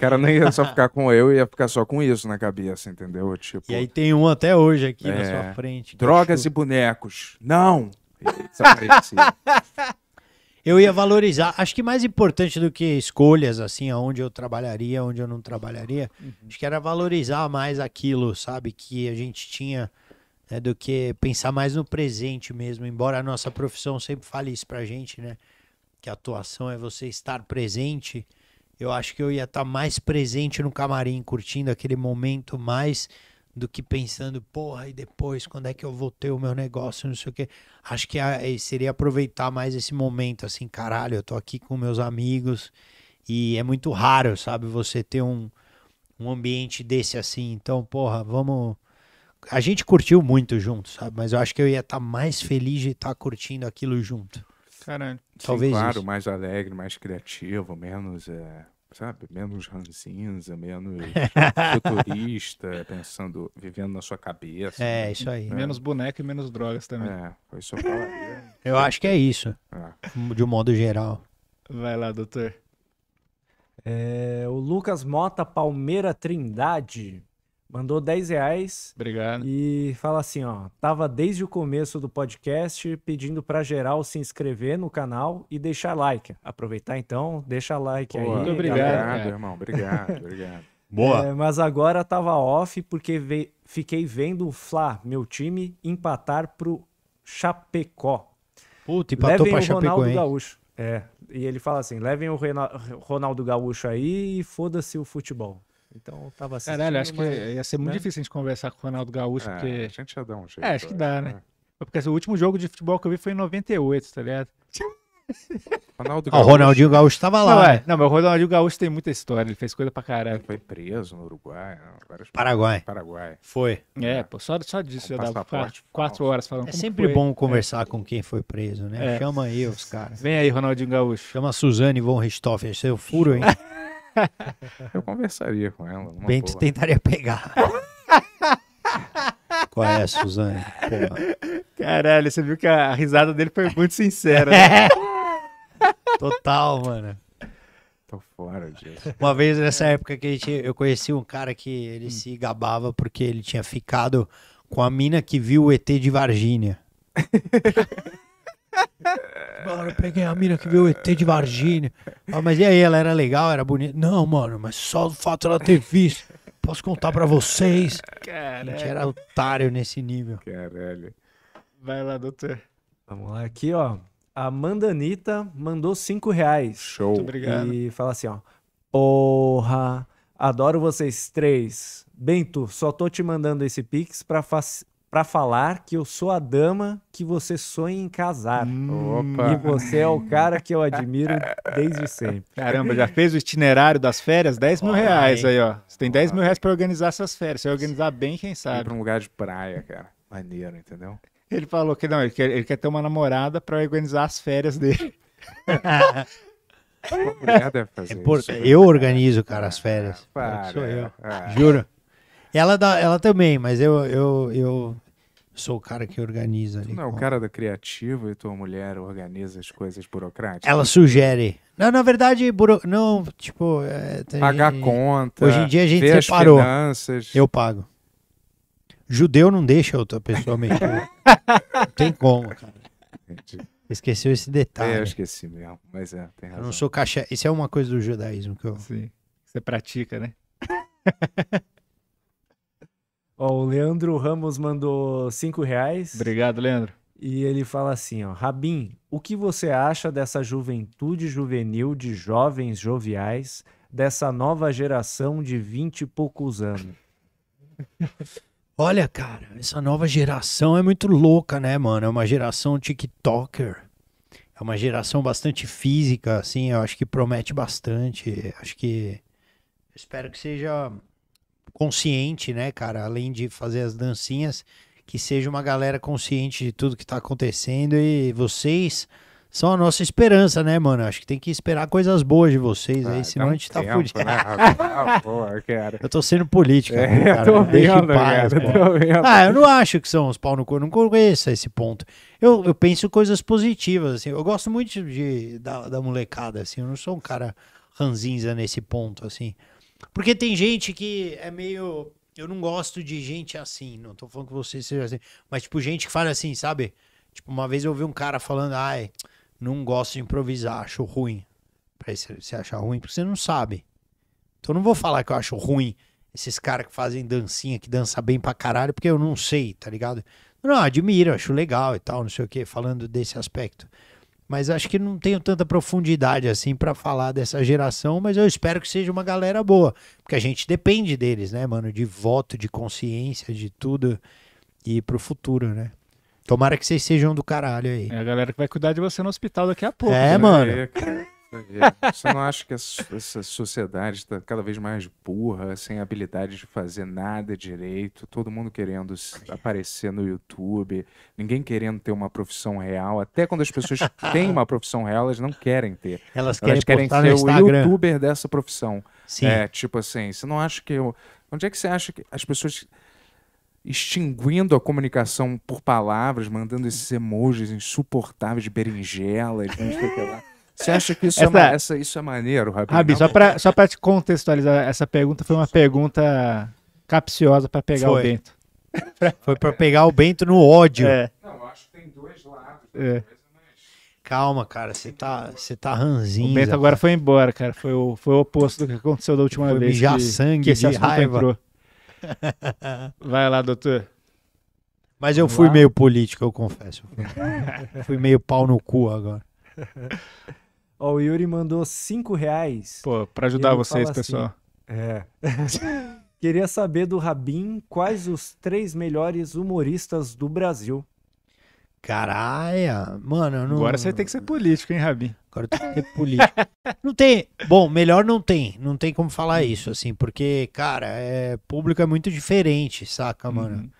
A: Cara, nem ia só ficar com eu, ia ficar só com isso na cabeça, entendeu? Tipo... E aí
E: tem um até hoje aqui é... na sua frente. É
A: Drogas e bonecos.
E: Não! É eu ia valorizar. Acho que mais importante do que escolhas, assim, aonde eu trabalharia, onde eu não trabalharia, uhum. acho que era valorizar mais aquilo, sabe, que a gente tinha, né, do que pensar mais no presente mesmo. Embora a nossa profissão sempre fale isso pra gente, né? Que a atuação é você estar presente eu acho que eu ia estar tá mais presente no camarim, curtindo aquele momento mais do que pensando, porra, e depois, quando é que eu vou ter o meu negócio, não sei o quê. Acho que ah, eh, seria aproveitar mais esse momento, assim, caralho, eu tô aqui com meus amigos e é muito raro, sabe, você ter um, um ambiente desse assim. Então, porra, vamos. A gente curtiu muito junto, sabe, mas eu acho que eu ia estar tá mais feliz de estar tá curtindo aquilo junto. Caralho. talvez sim, claro, isso.
A: mais alegre, mais criativo, menos, é, sabe, menos ranzinza, menos futurista, pensando, vivendo na sua cabeça. É, né? isso aí. É. Menos boneco e menos drogas também. É,
D: foi só falar.
E: Eu acho que é isso, é. de um modo geral.
D: Vai lá, doutor. É, o Lucas Mota Palmeira Trindade mandou 10 reais. Obrigado. E fala assim, ó, tava desde o começo do podcast pedindo para geral se inscrever no canal e deixar like. Aproveitar então, deixa like Boa. aí. Muito obrigado, obrigado irmão. Obrigado, obrigado. Boa. É, mas agora tava off porque ve... fiquei vendo o Fla, meu time, empatar pro Chapecó. Puta, empatou Levem pra o Chapecó, Ronaldo hein? Gaúcho. É, e ele fala assim: levem o Ronaldo Gaúcho aí e foda-se o futebol. Então tava assim. Caralho, acho que ia ser muito né? difícil a gente conversar com o Ronaldo Gaúcho, é, porque. A gente ia dar um jeito. É, acho que é, dá, né? É. Porque assim, o último
B: jogo de futebol que eu vi foi em 98, tá ligado? Ronaldo ah, Gaúcho. O Ronaldinho Gaúcho estava lá. Não, né? é, não, mas o Ronaldinho Gaúcho tem muita história. Ele fez coisa pra caralho. Ele foi preso no Uruguai. Né? Paraguai. Paraguai. Foi. É, pô, só, só disso eu dava quatro, quatro horas falando. É sempre foi. bom é.
E: conversar é. com quem foi preso, né? É. Chama
B: aí os caras.
E: Vem aí, Ronaldinho Gaúcho. Chama a Suzane von Richthofen. Esse é o furo, hein? eu conversaria com ela. Bento tentaria pegar.
B: Qual é, Suzane? Porra. Caralho, você viu que a risada dele foi muito sincera. Né? É. Total, mano.
C: Tô fora
E: disso. Uma vez nessa época que gente, eu conheci um cara que ele hum. se gabava porque ele tinha ficado com a mina que viu o ET de Varginha. Mano, eu peguei a mina que viu o ET de Varginha. Ah, mas e aí, ela era legal, era bonita? Não, mano, mas só o fato dela ter visto. Posso contar pra
D: vocês.
E: Caralho. A gente era
D: otário nesse nível. Caralho. Vai lá, doutor. Vamos lá, aqui, ó. A Mandanita mandou 5 reais. Show. Muito obrigado. E fala assim, ó. Porra, adoro vocês três. Bento, só tô te mandando esse pix pra, fac para falar que eu sou a dama que você sonha em casar. Opa. E você é o cara que eu admiro desde sempre.
B: Caramba, já fez o itinerário das férias? 10 mil Olha, reais hein? aí, ó. Você tem Olha. 10 mil reais para organizar essas férias. Se organizar bem, quem sabe. Para um lugar de praia, cara. Maneiro, entendeu? Ele falou que não, ele quer, ele quer ter uma namorada para organizar as férias dele.
E: É, eu organizo, cara, as férias.
B: Para, sou eu. É.
E: Juro. Ela, dá, ela também, mas eu, eu, eu sou o cara que organiza ali. Não, é o cara
A: da criativa e tua mulher organiza as coisas burocráticas. Ela sugere.
E: Não, na verdade, buro... não, tipo. É, tem... Pagar conta. Hoje em dia a gente separou. Finanças. Eu pago. Judeu não deixa outra pessoa mexer. não tem como, cara. Esqueceu esse detalhe. É, eu
A: esqueci mesmo, mas é, tem
E: razão. Eu não sou caixa. Isso
D: é uma coisa do judaísmo que eu. Sim. Você pratica, né? Ó, o Leandro Ramos mandou 5 reais. Obrigado, Leandro. E ele fala assim, ó, Rabin, o que você acha dessa juventude juvenil de jovens joviais, dessa nova geração de vinte e poucos anos?
E: Olha, cara, essa nova geração é muito louca, né, mano? É uma geração TikToker. É uma geração bastante física, assim, eu acho que promete bastante. Acho que. Espero que seja consciente, né, cara? Além de fazer as dancinhas, que seja uma galera consciente de tudo que tá acontecendo e vocês são a nossa esperança, né, mano? Acho que tem que esperar coisas boas de vocês ah, aí, senão a gente tá tempo, fudido. Né?
C: porra, ah, tá cara.
E: Eu tô sendo político, é, né, cara. Eu tô vendo, em paz, cara, eu tô Ah, eu não acho que são os pau no cu, não conheço esse ponto. Eu, eu penso coisas positivas, assim. Eu gosto muito de, da, da molecada, assim. Eu não sou um cara ranzinza nesse ponto, assim. Porque tem gente que é meio. Eu não gosto de gente assim, não tô falando que você seja assim, mas tipo, gente que fala assim, sabe? Tipo, uma vez eu ouvi um cara falando, ai, não gosto de improvisar, acho ruim. Pra você achar ruim, porque você não sabe. Então eu não vou falar que eu acho ruim esses caras que fazem dancinha, que dança bem pra caralho, porque eu não sei, tá ligado? Não, admiro, acho legal e tal, não sei o que, falando desse aspecto mas acho que não tenho tanta profundidade assim para falar dessa geração, mas eu espero que seja uma galera boa, porque a gente depende deles, né, mano, de voto, de consciência, de tudo e pro futuro, né? Tomara que vocês sejam do
B: caralho aí. É a galera que vai cuidar de você no hospital daqui a pouco. É, né? mano.
C: É, você
A: não acha que essa sociedade está cada vez mais burra, sem habilidade de fazer nada direito, todo mundo querendo aparecer no YouTube, ninguém querendo ter uma profissão real. Até quando as pessoas têm uma profissão real, elas não querem ter. Elas querem, elas querem ser o youtuber dessa profissão. Sim. É, tipo assim, você não acha que eu. Onde é que você acha que as pessoas extinguindo a comunicação por palavras, mandando esses emojis insuportáveis de berinjela, de não sei o que lá.
B: Você acha que isso, é essa... é, essa, isso é maneiro,
A: Rabi? Rabi, só para
B: só pra te contextualizar, essa pergunta foi uma pergunta capciosa para pegar foi. o Bento. foi para pegar o Bento no ódio. É.
E: Não, acho que tem dois lados. É. Né? Calma, cara, você tá, você tá ranzinho. O Bento agora foi
B: embora, cara. Foi o, foi o oposto do que aconteceu da última foi vez. que, sangue que esse de raiva. Entrou.
D: Vai lá, doutor.
B: Mas eu Vamos fui lá. meio político, eu confesso.
D: fui meio
E: pau no cu agora.
D: Ó, o Yuri mandou 5 reais. Pô, pra ajudar vocês, assim, pessoal. é. Queria saber do Rabin quais os três melhores humoristas do Brasil. Caralho, mano. Não... Agora você tem que ser político, hein, Rabin? Agora tem que ser político. não tem.
E: Bom, melhor não tem. Não tem como falar isso, assim, porque, cara, é... público é muito diferente, saca, mano? Uhum.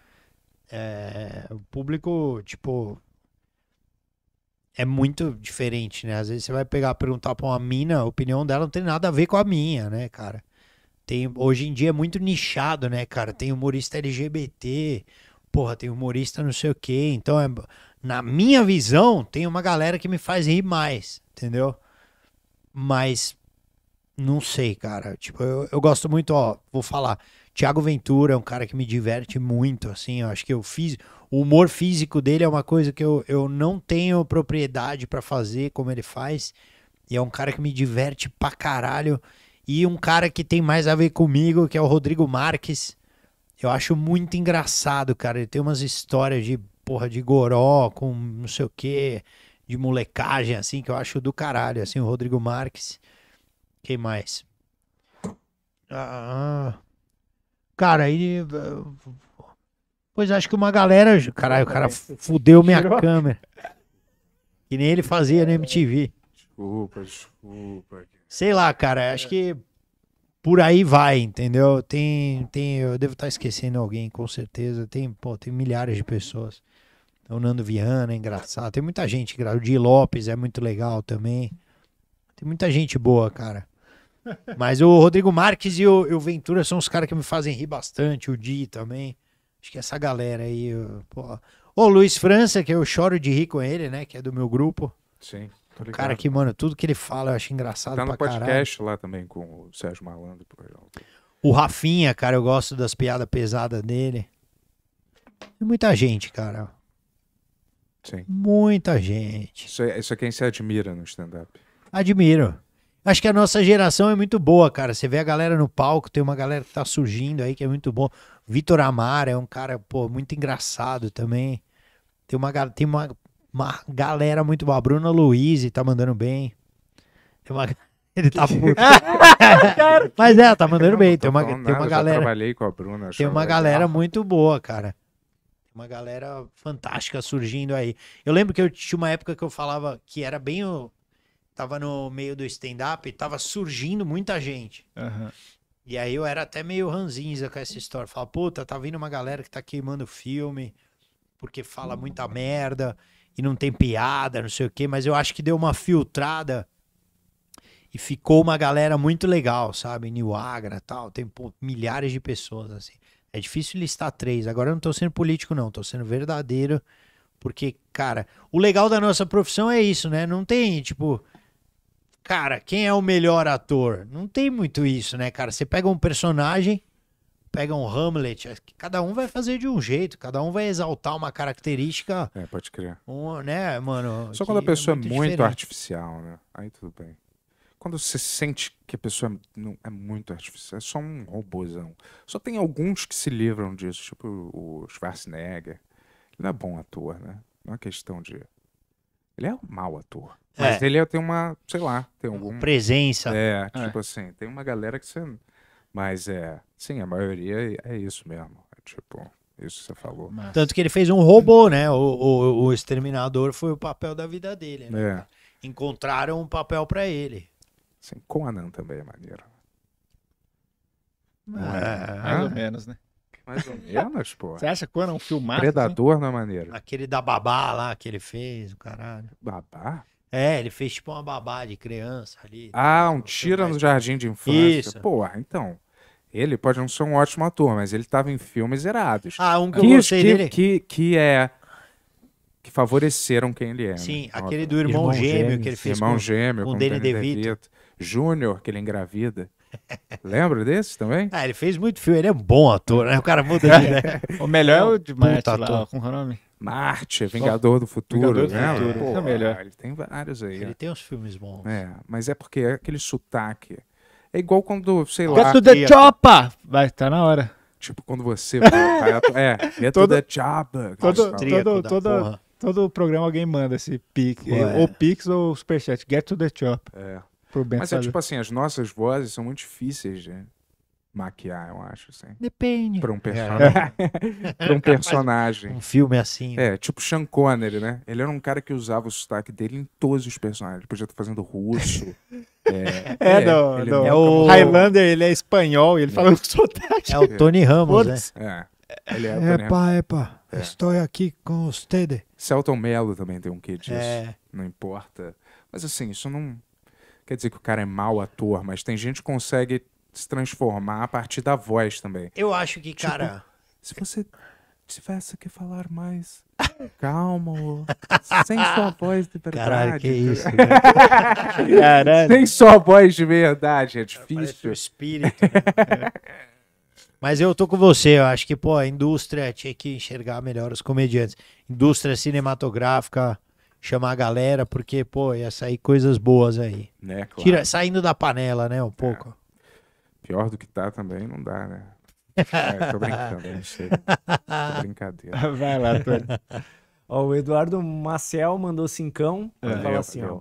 E: É... O público, tipo, é muito diferente, né? Às vezes você vai pegar, perguntar pra uma mina, a opinião dela não tem nada a ver com a minha, né, cara? Tem, hoje em dia é muito nichado, né, cara? Tem humorista LGBT, porra, tem humorista não sei o quê. Então, é, na minha visão, tem uma galera que me faz rir mais, entendeu? Mas, não sei, cara. Tipo, eu, eu gosto muito, ó, vou falar. Tiago Ventura é um cara que me diverte muito, assim. Eu acho que eu fiz. O humor físico dele é uma coisa que eu, eu não tenho propriedade para fazer como ele faz. E é um cara que me diverte pra caralho. E um cara que tem mais a ver comigo, que é o Rodrigo Marques. Eu acho muito engraçado, cara. Ele tem umas histórias de porra de goró com não sei o quê, de molecagem, assim, que eu acho do caralho. Assim, o Rodrigo Marques. Quem mais? Ah, ah, ah. cara, aí Pois acho que uma galera. Caralho, o cara fudeu minha Tirou. câmera. Que nem ele fazia no MTV.
C: Desculpa, desculpa.
E: Sei lá, cara. Acho que por aí vai, entendeu? Tem, tem, eu devo estar esquecendo alguém, com certeza. Tem, pô, tem milhares de pessoas. O Nando Viana é engraçado. Tem muita gente, o Di Lopes é muito legal também. Tem muita gente boa, cara. Mas o Rodrigo Marques e o, o Ventura são os caras que me fazem rir bastante, o Di também. Acho que essa galera aí. Pô. O Luiz França, que eu choro de rir com ele, né? Que é do meu grupo. Sim. O cara que, mano, tudo que ele fala eu acho engraçado tá no podcast
A: caralho. lá também com o Sérgio Malandro.
E: O Rafinha, cara, eu gosto das piadas pesadas dele. Tem muita gente, cara. Sim. Muita gente.
A: Isso é, isso é quem se admira no stand-up.
E: Admiro. Acho que a nossa geração é muito boa, cara. Você vê a galera no palco, tem uma galera que tá surgindo aí que é muito bom. Vitor Amar é um cara, pô, muito engraçado também. Tem uma, tem uma, uma galera muito boa. A Bruna Luiz tá mandando bem. Tem uma. Ele tá puto. Mas é, tá mandando bem. Tem uma, tem uma galera. Eu trabalhei com a Bruna. Tem uma galera muito boa, cara uma galera fantástica surgindo aí. Eu lembro que eu tinha uma época que eu falava que era bem o, tava no meio do stand-up e tava surgindo muita gente. Uhum. E aí eu era até meio ranzinza com essa história. Fala, puta, tá vindo uma galera que tá queimando filme porque fala muita merda e não tem piada, não sei o quê, mas eu acho que deu uma filtrada e ficou uma galera muito legal, sabe? New Agra tal, tem pô, milhares de pessoas, assim. É difícil listar três. Agora eu não tô sendo político, não, tô sendo verdadeiro, porque, cara, o legal da nossa profissão é isso, né? Não tem, tipo, cara, quem é o melhor ator? Não tem muito isso, né, cara? Você pega um personagem, pega um Hamlet, cada um vai fazer de um jeito, cada um vai exaltar uma característica. É, pode crer. Um, né, mano? Só quando a pessoa é muito, é muito
A: artificial, né? Aí tudo bem. Quando você sente que a pessoa é, não, é muito artificial, é só um robôzão. Só tem alguns que se livram disso, tipo o Schwarzenegger. Ele não é bom ator, né? Não é questão de ele é um mau ator. É. Mas é. ele tem uma, sei lá, tem algum. Presença. É, é. tipo é. assim, tem uma galera que você. Mas é. Sim, a maioria é isso
E: mesmo. É tipo, isso que você falou. Mas... Tanto que ele fez um robô, né? O, o, o exterminador foi o papel da
A: vida dele,
E: né? É. Encontraram um papel para ele. Sim,
A: Conan também é maneiro. É. mais ou menos,
E: né? Mais ou menos, pô. Você acha que quando é um filmado? Assim? Predador na é maneira. Aquele da babá lá que ele fez, o caralho. Babá? É, ele fez tipo uma babá de criança ali. Ah, tá, um
A: tira no jardim de infância. Isso. Pô, então. Ele pode não ser um ótimo ator, mas ele estava em filmes erados. Ah, um que, eu gostei que, dele. Que, que é. Que favoreceram quem ele é. Sim, né? aquele do irmão, irmão gêmeo, gêmeo, que ele fez. Irmão com, gêmeo, com, o Danny DeVito. DeVito. Júnior, que ele engravida. Lembra desses também? Ah, ele fez muito filme, ele é um bom ator, né? O cara muda de é. ideia. o melhor é o de Marte lá, é é o nome? Marte, Vingador do Futuro, Vingador do né? Futuro. Pô, é melhor. Ele tem vários aí. Ele ó. tem uns filmes bons. É, mas é porque é aquele sotaque. É igual quando, sei Get lá... Get to the chopper!
B: Vai, tá na hora. Tipo, quando você... é, Get todo, to the chopper. Todo, todo, todo, todo programa alguém manda esse pique. Ou Pix ou Superchat. Get to the chopper. É pro Bento Mas é tipo assim,
A: as nossas vozes são muito difíceis de maquiar, eu acho, assim. Depende. Pra um, é. personagem. pra um personagem. Um filme assim. É, tipo Sean Connery, né? Ele era um cara que usava o sotaque dele em todos os personagens. Ele podia estar fazendo russo. É, é, é, não, é o Highlander,
B: ele é espanhol e ele é. fala um sotaque. É o Tony Ramos,
E: né? É. Ele é epa, é, epa, é, é. estou aqui com os Tede.
A: Celton Mello também tem um quê disso. É. Não importa. Mas assim, isso não quer dizer que o cara é mau ator, mas tem gente que consegue se transformar a partir da voz também. Eu
E: acho que, tipo, cara.
A: Se você tivesse que falar mais calmo, sem sua voz de verdade. Caralho, que isso. Caralho. Sem sua voz de verdade, é difícil. O espírito. Né? É.
E: Mas eu tô com você, eu acho que, pô, a indústria tinha que enxergar melhor os comediantes. Indústria cinematográfica chamar a galera, porque, pô, ia sair coisas boas aí. Né, claro. Tira, saindo da panela, né, um é. pouco. É. Pior do
A: que tá também, não dá, né?
E: É, tô brincando, não sei. brincadeira. Vai lá, Tony. É-
D: ó, o Eduardo Maciel mandou cincão. É, fala assim, eu. ó.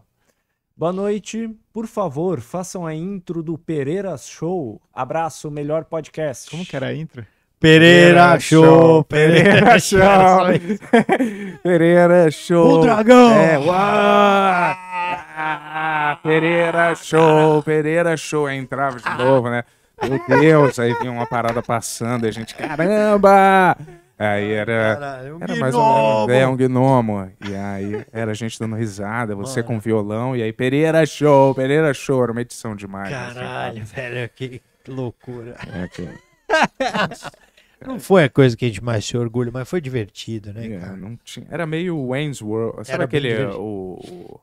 D: Boa noite. Por favor, façam a intro do Pereira Show. Abraço, melhor podcast. Como que era a intro? Pereira Show, Pereira Show.
A: Pereira Show. O dragão. É, uau. Ah, Pereira Show, Pereira Show. Aí entrava de novo, né? Meu Deus, aí vinha uma parada passando e a gente, caramba! Aí era, é era mais ou menos é, um gnomo. E aí era a gente dando risada, você Mano. com violão, e aí Pereira Show, Pereira Show, era uma edição demais. Né?
E: Caralho, assim. velho, que loucura. É, que... Não foi a coisa que a gente mais se orgulha, mas foi divertido, né? É, não tinha...
A: Era meio Wayne's World. Sabe Era aquele. O...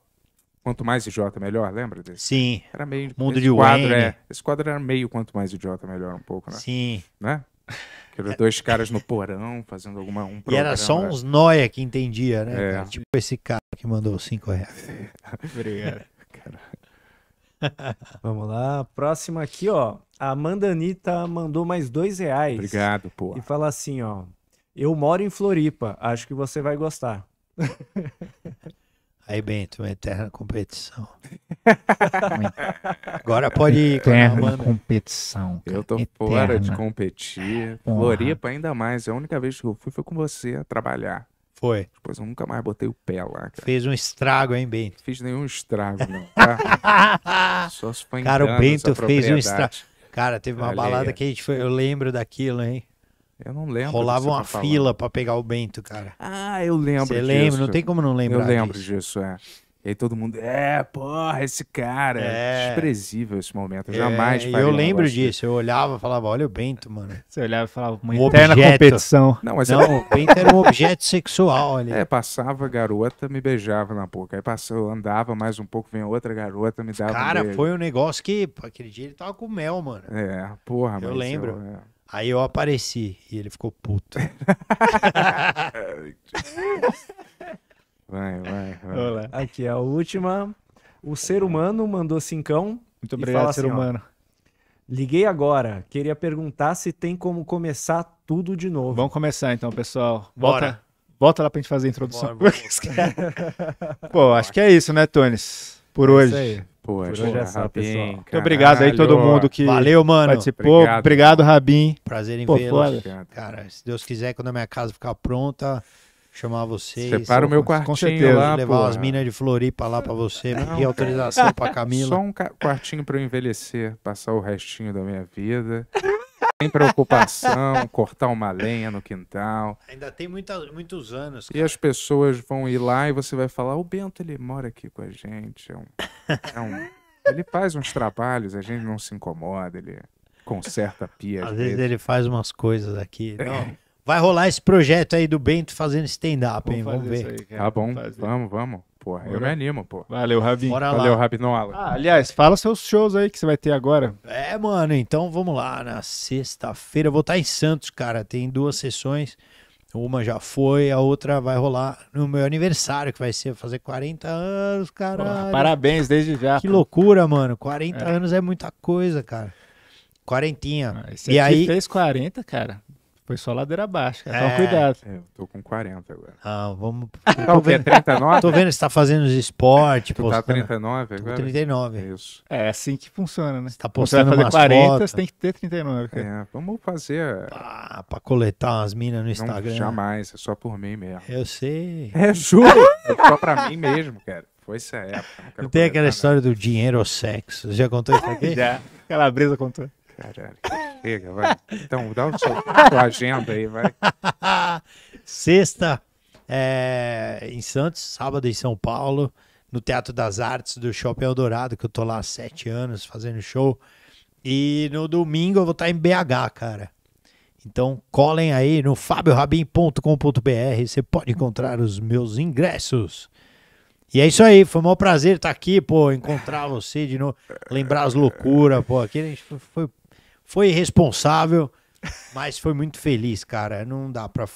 A: Quanto mais idiota, melhor, lembra desse? Sim. Era meio. Mundo de quadro, Wayne. É... Esse quadro era meio quanto mais idiota, melhor um pouco, né? Sim. Né? Que dois caras no porão fazendo alguma. Um programa, e era só né? uns
E: né? noia que entendia, né? É. Tipo esse cara que mandou cinco reais.
D: Obrigado. Vamos lá, próxima aqui, ó. A Amanda Anitta mandou mais dois reais. Obrigado, pô. E fala assim, ó. Eu moro em Floripa, acho que você vai gostar. Aí, Bento, uma eterna competição. Agora
A: pode ir, Eterna
D: competição. Cara. Eu tô eterna. fora de
A: competir. Porra. Floripa ainda mais. É a única vez que eu fui foi com você a trabalhar. Foi. Depois eu nunca mais botei o pé lá. Cara.
E: Fez um estrago, hein, Bento? Não fiz nenhum estrago, não. Tá? Só se Cara, o Bento fez um estrago. Cara, teve uma Olha balada aí. É. que a gente foi. Eu lembro daquilo, hein? Eu não lembro. Rolava uma tá fila para pegar o Bento, cara. Ah, eu lembro Você lembra? Não tem como não lembrar. Eu
A: lembro disso, disso é. E aí todo mundo,
E: é, porra, esse cara. É. é.
A: Desprezível esse
E: momento. Eu é. Eu lembro disso. Eu olhava e falava, olha o Bento, mano. Você olhava e falava, uma um interna
A: objeto. competição. Não, mas Não, era... o Bento era um objeto sexual ali. É, passava garota, me beijava na boca. Aí passou, andava mais um pouco, vem outra garota, me dava. Cara, um foi um
E: negócio que, aquele dia ele tava com mel, mano. É, porra, mano. Eu lembro. Eu, é... Aí eu apareci e ele
D: ficou puto. Vai, vai, vai. Olá. Aqui, é a última. O ser humano mandou cincão. Muito obrigado, ser assim, humano. Ó, Liguei agora. Queria perguntar se tem como começar tudo de novo. Vamos começar então, pessoal. Bora.
B: Volta lá pra gente fazer a introdução. Bora,
D: bora.
B: Pô, acho que é isso, né, Tones? Por é hoje. Pô, Por hoje é, é só, Rabin, pessoal. Muito obrigado aí todo mundo que Valeu, mano. participou. Obrigado, obrigado Rabin. Prazer em vê-lo.
E: Cara, se Deus quiser, quando a minha casa ficar pronta, chamar vocês. Separa o meu quartinho com certeza, lá, levar as minas de Floripa lá para você, e autorização para Camila. Só um quartinho para eu
A: envelhecer, passar o restinho da minha vida. Sem preocupação, cortar uma lenha no quintal. Ainda tem
E: muita, muitos anos. Cara. E
A: as pessoas vão ir lá e você vai falar: o Bento ele mora aqui com a gente. É um, é um, ele faz uns trabalhos, a gente não se incomoda, ele conserta a pia. Às, vezes, ele faz
E: umas coisas aqui. É. Não. Vai rolar esse projeto aí do Bento fazendo stand-up, hein? Vamos ver. Aí, tá bom, fazer. vamos, vamos.
A: Porra, eu me animo, pô. Valeu, Rabin. Bora Valeu, lá. Rabin, Alan. Ah,
E: aliás, fala seus shows aí que você vai ter agora. É, mano, então vamos lá. Na sexta-feira, vou estar em Santos, cara. Tem duas sessões. Uma já foi, a outra vai rolar no meu aniversário, que vai ser fazer 40 anos,
B: cara. Parabéns desde já. Que loucura, mano. 40 é.
E: anos é muita
B: coisa, cara. Quarentinha. Ah, e aí fez 40, cara. Foi só ladeira abaixo, cara. É. Só cuidado. É, eu tô com 40 agora. Ah, vamos. Tá o quê? 39? Tô vendo,
E: você tá fazendo esporte. Tu tá postando. tá 39
B: agora? Tô 39. É isso. É, é assim que funciona, né? Você tá postando você vai fazer 40, fotos. você tem que ter 39. Cara.
A: É, vamos fazer. Ah,
E: pra coletar umas minas no
A: Instagram. Não, jamais,
E: é só por mim mesmo.
A: Eu sei. É, juro.
B: é só pra
A: mim mesmo, cara. Foi essa época.
E: Não, não tem aquela história nada. do dinheiro ou sexo. Você já contou isso aqui? já. Calabresa contou. Caralho, chega, vai. Então, dá o seu, sua agenda aí, vai. Sexta, é, em Santos, sábado em São Paulo, no Teatro das Artes do Shopping Eldorado, que eu tô lá há sete anos fazendo show. E no domingo eu vou estar em BH, cara. Então colhem aí no fabiorabim.com.br, você pode encontrar os meus ingressos. E é isso aí, foi um maior prazer estar aqui, pô, encontrar você de novo, lembrar as loucuras, pô, aqui a gente foi, foi foi irresponsável, mas foi muito feliz, cara. Não dá pra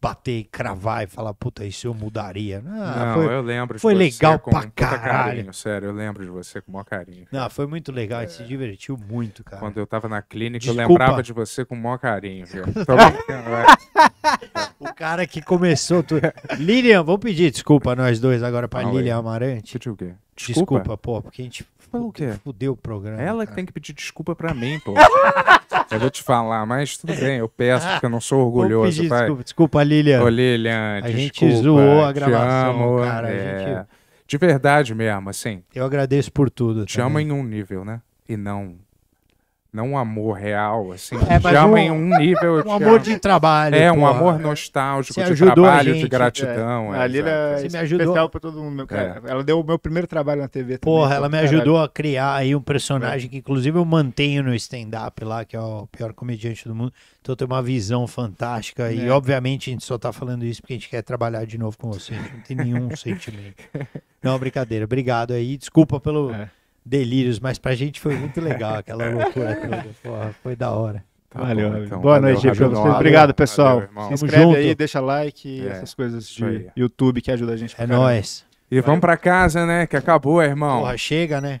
E: bater e cravar e falar, puta, isso eu mudaria. não, foi, eu lembro de Foi você legal com pra caralho. Carinho,
A: sério, eu lembro de você com o maior carinho.
E: Não, foi muito legal, a gente se é. divertiu muito, cara.
A: Quando eu tava na clínica, Desculpa. eu lembrava de você com o maior carinho, viu?
E: É. o cara que começou tudo. Lilian, vou pedir desculpa nós dois agora pra não, Lilian Amarante. Pediu o quê? Desculpa. desculpa, pô, porque a gente o quê? Fudeu o programa. Ela cara. que
A: tem que pedir desculpa pra mim, pô. eu vou te falar, mas tudo bem, eu peço, porque eu não sou orgulhoso. Pedir, pai. Desculpa,
E: desculpa, Lilian. Ô, Lilian, A desculpa, gente zoou a gravação, amo, cara. É... Gente...
A: De verdade mesmo, assim.
E: Eu agradeço por tudo. Te também. Tá amo
A: em um nível, né? E não não um amor real, assim, é, já um, em um
B: nível. Um amor é de trabalho. É, um porra. amor nostálgico, Você de trabalho, gente, de é. gratidão. É. É, é Você me ajudou. especial pra todo mundo, cara. É. Ela deu o meu primeiro trabalho na TV também, Porra, ela me caralho. ajudou
E: a criar aí um personagem é. que, inclusive, eu mantenho no stand-up lá, que é o pior comediante do mundo. Então tem uma visão fantástica. E, obviamente, a gente só tá falando isso porque a gente quer trabalhar de novo com você. Não tem nenhum sentimento. Não, brincadeira. Obrigado aí. Desculpa pelo delírios, mas pra gente foi muito legal aquela loucura toda. Porra, foi da hora.
B: Tá valeu. então. Boa noite, Gip. Obrigado,
E: pessoal. Valeu, Se inscreve junto. aí, deixa like,
B: é, essas coisas de aí. YouTube que ajuda a gente. É nós.
A: E vamos pra casa, né? Que acabou, irmão. Porra, chega, né?